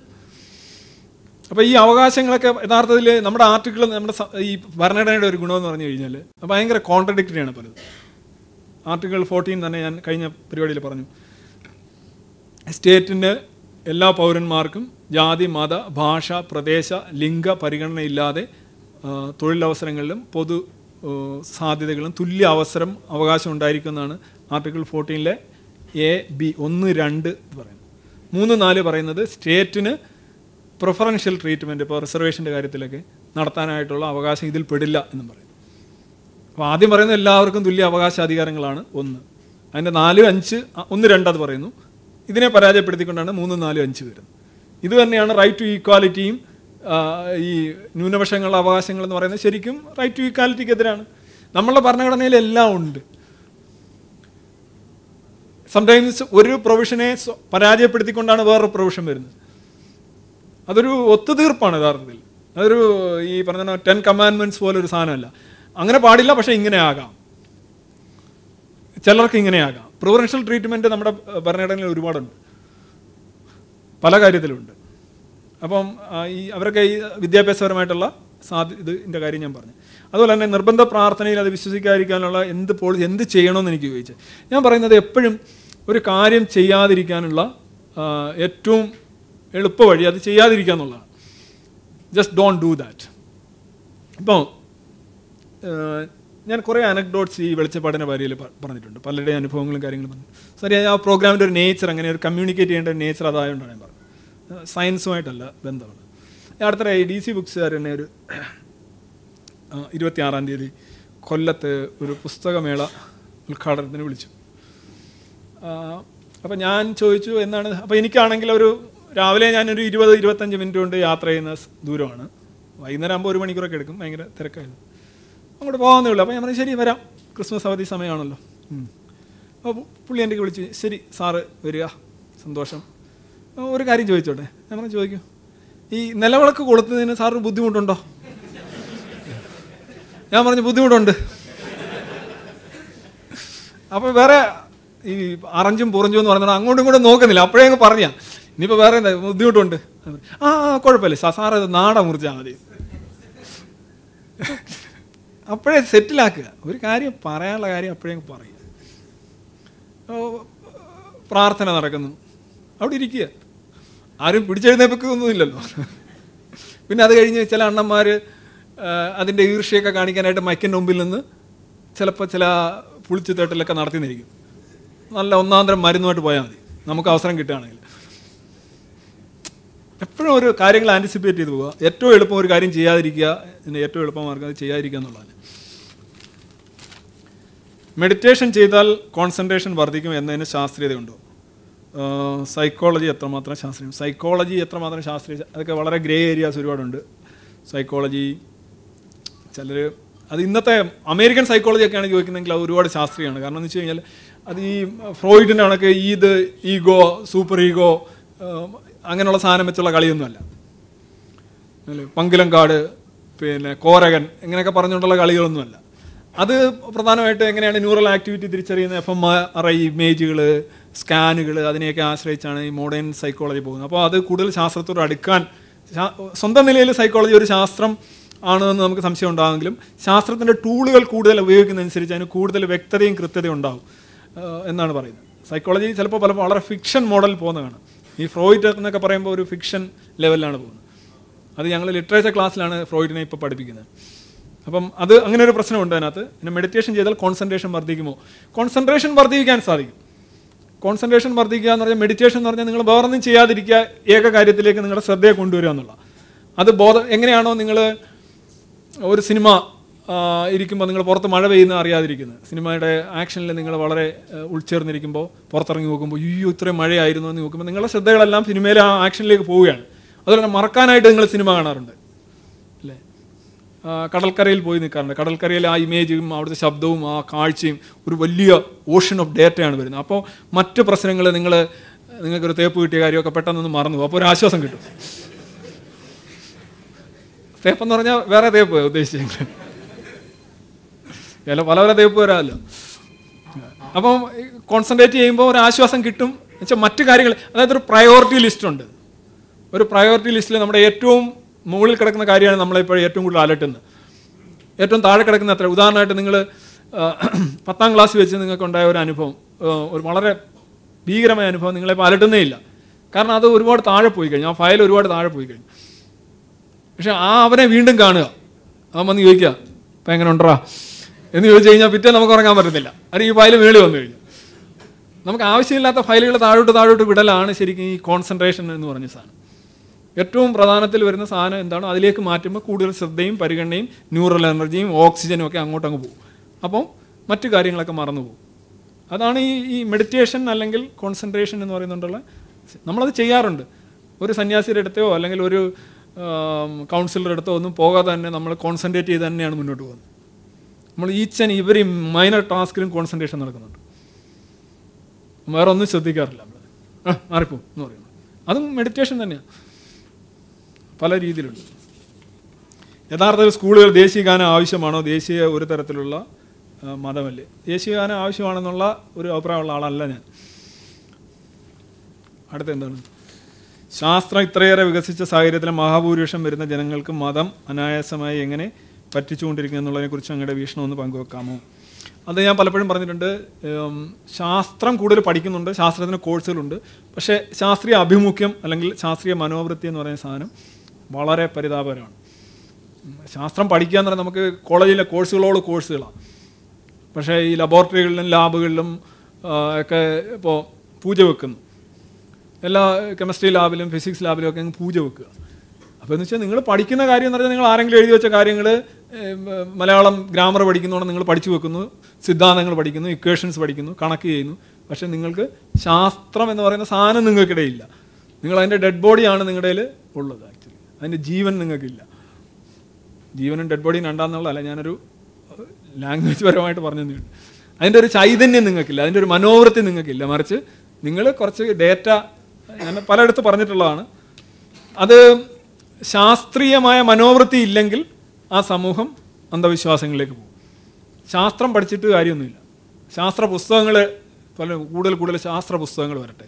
അപ്പോൾ ഈ അവകാശങ്ങളൊക്കെ യഥാർത്ഥത്തിൽ നമ്മുടെ ആർട്ടിക്കിൾ നമ്മുടെ ഈ ഭരണഘടനയുടെ ഒരു ഗുണമെന്ന് പറഞ്ഞു കഴിഞ്ഞാൽ ഭയങ്കര കോൺട്രഡിക്റ്ററിയാണ് പലത് ആർട്ടിക്കിൾ ഫോർട്ടീൻ തന്നെ ഞാൻ കഴിഞ്ഞ പരിപാടിയിൽ പറഞ്ഞു സ്റ്റേറ്റിൻ്റെ എല്ലാ പൗരന്മാർക്കും ജാതി മത ഭാഷ പ്രദേശ ലിംഗ പരിഗണനയില്ലാതെ തൊഴിലവസരങ്ങളിലും പൊതു സാധ്യതകളും തുല്യ അവസരം അവകാശം ഉണ്ടായിരിക്കുന്നതാണ് ആർട്ടിക്കിൾ ഫോർട്ടീനിലെ എ ബി ഒന്ന് രണ്ട് എന്ന് പറയുന്നത് മൂന്ന് നാല് പറയുന്നത് സ്റ്റേറ്റിന് പ്രിഫറൻഷ്യൽ ട്രീറ്റ്മെൻറ്റ് ഇപ്പോൾ റിസർവേഷൻ്റെ കാര്യത്തിലൊക്കെ നടത്താനായിട്ടുള്ള അവകാശം ഇതിൽ പെടില്ല എന്ന് പറയുന്നു അപ്പോൾ ആദ്യം പറയുന്നത് എല്ലാവർക്കും തുല്യ അവകാശ അധികാരങ്ങളാണ് ഒന്ന് അതിൻ്റെ നാല് അഞ്ച് ഒന്ന് രണ്ട് അത് പറയുന്നു ഇതിനെ പരാജയപ്പെടുത്തിക്കൊണ്ടാണ് മൂന്ന് നാല് അഞ്ച് വരുന്നത് ഇത് തന്നെയാണ് റൈറ്റ് ടു ഈക്വാലിറ്റിയും ഈ ന്യൂനപക്ഷങ്ങളുടെ അവകാശങ്ങൾ എന്ന് പറയുന്നത് ശരിക്കും റൈറ്റ് ടു ഈക്വാലിറ്റിക്ക് എതിരാണ് നമ്മളുടെ ഭരണഘടനയിൽ എല്ലാം ഉണ്ട് സംടൈംസ് ഒരു പ്രൊവിഷനെ പരാജയപ്പെടുത്തിക്കൊണ്ടാണ് വേറൊരു പ്രൊവിഷൻ വരുന്നത് അതൊരു ഒത്തുതീർപ്പാണ് യഥാർത്ഥത്തിൽ അതൊരു ഈ പറഞ്ഞ ടെൻ കമാൻഡ്മെൻറ്റ്സ് പോലെ ഒരു സാധനമല്ല അങ്ങനെ പാടില്ല പക്ഷേ ഇങ്ങനെ ആകാം ചിലർക്ക് ഇങ്ങനെയാകാം പ്രൊഫഷണൽ ട്രീറ്റ്മെൻറ്റ് നമ്മുടെ ഭരണഘടനയിൽ ഒരുപാടുണ്ട് പല കാര്യത്തിലുണ്ട് അപ്പം ഈ അവരൊക്കെ ഈ വിദ്യാഭ്യാസപരമായിട്ടുള്ള സാധ്യ ഇതിൻ്റെ കാര്യം ഞാൻ പറഞ്ഞു അതുപോലെ തന്നെ നിർബന്ധ പ്രാർത്ഥനയിൽ അത് വിശ്വസിക്കാതിരിക്കാനുള്ള എന്ത് പോളിസി എന്ത് ചെയ്യണമെന്ന് എനിക്ക് ചോദിച്ചു ഞാൻ പറയുന്നത് എപ്പോഴും ഒരു കാര്യം ചെയ്യാതിരിക്കാനുള്ള ഏറ്റവും എളുപ്പ വഴി അത് ചെയ്യാതിരിക്കുക എന്നുള്ളതാണ് ജസ്റ്റ് ഡോണ്ട് ഡു ദാറ്റ് ഇപ്പോൾ ഞാൻ കുറേ അനക്ഡോട്ട്സ് ഈ വെളിച്ചപ്പാടിൻ്റെ വരിയിൽ പറഞ്ഞിട്ടുണ്ട് പലരുടെ അനുഭവങ്ങളും കാര്യങ്ങളും പറഞ്ഞു സാറി ആ പ്രോഗ്രാമിൻ്റെ ഒരു നേച്ചർ അങ്ങനെ ഒരു കമ്മ്യൂണിക്കേറ്റ് ചെയ്യേണ്ട ഒരു നേച്ചർ അതായതുകൊണ്ടാണ് ഞാൻ പറഞ്ഞത് സയൻസുമായിട്ടല്ല ബന്ധമാണ് അടുത്ത ഡി സി ബുക്സുകാർ തന്നെ ഒരു ഇരുപത്തിയാറാം തീയതി കൊല്ലത്ത് ഒരു പുസ്തകമേള ഉദ്ഘാടനത്തിന് വിളിച്ചു അപ്പോൾ ഞാൻ ചോദിച്ചു എന്നാണ് അപ്പോൾ എനിക്കാണെങ്കിൽ ഒരു രാവിലെ ഞാനൊരു ഇരുപത് ഇരുപത്തഞ്ച് മിനിറ്റ് കൊണ്ട് യാത്ര ചെയ്യുന്ന ദൂരമാണ് വൈകുന്നേരം ആകുമ്പോൾ ഒരു മണിക്കൂറൊക്കെ എടുക്കും ഭയങ്കര തിരക്കായിരുന്നു അങ്ങോട്ട് പോകാമെന്നേ ഉള്ളൂ അപ്പോൾ ഞാൻ പറഞ്ഞു ശരി വരാം ക്രിസ്മസ് അവധി സമയമാണല്ലോ അപ്പോൾ പുള്ളി എൻ്റെ വിളിച്ച് ശരി സാറ് വരിക സന്തോഷം ഒരു കാര്യം ചോദിച്ചോട്ടെ ഞാൻ പറഞ്ഞു ചോദിക്കൂ ഈ നിലവിളക്ക് കൊളുത്തുന്നതിന് സാറിന് ബുദ്ധിമുട്ടുണ്ടോ ഞാൻ പറഞ്ഞു ബുദ്ധിമുട്ടുണ്ട് അപ്പോൾ വേറെ ഈ അറഞ്ചും പുറഞ്ചും എന്ന് പറഞ്ഞാൽ അങ്ങോട്ടും ഇങ്ങോട്ടും നോക്കുന്നില്ല അപ്പോഴേ അങ്ങ് പറഞ്ഞാ ഇനിയിപ്പോൾ വേറെ എന്താ ബുദ്ധിമുട്ടുണ്ട് ആ കുഴപ്പമില്ല സാറത് നാട മുറിച്ചാൽ മതി അപ്പോഴേ സെറ്റിലാക്കുക ഒരു കാര്യം പറയാനുള്ള കാര്യം അപ്പോഴേ പറയുക പ്രാർത്ഥന നടക്കുന്നു അവിടെ ഇരിക്കുക ആരും പിടിച്ചെഴുന്നേപ്പിക്കൊന്നുമില്ലല്ലോ പിന്നെ അത് കഴിഞ്ഞ് ചില അണ്ണന്മാർ അതിൻ്റെ ഈർഷ്യയൊക്കെ കാണിക്കാനായിട്ട് മൈക്കിൻ്റെ മുമ്പിൽ നിന്ന് ചിലപ്പോൾ ചില പുളിച്ചു തേട്ടലൊക്കെ നടത്തിന്നിരിക്കും നല്ല ഒന്നാന്തരം മരുന്നുമായിട്ട് പോയാൽ മതി നമുക്ക് അവസരം കിട്ടുകയാണെങ്കിൽ എപ്പോഴും ഒരു കാര്യങ്ങൾ ആൻറ്റിസിപ്പേറ്റ് ചെയ്ത് പോവുക ഏറ്റവും എളുപ്പം ഒരു കാര്യം ചെയ്യാതിരിക്കുക ഇതിൻ്റെ ഏറ്റവും എളുപ്പം മാർഗം അത് ചെയ്യാതിരിക്കുക എന്നുള്ളതാണ് മെഡിറ്റേഷൻ ചെയ്താൽ കോൺസെൻട്രേഷൻ വർദ്ധിക്കും എന്നതിന് ശാസ്ത്രീയതയുണ്ടോ സൈക്കോളജി എത്രമാത്രം ശാസ്ത്രീയം സൈക്കോളജി എത്രമാത്രം ശാസ്ത്രീയ അതൊക്കെ വളരെ ഗ്രേ ഏരിയാസ് ഒരുപാടുണ്ട് സൈക്കോളജി ചിലർ അത് ഇന്നത്തെ അമേരിക്കൻ സൈക്കോളജി ആണെങ്കിൽ ചോദിക്കുന്നതെങ്കിൽ അത് ഒരുപാട് ശാസ്ത്രീയമാണ് കാരണം എന്ന് വെച്ച് കഴിഞ്ഞാൽ അത് ഈ ഫ്രോയിഡിൻ്റെ കണക്ക് ഇത് ഈഗോ സൂപ്പർ ഈഗോ അങ്ങനെയുള്ള സാധനം വെച്ചുള്ള കളിയൊന്നുമല്ല പങ്കിലങ്കാട് പിന്നെ കോരകൻ ഇങ്ങനെയൊക്കെ പറഞ്ഞുകൊണ്ടുള്ള കളികളൊന്നുമല്ല അത് പ്രധാനമായിട്ട് എങ്ങനെയാണ് ന്യൂറൽ ആക്ടിവിറ്റി തിരിച്ചറിയുന്ന എഫ് എം ആർ ഐ ഇമേജുകൾ സ്കാനുകൾ അതിനെയൊക്കെ ആശ്രയിച്ചാണ് ഈ മോഡേൺ സൈക്കോളജി പോകുന്നത് അപ്പോൾ അത് കൂടുതൽ ശാസ്ത്രത്തോട് അടുക്കാൻ സ്വന്തം നിലയിൽ സൈക്കോളജി ഒരു ശാസ്ത്രം ആണെന്ന് നമുക്ക് സംശയം ഉണ്ടാകുമെങ്കിലും ശാസ്ത്രത്തിൻ്റെ ടൂളുകൾ കൂടുതൽ ഉപയോഗിക്കുന്നതനുസരിച്ച് അതിന് കൂടുതൽ വ്യക്തതയും കൃത്യതയും ഉണ്ടാകും എന്നാണ് പറയുന്നത് സൈക്കോളജി ചിലപ്പോൾ പലപ്പോൾ വളരെ ഫിക്ഷൻ മോഡൽ പോകുന്നതാണ് ഈ ഫ്രോയിഡ് എന്നൊക്കെ പറയുമ്പോൾ ഒരു ഫിക്ഷൻ ലെവലിലാണ് പോകുന്നത് അത് ഞങ്ങൾ ലിറ്ററേച്ചർ ക്ലാസ്സിലാണ് ഫ്രോയിഡിനെ ഇപ്പോൾ പഠിപ്പിക്കുന്നത് അപ്പം അത് അങ്ങനെ ഒരു പ്രശ്നമുണ്ട് അതിനകത്ത് പിന്നെ മെഡിറ്റേഷൻ ചെയ്താൽ കോൺസെൻട്രേഷൻ വർദ്ധിക്കുമോ കോൺസെൻട്രേഷൻ വർദ്ധിക്കാൻ സാധിക്കും കോൺസെൻട്രേഷൻ വർദ്ധിക്കുക എന്ന് പറഞ്ഞാൽ മെഡിറ്റേഷൻ എന്ന് പറഞ്ഞാൽ നിങ്ങൾ വേറൊന്നും ചെയ്യാതിരിക്കുക ഏക കാര്യത്തിലേക്ക് നിങ്ങളുടെ ശ്രദ്ധയെ കൊണ്ടുവരിക എന്നുള്ള അത് ബോധം എങ്ങനെയാണോ നിങ്ങൾ ഒരു സിനിമ ഇരിക്കുമ്പോൾ നിങ്ങൾ പുറത്ത് മഴ പെയ്യുന്ന അറിയാതിരിക്കുന്നത് സിനിമയുടെ ആക്ഷനിൽ നിങ്ങൾ വളരെ ഉൾച്ചേർന്നിരിക്കുമ്പോൾ പുറത്തിറങ്ങി നോക്കുമ്പോൾ അയ്യോ ഇത്രയും മഴയായിരുന്നു എന്ന് നോക്കുമ്പോൾ നിങ്ങളുടെ ശ്രദ്ധകളെല്ലാം സിനിമയിലെ ആ ആക്ഷനിലേക്ക് പോവുകയാണ് അതുപോലെ മറക്കാനായിട്ട് നിങ്ങൾ സിനിമ കാണാറുണ്ട് അല്ലേ കടൽക്കരയിൽ പോയി നിൽക്കാറുണ്ട് കടൽക്കരയിൽ ആ ഇമേജും അവിടുത്തെ ശബ്ദവും ആ കാഴ്ചയും ഒരു വലിയ ഓഷൻ ഓഫ് ഡേറ്റയാണ് വരുന്നത് അപ്പോൾ മറ്റ് പ്രശ്നങ്ങൾ നിങ്ങൾ നിങ്ങൾക്കൊരു തേപ്പ് കിട്ടിയ കാര്യമൊക്കെ പെട്ടെന്നൊന്ന് മറന്നു അപ്പോൾ ഒരു ആശ്വാസം കിട്ടും തേപ്പെന്ന് പറഞ്ഞാൽ വേറെ തേപ്പ് ഉദ്ദേശിച്ചെങ്കിലും ചില പല പല തേപ്പ് വരാമല്ലോ അപ്പം കോൺസെൻട്രേറ്റ് ചെയ്യുമ്പോൾ ഒരു ആശ്വാസം കിട്ടും വെച്ചാൽ മറ്റു കാര്യങ്ങൾ അതായത് ഒരു പ്രയോറിറ്റി ലിസ്റ്റ് ഉണ്ട് ഒരു പ്രയോറിറ്റി ലിസ്റ്റിൽ നമ്മുടെ ഏറ്റവും മുകളിൽ കിടക്കുന്ന കാര്യമാണ് നമ്മളിപ്പോൾ ഏറ്റവും കൂടുതൽ അലട്ടുന്നത് ഏറ്റവും താഴെ കിടക്കുന്ന അത്ര ഉദാഹരണമായിട്ട് നിങ്ങൾ പത്താം ക്ലാസ് വെച്ച് നിങ്ങൾക്കുണ്ടായ ഒരു അനുഭവം ഒരു വളരെ ഭീകരമായ അനുഭവം നിങ്ങളെ അലട്ടുന്നേ ഇല്ല കാരണം അത് ഒരുപാട് താഴെ പോയി കഴിഞ്ഞു ആ ഫയൽ ഒരുപാട് താഴെ പോയി കഴിഞ്ഞു പക്ഷെ ആ അവനെ വീണ്ടും കാണുക അവൻ വന്ന് ചോദിക്കുക അപ്പം എങ്ങനെ ഉണ്ടറാ എന്ന് ചോദിച്ചു കഴിഞ്ഞാൽ പിറ്റേ നമുക്ക് ഉറങ്ങാൻ പറ്റുന്നില്ല അല്ലെങ്കിൽ ഈ ഫയൽ മേളി വന്നു കഴിഞ്ഞു നമുക്ക് ആവശ്യമില്ലാത്ത ഫയലുകൾ താഴോട്ട് താഴോട്ട് വിടലാണ് ശരിക്കും ഈ കോൺസെൻട്രേഷൻ എന്ന് പറഞ്ഞ സാധനം ഏറ്റവും പ്രധാനത്തിൽ വരുന്ന സാധനം എന്താണോ അതിലേക്ക് മാറ്റുമ്പോൾ കൂടുതൽ ശ്രദ്ധയും പരിഗണനയും ന്യൂറൽ എനർജിയും ഓക്സിജനും ഒക്കെ അങ്ങോട്ട് അങ്ങ് പോകും അപ്പോൾ മറ്റു കാര്യങ്ങളൊക്കെ മറന്നു പോകും അതാണ് ഈ ഈ മെഡിറ്റേഷൻ അല്ലെങ്കിൽ കോൺസെൻട്രേഷൻ എന്ന് പറയുന്നുണ്ടുള്ള നമ്മളത് ചെയ്യാറുണ്ട് ഒരു സന്യാസിയുടെ അടുത്തോ അല്ലെങ്കിൽ ഒരു കൗൺസിലറുടെ അടുത്തോ ഒന്നും പോകാതെ തന്നെ നമ്മൾ കോൺസെൻട്രേറ്റ് ചെയ്ത് തന്നെയാണ് മുന്നോട്ട് പോകുന്നത് നമ്മൾ ഈച്ച് ആൻഡ് ഇവർ മൈനർ ടാസ്കിലും കോൺസെൻട്രേഷൻ നടക്കുന്നുണ്ട് വേറെ ഒന്നും ശ്രദ്ധിക്കാറില്ല നമ്മൾ ആ എന്ന് പറയുന്നത് അതും മെഡിറ്റേഷൻ തന്നെയാണ് പല രീതിയിലുണ്ട് യഥാർത്ഥത്തിൽ സ്കൂളുകൾ ദേശീയ ഗാനം ആവശ്യമാണോ ദേശീയ ഒരു തരത്തിലുള്ള മതമല്ലേ ദേശീയ ഗാനം ആവശ്യമാണെന്നുള്ള ഒരു അഭിപ്രായമുള്ള ആളല്ല ഞാൻ അടുത്ത എന്താണ് ശാസ്ത്രം ഇത്രയേറെ വികസിച്ച സാഹചര്യത്തിൽ മഹാഭൂരിപക്ഷം വരുന്ന ജനങ്ങൾക്ക് മതം അനായാസമായി എങ്ങനെ പറ്റിച്ചുകൊണ്ടിരിക്കുന്നത് കുറിച്ച് അങ്ങയുടെ വീക്ഷണം ഒന്ന് പങ്കുവെക്കാമോ അത് ഞാൻ പലപ്പോഴും പറഞ്ഞിട്ടുണ്ട് ശാസ്ത്രം കൂടുതൽ പഠിക്കുന്നുണ്ട് ശാസ്ത്രത്തിന് കോഴ്സുകളുണ്ട് പക്ഷേ ശാസ്ത്രീയ അഭിമുഖ്യം അല്ലെങ്കിൽ ശാസ്ത്രീയ മനോവൃത്തി എന്ന് പറയുന്ന സാധനം വളരെ പരിതാപകരമാണ് ശാസ്ത്രം പഠിക്കുക എന്ന് പറഞ്ഞാൽ നമുക്ക് കോളേജിലെ കോഴ്സുകളോട് കോഴ്സുകളാണ് പക്ഷേ ഈ ലബോറട്ടറികളിലും ലാബുകളിലും ഒക്കെ ഇപ്പോൾ പൂജ വെക്കുന്നു എല്ലാ കെമിസ്ട്രി ലാബിലും ഫിസിക്സ് ലാബിലും ഒക്കെ പൂജ വെക്കുക അപ്പോൾ എന്ന് വെച്ചാൽ നിങ്ങൾ പഠിക്കുന്ന കാര്യം എന്ന് പറഞ്ഞാൽ നിങ്ങൾ ആരെങ്കിലും എഴുതി വെച്ച കാര്യങ്ങൾ മലയാളം ഗ്രാമർ പഠിക്കുന്നതുകൊണ്ട് നിങ്ങൾ പഠിച്ചു വെക്കുന്നു സിദ്ധാന്തങ്ങൾ പഠിക്കുന്നു ഇക്വേഷൻസ് പഠിക്കുന്നു കണക്ക് ചെയ്യുന്നു പക്ഷേ നിങ്ങൾക്ക് ശാസ്ത്രം എന്ന് പറയുന്ന സാധനം നിങ്ങൾക്കിടയില്ല നിങ്ങൾ അതിൻ്റെ ഡെഡ് ബോഡിയാണ് നിങ്ങളുടെ ഉള്ളത് ആക്ച്വലി അതിൻ്റെ ജീവൻ നിങ്ങൾക്കില്ല ജീവനും ഡെഡ് ബോഡിയും രണ്ടാന്നുള്ളതല്ല ഞാനൊരു ലാംഗ്വേജ് പരമായിട്ട് പറഞ്ഞു തന്നിട്ടുണ്ട് അതിൻ്റെ ഒരു ചൈതന്യം നിങ്ങൾക്കില്ല അതിൻ്റെ ഒരു മനോവൃത്തി നിങ്ങൾക്കില്ല മറിച്ച് നിങ്ങൾ കുറച്ച് ഡേറ്റ ഞാൻ പലയിടത്ത് പറഞ്ഞിട്ടുള്ളതാണ് അത് ശാസ്ത്രീയമായ മനോവൃത്തി ഇല്ലെങ്കിൽ ആ സമൂഹം അന്ധവിശ്വാസങ്ങളിലേക്ക് പോകും ശാസ്ത്രം പഠിച്ചിട്ട് കാര്യമൊന്നുമില്ല ശാസ്ത്ര പുസ്തകങ്ങൾ പല കൂടുതൽ കൂടുതൽ ശാസ്ത്ര പുസ്തകങ്ങൾ വരട്ടെ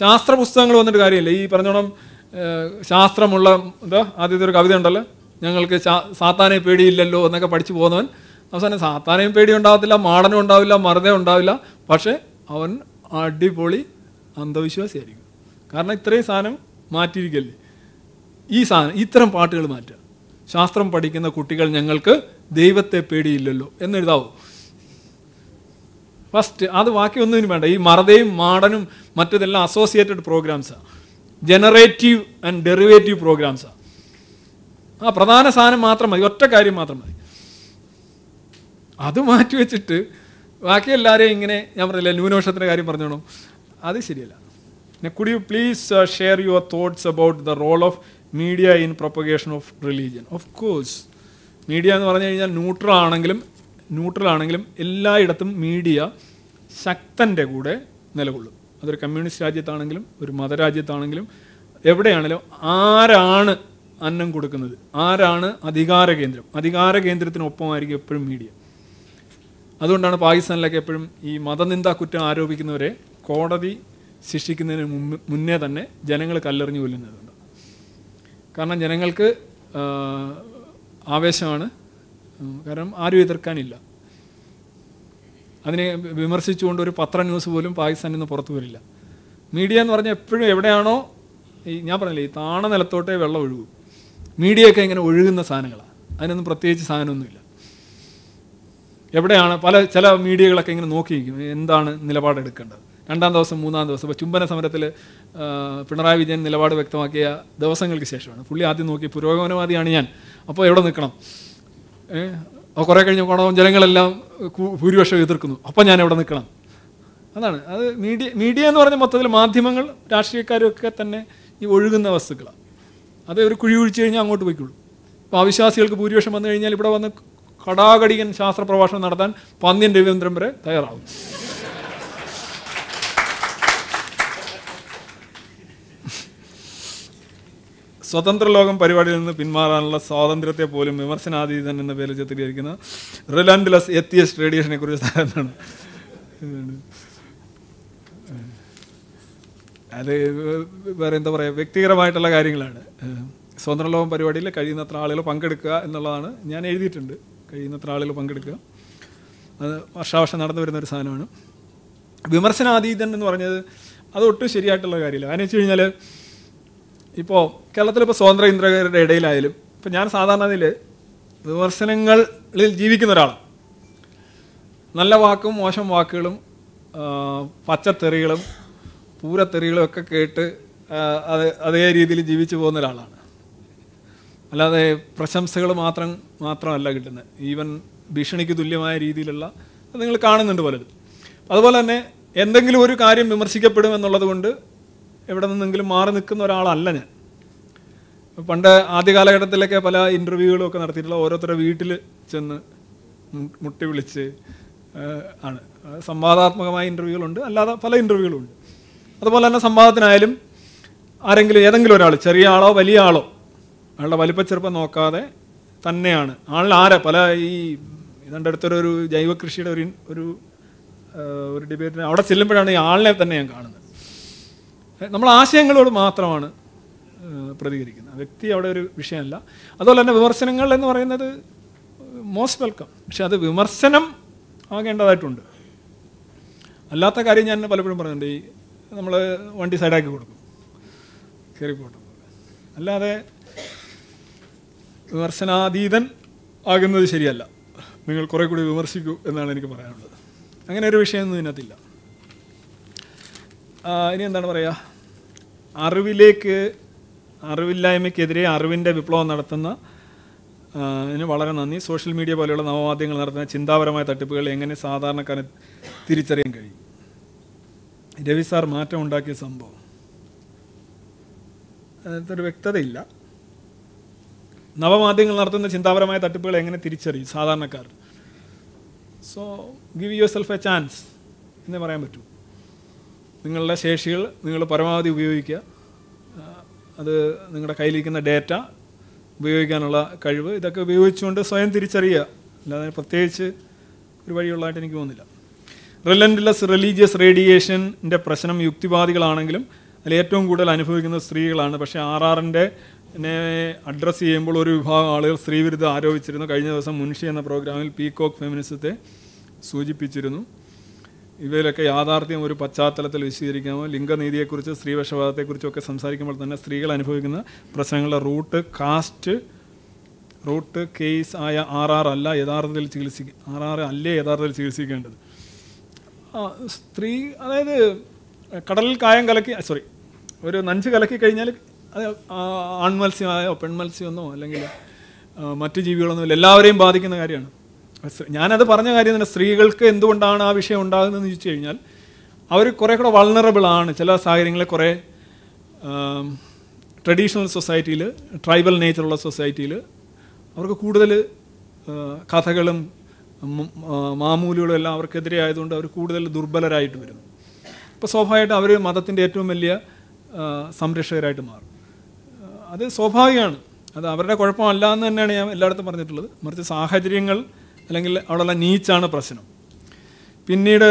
ശാസ്ത്ര പുസ്തകങ്ങൾ വന്നിട്ട് കാര്യമില്ല ഈ പറഞ്ഞോണം ശാസ്ത്രമുള്ള എന്താ ആദ്യത്തെ ഒരു കവിത ഉണ്ടല്ലോ ഞങ്ങൾക്ക് സാത്താനെ പേടിയില്ലല്ലോ എന്നൊക്കെ പഠിച്ചു പോകുന്നവൻ അവസാനം സാത്താനയും പേടി ഉണ്ടാകത്തില്ല മാടനും ഉണ്ടാവില്ല മറുതയും ഉണ്ടാവില്ല പക്ഷേ അവൻ അടിപൊളി അന്ധവിശ്വാസിയായിരിക്കും കാരണം ഇത്രയും സാധനം മാറ്റിയിരിക്കല്ലേ ഈ സാധനം ഇത്തരം പാട്ടുകൾ മാറ്റുക ശാസ്ത്രം പഠിക്കുന്ന കുട്ടികൾ ഞങ്ങൾക്ക് ദൈവത്തെ പേടിയില്ലല്ലോ എന്നെഴുതാവൂ ഫസ്റ്റ് അത് ബാക്കിയൊന്നും വേണ്ട ഈ മറതയും മാടനും മറ്റതെല്ലാം അസോസിയേറ്റഡ് പ്രോഗ്രാംസാണ് ജനറേറ്റീവ് ആൻഡ് ഡെറിവേറ്റീവ് പ്രോഗ്രാംസാണ് ആ പ്രധാന സാധനം മാത്രം മതി ഒറ്റ കാര്യം മാത്രം മതി അത് മാറ്റിവെച്ചിട്ട് വെച്ചിട്ട് ബാക്കി എല്ലാവരെയും ഇങ്ങനെ ഞാൻ പറഞ്ഞില്ല ന്യൂനപക്ഷത്തിൻ്റെ കാര്യം പറഞ്ഞോളൂ അത് ശരിയല്ല could you please share your thoughts about the role of media in propagation of religion of course media എന്ന് പറഞ്ഞു കഴിഞ്ഞാൽ ന്യൂട്രൽ ആണെങ്കിലും ന്യൂട്രൽ ആണെങ്കിലും എല്ലായിടത്തും മീഡിയ ശക്തൻ്റെ കൂടെ നിലകൊള്ളും അതൊരു കമ്മ്യൂണിസ്റ്റ് രാജ്യത്താണെങ്കിലും ഒരു മതരാജ്യത്താണെങ്കിലും എവിടെയാണെങ്കിലും ആരാണ് അന്നം കൊടുക്കുന്നത് ആരാണ് അധികാര കേന്ദ്രം അധികാര കേന്ദ്രത്തിനൊപ്പമായിരിക്കും എപ്പോഴും മീഡിയ അതുകൊണ്ടാണ് പാകിസ്ഥാനിലൊക്കെ എപ്പോഴും ഈ മതനിന്ദ കുറ്റം ആരോപിക്കുന്നവരെ കോടതി ശിക്ഷിക്കുന്നതിന് മുന്നേ തന്നെ ജനങ്ങൾ കല്ലെറിഞ്ഞു കൊല്ലുന്നത് കാരണം ജനങ്ങൾക്ക് ആവേശമാണ് കാരണം ആരും എതിർക്കാനില്ല അതിനെ വിമർശിച്ചുകൊണ്ട് ഒരു പത്ര ന്യൂസ് പോലും പാകിസ്ഥാനിൽ നിന്ന് പുറത്തു വരില്ല മീഡിയ എന്ന് പറഞ്ഞാൽ എപ്പോഴും എവിടെയാണോ ഈ ഞാൻ പറഞ്ഞില്ലേ ഈ താണ നിലത്തോട്ടേ വെള്ളം ഒഴുകും മീഡിയയൊക്കെ ഇങ്ങനെ ഒഴുകുന്ന സാധനങ്ങളാണ് അതിനൊന്നും പ്രത്യേകിച്ച് സാധനമൊന്നുമില്ല എവിടെയാണ് പല ചില മീഡിയകളൊക്കെ ഇങ്ങനെ നോക്കിയിരിക്കും എന്താണ് നിലപാടെടുക്കേണ്ടത് രണ്ടാം ദിവസം മൂന്നാം ദിവസം ഇപ്പോൾ ചുംബന സമരത്തിൽ പിണറായി വിജയൻ നിലപാട് വ്യക്തമാക്കിയ ദിവസങ്ങൾക്ക് ശേഷമാണ് പുള്ളി ആദ്യം നോക്കി പുരോഗമനവാദിയാണ് ഞാൻ അപ്പോൾ എവിടെ നിൽക്കണം അപ്പോൾ കുറേ കഴിഞ്ഞ് പോകണം ജനങ്ങളെല്ലാം ഭൂരിപക്ഷം എതിർക്കുന്നു അപ്പോൾ ഞാൻ എവിടെ നിൽക്കണം അതാണ് അത് മീഡിയ മീഡിയ എന്ന് പറഞ്ഞ മൊത്തത്തിൽ മാധ്യമങ്ങൾ രാഷ്ട്രീയക്കാരൊക്കെ തന്നെ ഈ ഒഴുകുന്ന വസ്തുക്കളാണ് അത് ഒരു കുഴി ഒഴിച്ചു കഴിഞ്ഞാൽ അങ്ങോട്ട് പോയിക്കോളൂ ഇപ്പോൾ അവിശ്വാസികൾക്ക് ഭൂരിപക്ഷം വന്നു കഴിഞ്ഞാൽ ഇവിടെ വന്ന് കടാകടികൻ ശാസ്ത്ര പ്രഭാഷണം നടത്താൻ പന്ന്യൻ രവീന്ദ്രൻ വരെ തയ്യാറാവും സ്വതന്ത്ര ലോകം പരിപാടിയിൽ നിന്ന് പിന്മാറാനുള്ള സ്വാതന്ത്ര്യത്തെ പോലും വിമർശനാതീതൻ എന്ന പേരിൽ ചിത്രീകരിക്കുന്ന റിലൻഡ്ലെസ് എത്തിയസ് റേഡിയേഷനെ കുറിച്ച് സ്ഥാനത്താണ് അത് വേറെ എന്താ പറയുക വ്യക്തിപരമായിട്ടുള്ള കാര്യങ്ങളാണ് സ്വതന്ത്ര ലോകം പരിപാടിയിൽ കഴിയുന്നത്ര ആളുകൾ പങ്കെടുക്കുക എന്നുള്ളതാണ് ഞാൻ എഴുതിയിട്ടുണ്ട് കഴിയുന്നത്ര ആളുകൾ പങ്കെടുക്കുക അത് വർഷാവർഷം നടന്നു വരുന്ന ഒരു സാധനമാണ് വിമർശനാതീതൻ എന്ന് പറഞ്ഞത് അത് ഒട്ടും ശരിയായിട്ടുള്ള കാര്യമില്ല കാരണം വെച്ച് കഴിഞ്ഞാൽ ഇപ്പോൾ കേരളത്തിലിപ്പോൾ സ്വതന്ത്ര ഇന്ദ്രകരുടെ ഇടയിലായാലും ഇപ്പം ഞാൻ സാധാരണ ഇതിൽ വിമർശനങ്ങളിൽ ജീവിക്കുന്ന ഒരാളാണ് നല്ല വാക്കും മോശം വാക്കുകളും പച്ചത്തെറികളും പൂരത്തെറികളും ഒക്കെ കേട്ട് അത് അതേ രീതിയിൽ ജീവിച്ചു പോകുന്ന ഒരാളാണ് അല്ലാതെ പ്രശംസകൾ മാത്രം മാത്രമല്ല കിട്ടുന്നത് ഈവൻ ഭീഷണിക്ക് തുല്യമായ രീതിയിലുള്ള നിങ്ങൾ കാണുന്നുണ്ട് പലതും അതുപോലെ തന്നെ എന്തെങ്കിലും ഒരു കാര്യം വിമർശിക്കപ്പെടും എന്നുള്ളത് കൊണ്ട് എവിടെ നിന്നെങ്കിലും മാറി നിൽക്കുന്ന ഒരാളല്ല ഞാൻ പണ്ട് ആദ്യ കാലഘട്ടത്തിലൊക്കെ പല ഇൻ്റർവ്യൂകളും ഒക്കെ നടത്തിയിട്ടുള്ള ഓരോരുത്തരുടെ വീട്ടിൽ ചെന്ന് മുട്ടി വിളിച്ച് ആണ് സംവാദാത്മകമായ ഇൻ്റർവ്യൂകളുണ്ട് അല്ലാതെ പല ഇൻ്റർവ്യൂകളുണ്ട് അതുപോലെ തന്നെ സംവാദത്തിനായാലും ആരെങ്കിലും ഏതെങ്കിലും ഒരാൾ ചെറിയ ആളോ വലിയ ആളോ അയാളുടെ വലിപ്പച്ചെറുപ്പം നോക്കാതെ തന്നെയാണ് ആളിൽ ആരെ പല ഈ ഇതിൻ്റെ അടുത്തൊരു ജൈവ കൃഷിയുടെ ഒരു ഒരു ഒരു ഡിബേറ്റിന് അവിടെ ചെല്ലുമ്പോഴാണ് ഈ ആളിനെ തന്നെ ഞാൻ കാണുന്നത് നമ്മൾ ആശയങ്ങളോട് മാത്രമാണ് പ്രതികരിക്കുന്നത് വ്യക്തി അവിടെ ഒരു വിഷയമല്ല അതുപോലെ തന്നെ വിമർശനങ്ങൾ എന്ന് പറയുന്നത് മോസ്റ്റ് വെൽക്കം പക്ഷെ അത് വിമർശനം ആകേണ്ടതായിട്ടുണ്ട് അല്ലാത്ത കാര്യം ഞാൻ പലപ്പോഴും പറഞ്ഞിട്ടുണ്ട് ഈ നമ്മൾ വണ്ടി സൈഡാക്കി കൊടുക്കും കയറിപ്പോട്ടും അല്ലാതെ വിമർശനാതീതൻ ആകുന്നത് ശരിയല്ല നിങ്ങൾ കുറേ കൂടി വിമർശിക്കൂ എന്നാണ് എനിക്ക് പറയാനുള്ളത് അങ്ങനെ ഒരു വിഷയമൊന്നും ഇതിനകത്തില്ല ഇനി എന്താണ് പറയുക അറിവിലേക്ക് അറിവില്ലായ്മയ്ക്കെതിരെ അറിവിൻ്റെ വിപ്ലവം നടത്തുന്ന ഇതിന് വളരെ നന്ദി സോഷ്യൽ മീഡിയ പോലെയുള്ള നവമാധ്യമങ്ങൾ നടത്തുന്ന ചിന്താപരമായ തട്ടിപ്പുകൾ എങ്ങനെ സാധാരണക്കാരെ തിരിച്ചറിയാൻ കഴിയും രവി സാർ മാറ്റം ഉണ്ടാക്കിയ സംഭവം അതിനകത്തൊരു വ്യക്തതയില്ല നവമാധ്യമങ്ങൾ നടത്തുന്ന ചിന്താപരമായ തട്ടിപ്പുകൾ എങ്ങനെ തിരിച്ചറിയും സാധാരണക്കാർ so give yourself a chance എന്നേ പറയാൻ പറ്റൂ നിങ്ങളുടെ ശേഷികൾ നിങ്ങൾ പരമാവധി ഉപയോഗിക്കുക അത് നിങ്ങളുടെ കയ്യിലിരിക്കുന്ന ഡേറ്റ ഉപയോഗിക്കാനുള്ള കഴിവ് ഇതൊക്കെ ഉപയോഗിച്ചുകൊണ്ട് സ്വയം തിരിച്ചറിയുക അല്ലാതെ പ്രത്യേകിച്ച് ഒരു വഴിയുള്ളതായിട്ട് എനിക്ക് തോന്നുന്നില്ല റിലൻറ്റ്ലെസ് റിലീജിയസ് റേഡിയേഷൻ്റെ പ്രശ്നം യുക്തിവാദികളാണെങ്കിലും അതിൽ ഏറ്റവും കൂടുതൽ അനുഭവിക്കുന്ന സ്ത്രീകളാണ് പക്ഷേ ആർ ആറിൻ്റെ അഡ്രസ്സ് ചെയ്യുമ്പോൾ ഒരു വിഭാഗം ആളുകൾ സ്ത്രീവിരുദ്ധം ആരോപിച്ചിരുന്നു കഴിഞ്ഞ ദിവസം മുൻഷി എന്ന പ്രോഗ്രാമിൽ പീകോക്ക് ഫെമിനിസത്തെ സൂചിപ്പിച്ചിരുന്നു ഇവയിലൊക്കെ യാഥാർത്ഥ്യം ഒരു പശ്ചാത്തലത്തിൽ വിശദീകരിക്കാമോ ലിംഗനീതിയെക്കുറിച്ച് സ്ത്രീപക്ഷപാതത്തെക്കുറിച്ചും ഒക്കെ സംസാരിക്കുമ്പോൾ തന്നെ സ്ത്രീകൾ അനുഭവിക്കുന്ന പ്രശ്നങ്ങളുടെ റൂട്ട് കാസ്റ്റ് റൂട്ട് കേസ് ആയ ആർ ആർ അല്ല യഥാർത്ഥത്തിൽ ചികിത്സിക്കുക ആർ ആർ അല്ലേ യഥാർത്ഥത്തിൽ ചികിത്സിക്കേണ്ടത് സ്ത്രീ അതായത് കടലിൽ കായം കലക്കി സോറി ഒരു നഞ്ച് കലക്കി കഴിഞ്ഞാൽ അത് ആൺമത്സ്യമായോ പെൺമത്സ്യമെന്നോ അല്ലെങ്കിൽ മറ്റു ജീവികളൊന്നുമില്ല എല്ലാവരെയും ബാധിക്കുന്ന കാര്യമാണ് ഞാനത് പറഞ്ഞ കാര്യം തന്നെ സ്ത്രീകൾക്ക് എന്തുകൊണ്ടാണ് ആ വിഷയം ഉണ്ടാകുന്നതെന്ന് ചോദിച്ചു കഴിഞ്ഞാൽ അവർ കുറേ കൂടെ വൾണറബിൾ ആണ് ചില സാഹചര്യങ്ങളിൽ കുറേ ട്രഡീഷണൽ സൊസൈറ്റിയിൽ ട്രൈബൽ നേച്ചറുള്ള സൊസൈറ്റിയിൽ അവർക്ക് കൂടുതൽ കഥകളും മാമൂലുകളും എല്ലാം അവർക്കെതിരെ ആയതുകൊണ്ട് അവർ കൂടുതൽ ദുർബലരായിട്ട് വരും അപ്പോൾ സ്വാഭാവികമായിട്ടും അവർ മതത്തിൻ്റെ ഏറ്റവും വലിയ സംരക്ഷകരായിട്ട് മാറും അത് സ്വാഭാവികമാണ് അത് അവരുടെ കുഴപ്പമല്ല എന്ന് തന്നെയാണ് ഞാൻ എല്ലായിടത്തും പറഞ്ഞിട്ടുള്ളത് മറിച്ച് സാഹചര്യങ്ങൾ അല്ലെങ്കിൽ അവിടെയുള്ള നീച്ചാണ് പ്രശ്നം പിന്നീട്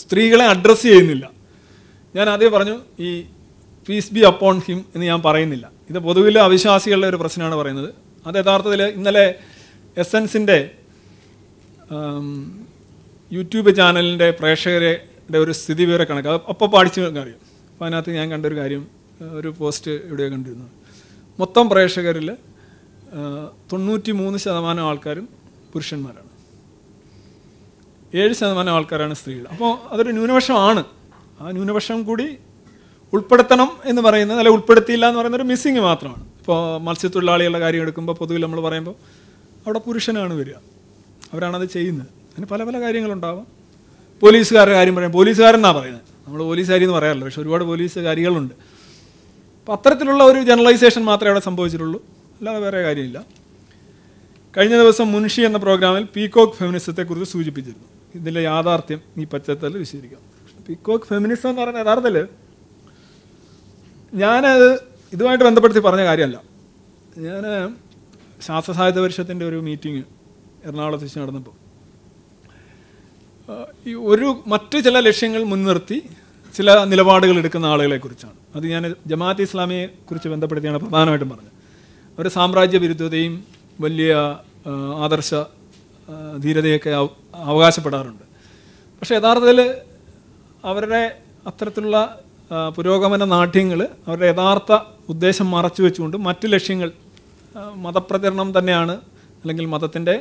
സ്ത്രീകളെ അഡ്രസ്സ് ചെയ്യുന്നില്ല ഞാൻ ആദ്യം പറഞ്ഞു ഈ പീസ് ബി അപ്പോൺ ഹിം എന്ന് ഞാൻ പറയുന്നില്ല ഇത് പൊതുവിൽ അവിശ്വാസികളുടെ ഒരു പ്രശ്നമാണ് പറയുന്നത് അത് യഥാർത്ഥത്തിൽ ഇന്നലെ എസൻസിൻ്റെ യൂട്യൂബ് ചാനലിൻ്റെ പ്രേക്ഷകരുടെ ഒരു സ്ഥിതി വിവര കണക്ക് അത് അപ്പോൾ പാടിച്ച് കാര്യം അപ്പോൾ അതിനകത്ത് ഞാൻ കണ്ടൊരു കാര്യം ഒരു പോസ്റ്റ് ഇവിടെ കണ്ടിരുന്നു മൊത്തം പ്രേക്ഷകരിൽ തൊണ്ണൂറ്റി മൂന്ന് ശതമാനം ആൾക്കാരും പുരുഷന്മാരാണ് ഏഴ് ശതമാനം ആൾക്കാരാണ് സ്ത്രീകൾ അപ്പോൾ അതൊരു ന്യൂനപക്ഷമാണ് ആ ന്യൂനപക്ഷം കൂടി ഉൾപ്പെടുത്തണം എന്ന് പറയുന്നത് അല്ലെ ഉൾപ്പെടുത്തിയില്ല എന്ന് പറയുന്നത് ഒരു മിസ്സിങ് മാത്രമാണ് ഇപ്പോൾ മത്സ്യത്തൊഴിലാളികളുടെ കാര്യം എടുക്കുമ്പോൾ പൊതുവിൽ നമ്മൾ പറയുമ്പോൾ അവിടെ പുരുഷനാണ് വരിക അവരാണത് ചെയ്യുന്നത് അതിന് പല പല കാര്യങ്ങളുണ്ടാവാം പോലീസുകാരുടെ കാര്യം പറയാം പോലീസുകാരെന്നാണ് പറയുന്നത് നമ്മൾ പോലീസുകാരി എന്ന് പറയാറില്ല പക്ഷെ ഒരുപാട് പോലീസുകാരികളുണ്ട് അപ്പോൾ അത്തരത്തിലുള്ള ഒരു ജനറലൈസേഷൻ മാത്രമേ അവിടെ സംഭവിച്ചിട്ടുള്ളൂ അല്ലാതെ വേറെ കാര്യമില്ല കഴിഞ്ഞ ദിവസം മുൻഷി എന്ന പ്രോഗ്രാമിൽ പീകോക്ക് ഫെമിനിസത്തെക്കുറിച്ച് സൂചിപ്പിച്ചിരുന്നു ഇതിൻ്റെ യാഥാർത്ഥ്യം ഈ പശ്ചാത്തലത്തിൽ വിശദീകരിക്കാം പീകോക്ക് ഫെമിനിസം എന്ന് പറഞ്ഞ യഥാർത്ഥത്തിൽ ഞാനത് ഇതുമായിട്ട് ബന്ധപ്പെടുത്തി പറഞ്ഞ കാര്യമല്ല ഞാൻ ശാസ്ത്ര സാഹിത്യ പരിഷത്തിൻ്റെ ഒരു മീറ്റിംഗ് എറണാകുളത്ത് വെച്ച് നടന്നപ്പോൾ ഈ ഒരു മറ്റ് ചില ലക്ഷ്യങ്ങൾ മുൻനിർത്തി ചില നിലപാടുകൾ എടുക്കുന്ന ആളുകളെക്കുറിച്ചാണ് അത് ഞാൻ ജമാഅത്ത് ഇസ്ലാമിയെ കുറിച്ച് ബന്ധപ്പെടുത്തിയാണ് പ്രധാനമായിട്ടും പറഞ്ഞത് ഒരു സാമ്രാജ്യ വിരുദ്ധതയും വലിയ ആദർശ ധീരതയൊക്കെ അവകാശപ്പെടാറുണ്ട് പക്ഷെ യഥാർത്ഥത്തിൽ അവരുടെ അത്തരത്തിലുള്ള പുരോഗമന നാട്യങ്ങൾ അവരുടെ യഥാർത്ഥ ഉദ്ദേശം മറച്ചു വെച്ചുകൊണ്ട് മറ്റ് ലക്ഷ്യങ്ങൾ മതപ്രചരണം തന്നെയാണ് അല്ലെങ്കിൽ മതത്തിൻ്റെ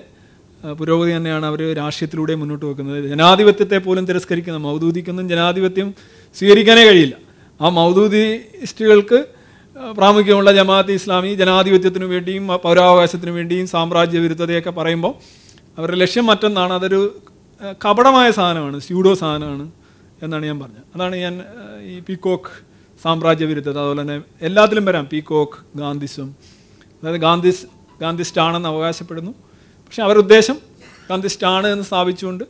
പുരോഗതി തന്നെയാണ് അവർ രാഷ്ട്രീയത്തിലൂടെ മുന്നോട്ട് വെക്കുന്നത് ജനാധിപത്യത്തെ പോലും തിരസ്കരിക്കുന്ന മൗദൂദിക്കൊന്നും ജനാധിപത്യം സ്വീകരിക്കാനേ കഴിയില്ല ആ മൗദൂദിസ്റ്റുകൾക്ക് പ്രാമുഖ്യമുള്ള ജമാഅത്ത് ഇസ്ലാമി ജനാധിപത്യത്തിനു വേണ്ടിയും പൗരാവകാശത്തിനു വേണ്ടിയും വിരുദ്ധതയൊക്കെ പറയുമ്പോൾ അവരുടെ ലക്ഷ്യം മറ്റൊന്നാണ് അതൊരു കപടമായ സാധനമാണ് സ്യൂഡോ സാധനമാണ് എന്നാണ് ഞാൻ പറഞ്ഞത് അതാണ് ഞാൻ ഈ പീക്കോക്ക് സാമ്രാജ്യവിരുദ്ധത അതുപോലെ തന്നെ എല്ലാത്തിലും വരാം പീക്കോക്ക് ഗാന്ധിസം അതായത് ഗാന്ധിസ് ഗാന്ധിസ്റ്റാണെന്ന് അവകാശപ്പെടുന്നു പക്ഷേ അവരുടെ ഉദ്ദേശം ഗാന്ധിസ്റ്റാണ് എന്ന് സ്ഥാപിച്ചുകൊണ്ട്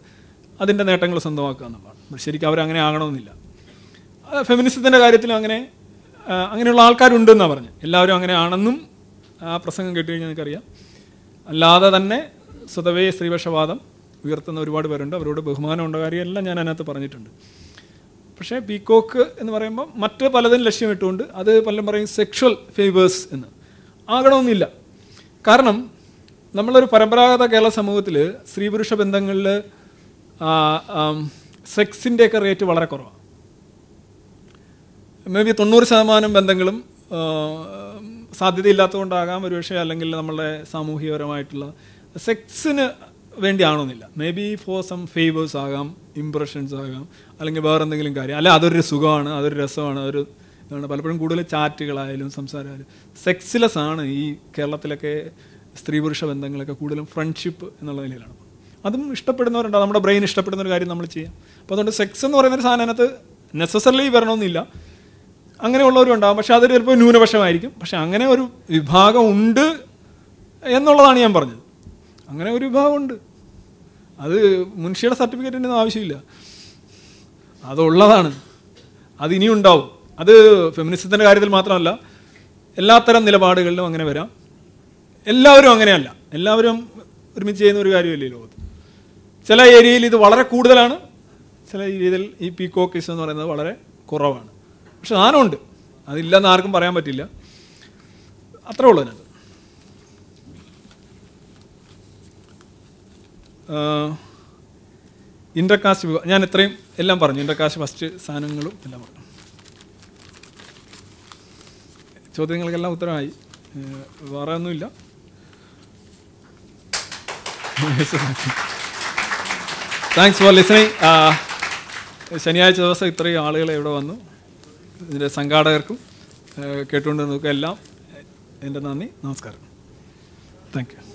അതിൻ്റെ നേട്ടങ്ങൾ സ്വന്തമാക്കുക എന്നുള്ളതാണ് ശരിക്കും അവരങ്ങനെ ആകണമെന്നില്ല ഫെമിനിസത്തിൻ്റെ കാര്യത്തിലും അങ്ങനെ അങ്ങനെയുള്ള ആൾക്കാരുണ്ടെന്നാണ് പറഞ്ഞു എല്ലാവരും അങ്ങനെ ആണെന്നും ആ പ്രസംഗം കേട്ടുകഴിഞ്ഞാൽ നിനക്കറിയാം അല്ലാതെ തന്നെ സ്വതവേ സ്ത്രീപക്ഷവാദം ഉയർത്തുന്ന ഒരുപാട് പേരുണ്ട് അവരോട് ബഹുമാനം ഉണ്ട കാര്യമെല്ലാം ഞാൻ അതിനകത്ത് പറഞ്ഞിട്ടുണ്ട് പക്ഷേ പീക്കോക്ക് എന്ന് പറയുമ്പോൾ മറ്റ് പലതും ലക്ഷ്യമിട്ടുകൊണ്ട് അത് പലരും പറയും സെക്ഷൽ ഫേവേഴ്സ് എന്ന് ആകണമെന്നില്ല കാരണം നമ്മളൊരു പരമ്പരാഗത കേരള സമൂഹത്തിൽ സ്ത്രീ പുരുഷ ബന്ധങ്ങളിൽ സെക്സിൻ്റെയൊക്കെ റേറ്റ് വളരെ കുറവാണ് മേ ബി തൊണ്ണൂറ് ശതമാനം ബന്ധങ്ങളും സാധ്യതയില്ലാത്തതുകൊണ്ടാകാം ഒരുപക്ഷെ അല്ലെങ്കിൽ നമ്മളുടെ സാമൂഹികപരമായിട്ടുള്ള സെക്സിന് വേണ്ടിയാണോന്നില്ല may be for some favours ആകാം ഇംപ്രഷൻസ് ആകാം അല്ലെങ്കിൽ വേറെ എന്തെങ്കിലും കാര്യം അല്ല അതൊരു സുഖമാണ് അതൊരു രസമാണ് അതൊരു ഇതാണ് പലപ്പോഴും കൂടുതൽ ചാറ്റുകളായാലും സംസാരമായാലും സെക്സ്ലെസ് ആണ് ഈ കേരളത്തിലൊക്കെ സ്ത്രീ പുരുഷ ബന്ധങ്ങളൊക്കെ കൂടുതലും ഫ്രണ്ട്ഷിപ്പ് എന്നുള്ള നിലയിലാണ് അതും ഇഷ്ടപ്പെടുന്നവരുണ്ടാവും നമ്മുടെ ബ്രെയിൻ ഇഷ്ടപ്പെടുന്ന ഒരു കാര്യം നമ്മൾ ചെയ്യാം അപ്പോൾ അതുകൊണ്ട് സെക്സ് എന്ന് പറയുന്ന ഒരു സാധനം നെസസറിലി വരണമെന്നില്ല അങ്ങനെയുള്ളവരും ഉണ്ടാകും പക്ഷെ അതൊരു ചിലപ്പോൾ ന്യൂനപക്ഷമായിരിക്കും പക്ഷെ അങ്ങനെ ഒരു വിഭാഗം ഉണ്ട് എന്നുള്ളതാണ് ഞാൻ പറഞ്ഞത് അങ്ങനെ ഒരു വിഭാഗമുണ്ട് അത് മുൻഷിയുടെ സർട്ടിഫിക്കറ്റിൻ്റെ ആവശ്യമില്ല അതുള്ളതാണ് അത് ഇനിയും ഉണ്ടാവും അത് ഫെമിനിസത്തിൻ്റെ കാര്യത്തിൽ മാത്രമല്ല എല്ലാത്തരം നിലപാടുകളിലും അങ്ങനെ വരാം എല്ലാവരും അങ്ങനെയല്ല എല്ലാവരും ഒരുമിച്ച് ചെയ്യുന്ന ഒരു കാര്യമല്ലേ ലോകത്ത് ചില ഏരിയയിൽ ഇത് വളരെ കൂടുതലാണ് ചില ഏരിയയിൽ ഈ പീക്കോക്കിസം എന്ന് പറയുന്നത് വളരെ കുറവാണ് പക്ഷെ സാധനമുണ്ട് അതില്ലെന്ന് ആർക്കും പറയാൻ പറ്റില്ല അത്രേ ഉള്ളൂ അതിനകത്ത് ഇൻ്റർകാസ്റ്റ് ഞാൻ ഇത്രയും എല്ലാം പറഞ്ഞു ഇൻ്റർകാസ്റ്റ് ഫസ്റ്റ് സാധനങ്ങളും എല്ലാം പറഞ്ഞു ചോദ്യങ്ങൾക്കെല്ലാം ഉത്തരമായി വേറെ ഒന്നുമില്ല താങ്ക്സ് ഫോർ ലിസണിങ് ശനിയാഴ്ച ദിവസം ഇത്രയും ആളുകൾ ഇവിടെ വന്നു ഇതിൻ്റെ സംഘാടകർക്കും കേട്ടുകൊണ്ടിരുന്നവർക്കും എല്ലാം എൻ്റെ നന്ദി നമസ്കാരം താങ്ക് യു